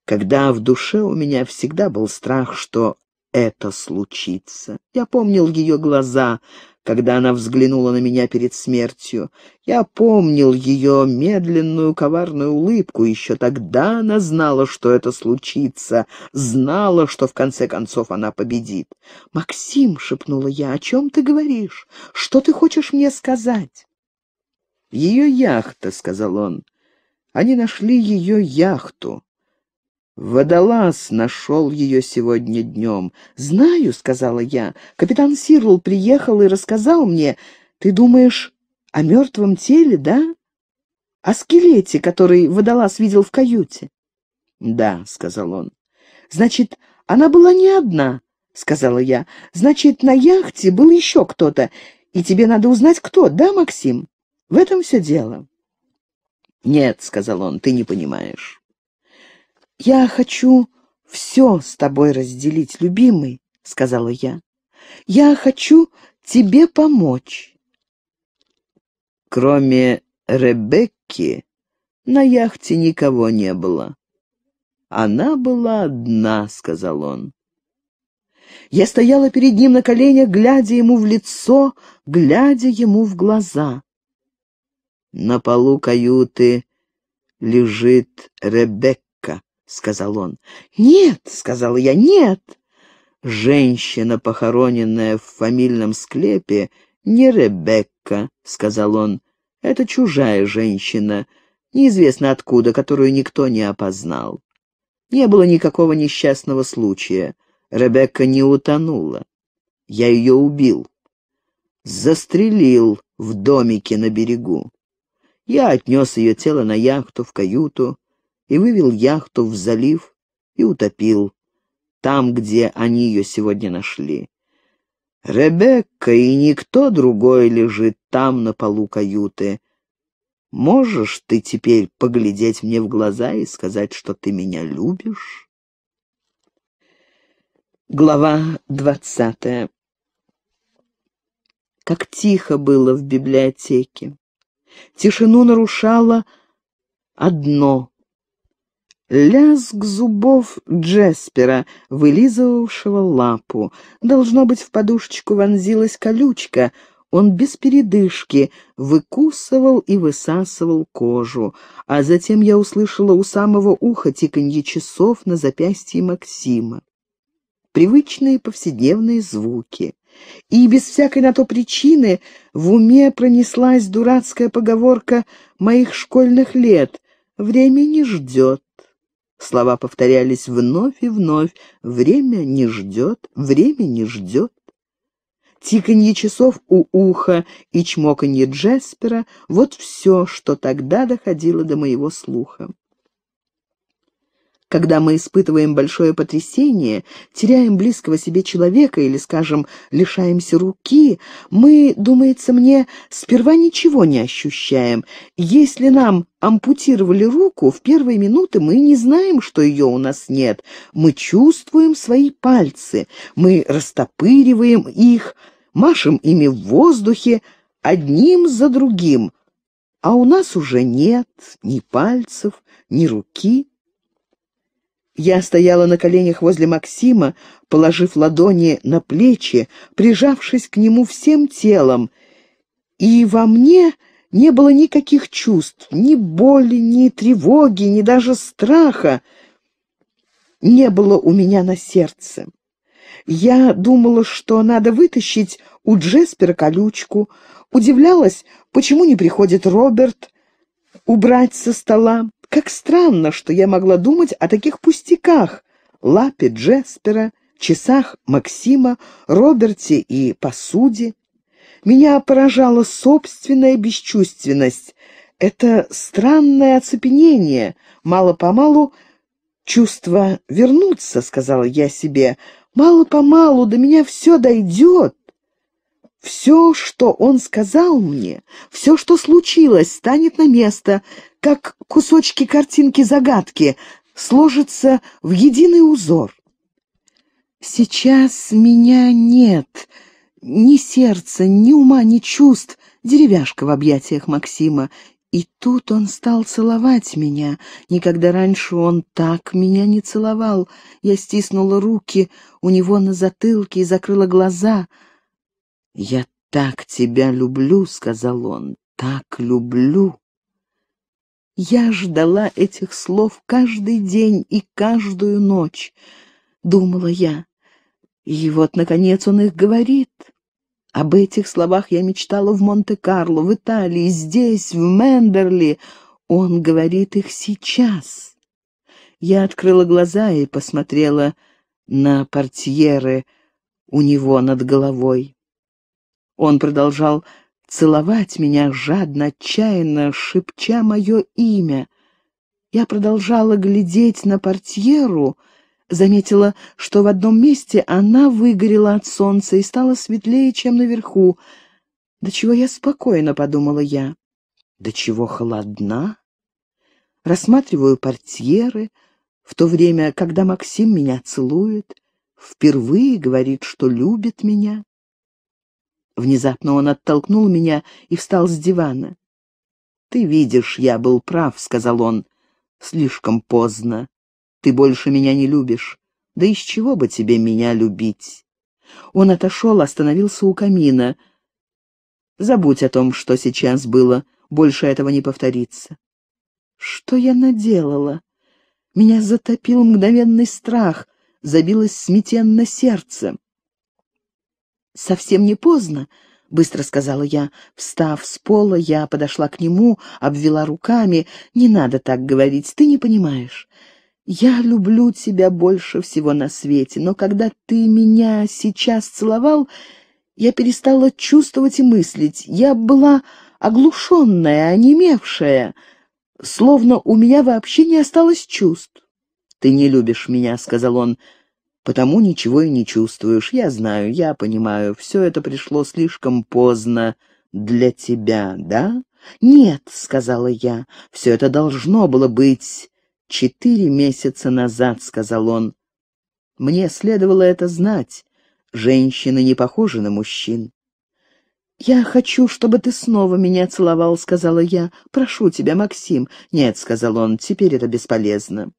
когда в душе у меня всегда был страх, что это случится. Я помнил ее глаза, когда она взглянула на меня перед смертью. Я помнил ее медленную коварную улыбку. Еще тогда она знала, что это случится, знала, что в конце концов она победит. «Максим», — шепнула я, — «о чем ты говоришь? Что ты хочешь мне сказать?» «Ее яхта», — сказал он. «Они нашли ее яхту». Водолаз нашел ее сегодня днем. «Знаю», — сказала я. «Капитан Сирл приехал и рассказал мне. Ты думаешь о мертвом теле, да? О скелете, который водолаз видел в каюте?» «Да», — сказал он. «Значит, она была не одна», — сказала я. «Значит, на яхте был еще кто-то, и тебе надо узнать, кто, да, Максим? В этом все дело». «Нет», — сказал он, — «ты не понимаешь». «Я хочу все с тобой разделить, любимый», — сказала я. «Я хочу тебе помочь». Кроме Ребекки на яхте никого не было. «Она была одна», — сказал он. Я стояла перед ним на коленях, глядя ему в лицо, глядя ему в глаза. На полу каюты лежит Ребекка. — сказал он. «Нет!» — сказала я. «Нет!» «Женщина, похороненная в фамильном склепе, не Ребекка», — сказал он. «Это чужая женщина, неизвестно откуда, которую никто не опознал. Не было никакого несчастного случая. Ребекка не утонула. Я ее убил. Застрелил в домике на берегу. Я отнес ее тело на яхту, в каюту и вывел яхту в залив и утопил там, где они ее сегодня нашли. Ребекка и никто другой лежит там на полу каюты. Можешь ты теперь поглядеть мне в глаза и сказать, что ты меня любишь? Глава двадцатая Как тихо было в библиотеке. Тишину нарушало одно Лязг зубов Джеспера, вылизывавшего лапу. Должно быть, в подушечку вонзилась колючка. Он без передышки выкусывал и высасывал кожу. А затем я услышала у самого уха тиканье часов на запястье Максима. Привычные повседневные звуки. И без всякой на то причины в уме пронеслась дурацкая поговорка моих школьных лет «Время не ждет». Слова повторялись вновь и вновь. «Время не ждет, время не ждет». Тиканье часов у уха и чмоканье Джеспера — вот все, что тогда доходило до моего слуха. Когда мы испытываем большое потрясение, теряем близкого себе человека или, скажем, лишаемся руки, мы, думается мне, сперва ничего не ощущаем. Если нам ампутировали руку, в первые минуты мы не знаем, что ее у нас нет. Мы чувствуем свои пальцы, мы растопыриваем их, машем ими в воздухе, одним за другим. А у нас уже нет ни пальцев, ни руки, я стояла на коленях возле Максима, положив ладони на плечи, прижавшись к нему всем телом, и во мне не было никаких чувств, ни боли, ни тревоги, ни даже страха не было у меня на сердце. Я думала, что надо вытащить у Джеспера колючку, удивлялась, почему не приходит Роберт убрать со стола. Как странно, что я могла думать о таких пустяках, лапе Джеспера, часах Максима, Роберте и посуде. Меня поражала собственная бесчувственность. Это странное оцепенение, мало-помалу чувство вернуться, сказала я себе. Мало-помалу до меня все дойдет. Все, что он сказал мне, все, что случилось, станет на место как кусочки картинки-загадки, сложится в единый узор. Сейчас меня нет ни сердца, ни ума, ни чувств, деревяшка в объятиях Максима. И тут он стал целовать меня. Никогда раньше он так меня не целовал. Я стиснула руки у него на затылке и закрыла глаза. «Я так тебя люблю», — сказал он, — «так люблю». Я ждала этих слов каждый день и каждую ночь, думала я. И вот, наконец, он их говорит. Об этих словах я мечтала в Монте-Карло, в Италии, здесь, в Мендерли. Он говорит их сейчас. Я открыла глаза и посмотрела на портьеры у него над головой. Он продолжал целовать меня жадно, отчаянно, шепча мое имя. Я продолжала глядеть на портьеру, заметила, что в одном месте она выгорела от солнца и стала светлее, чем наверху. «До чего я спокойно», — подумала я. «До чего холодна?» Рассматриваю портьеры, в то время, когда Максим меня целует, впервые говорит, что любит меня. Внезапно он оттолкнул меня и встал с дивана. «Ты видишь, я был прав», — сказал он. «Слишком поздно. Ты больше меня не любишь. Да из чего бы тебе меня любить?» Он отошел, остановился у камина. «Забудь о том, что сейчас было. Больше этого не повторится». «Что я наделала?» Меня затопил мгновенный страх, забилось смятенно сердце. «Совсем не поздно», — быстро сказала я. Встав с пола, я подошла к нему, обвела руками. «Не надо так говорить, ты не понимаешь. Я люблю тебя больше всего на свете, но когда ты меня сейчас целовал, я перестала чувствовать и мыслить. Я была оглушенная, онемевшая, словно у меня вообще не осталось чувств». «Ты не любишь меня», — сказал он, потому ничего и не чувствуешь. Я знаю, я понимаю, все это пришло слишком поздно для тебя, да? Нет, сказала я, все это должно было быть четыре месяца назад, сказал он. Мне следовало это знать. Женщины не похожи на мужчин. «Я хочу, чтобы ты снова меня целовал», — сказала я. «Прошу тебя, Максим». «Нет», — сказал он, — «теперь это бесполезно».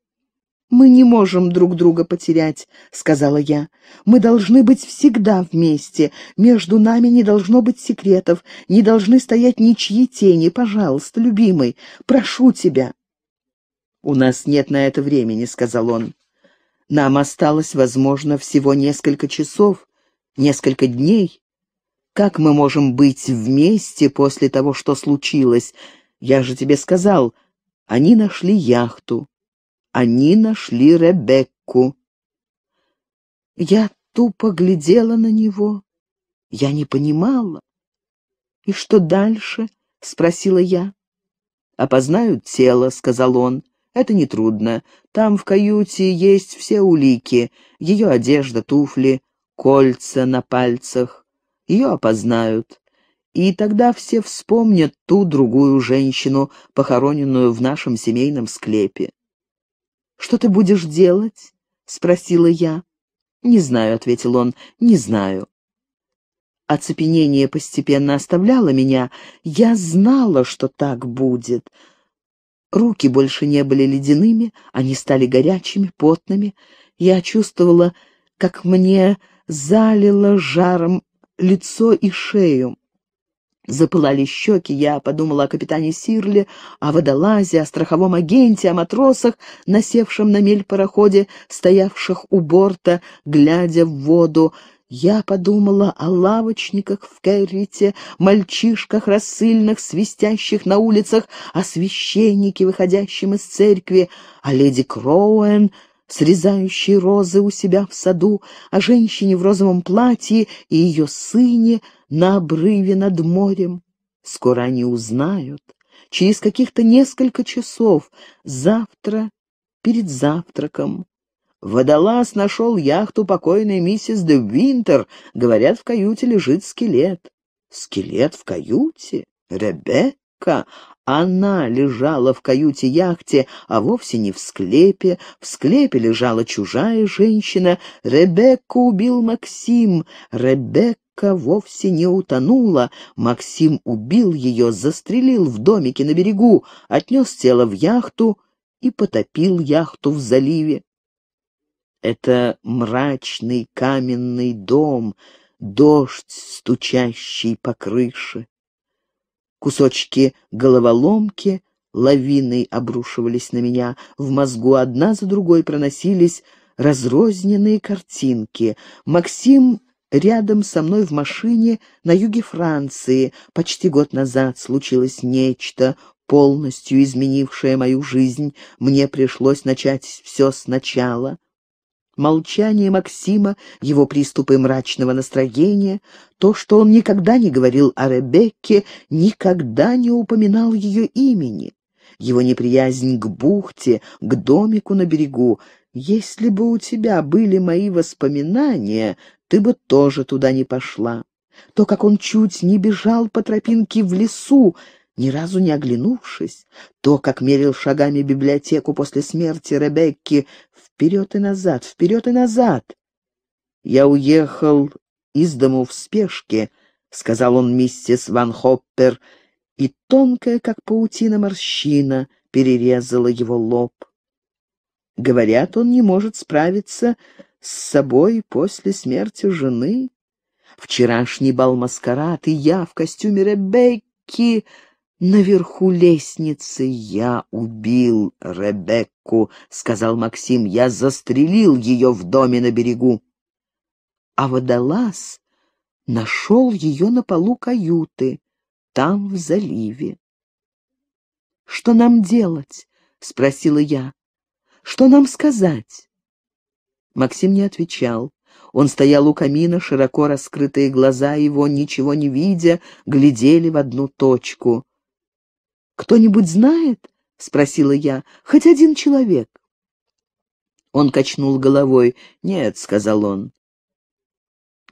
«Мы не можем друг друга потерять», — сказала я. «Мы должны быть всегда вместе. Между нами не должно быть секретов, не должны стоять ничьи тени. Пожалуйста, любимый, прошу тебя». «У нас нет на это времени», — сказал он. «Нам осталось, возможно, всего несколько часов, несколько дней. Как мы можем быть вместе после того, что случилось? Я же тебе сказал, они нашли яхту». Они нашли Ребекку. Я тупо глядела на него. Я не понимала. «И что дальше?» — спросила я. «Опознают тело», — сказал он. «Это нетрудно. Там в каюте есть все улики. Ее одежда, туфли, кольца на пальцах. Ее опознают. И тогда все вспомнят ту другую женщину, похороненную в нашем семейном склепе. «Что ты будешь делать?» — спросила я. «Не знаю», — ответил он, — «не знаю». Оцепенение постепенно оставляло меня. Я знала, что так будет. Руки больше не были ледяными, они стали горячими, потными. Я чувствовала, как мне залило жаром лицо и шею. Запылали щеки, я подумала о капитане Сирле, о водолазе, о страховом агенте, о матросах, насевшем на мель пароходе, стоявших у борта, глядя в воду. Я подумала о лавочниках в Кэррите, мальчишках рассыльных, свистящих на улицах, о священнике, выходящем из церкви, о леди Кроуэн, срезающей розы у себя в саду, о женщине в розовом платье и ее сыне — на обрыве над морем. Скоро они узнают. Через каких-то несколько часов, завтра, перед завтраком. Водолаз нашел яхту покойной миссис де Винтер. Говорят, в каюте лежит скелет. Скелет в каюте? Ребекка? Она лежала в каюте-яхте, а вовсе не в склепе. В склепе лежала чужая женщина. Ребекку убил Максим. Ребекка Лодка вовсе не утонула. Максим убил ее, застрелил в домике на берегу, отнес тело в яхту и потопил яхту в заливе. Это мрачный каменный дом, дождь, стучащий по крыше. Кусочки головоломки лавиной обрушивались на меня, в мозгу одна за другой проносились разрозненные картинки. Максим рядом со мной в машине на юге Франции. Почти год назад случилось нечто, полностью изменившее мою жизнь. Мне пришлось начать все сначала. Молчание Максима, его приступы мрачного настроения, то, что он никогда не говорил о Ребекке, никогда не упоминал ее имени, его неприязнь к бухте, к домику на берегу. «Если бы у тебя были мои воспоминания, ты бы тоже туда не пошла. То, как он чуть не бежал по тропинке в лесу, ни разу не оглянувшись, то, как мерил шагами библиотеку после смерти Ребекки, вперед и назад, вперед и назад. «Я уехал из дому в спешке», — сказал он миссис Ван Хоппер, и тонкая, как паутина, морщина перерезала его лоб. Говорят, он не может справиться с собой после смерти жены. Вчерашний бал-маскарад и я в костюме Ребекки наверху лестницы. Я убил Ребекку, — сказал Максим. Я застрелил ее в доме на берегу. А водолаз нашел ее на полу каюты, там, в заливе. «Что нам делать?» — спросила я. «Что нам сказать?» Максим не отвечал. Он стоял у камина, широко раскрытые глаза его, ничего не видя, глядели в одну точку. «Кто-нибудь знает?» — спросила я. «Хоть один человек». Он качнул головой. «Нет», — сказал он.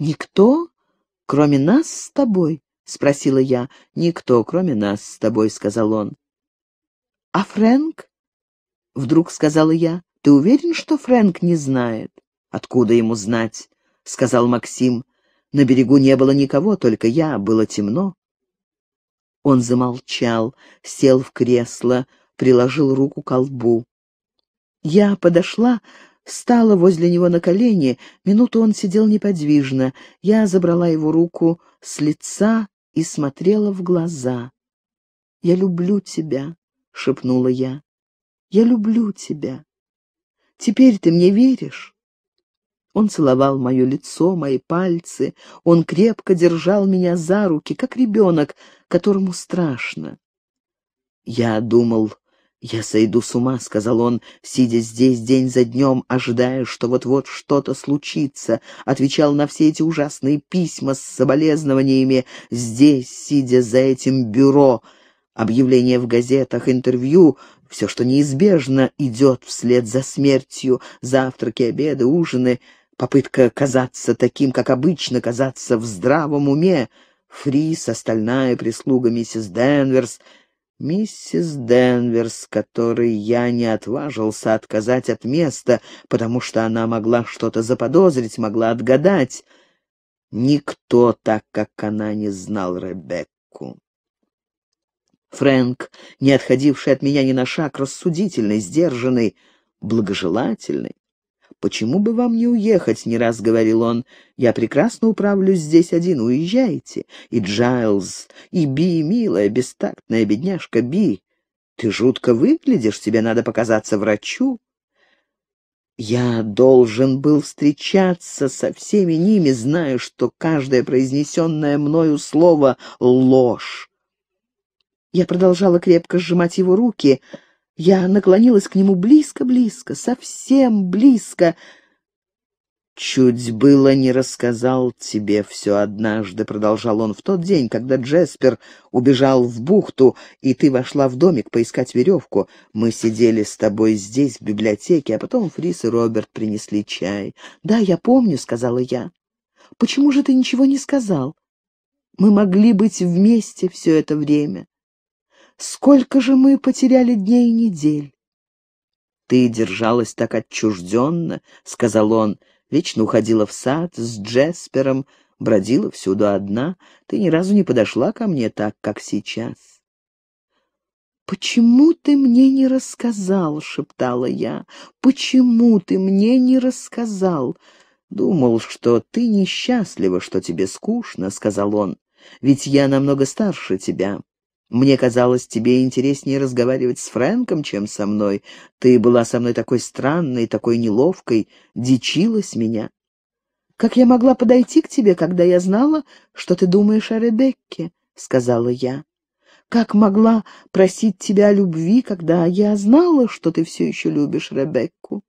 «Никто, кроме нас с тобой?» — спросила я. «Никто, кроме нас с тобой», — сказал он. «А Фрэнк?» — вдруг сказала я. Ты уверен, что Фрэнк не знает? Откуда ему знать? сказал Максим. На берегу не было никого, только я, было темно. Он замолчал, сел в кресло, приложил руку к лбу. Я подошла, стала возле него на колени, минуту он сидел неподвижно. Я забрала его руку с лица и смотрела в глаза. «Я люблю тебя», — шепнула я. «Я люблю тебя». Теперь ты мне веришь?» Он целовал мое лицо, мои пальцы, он крепко держал меня за руки, как ребенок, которому страшно. «Я думал, я сойду с ума», — сказал он, сидя здесь день за днем, ожидая, что вот-вот что-то случится, отвечал на все эти ужасные письма с соболезнованиями, здесь, сидя за этим бюро, объявления в газетах, интервью, все, что неизбежно идет вслед за смертью, завтраки, обеды, ужины, попытка казаться таким, как обычно, казаться в здравом уме, Фрис, остальная прислуга миссис Денверс, миссис Денверс, которой я не отважился отказать от места, потому что она могла что-то заподозрить, могла отгадать. Никто так, как она, не знал Ребекку. Фрэнк, не отходивший от меня ни на шаг, рассудительный, сдержанный, благожелательный. «Почему бы вам не уехать?» — не раз говорил он. «Я прекрасно управлюсь здесь один, уезжайте. И Джайлз, и Би, милая, бестактная бедняжка Би. Ты жутко выглядишь, тебе надо показаться врачу». Я должен был встречаться со всеми ними, зная, что каждое произнесенное мною слово — ложь, я продолжала крепко сжимать его руки. Я наклонилась к нему близко-близко, совсем близко. «Чуть было не рассказал тебе все однажды», — продолжал он, — «в тот день, когда Джеспер убежал в бухту, и ты вошла в домик поискать веревку. Мы сидели с тобой здесь, в библиотеке, а потом Фрис и Роберт принесли чай». «Да, я помню», — сказала я. «Почему же ты ничего не сказал? Мы могли быть вместе все это время». Сколько же мы потеряли дней и недель!» «Ты держалась так отчужденно», — сказал он. «Вечно уходила в сад с Джеспером, бродила всюду одна. Ты ни разу не подошла ко мне так, как сейчас». «Почему ты мне не рассказал?» — шептала я. «Почему ты мне не рассказал?» «Думал, что ты несчастлива, что тебе скучно», — сказал он. «Ведь я намного старше тебя. Мне казалось, тебе интереснее разговаривать с Фрэнком, чем со мной. Ты была со мной такой странной, такой неловкой, дичилась меня. Как я могла подойти к тебе, когда я знала, что ты думаешь о Ребекке? сказала я. Как могла просить тебя о любви, когда я знала, что ты все еще любишь Ребекку?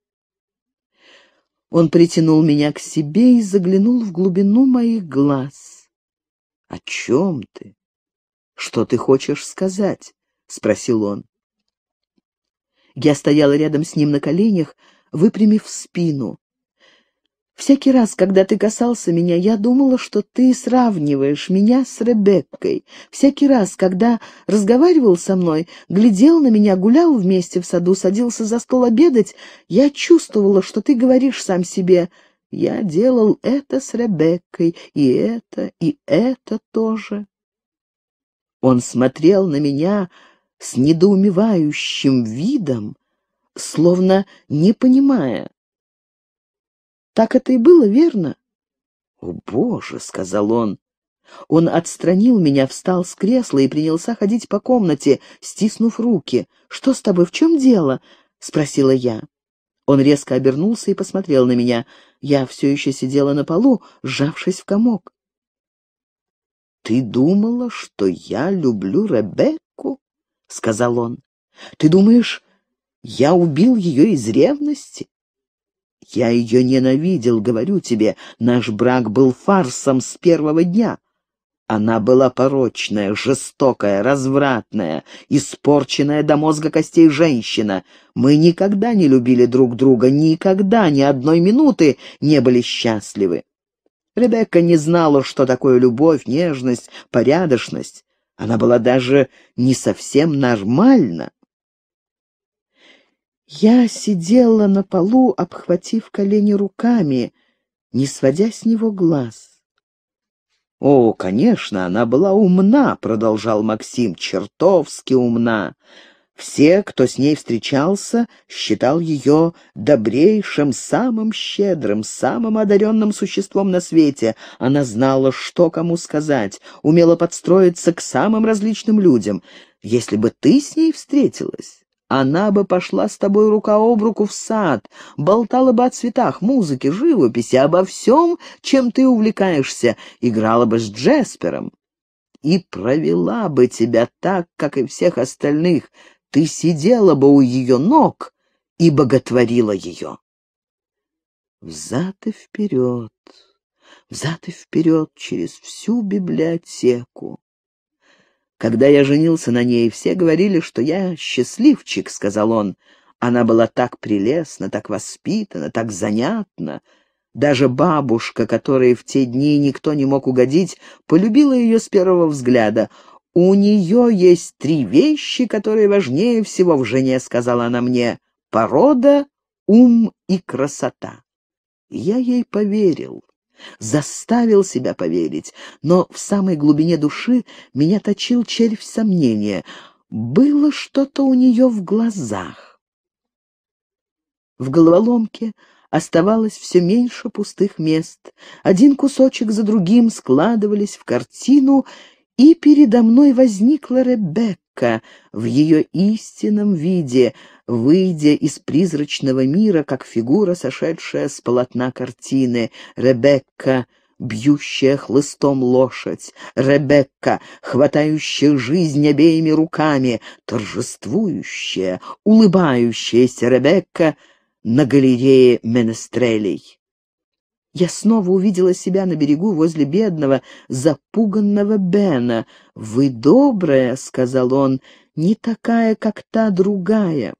Он притянул меня к себе и заглянул в глубину моих глаз. — О чем ты? «Что ты хочешь сказать?» — спросил он. Я стояла рядом с ним на коленях, выпрямив спину. «Всякий раз, когда ты касался меня, я думала, что ты сравниваешь меня с Ребеккой. Всякий раз, когда разговаривал со мной, глядел на меня, гулял вместе в саду, садился за стол обедать, я чувствовала, что ты говоришь сам себе, я делал это с Ребеккой, и это, и это тоже». Он смотрел на меня с недоумевающим видом, словно не понимая. «Так это и было, верно?» «О, Боже!» — сказал он. Он отстранил меня, встал с кресла и принялся ходить по комнате, стиснув руки. «Что с тобой? В чем дело?» — спросила я. Он резко обернулся и посмотрел на меня. Я все еще сидела на полу, сжавшись в комок. «Ты думала, что я люблю Ребекку?» — сказал он. «Ты думаешь, я убил ее из ревности?» «Я ее ненавидел, говорю тебе. Наш брак был фарсом с первого дня. Она была порочная, жестокая, развратная, испорченная до мозга костей женщина. Мы никогда не любили друг друга, никогда, ни одной минуты не были счастливы. Ребекка не знала, что такое любовь, нежность, порядочность. Она была даже не совсем нормальна. Я сидела на полу, обхватив колени руками, не сводя с него глаз. «О, конечно, она была умна», — продолжал Максим, — «чертовски умна. Все, кто с ней встречался, считал ее добрейшим, самым щедрым, самым одаренным существом на свете. Она знала, что кому сказать, умела подстроиться к самым различным людям. Если бы ты с ней встретилась, она бы пошла с тобой рука об руку в сад, болтала бы о цветах, музыке, живописи, обо всем, чем ты увлекаешься, играла бы с Джеспером и провела бы тебя так, как и всех остальных, ты сидела бы у ее ног и боготворила ее. Взад и вперед, взад и вперед через всю библиотеку. Когда я женился на ней, все говорили, что я счастливчик, — сказал он. Она была так прелестна, так воспитана, так занятна. Даже бабушка, которой в те дни никто не мог угодить, полюбила ее с первого взгляда. «У нее есть три вещи, которые важнее всего в жене», — сказала она мне. «Порода, ум и красота». Я ей поверил, заставил себя поверить, но в самой глубине души меня точил червь сомнения. Было что-то у нее в глазах. В головоломке оставалось все меньше пустых мест. Один кусочек за другим складывались в картину — и передо мной возникла Ребекка в ее истинном виде, выйдя из призрачного мира, как фигура, сошедшая с полотна картины. Ребекка бьющая хлыстом лошадь, Ребекка, хватающая жизнь обеими руками, торжествующая, улыбающаяся Ребекка на галерее Менестрелей. Я снова увидела себя на берегу возле бедного, запуганного Бена. «Вы добрая», — сказал он, — «не такая, как та другая.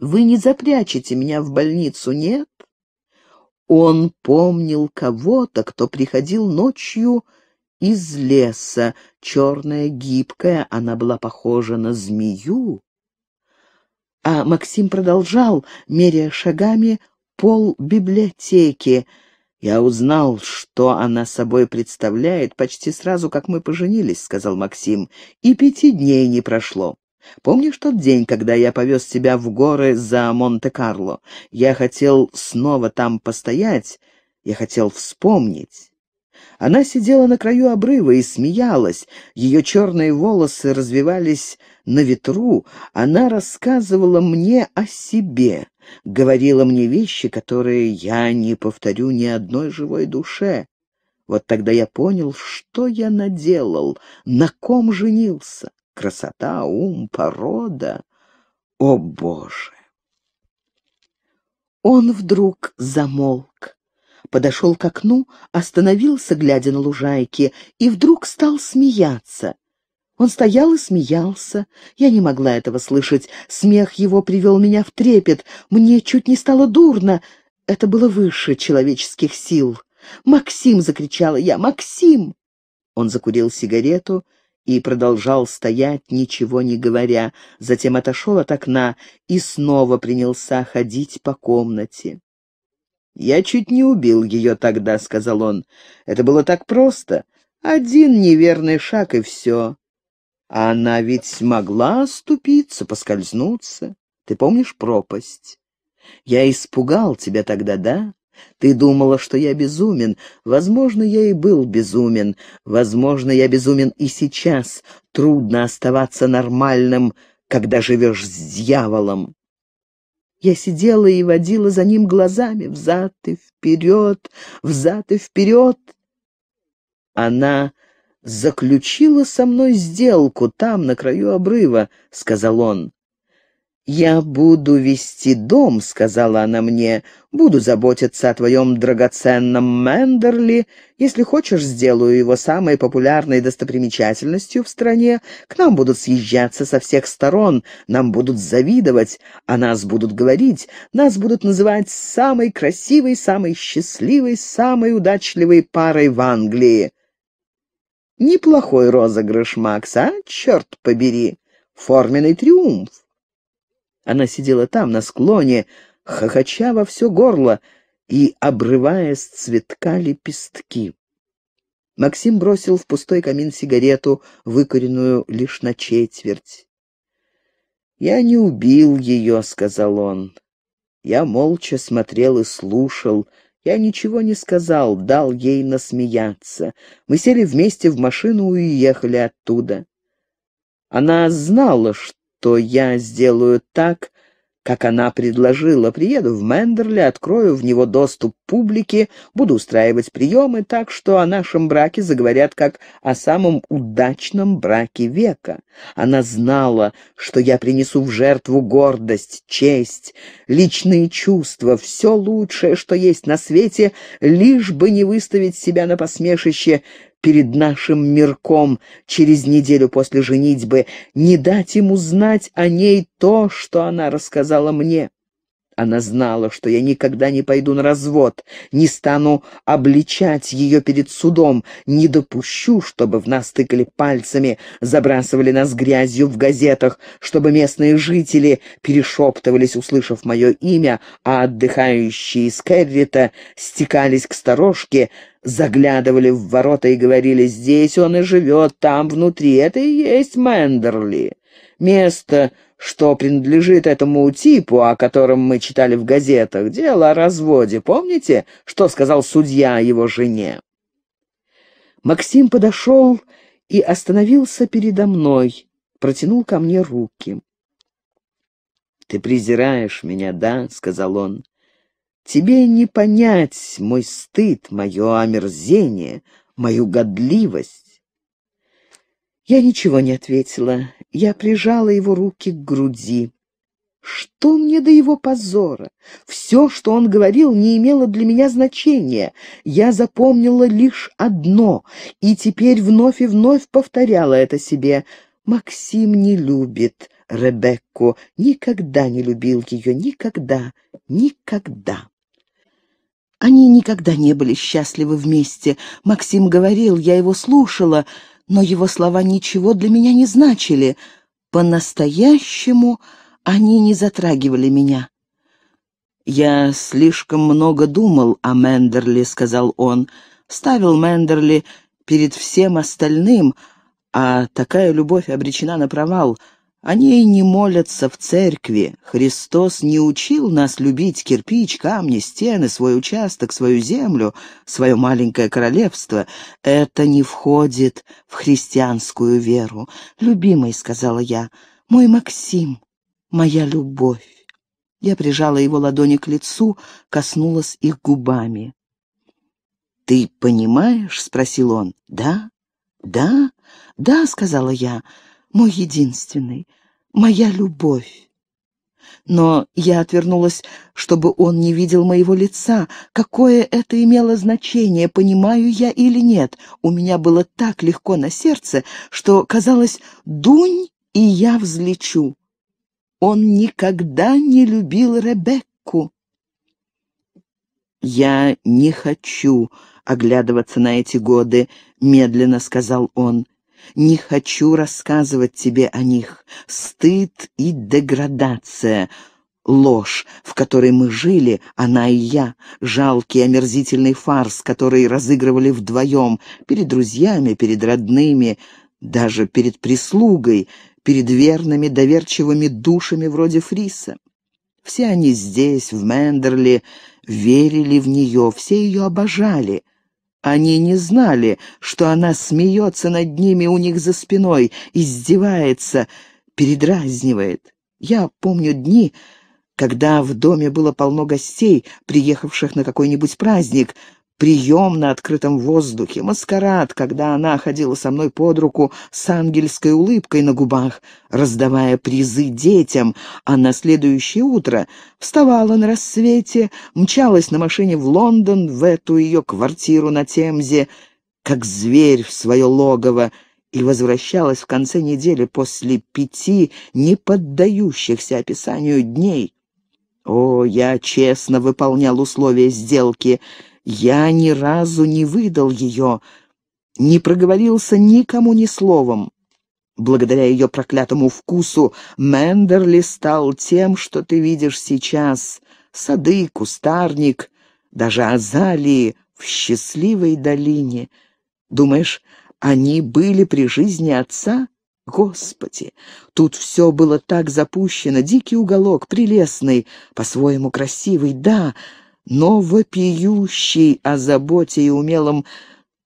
Вы не запрячете меня в больницу, нет?» Он помнил кого-то, кто приходил ночью из леса. Черная, гибкая, она была похожа на змею. А Максим продолжал, меря шагами, пол библиотеки. «Я узнал, что она собой представляет почти сразу, как мы поженились», — сказал Максим. «И пяти дней не прошло. Помнишь тот день, когда я повез тебя в горы за Монте-Карло? Я хотел снова там постоять, я хотел вспомнить». Она сидела на краю обрыва и смеялась. Ее черные волосы развивались на ветру. Она рассказывала мне о себе говорила мне вещи, которые я не повторю ни одной живой душе. Вот тогда я понял, что я наделал, на ком женился. Красота, ум, порода. О, Боже! Он вдруг замолк, подошел к окну, остановился, глядя на лужайки, и вдруг стал смеяться. Он стоял и смеялся. Я не могла этого слышать. Смех его привел меня в трепет. Мне чуть не стало дурно. Это было выше человеческих сил. «Максим!» — закричала я. «Максим!» Он закурил сигарету и продолжал стоять, ничего не говоря. Затем отошел от окна и снова принялся ходить по комнате. «Я чуть не убил ее тогда», — сказал он. «Это было так просто. Один неверный шаг, и все. Она ведь могла оступиться, поскользнуться. Ты помнишь пропасть? Я испугал тебя тогда, да? Ты думала, что я безумен. Возможно, я и был безумен. Возможно, я безумен и сейчас. Трудно оставаться нормальным, когда живешь с дьяволом. Я сидела и водила за ним глазами взад и вперед, взад и вперед. Она заключила со мной сделку там, на краю обрыва», — сказал он. «Я буду вести дом», — сказала она мне, — «буду заботиться о твоем драгоценном Мендерли. Если хочешь, сделаю его самой популярной достопримечательностью в стране. К нам будут съезжаться со всех сторон, нам будут завидовать, о нас будут говорить, нас будут называть самой красивой, самой счастливой, самой удачливой парой в Англии». Неплохой розыгрыш, Макс, а? Черт побери! Форменный триумф!» Она сидела там, на склоне, хохоча во все горло и обрывая с цветка лепестки. Максим бросил в пустой камин сигарету, выкоренную лишь на четверть. «Я не убил ее», — сказал он. Я молча смотрел и слушал, — я ничего не сказал, дал ей насмеяться. Мы сели вместе в машину и уехали оттуда. Она знала, что я сделаю так, как она предложила. Приеду в Мендерли, открою в него доступ публике, буду устраивать приемы так, что о нашем браке заговорят как о самом удачном браке века. Она знала, что я принесу в жертву гордость, честь, личные чувства, все лучшее, что есть на свете, лишь бы не выставить себя на посмешище перед нашим мирком через неделю после женитьбы, не дать ему знать о ней то, что она рассказала мне. Она знала, что я никогда не пойду на развод, не стану обличать ее перед судом, не допущу, чтобы в нас тыкали пальцами, забрасывали нас грязью в газетах, чтобы местные жители перешептывались, услышав мое имя, а отдыхающие из Керрита стекались к сторожке, заглядывали в ворота и говорили «Здесь он и живет, там внутри, это и есть Мендерли». Место что принадлежит этому типу, о котором мы читали в газетах. Дело о разводе. Помните, что сказал судья его жене?» Максим подошел и остановился передо мной, протянул ко мне руки. «Ты презираешь меня, да?» — сказал он. «Тебе не понять мой стыд, мое омерзение, мою годливость». Я ничего не ответила. Я прижала его руки к груди. Что мне до его позора? Все, что он говорил, не имело для меня значения. Я запомнила лишь одно, и теперь вновь и вновь повторяла это себе. Максим не любит Ребекку, никогда не любил ее, никогда, никогда. Они никогда не были счастливы вместе. Максим говорил, я его слушала, но его слова ничего для меня не значили. По-настоящему они не затрагивали меня. «Я слишком много думал о Мендерли», — сказал он. «Ставил Мендерли перед всем остальным, а такая любовь обречена на провал. О ней не молятся в церкви. Христос не учил нас любить кирпич, камни, стены, свой участок, свою землю, свое маленькое королевство. Это не входит в христианскую веру. «Любимый», — сказала я, — «мой Максим, моя любовь». Я прижала его ладони к лицу, коснулась их губами. «Ты понимаешь?» — спросил он. «Да, да, да», — сказала я, — мой единственный, моя любовь. Но я отвернулась, чтобы он не видел моего лица. Какое это имело значение, понимаю я или нет? У меня было так легко на сердце, что казалось «дунь, и я взлечу». Он никогда не любил Ребекку. «Я не хочу оглядываться на эти годы», — медленно сказал он. Не хочу рассказывать тебе о них. Стыд и деградация — ложь, в которой мы жили, она и я, жалкий омерзительный фарс, который разыгрывали вдвоем, перед друзьями, перед родными, даже перед прислугой, перед верными, доверчивыми душами вроде Фриса. Все они здесь, в Мендерли, верили в нее, все ее обожали — они не знали, что она смеется над ними у них за спиной, издевается, передразнивает. Я помню дни, когда в доме было полно гостей, приехавших на какой-нибудь праздник, прием на открытом воздухе, маскарад, когда она ходила со мной под руку с ангельской улыбкой на губах, раздавая призы детям, а на следующее утро вставала на рассвете, мчалась на машине в Лондон, в эту ее квартиру на Темзе, как зверь в свое логово, и возвращалась в конце недели после пяти неподдающихся описанию дней. О, я честно выполнял условия сделки — я ни разу не выдал ее, не проговорился никому ни словом. Благодаря ее проклятому вкусу Мендерли стал тем, что ты видишь сейчас. Сады, кустарник, даже азалии в счастливой долине. Думаешь, они были при жизни отца? Господи! Тут все было так запущено, дикий уголок, прелестный, по-своему красивый, да, но вопиющий о заботе и умелом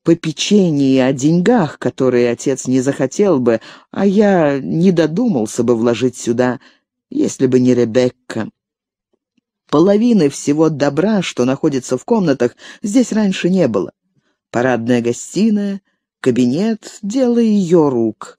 попечении о деньгах, которые отец не захотел бы, а я не додумался бы вложить сюда, если бы не Ребекка. Половины всего добра, что находится в комнатах, здесь раньше не было. Парадная гостиная, кабинет — дело ее рук.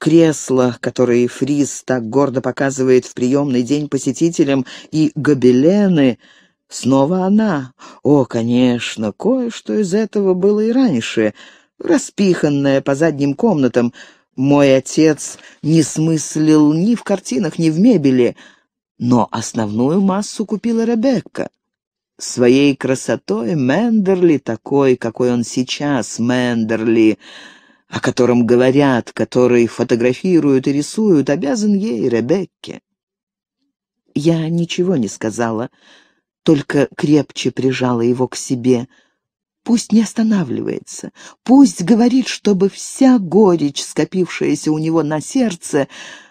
кресла, которые Фриз так гордо показывает в приемный день посетителям, и гобелены — Снова она. О, конечно, кое-что из этого было и раньше. Распиханная по задним комнатам. Мой отец не смыслил ни в картинах, ни в мебели. Но основную массу купила Ребекка. Своей красотой Мендерли такой, какой он сейчас, Мендерли, о котором говорят, который фотографируют и рисуют, обязан ей, Ребекке. Я ничего не сказала только крепче прижала его к себе. Пусть не останавливается, пусть говорит, чтобы вся горечь, скопившаяся у него на сердце,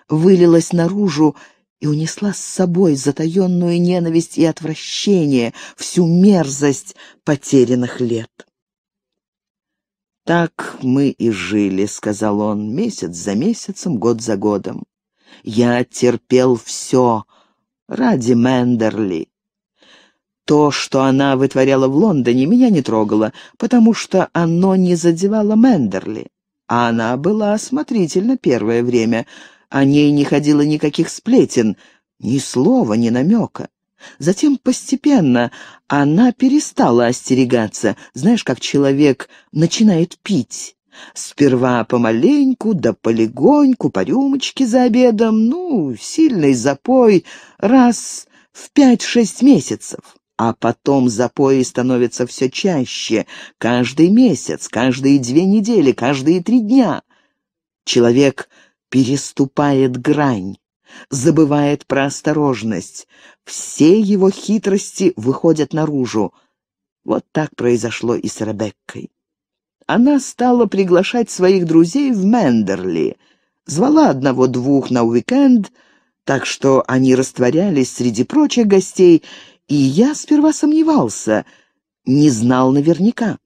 вылилась наружу и унесла с собой затаенную ненависть и отвращение, всю мерзость потерянных лет. «Так мы и жили», — сказал он, — «месяц за месяцем, год за годом. Я терпел все ради Мендерли, то, что она вытворяла в Лондоне, меня не трогало, потому что оно не задевало Мендерли. А она была осмотрительна первое время. О ней не ходило никаких сплетен, ни слова, ни намека. Затем постепенно она перестала остерегаться. Знаешь, как человек начинает пить. Сперва помаленьку, да полегоньку, по рюмочке за обедом, ну, сильный запой, раз в пять-шесть месяцев. А потом запои становятся все чаще, каждый месяц, каждые две недели, каждые три дня. Человек переступает грань, забывает про осторожность. Все его хитрости выходят наружу. Вот так произошло и с Ребеккой. Она стала приглашать своих друзей в Мендерли. Звала одного-двух на уикенд, так что они растворялись среди прочих гостей и я сперва сомневался, не знал наверняка.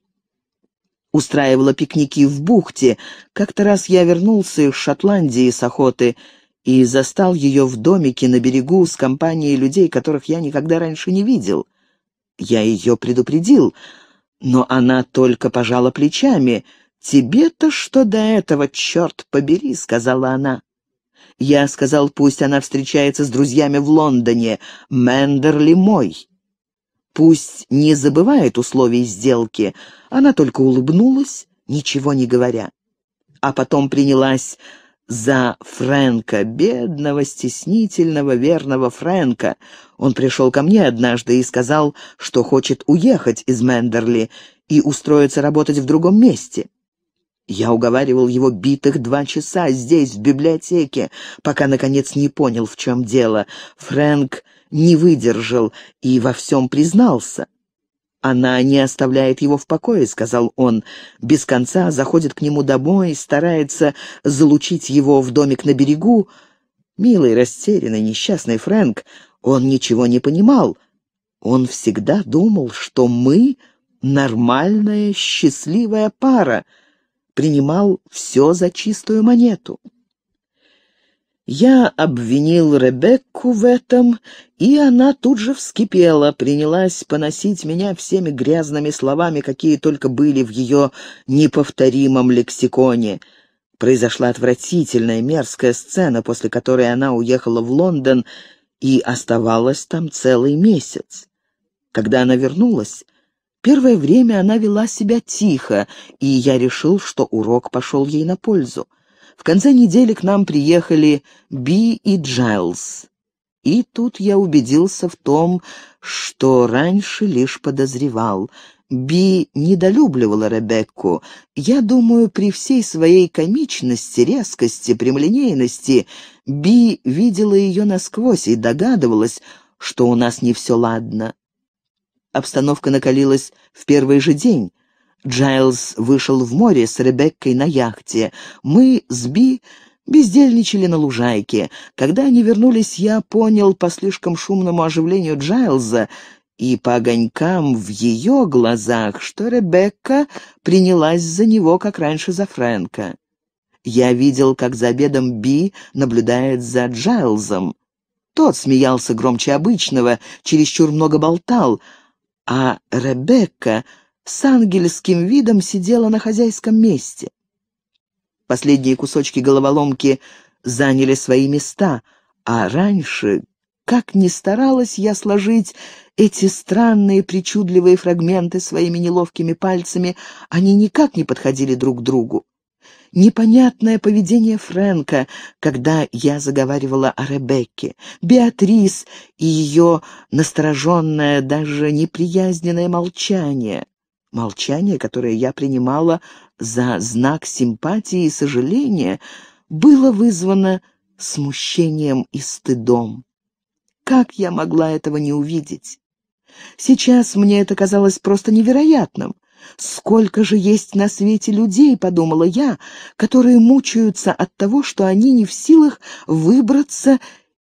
Устраивала пикники в бухте. Как-то раз я вернулся из Шотландии с охоты и застал ее в домике на берегу с компанией людей, которых я никогда раньше не видел. Я ее предупредил, но она только пожала плечами. «Тебе-то что до этого, черт побери!» — сказала она. Я сказал, пусть она встречается с друзьями в Лондоне. Мендерли мой. Пусть не забывает условий сделки. Она только улыбнулась, ничего не говоря. А потом принялась за Фрэнка, бедного, стеснительного, верного Фрэнка. Он пришел ко мне однажды и сказал, что хочет уехать из Мендерли и устроиться работать в другом месте. Я уговаривал его битых два часа здесь, в библиотеке, пока, наконец, не понял, в чем дело. Фрэнк не выдержал и во всем признался. «Она не оставляет его в покое», — сказал он. «Без конца заходит к нему домой, старается залучить его в домик на берегу». Милый, растерянный, несчастный Фрэнк, он ничего не понимал. Он всегда думал, что мы — нормальная, счастливая пара — принимал все за чистую монету. Я обвинил Ребекку в этом, и она тут же вскипела, принялась поносить меня всеми грязными словами, какие только были в ее неповторимом лексиконе. Произошла отвратительная, мерзкая сцена, после которой она уехала в Лондон и оставалась там целый месяц. Когда она вернулась, Первое время она вела себя тихо, и я решил, что урок пошел ей на пользу. В конце недели к нам приехали Би и Джайлз. И тут я убедился в том, что раньше лишь подозревал. Би недолюбливала Ребекку. Я думаю, при всей своей комичности, резкости, прямолинейности, Би видела ее насквозь и догадывалась, что у нас не все ладно. Обстановка накалилась в первый же день. Джайлз вышел в море с Ребеккой на яхте. Мы с Би бездельничали на лужайке. Когда они вернулись, я понял по слишком шумному оживлению Джайлза и по огонькам в ее глазах, что Ребекка принялась за него, как раньше за Фрэнка. Я видел, как за обедом Би наблюдает за Джайлзом. Тот смеялся громче обычного, чересчур много болтал — а Ребекка с ангельским видом сидела на хозяйском месте. Последние кусочки головоломки заняли свои места, а раньше, как ни старалась я сложить эти странные причудливые фрагменты своими неловкими пальцами, они никак не подходили друг к другу непонятное поведение Фрэнка, когда я заговаривала о Ребекке, Беатрис и ее настороженное, даже неприязненное молчание. Молчание, которое я принимала за знак симпатии и сожаления, было вызвано смущением и стыдом. Как я могла этого не увидеть? Сейчас мне это казалось просто невероятным. «Сколько же есть на свете людей, — подумала я, — которые мучаются от того, что они не в силах выбраться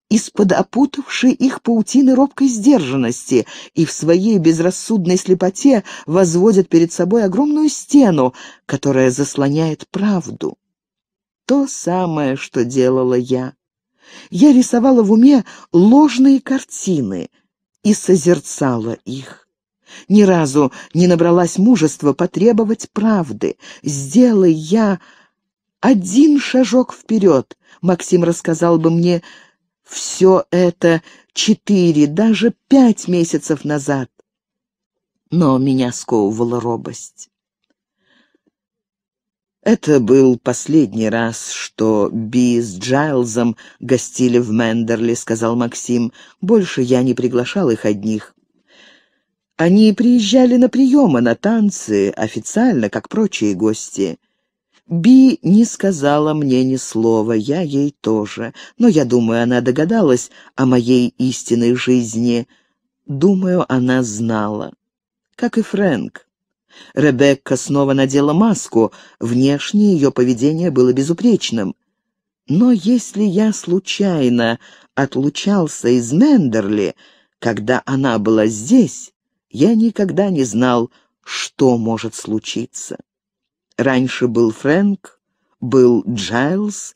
из-под опутавшей их паутины робкой сдержанности и в своей безрассудной слепоте возводят перед собой огромную стену, которая заслоняет правду. То самое, что делала я. Я рисовала в уме ложные картины и созерцала их. Ни разу не набралась мужества потребовать правды. «Сделай я один шажок вперед», — Максим рассказал бы мне все это четыре, даже пять месяцев назад. Но меня сковывала робость. Это был последний раз, что Би с Джайлзом гостили в Мендерли, сказал Максим. Больше я не приглашал их одних. Они приезжали на приемы, на танцы, официально, как прочие гости. Би не сказала мне ни слова, я ей тоже, но я думаю, она догадалась о моей истинной жизни. Думаю, она знала. Как и Фрэнк. Ребекка снова надела маску, внешне ее поведение было безупречным. Но если я случайно отлучался из Мендерли, когда она была здесь, я никогда не знал, что может случиться. Раньше был Фрэнк, был Джайлз.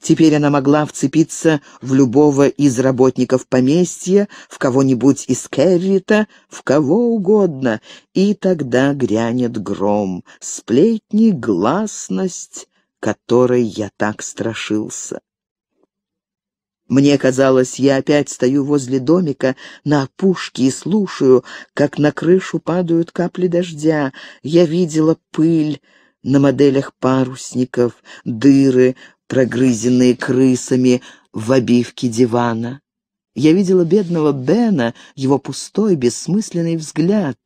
Теперь она могла вцепиться в любого из работников поместья, в кого-нибудь из Керрита, в кого угодно, и тогда грянет гром, сплетни, гласность, которой я так страшился. Мне казалось, я опять стою возле домика на опушке и слушаю, как на крышу падают капли дождя. Я видела пыль на моделях парусников, дыры, прогрызенные крысами в обивке дивана. Я видела бедного Бена, его пустой, бессмысленный взгляд.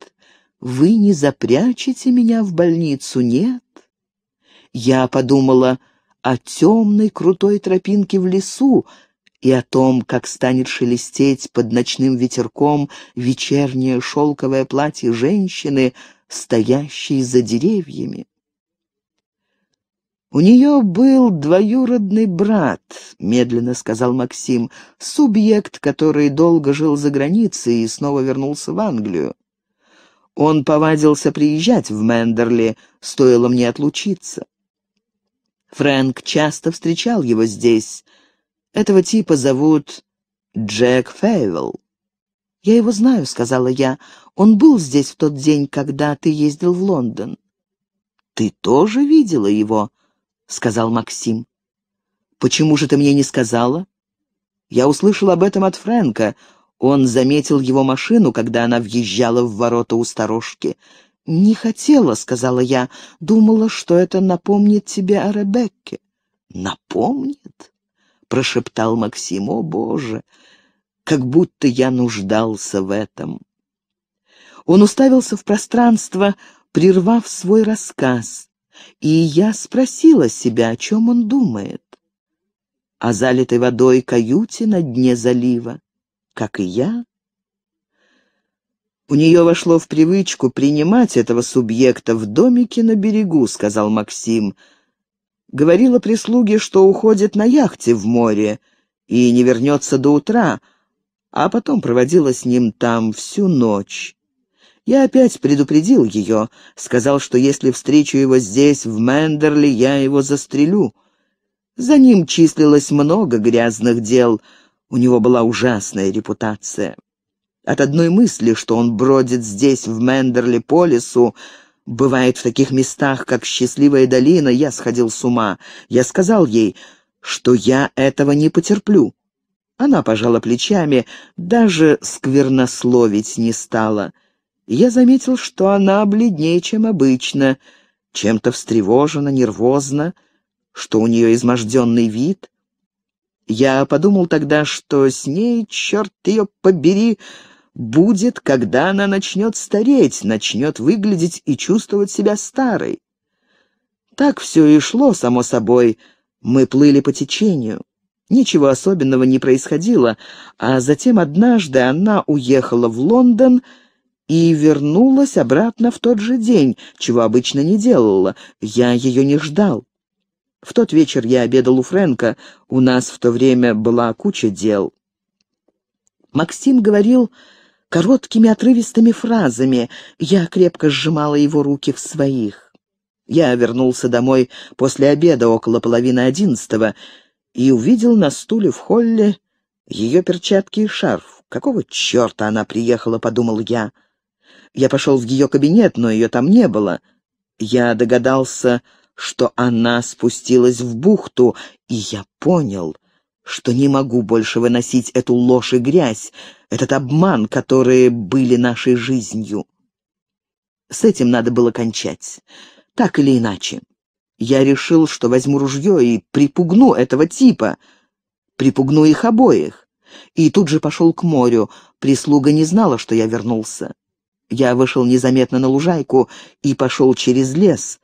«Вы не запрячете меня в больницу, нет?» Я подумала о темной крутой тропинке в лесу, и о том, как станет шелестеть под ночным ветерком вечернее шелковое платье женщины, стоящей за деревьями. «У нее был двоюродный брат», — медленно сказал Максим, — «субъект, который долго жил за границей и снова вернулся в Англию. Он повадился приезжать в Мендерли, стоило мне отлучиться. Фрэнк часто встречал его здесь». Этого типа зовут Джек Фейвелл». «Я его знаю», — сказала я. «Он был здесь в тот день, когда ты ездил в Лондон». «Ты тоже видела его?» — сказал Максим. «Почему же ты мне не сказала?» «Я услышал об этом от Фрэнка. Он заметил его машину, когда она въезжала в ворота у сторожки. «Не хотела», — сказала я. «Думала, что это напомнит тебе о Ребекке». «Напомнит?» — прошептал Максим. «О, Боже! Как будто я нуждался в этом!» Он уставился в пространство, прервав свой рассказ, и я спросила себя, о чем он думает. О залитой водой каюте на дне залива, как и я. «У нее вошло в привычку принимать этого субъекта в домике на берегу», — сказал Максим, — Говорила прислуге, что уходит на яхте в море и не вернется до утра, а потом проводила с ним там всю ночь. Я опять предупредил ее, сказал, что если встречу его здесь, в Мендерли, я его застрелю. За ним числилось много грязных дел, у него была ужасная репутация. От одной мысли, что он бродит здесь, в Мендерли, по лесу, Бывает, в таких местах, как «Счастливая долина», я сходил с ума. Я сказал ей, что я этого не потерплю. Она пожала плечами, даже сквернословить не стала. Я заметил, что она бледнее, чем обычно, чем-то встревожена, нервозна, что у нее изможденный вид. Я подумал тогда, что с ней, черт ее побери, будет, когда она начнет стареть, начнет выглядеть и чувствовать себя старой. Так все и шло, само собой. Мы плыли по течению. Ничего особенного не происходило, а затем однажды она уехала в Лондон и вернулась обратно в тот же день, чего обычно не делала. Я ее не ждал. В тот вечер я обедал у Фрэнка, у нас в то время была куча дел. Максим говорил, короткими отрывистыми фразами. Я крепко сжимала его руки в своих. Я вернулся домой после обеда около половины одиннадцатого и увидел на стуле в холле ее перчатки и шарф. «Какого черта она приехала?» — подумал я. Я пошел в ее кабинет, но ее там не было. Я догадался, что она спустилась в бухту, и я понял — что не могу больше выносить эту ложь и грязь, этот обман, которые были нашей жизнью. С этим надо было кончать, так или иначе. Я решил, что возьму ружье и припугну этого типа, припугну их обоих. И тут же пошел к морю. Прислуга не знала, что я вернулся. Я вышел незаметно на лужайку и пошел через лес.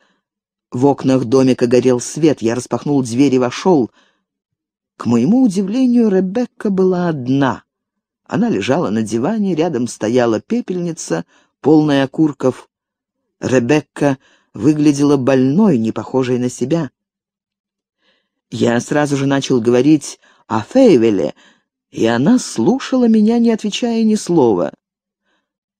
В окнах домика горел свет, я распахнул дверь и вошел — к моему удивлению, Ребекка была одна. Она лежала на диване, рядом стояла пепельница, полная окурков. Ребекка выглядела больной, не похожей на себя. Я сразу же начал говорить о Фейвеле, и она слушала меня, не отвечая ни слова.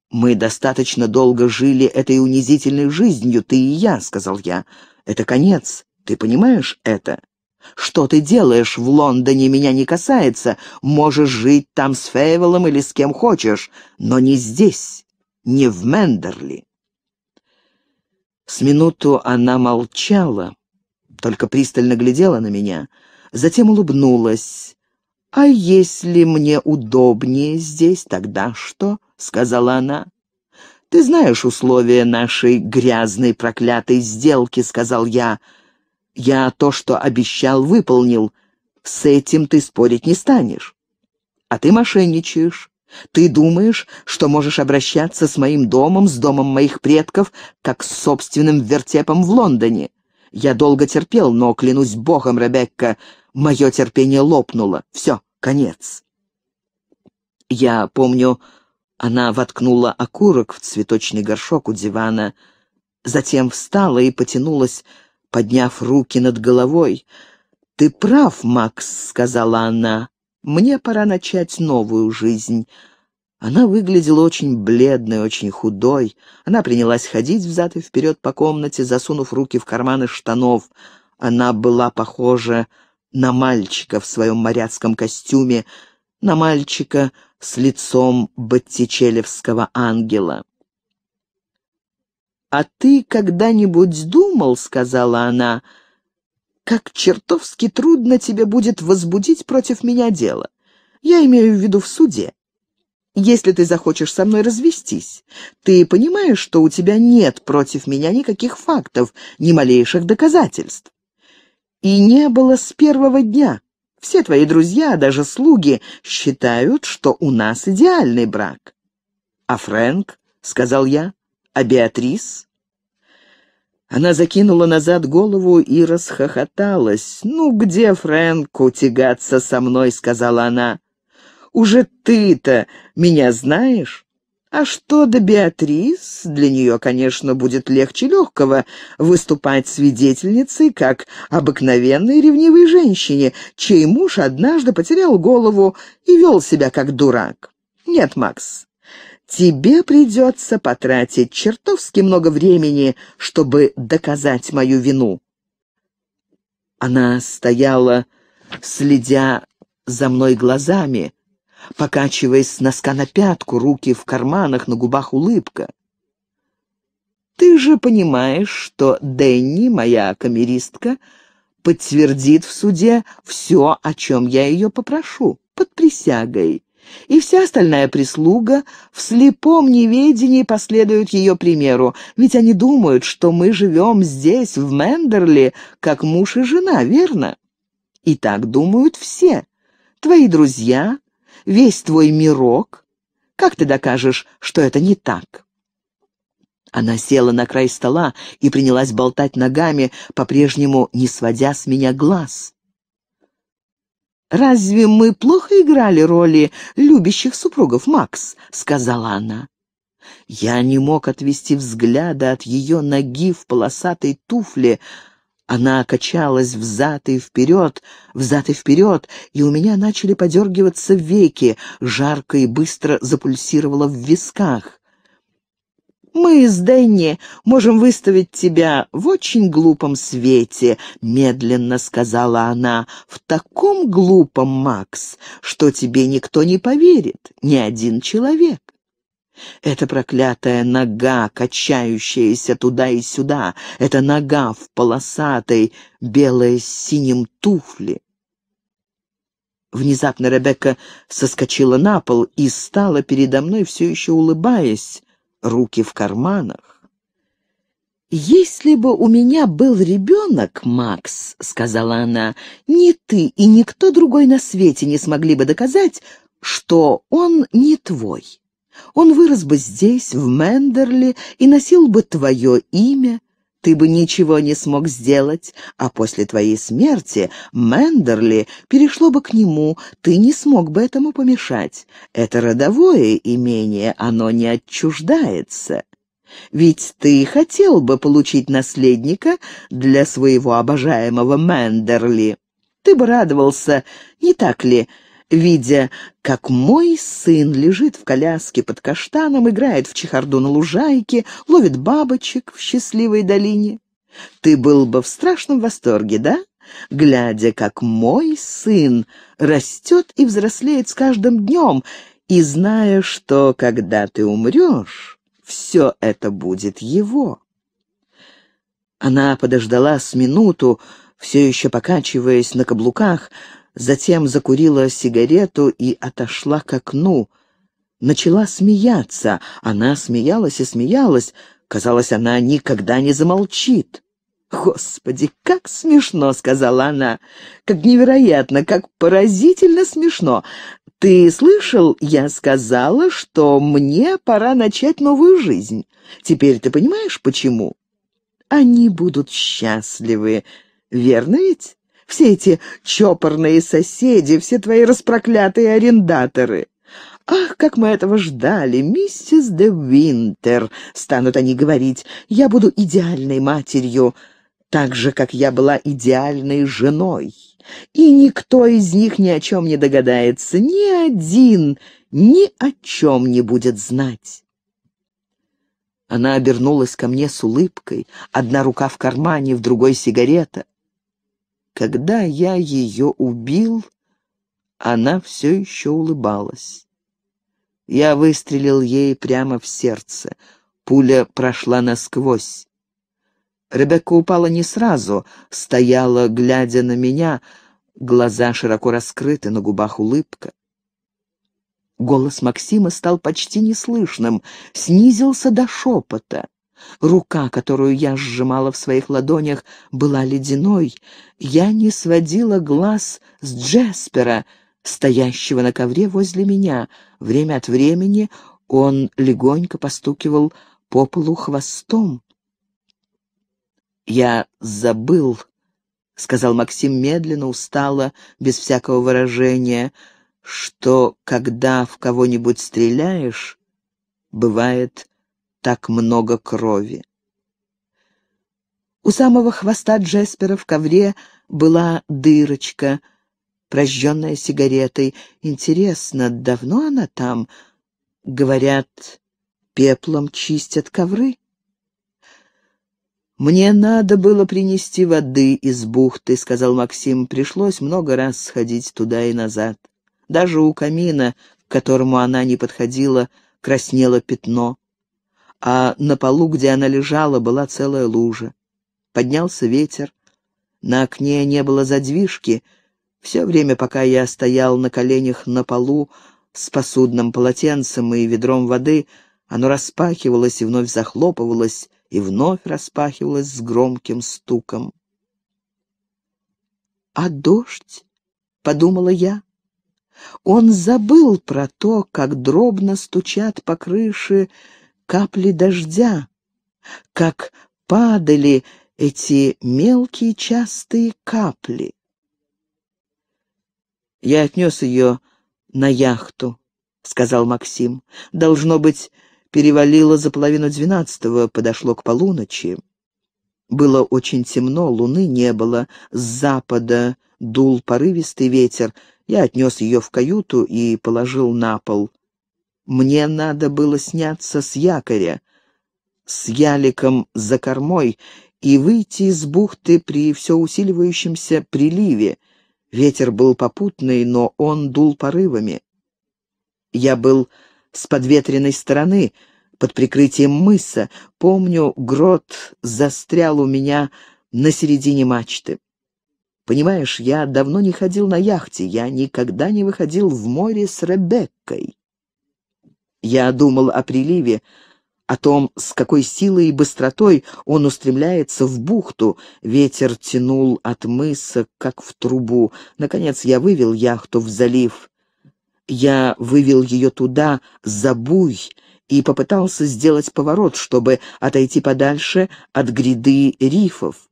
«Мы достаточно долго жили этой унизительной жизнью, ты и я», — сказал я. «Это конец. Ты понимаешь это?» Что ты делаешь в Лондоне, меня не касается. Можешь жить там с Фейвелом или с кем хочешь, но не здесь, не в Мендерли». С минуту она молчала, только пристально глядела на меня, затем улыбнулась. «А если мне удобнее здесь, тогда что?» — сказала она. «Ты знаешь условия нашей грязной проклятой сделки», — сказал я. Я то, что обещал, выполнил. С этим ты спорить не станешь. А ты мошенничаешь. Ты думаешь, что можешь обращаться с моим домом, с домом моих предков, как с собственным вертепом в Лондоне. Я долго терпел, но, клянусь богом, Ребекка, мое терпение лопнуло. Все, конец. Я помню, она воткнула окурок в цветочный горшок у дивана, затем встала и потянулась подняв руки над головой. «Ты прав, Макс», — сказала она. «Мне пора начать новую жизнь». Она выглядела очень бледной, очень худой. Она принялась ходить взад и вперед по комнате, засунув руки в карманы штанов. Она была похожа на мальчика в своем моряцком костюме, на мальчика с лицом боттичелевского ангела. «А ты когда-нибудь думал, — сказала она, — как чертовски трудно тебе будет возбудить против меня дело? Я имею в виду в суде. Если ты захочешь со мной развестись, ты понимаешь, что у тебя нет против меня никаких фактов, ни малейших доказательств. И не было с первого дня. Все твои друзья, даже слуги, считают, что у нас идеальный брак. «А Фрэнк?» — сказал я. А Беатрис? Она закинула назад голову и расхохоталась. «Ну где, Фрэнку, тягаться со мной?» — сказала она. «Уже ты-то меня знаешь?» А что до Беатрис, для нее, конечно, будет легче легкого выступать свидетельницей, как обыкновенной ревнивой женщине, чей муж однажды потерял голову и вел себя как дурак. Нет, Макс, тебе придется потратить чертовски много времени, чтобы доказать мою вину». Она стояла, следя за мной глазами, покачиваясь с носка на пятку, руки в карманах, на губах улыбка. «Ты же понимаешь, что Дэнни, моя камеристка, подтвердит в суде все, о чем я ее попрошу, под присягой. И вся остальная прислуга в слепом неведении последует ее примеру, ведь они думают, что мы живем здесь, в Мендерли, как муж и жена, верно? И так думают все. Твои друзья, весь твой мирок. Как ты докажешь, что это не так?» Она села на край стола и принялась болтать ногами, по-прежнему не сводя с меня глаз разве мы плохо играли роли любящих супругов, Макс?» — сказала она. Я не мог отвести взгляда от ее ноги в полосатой туфле. Она качалась взад и вперед, взад и вперед, и у меня начали подергиваться веки, жарко и быстро запульсировало в висках. Мы с Дэнни можем выставить тебя в очень глупом свете», — медленно сказала она. «В таком глупом, Макс, что тебе никто не поверит, ни один человек». Это проклятая нога, качающаяся туда и сюда, эта нога в полосатой, белой с синим туфле. Внезапно Ребекка соскочила на пол и стала передо мной, все еще улыбаясь, руки в карманах. «Если бы у меня был ребенок, Макс, — сказала она, — ни ты и никто другой на свете не смогли бы доказать, что он не твой. Он вырос бы здесь, в Мендерли, и носил бы твое имя, ты бы ничего не смог сделать, а после твоей смерти Мендерли перешло бы к нему, ты не смог бы этому помешать. Это родовое имение, оно не отчуждается. Ведь ты хотел бы получить наследника для своего обожаемого Мендерли. Ты бы радовался, не так ли, видя, как мой сын лежит в коляске под каштаном, играет в чехарду на лужайке, ловит бабочек в счастливой долине. Ты был бы в страшном восторге, да? Глядя, как мой сын растет и взрослеет с каждым днем, и зная, что когда ты умрешь, все это будет его. Она подождала с минуту, все еще покачиваясь на каблуках, затем закурила сигарету и отошла к окну. Начала смеяться. Она смеялась и смеялась. Казалось, она никогда не замолчит. «Господи, как смешно!» — сказала она. «Как невероятно, как поразительно смешно! Ты слышал, я сказала, что мне пора начать новую жизнь. Теперь ты понимаешь, почему?» «Они будут счастливы, верно ведь?» Все эти чопорные соседи, все твои распроклятые арендаторы. «Ах, как мы этого ждали, миссис де Винтер!» — станут они говорить. «Я буду идеальной матерью, так же, как я была идеальной женой». И никто из них ни о чем не догадается, ни один ни о чем не будет знать. Она обернулась ко мне с улыбкой, одна рука в кармане, в другой сигарета. Когда я ее убил, она все еще улыбалась. Я выстрелил ей прямо в сердце. Пуля прошла насквозь. Ребекка упала не сразу, стояла, глядя на меня, глаза широко раскрыты, на губах улыбка. Голос Максима стал почти неслышным, снизился до шепота. Рука, которую я сжимала в своих ладонях, была ледяной. Я не сводила глаз с Джеспера, стоящего на ковре возле меня. Время от времени он легонько постукивал по полу хвостом. «Я забыл», — сказал Максим медленно, устало, без всякого выражения, — что, когда в кого-нибудь стреляешь, бывает так много крови. У самого хвоста Джеспера в ковре была дырочка, прожженная сигаретой. Интересно, давно она там? Говорят, пеплом чистят ковры. «Мне надо было принести воды из бухты», — сказал Максим. «Пришлось много раз сходить туда и назад. Даже у камина, к которому она не подходила, краснело пятно а на полу, где она лежала, была целая лужа. Поднялся ветер, на окне не было задвижки. Все время, пока я стоял на коленях на полу с посудным полотенцем и ведром воды, оно распахивалось и вновь захлопывалось, и вновь распахивалось с громким стуком. «А дождь?» — подумала я. Он забыл про то, как дробно стучат по крыше капли дождя, как падали эти мелкие частые капли. «Я отнес ее на яхту», — сказал Максим. «Должно быть, перевалило за половину двенадцатого, подошло к полуночи». Было очень темно, луны не было, с запада дул порывистый ветер. Я отнес ее в каюту и положил на пол. Мне надо было сняться с якоря, с яликом за кормой и выйти из бухты при все усиливающемся приливе. Ветер был попутный, но он дул порывами. Я был с подветренной стороны, под прикрытием мыса. Помню, грот застрял у меня на середине мачты. Понимаешь, я давно не ходил на яхте, я никогда не выходил в море с Ребеккой. Я думал о приливе, о том, с какой силой и быстротой он устремляется в бухту. Ветер тянул от мыса, как в трубу. Наконец я вывел яхту в залив. Я вывел ее туда, за буй, и попытался сделать поворот, чтобы отойти подальше от гряды рифов.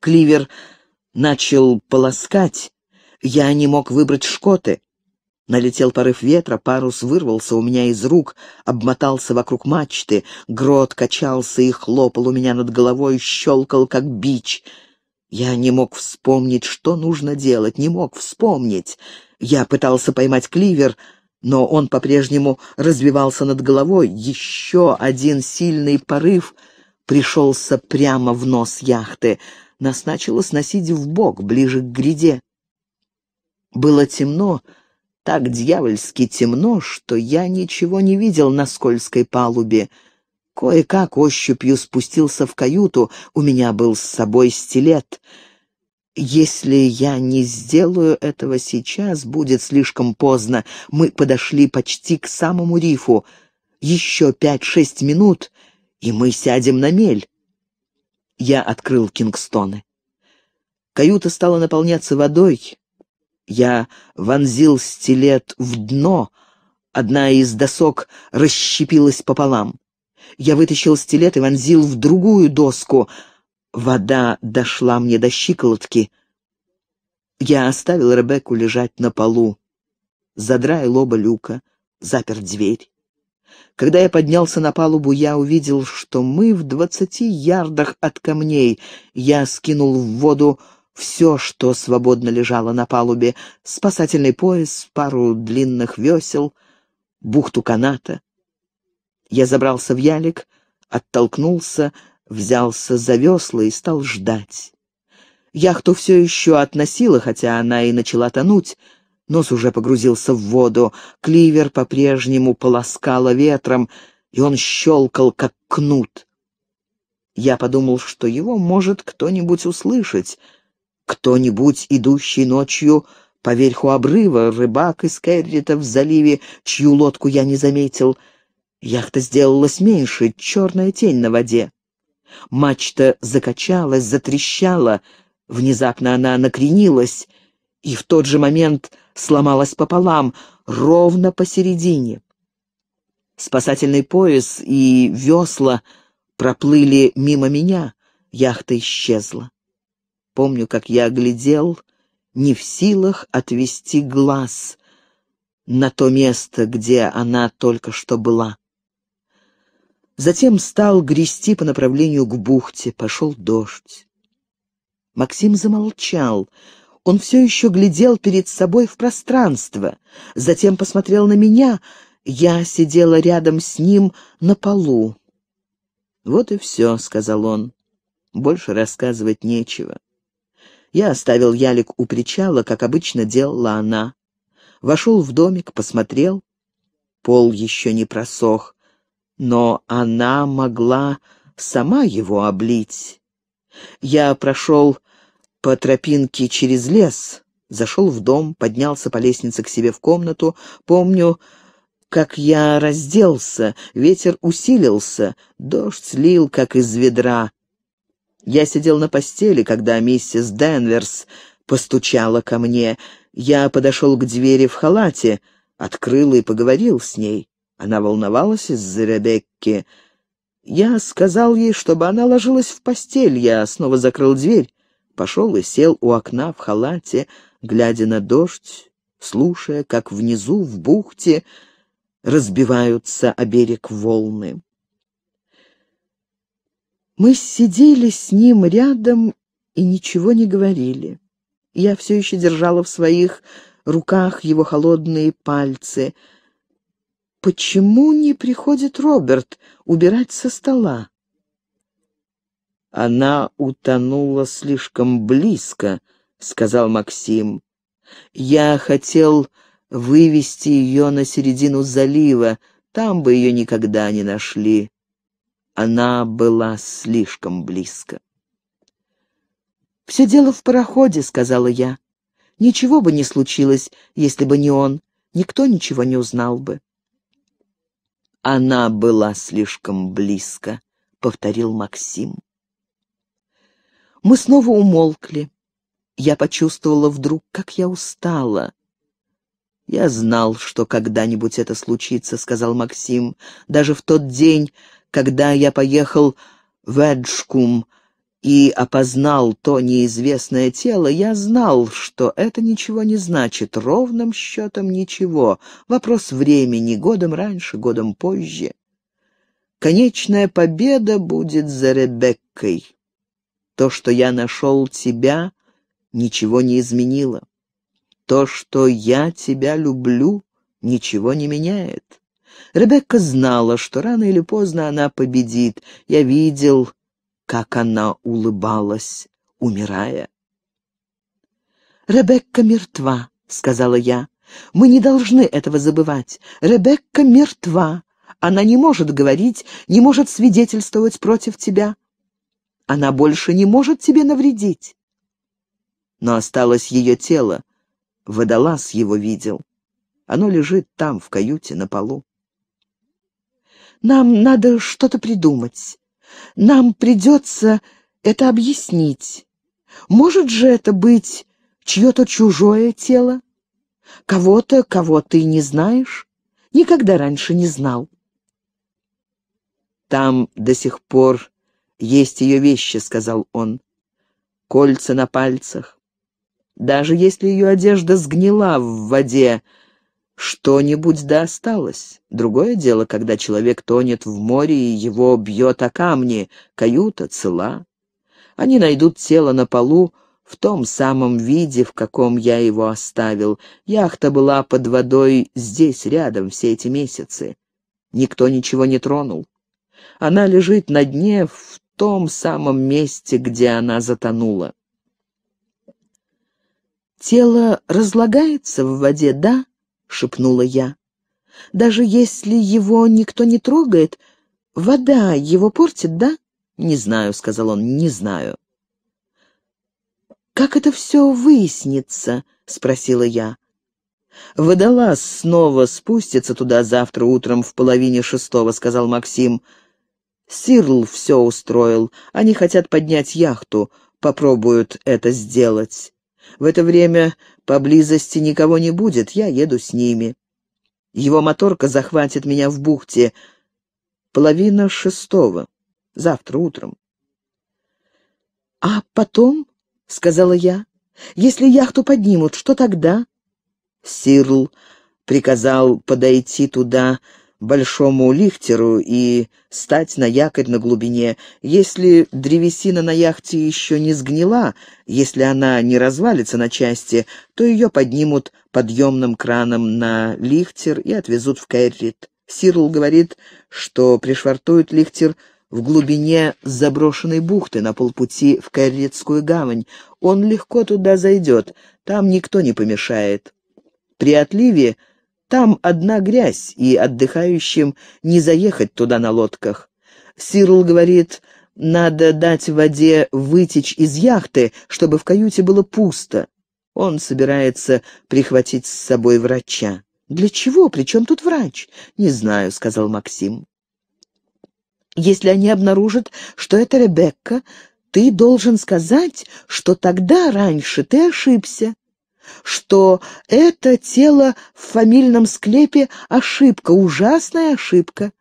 Кливер начал полоскать. Я не мог выбрать шкоты. Налетел порыв ветра, парус вырвался у меня из рук, обмотался вокруг мачты, грот качался и хлопал у меня над головой, щелкал, как бич. Я не мог вспомнить, что нужно делать, не мог вспомнить. Я пытался поймать кливер, но он по-прежнему развивался над головой. Еще один сильный порыв пришелся прямо в нос яхты. Нас начало сносить вбок, ближе к гряде. Было темно, так дьявольски темно, что я ничего не видел на скользкой палубе. Кое-как ощупью спустился в каюту, у меня был с собой стилет. «Если я не сделаю этого сейчас, будет слишком поздно. Мы подошли почти к самому рифу. Еще пять-шесть минут, и мы сядем на мель». Я открыл кингстоны. Каюта стала наполняться водой, я вонзил стилет в дно, одна из досок расщепилась пополам. Я вытащил стилет и вонзил в другую доску. Вода дошла мне до щиколотки. Я оставил Ребекку лежать на полу, задраил оба люка, запер дверь. Когда я поднялся на палубу, я увидел, что мы в двадцати ярдах от камней. Я скинул в воду все, что свободно лежало на палубе, спасательный пояс, пару длинных весел, бухту каната. Я забрался в ялик, оттолкнулся, взялся за весла и стал ждать. Яхту все еще относила, хотя она и начала тонуть. Нос уже погрузился в воду, кливер по-прежнему полоскало ветром, и он щелкал, как кнут. Я подумал, что его может кто-нибудь услышать — кто-нибудь, идущий ночью по верху обрыва, рыбак из Кэррита в заливе, чью лодку я не заметил. Яхта сделалась меньше, черная тень на воде. Мачта закачалась, затрещала, внезапно она накренилась и в тот же момент сломалась пополам, ровно посередине. Спасательный пояс и весла проплыли мимо меня, яхта исчезла. Помню, как я оглядел, не в силах отвести глаз на то место, где она только что была. Затем стал грести по направлению к бухте, пошел дождь. Максим замолчал. Он все еще глядел перед собой в пространство, затем посмотрел на меня. Я сидела рядом с ним на полу. «Вот и все», — сказал он. «Больше рассказывать нечего. Я оставил ялик у причала, как обычно делала она. Вошел в домик, посмотрел. Пол еще не просох, но она могла сама его облить. Я прошел по тропинке через лес, зашел в дом, поднялся по лестнице к себе в комнату. Помню, как я разделся, ветер усилился, дождь слил, как из ведра. Я сидел на постели, когда миссис Денверс постучала ко мне. Я подошел к двери в халате, открыл и поговорил с ней. Она волновалась из-за Ребекки. Я сказал ей, чтобы она ложилась в постель. Я снова закрыл дверь, пошел и сел у окна в халате, глядя на дождь, слушая, как внизу в бухте разбиваются о берег волны. Мы сидели с ним рядом и ничего не говорили. Я все еще держала в своих руках его холодные пальцы. «Почему не приходит Роберт убирать со стола?» «Она утонула слишком близко», — сказал Максим. «Я хотел вывести ее на середину залива, там бы ее никогда не нашли. Она была слишком близко. «Все дело в пароходе», — сказала я. «Ничего бы не случилось, если бы не он. Никто ничего не узнал бы». «Она была слишком близко», — повторил Максим. Мы снова умолкли. Я почувствовала вдруг, как я устала. «Я знал, что когда-нибудь это случится», — сказал Максим. «Даже в тот день, когда я поехал в Эджкум и опознал то неизвестное тело, я знал, что это ничего не значит, ровным счетом ничего. Вопрос времени, годом раньше, годом позже. Конечная победа будет за Ребеккой. То, что я нашел тебя, ничего не изменило. То, что я тебя люблю, ничего не меняет. Ребекка знала, что рано или поздно она победит. Я видел, как она улыбалась, умирая. «Ребекка мертва», — сказала я. «Мы не должны этого забывать. Ребекка мертва. Она не может говорить, не может свидетельствовать против тебя. Она больше не может тебе навредить». Но осталось ее тело. Водолаз его видел. Оно лежит там, в каюте, на полу. Нам надо что-то придумать. Нам придется это объяснить. Может же это быть чье-то чужое тело? Кого-то, кого ты не знаешь? Никогда раньше не знал. «Там до сих пор есть ее вещи», — сказал он. «Кольца на пальцах. Даже если ее одежда сгнила в воде, — что-нибудь да осталось. Другое дело, когда человек тонет в море и его бьет о камни, каюта цела. Они найдут тело на полу в том самом виде, в каком я его оставил. Яхта была под водой здесь, рядом, все эти месяцы. Никто ничего не тронул. Она лежит на дне в том самом месте, где она затонула. Тело разлагается в воде, да? шепнула я. «Даже если его никто не трогает, вода его портит, да?» «Не знаю», — сказал он, — «не знаю». «Как это все выяснится?» — спросила я. «Водолаз снова спустится туда завтра утром в половине шестого», — сказал Максим. «Сирл все устроил. Они хотят поднять яхту. Попробуют это сделать. В это время Поблизости никого не будет, я еду с ними. Его моторка захватит меня в бухте. Половина шестого. Завтра утром. «А потом?» — сказала я. «Если яхту поднимут, что тогда?» Сирл приказал подойти туда большому лихтеру и стать на якорь на глубине. Если древесина на яхте еще не сгнила, если она не развалится на части, то ее поднимут подъемным краном на лихтер и отвезут в Кэррит. Сирл говорит, что пришвартует лихтер в глубине заброшенной бухты на полпути в Кэрритскую гавань. Он легко туда зайдет, там никто не помешает. При отливе там одна грязь, и отдыхающим не заехать туда на лодках. Сирл говорит, надо дать воде вытечь из яхты, чтобы в каюте было пусто. Он собирается прихватить с собой врача. «Для чего? Причем тут врач?» «Не знаю», — сказал Максим. «Если они обнаружат, что это Ребекка, ты должен сказать, что тогда раньше ты ошибся что это тело в фамильном склепе — ошибка, ужасная ошибка,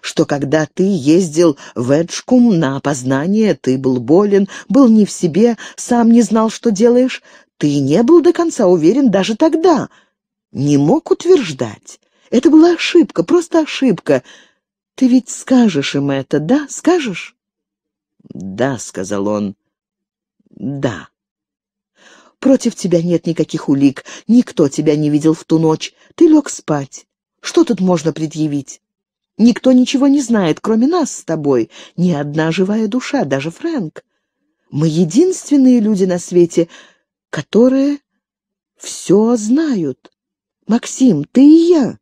что когда ты ездил в Эджкум на опознание, ты был болен, был не в себе, сам не знал, что делаешь, ты не был до конца уверен даже тогда, не мог утверждать. Это была ошибка, просто ошибка. Ты ведь скажешь им это, да? Скажешь?» «Да», — сказал он, — «да». Против тебя нет никаких улик, никто тебя не видел в ту ночь. Ты лег спать. Что тут можно предъявить? Никто ничего не знает, кроме нас с тобой. Ни одна живая душа, даже Фрэнк. Мы единственные люди на свете, которые все знают. Максим, ты и я.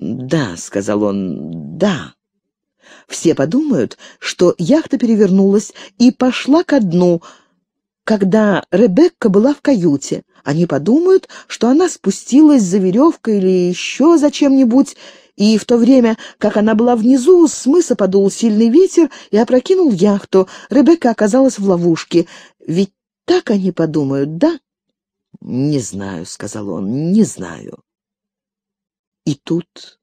«Да», — сказал он, — «да». Все подумают, что яхта перевернулась и пошла ко дну, когда Ребекка была в каюте. Они подумают, что она спустилась за веревкой или еще за чем-нибудь, и в то время, как она была внизу, с мыса подул сильный ветер и опрокинул яхту. Ребекка оказалась в ловушке. Ведь так они подумают, да? «Не знаю», — сказал он, — «не знаю». И тут,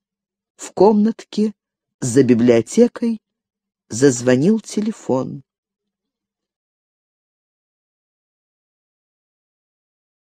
в комнатке, за библиотекой, зазвонил телефон.